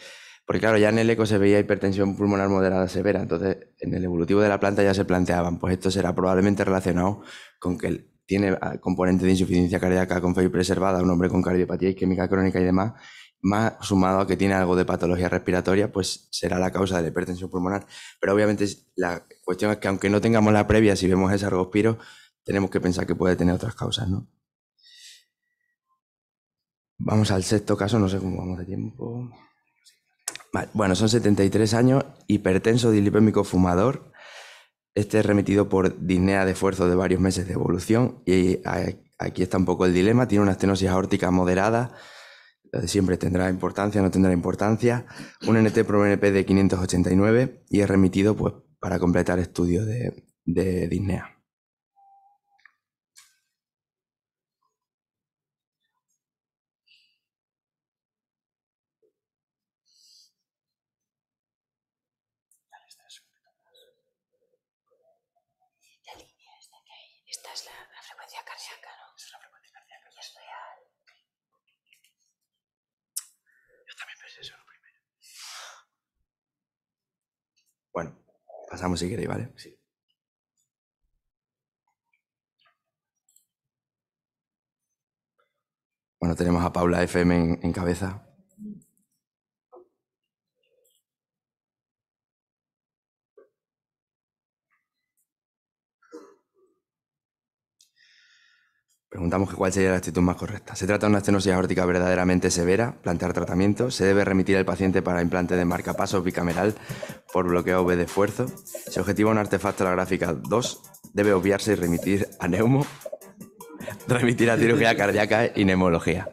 Speaker 14: Porque claro, ya en el eco se veía hipertensión pulmonar moderada severa, entonces en el evolutivo de la planta ya se planteaban, pues esto será probablemente relacionado con que tiene ah, componente de insuficiencia cardíaca con fe preservada, un hombre con cardiopatía isquémica crónica y demás, más sumado a que tiene algo de patología respiratoria, pues será la causa de la hipertensión pulmonar. Pero obviamente la cuestión es que aunque no tengamos la previa, si vemos ese argospiro, tenemos que pensar que puede tener otras causas, ¿no? Vamos al sexto caso, no sé cómo vamos de tiempo. bueno, son 73 años, hipertenso dilipémico fumador. Este es remitido por disnea de esfuerzo de varios meses de evolución y aquí está un poco el dilema. Tiene una estenosis aórtica moderada, siempre tendrá importancia, no tendrá importancia. Un NT pro NP de 589 y es remitido pues, para completar estudios de, de pasamos si queréis, ¿vale? Sí. Bueno, tenemos a Paula FM en cabeza. Preguntamos que cuál sería la actitud más correcta. ¿Se trata de una estenosis aórtica verdaderamente severa? ¿Plantear tratamiento? ¿Se debe remitir al paciente para implante de marcapasos bicameral por bloqueo V de esfuerzo? ¿Se objetiva un artefacto a la gráfica 2? ¿Debe obviarse y remitir a neumo? *laughs* ¿Remitir a cirugía cardíaca y neumología?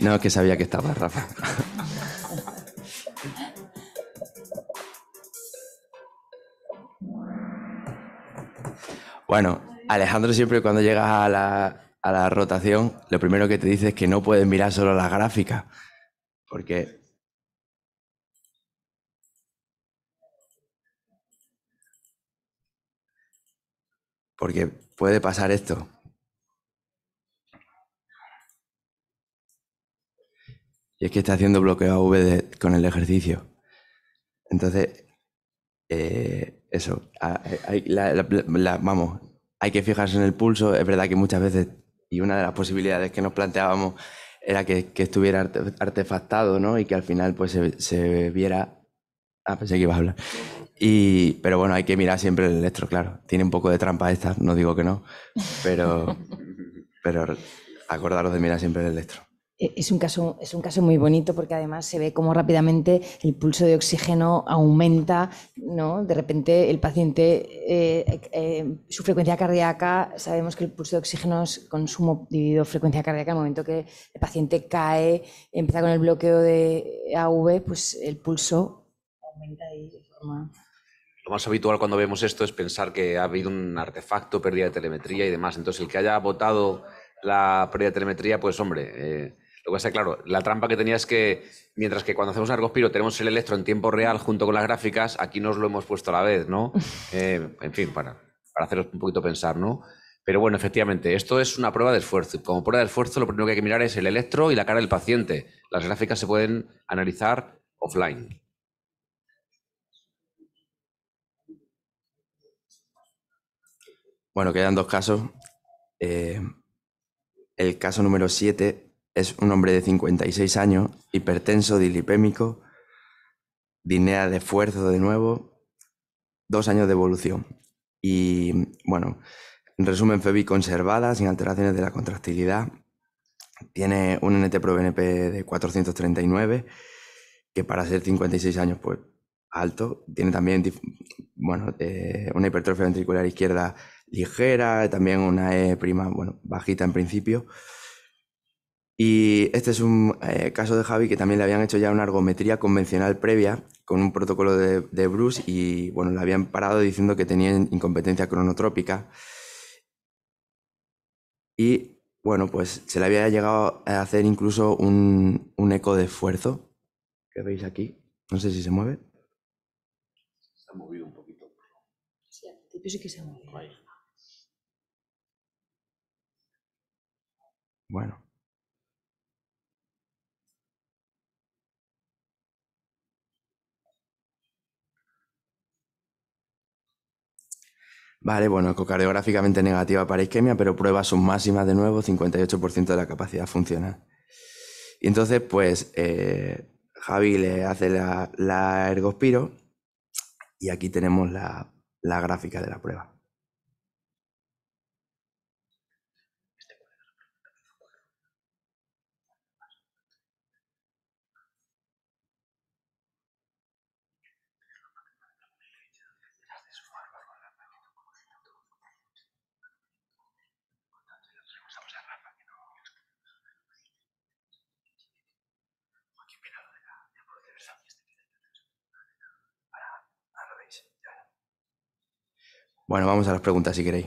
Speaker 14: No, es que sabía que estaba, Rafa. *laughs* Bueno, Alejandro siempre cuando llegas a la, rotación, lo primero que te dice es que no puedes mirar solo las gráficas, porque... Porque puede pasar esto. Y es que está haciendo bloqueo V con el ejercicio. Entonces, eh, eso, eh, vamos, hay que fijarse en el pulso. Es verdad que muchas veces, y una de las posibilidades que nos planteábamos era que, estuviera artefactado, ¿no? Y que al final pues se, viera... Ah, pensé que iba a hablar. Y, pero bueno, hay que mirar siempre el electro, claro. Tiene un poco de trampa esta, no digo que no, pero, *laughs* pero acordaros de mirar siempre el electro.
Speaker 3: Eh,
Speaker 1: es un, caso, es un caso muy bonito porque además se ve cómo rápidamente el pulso de oxígeno aumenta, ¿no? De repente el paciente, eh, eh, su frecuencia cardíaca, sabemos que el pulso de oxígeno es consumo dividido frecuencia cardíaca. el momento que el paciente cae, empieza con el bloqueo de AV, pues el pulso
Speaker 3: aumenta de forma...
Speaker 2: Lo más habitual cuando vemos esto es pensar que ha habido un artefacto, pérdida de telemetría y demás. Entonces el que haya votado la pérdida de telemetría, pues hombre... Lo que pasa claro, la trampa que tenía es que mientras que cuando hacemos un Argospiro tenemos el electro en tiempo real junto con las gráficas, aquí nos lo hemos puesto a la vez, ¿no? *laughs* Eh, en fin, para, para haceros un poquito pensar, ¿no? Pero bueno, efectivamente, esto es una prueba de esfuerzo. Y Como prueba de esfuerzo, lo primero que hay que mirar es el electro y la cara del paciente. Las gráficas se pueden analizar offline.
Speaker 14: Bueno, quedan dos casos. Eh, el caso número 7 es un hombre de 56 años, hipertenso, dilipémico, dinea de esfuerzo de nuevo, dos años de evolución. Y bueno, en resumen, FEBI conservada, sin alteraciones de la contractilidad. Tiene un NT pro de 439, que para ser 56 años, pues alto. Tiene también bueno, eh, una hipertrofia ventricular izquierda ligera, también una E prima, bueno, bajita en principio. Y este es un eh, caso de Javi que también le habían hecho ya una argometría convencional previa con un protocolo de, Bruce y bueno, le habían parado diciendo que tenía incompetencia cronotrópica. Y bueno, pues se le había llegado a hacer incluso un, eco de esfuerzo que veis aquí. No sé si se mueve. Se
Speaker 3: ha movido un poquito. Sí, sí que se movido. Bueno.
Speaker 14: Vale, bueno, ecocardiográficamente negativa para isquemia, pero pruebas son máximas de nuevo, 58% de la capacidad funcional. Y entonces, pues, eh, Javi le hace la, la ergospiro y aquí tenemos la gráfica de la prueba. Bueno, vamos a las preguntas si queréis.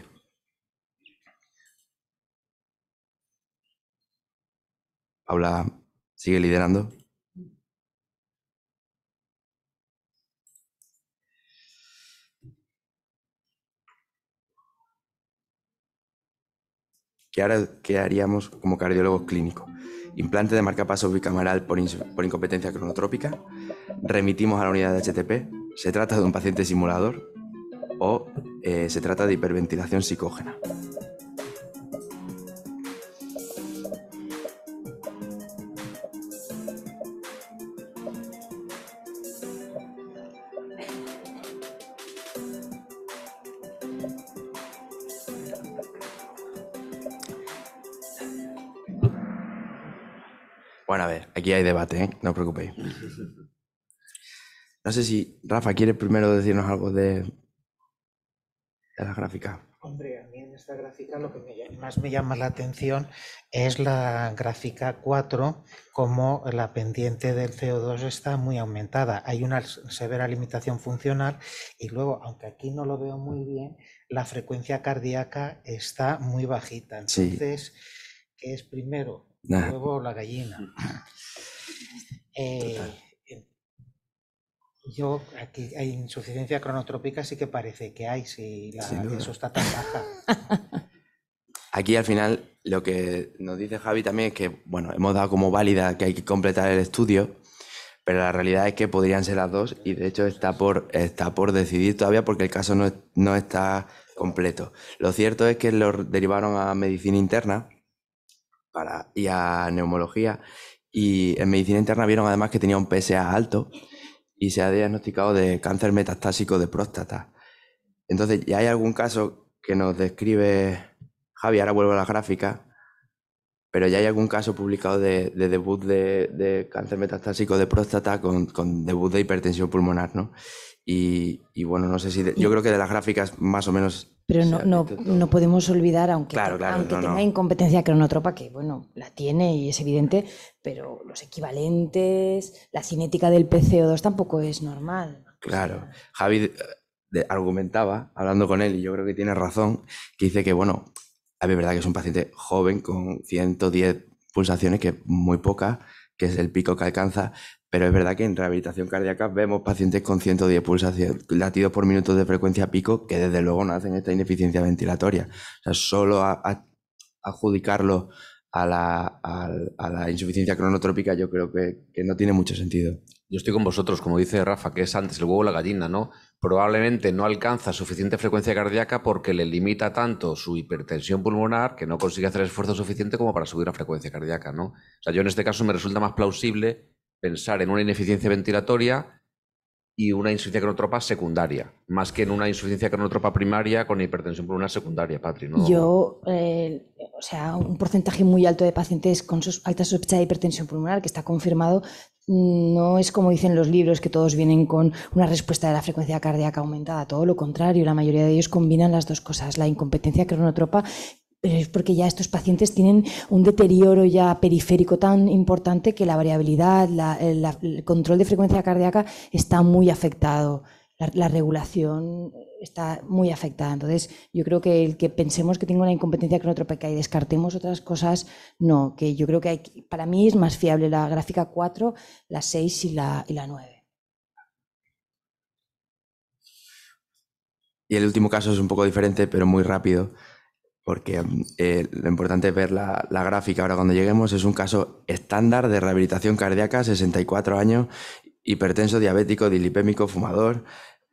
Speaker 14: Paula sigue liderando. ¿Qué, haríamos como cardiólogos clínicos? Implante de marcapasos bicameral por, por incompetencia cronotrópica. Remitimos a la unidad de HTP. Se trata de un paciente simulador o eh, se trata de hiperventilación psicógena. Bueno, a ver, aquí hay debate, ¿eh? no os preocupéis. *laughs* No sé si Rafa quiere primero decirnos algo de la gráfica.
Speaker 3: Hombre, a mí en esta
Speaker 15: gráfica lo que más me llama la atención es la gráfica 4, como la pendiente del CO2 está muy aumentada. Hay una severa limitación funcional y luego, aunque aquí no lo veo muy bien, la frecuencia cardíaca está muy bajita. Entonces, ¿qué es primero? Luego la gallina. Mm. Eh, yo, aquí hay insuficiencia cronotrópica, sí que parece que hay, si la, eso está tan baja.
Speaker 14: Aquí al final lo que nos dice Javi también es que, bueno, hemos dado como válida que hay que completar el estudio, pero la realidad es que podrían ser las dos y de hecho está por, está por decidir todavía porque el caso no, está completo. Lo cierto es que lo derivaron a medicina interna para, y a neumología y en medicina interna vieron además que tenía un PSA alto y se ha diagnosticado de cáncer metastásico de próstata. Entonces, ya hay algún caso que nos describe Javi, ahora vuelvo a la gráfica, pero ya hay algún caso publicado de, debut de, cáncer metastásico de próstata con, con, debut de hipertensión pulmonar, ¿no? Y, bueno, no sé si, yo creo que de las gráficas más o menos
Speaker 1: pero no, no, no, podemos olvidar, aunque,
Speaker 10: aunque tenga
Speaker 1: incompetencia cronotropa, que bueno, la tiene y es evidente,
Speaker 14: pero los
Speaker 1: equivalentes, la cinética del PCO2 tampoco es normal.
Speaker 10: Claro.
Speaker 14: Javi eh, argumentaba, hablando con él, y yo creo que tiene razón, que dice que, bueno, a verdad que es un paciente joven con 110 pulsaciones, que muy poca, que es el pico que alcanza, pero es verdad que en rehabilitación cardíaca vemos pacientes con 110 pulsaciones, latidos por minuto de frecuencia pico, que desde luego no hacen esta ineficiencia ventilatoria. O sea, solo adjudicarlo a la, a, la, insuficiencia cronotrópica yo creo que, que, no tiene mucho sentido.
Speaker 2: Yo estoy con vosotros, como dice Rafa, que es antes el huevo o la gallina, ¿no? Probablemente no alcanza suficiente frecuencia cardíaca porque le limita tanto su hipertensión pulmonar que no consigue hacer esfuerzo suficiente como para subir a frecuencia cardíaca, ¿no? O sea, yo en este caso me resulta más plausible pensar en una ineficiencia ventilatoria y una insuficiencia cronotropa secundaria, más que en una insuficiencia cronotropa primaria con hipertensión pulmonar secundaria, Patri.
Speaker 1: Yo, eh, o sea, un porcentaje muy alto de pacientes con alta sospecha de hipertensión pulmonar que está confirmado no es como dicen los libros, que todos vienen con una respuesta de la frecuencia cardíaca aumentada, todo lo contrario, la mayoría de ellos combinan las dos cosas, la incompetencia cronotropa pero es porque ya estos pacientes tienen un deterioro ya periférico tan importante que la variabilidad, eh, el, control de frecuencia cardíaca está muy afectado, la, regulación está muy afectada. Entonces, yo creo que el que pensemos que tengo una incompetencia cronotrópica y descartemos otras cosas, no, que yo creo que para mí es más fiable la gráfica 4, la 6 y la, y la 9.
Speaker 14: Y el último caso es un poco diferente, pero muy rápido porque mm, eh, lo importante es ver la, gráfica ahora cuando lleguemos. Es un caso estándar de rehabilitación cardíaca, 64 años, hipertenso, diabético, dilipémico, fumador,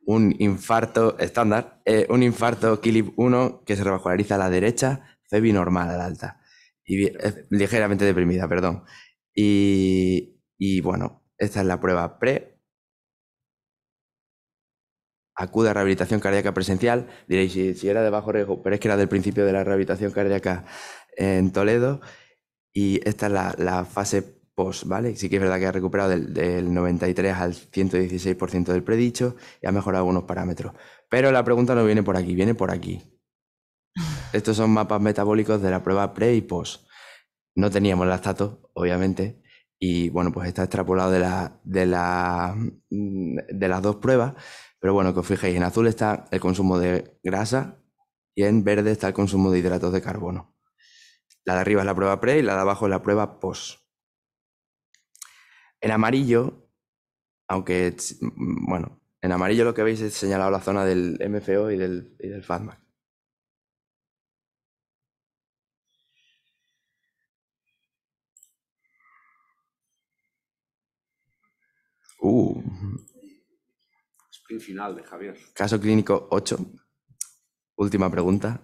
Speaker 14: un infarto estándar, eh, un infarto Kilip 1 que se revasculariza a la derecha, FEBI normal a la alta, y eh, ligeramente deprimida, perdón. Y, y bueno, esta es la prueba pre acude a rehabilitación cardíaca presencial. Diréis, si, era de bajo riesgo, pero es que era del principio de la rehabilitación cardíaca en Toledo. Y esta es la, fase post, ¿vale? Sí que es verdad que ha recuperado del, 93 al 116% del predicho y ha mejorado algunos parámetros. Pero la pregunta no viene por aquí, viene por aquí. *sighs* Estos son mapas metabólicos de la prueba pre y post. No teníamos lactato, obviamente, y bueno, pues está extrapolado de, la, de, la, mm, de las dos pruebas, pero bueno, que os fijéis, en azul está el consumo de grasa y en verde está el consumo de hidratos de carbono. La de arriba es la prueba pre y la de abajo es la prueba post. En amarillo, aunque, mm, bueno, en amarillo lo que veis es señalado la zona del MFO y del, y FATMAC.
Speaker 3: Uh
Speaker 2: final de Javier.
Speaker 14: Caso clínico 8. Última pregunta.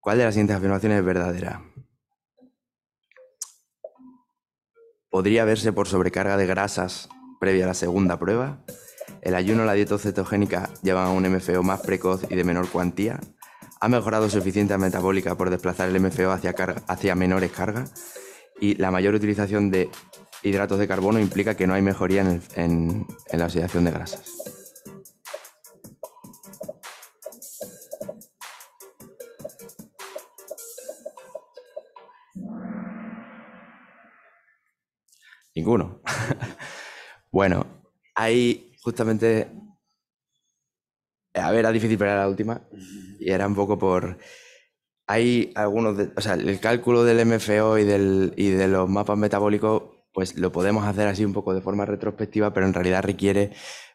Speaker 14: ¿Cuál de las siguientes afirmaciones es verdadera? ¿Podría verse por sobrecarga de grasas previa a la segunda prueba? ¿El ayuno o la dieta cetogénica llevan a un MFO más precoz y de menor cuantía? ¿Ha mejorado su eficiencia metabólica por desplazar el MFO hacia menores cargas? y la mayor utilización de hidratos de carbono implica que no hay mejoría en, la oxidación de grasas. Ninguno. *laughs* bueno, hay justamente... A ver, era difícil, para la última. Y era un poco por hay algunos, o sea, el cálculo del MFO y, del, y de los mapas metabólicos, pues lo podemos hacer así un poco de forma retrospectiva, pero en realidad requiere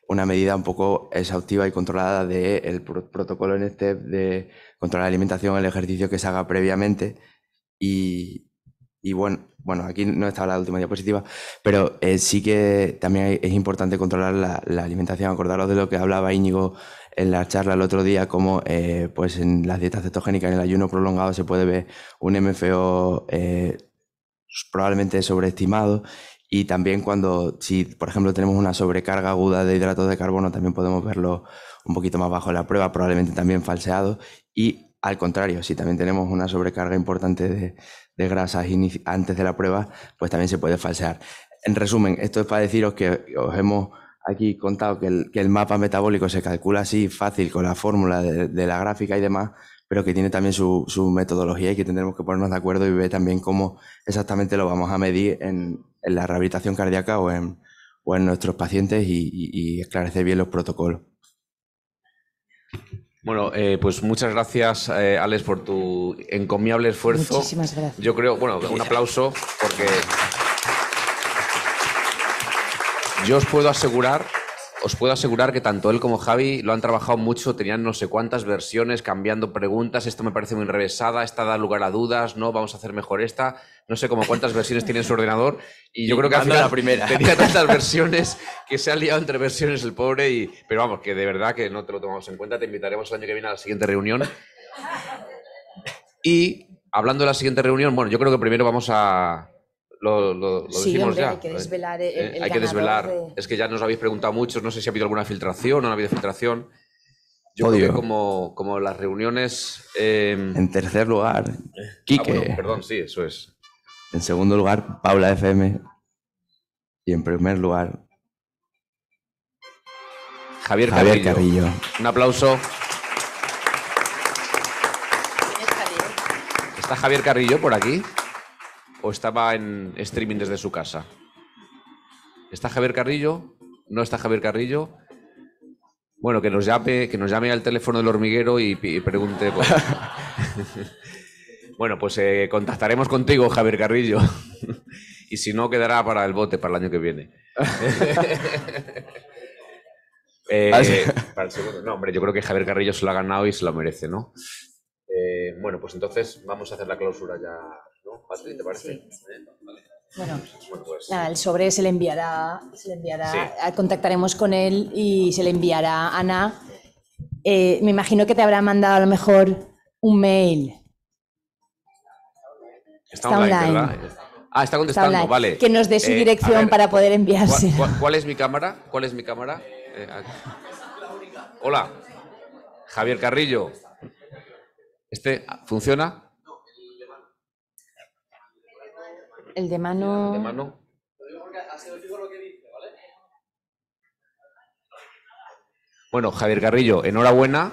Speaker 14: una medida un poco exhaustiva y controlada del el protocolo en este de controlar la alimentación, el ejercicio que se haga previamente. Y, bueno, bueno, aquí no está la última diapositiva, pero eh, sí que también es importante controlar la, la alimentación. Acordaros de lo que hablaba Íñigo en la charla el otro día como eh, pues en las dietas cetogénicas en el ayuno prolongado se puede ver un MFO eh, probablemente sobreestimado y también cuando, si por ejemplo tenemos una sobrecarga aguda de hidratos de carbono, también podemos verlo un poquito más bajo en la prueba, probablemente también falseado. Y al contrario, si también tenemos una sobrecarga importante de grasas antes de la prueba, pues también se puede falsear. En resumen, esto es para deciros que os hemos aquí he contado que el, mapa metabólico se calcula así fácil con la fórmula de, la gráfica y demás, pero que tiene también su, metodología y que tendremos que ponernos de acuerdo y ver también cómo exactamente lo vamos a medir en, la rehabilitación cardíaca o en, nuestros pacientes y, esclarecer bien los protocolos.
Speaker 2: Bueno, eh, pues muchas gracias, eh, Alex, por tu encomiable esfuerzo. Muchísimas gracias. Yo creo, bueno, un aplauso porque... Yo os puedo asegurar, os puedo asegurar que tanto él como Javi lo han trabajado mucho, tenían no sé cuántas versiones, cambiando preguntas, esto me parece muy enrevesada, esta da lugar a dudas, no, vamos a hacer mejor esta, no sé cómo cuántas versiones tiene en su ordenador y yo creo que al final la primera. tenía tantas *laughs* versiones que se ha liado entre versiones el pobre y pero vamos, que de verdad que no te lo tomamos en cuenta, te invitaremos el año que viene a la siguiente reunión. Y hablando de la siguiente reunión, bueno, yo creo que primero vamos a lo, sí, hombre, ya. Hay que eh,
Speaker 1: desvelar. Eh, el, hay que desvelar.
Speaker 2: Es que ya nos habéis preguntado muchos, no sé si ha habido alguna filtración o no ha habido filtración. Yo creo como, las reuniones. Em, en tercer lugar, ah, Quique. perdón, sí, eso es.
Speaker 14: En segundo lugar, Paula FM. Y en primer lugar, Javier, Carrillo.
Speaker 2: Un aplauso. ¿Está Javier Carrillo por aquí? o estaba en streaming desde su casa. ¿Está Javier Carrillo? ¿No está Javier Carrillo? Bueno, que nos llame, que nos llame al teléfono del hormiguero y, pregunte. *laughs* bueno, pues eh, contactaremos contigo, Javier Carrillo. y si no, quedará para el bote para el año que viene. *laughs* Eh, para No, hombre, yo creo que Javier Carrillo se lo ha ganado y se lo merece, ¿no? Eh, bueno, pues entonces vamos a hacer la clausura ya bueno,
Speaker 1: el sobre se le enviará,
Speaker 3: se le enviará
Speaker 1: eh, contactaremos con él y se le enviará a Ana. Eh, me imagino que te habrá mandado a lo mejor un mail. Está,
Speaker 2: online, Ah, está contestando, vale. Que nos dé su eh, dirección para poder enviarse. ¿cuál, cuál, es mi cámara? ¿Cuál es mi cámara? Hola, Javier Carrillo. ¿Este ah, funciona?
Speaker 6: El de mano. Bueno,
Speaker 2: Javier Carrillo, enhorabuena.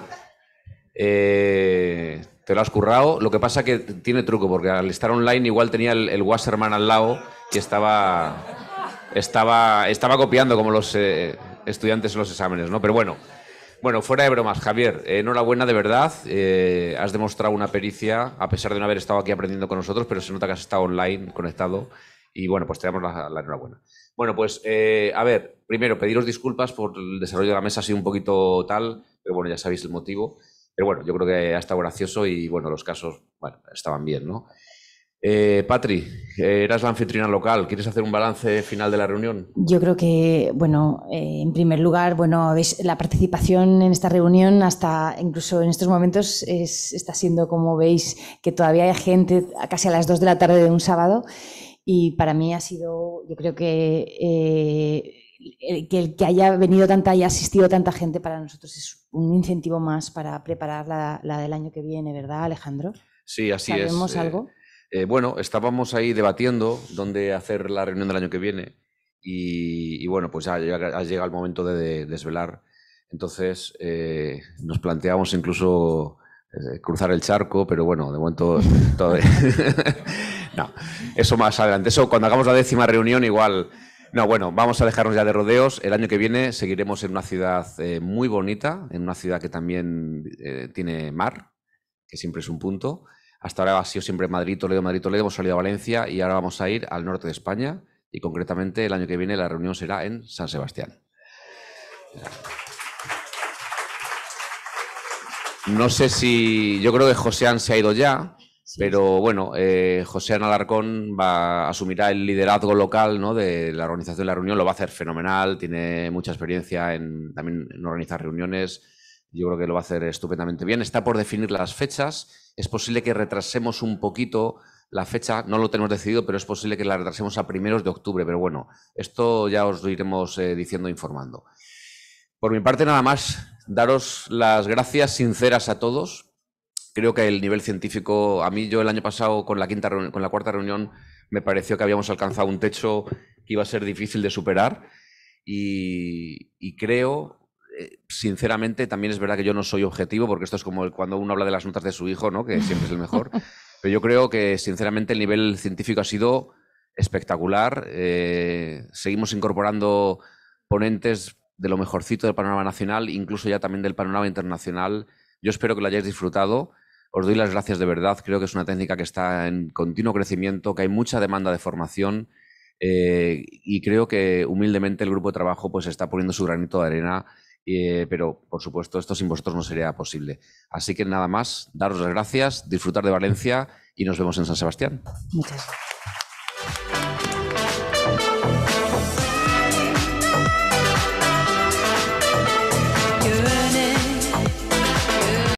Speaker 2: Eh, te lo has currado. Lo que pasa que tiene truco, porque al estar online igual tenía el, Wasserman al lado que estaba, estaba, estaba copiando como los eh, estudiantes en los exámenes, ¿no? Pero bueno, bueno, fuera de bromas, Javier, eh, enhorabuena de verdad. Eh, has demostrado una pericia, a pesar de no haber estado aquí aprendiendo con nosotros, pero se nota que has estado online, conectado. Y bueno, pues te damos la, enhorabuena. Bueno, pues eh, a ver, primero pediros disculpas por el desarrollo de la mesa, ha sido un poquito tal, pero bueno, ya sabéis el motivo. Pero bueno, yo creo que ha estado gracioso y bueno, los casos, bueno, estaban bien, ¿no? Eh, Patri, eras la anfitriona local. ¿Quieres hacer un balance final de la reunión?
Speaker 1: Yo creo que, bueno, eh, en primer lugar, bueno, la participación en esta reunión, hasta incluso en estos momentos, está siendo, como veis, que todavía hay gente casi a las 2 de la tarde de un sábado. Y para mí ha sido, yo creo que, eh, el que haya venido tanta y asistido tanta gente para nosotros es un incentivo más para preparar la, del año que viene, ¿verdad, Alejandro?
Speaker 3: Sí,
Speaker 2: así es. ¿Sabemos eh, algo? Eh, bueno, estábamos ahí debatiendo dónde hacer la reunión del año que viene y, bueno, pues ya ha, llegado el momento de, desvelar. Entonces eh, nos planteamos incluso eh, cruzar el charco, pero bueno, de momento *laughs* *laughs* no, eso más adelante. Eso cuando hagamos la décima reunión igual... No, bueno, vamos a dejarnos ya de rodeos. El año que viene seguiremos en una ciudad muy bonita, en una ciudad que también tiene mar, que siempre es un punto. Hasta ahora ha sido siempre Madrid, Toledo, Madrid, Toledo, hemos salido a Valencia y ahora vamos a ir al norte de España y concretamente el año que viene la reunión será en San Sebastián. No sé si, yo creo que Joseán se ha ido ya, pero bueno, eh, José Joseán Alarcón va, asumirá el liderazgo local de la organización de la reunión, lo va a hacer fenomenal, tiene mucha experiencia en, también en organizar reuniones, yo creo que lo va a hacer estupendamente bien. Está por definir las fechas, es posible que retrasemos un poquito la fecha, no lo tenemos decidido, pero es posible que la retrasemos a primeros de octubre. Pero bueno, esto ya os lo iremos diciendo eh, diciendo, informando. Por mi parte, nada más, daros las gracias sinceras a todos. Creo que el nivel científico, a mí yo el año pasado con la, quinta con la cuarta reunión me pareció que habíamos alcanzado un techo que iba a ser difícil de superar y creo eh, sinceramente, también es verdad que yo no soy objetivo, porque esto es como cuando uno habla de las notas de su hijo, ¿no? Que siempre es el mejor. *laughs* Pero yo creo que, sinceramente, el nivel científico ha sido espectacular. Eh, seguimos incorporando ponentes de lo mejorcito del panorama nacional, incluso ya también del panorama internacional. Yo espero que lo hayáis disfrutado. Os doy las gracias de verdad. Creo que es una técnica que está en continuo crecimiento, que hay mucha demanda de formación. Eh, y creo que humildemente el grupo de trabajo pues está poniendo su granito de arena eh, pero, por supuesto, esto sin vosotros no sería posible. Así que nada más, daros las gracias, disfrutar de Valencia y nos vemos en San Sebastián. Muchas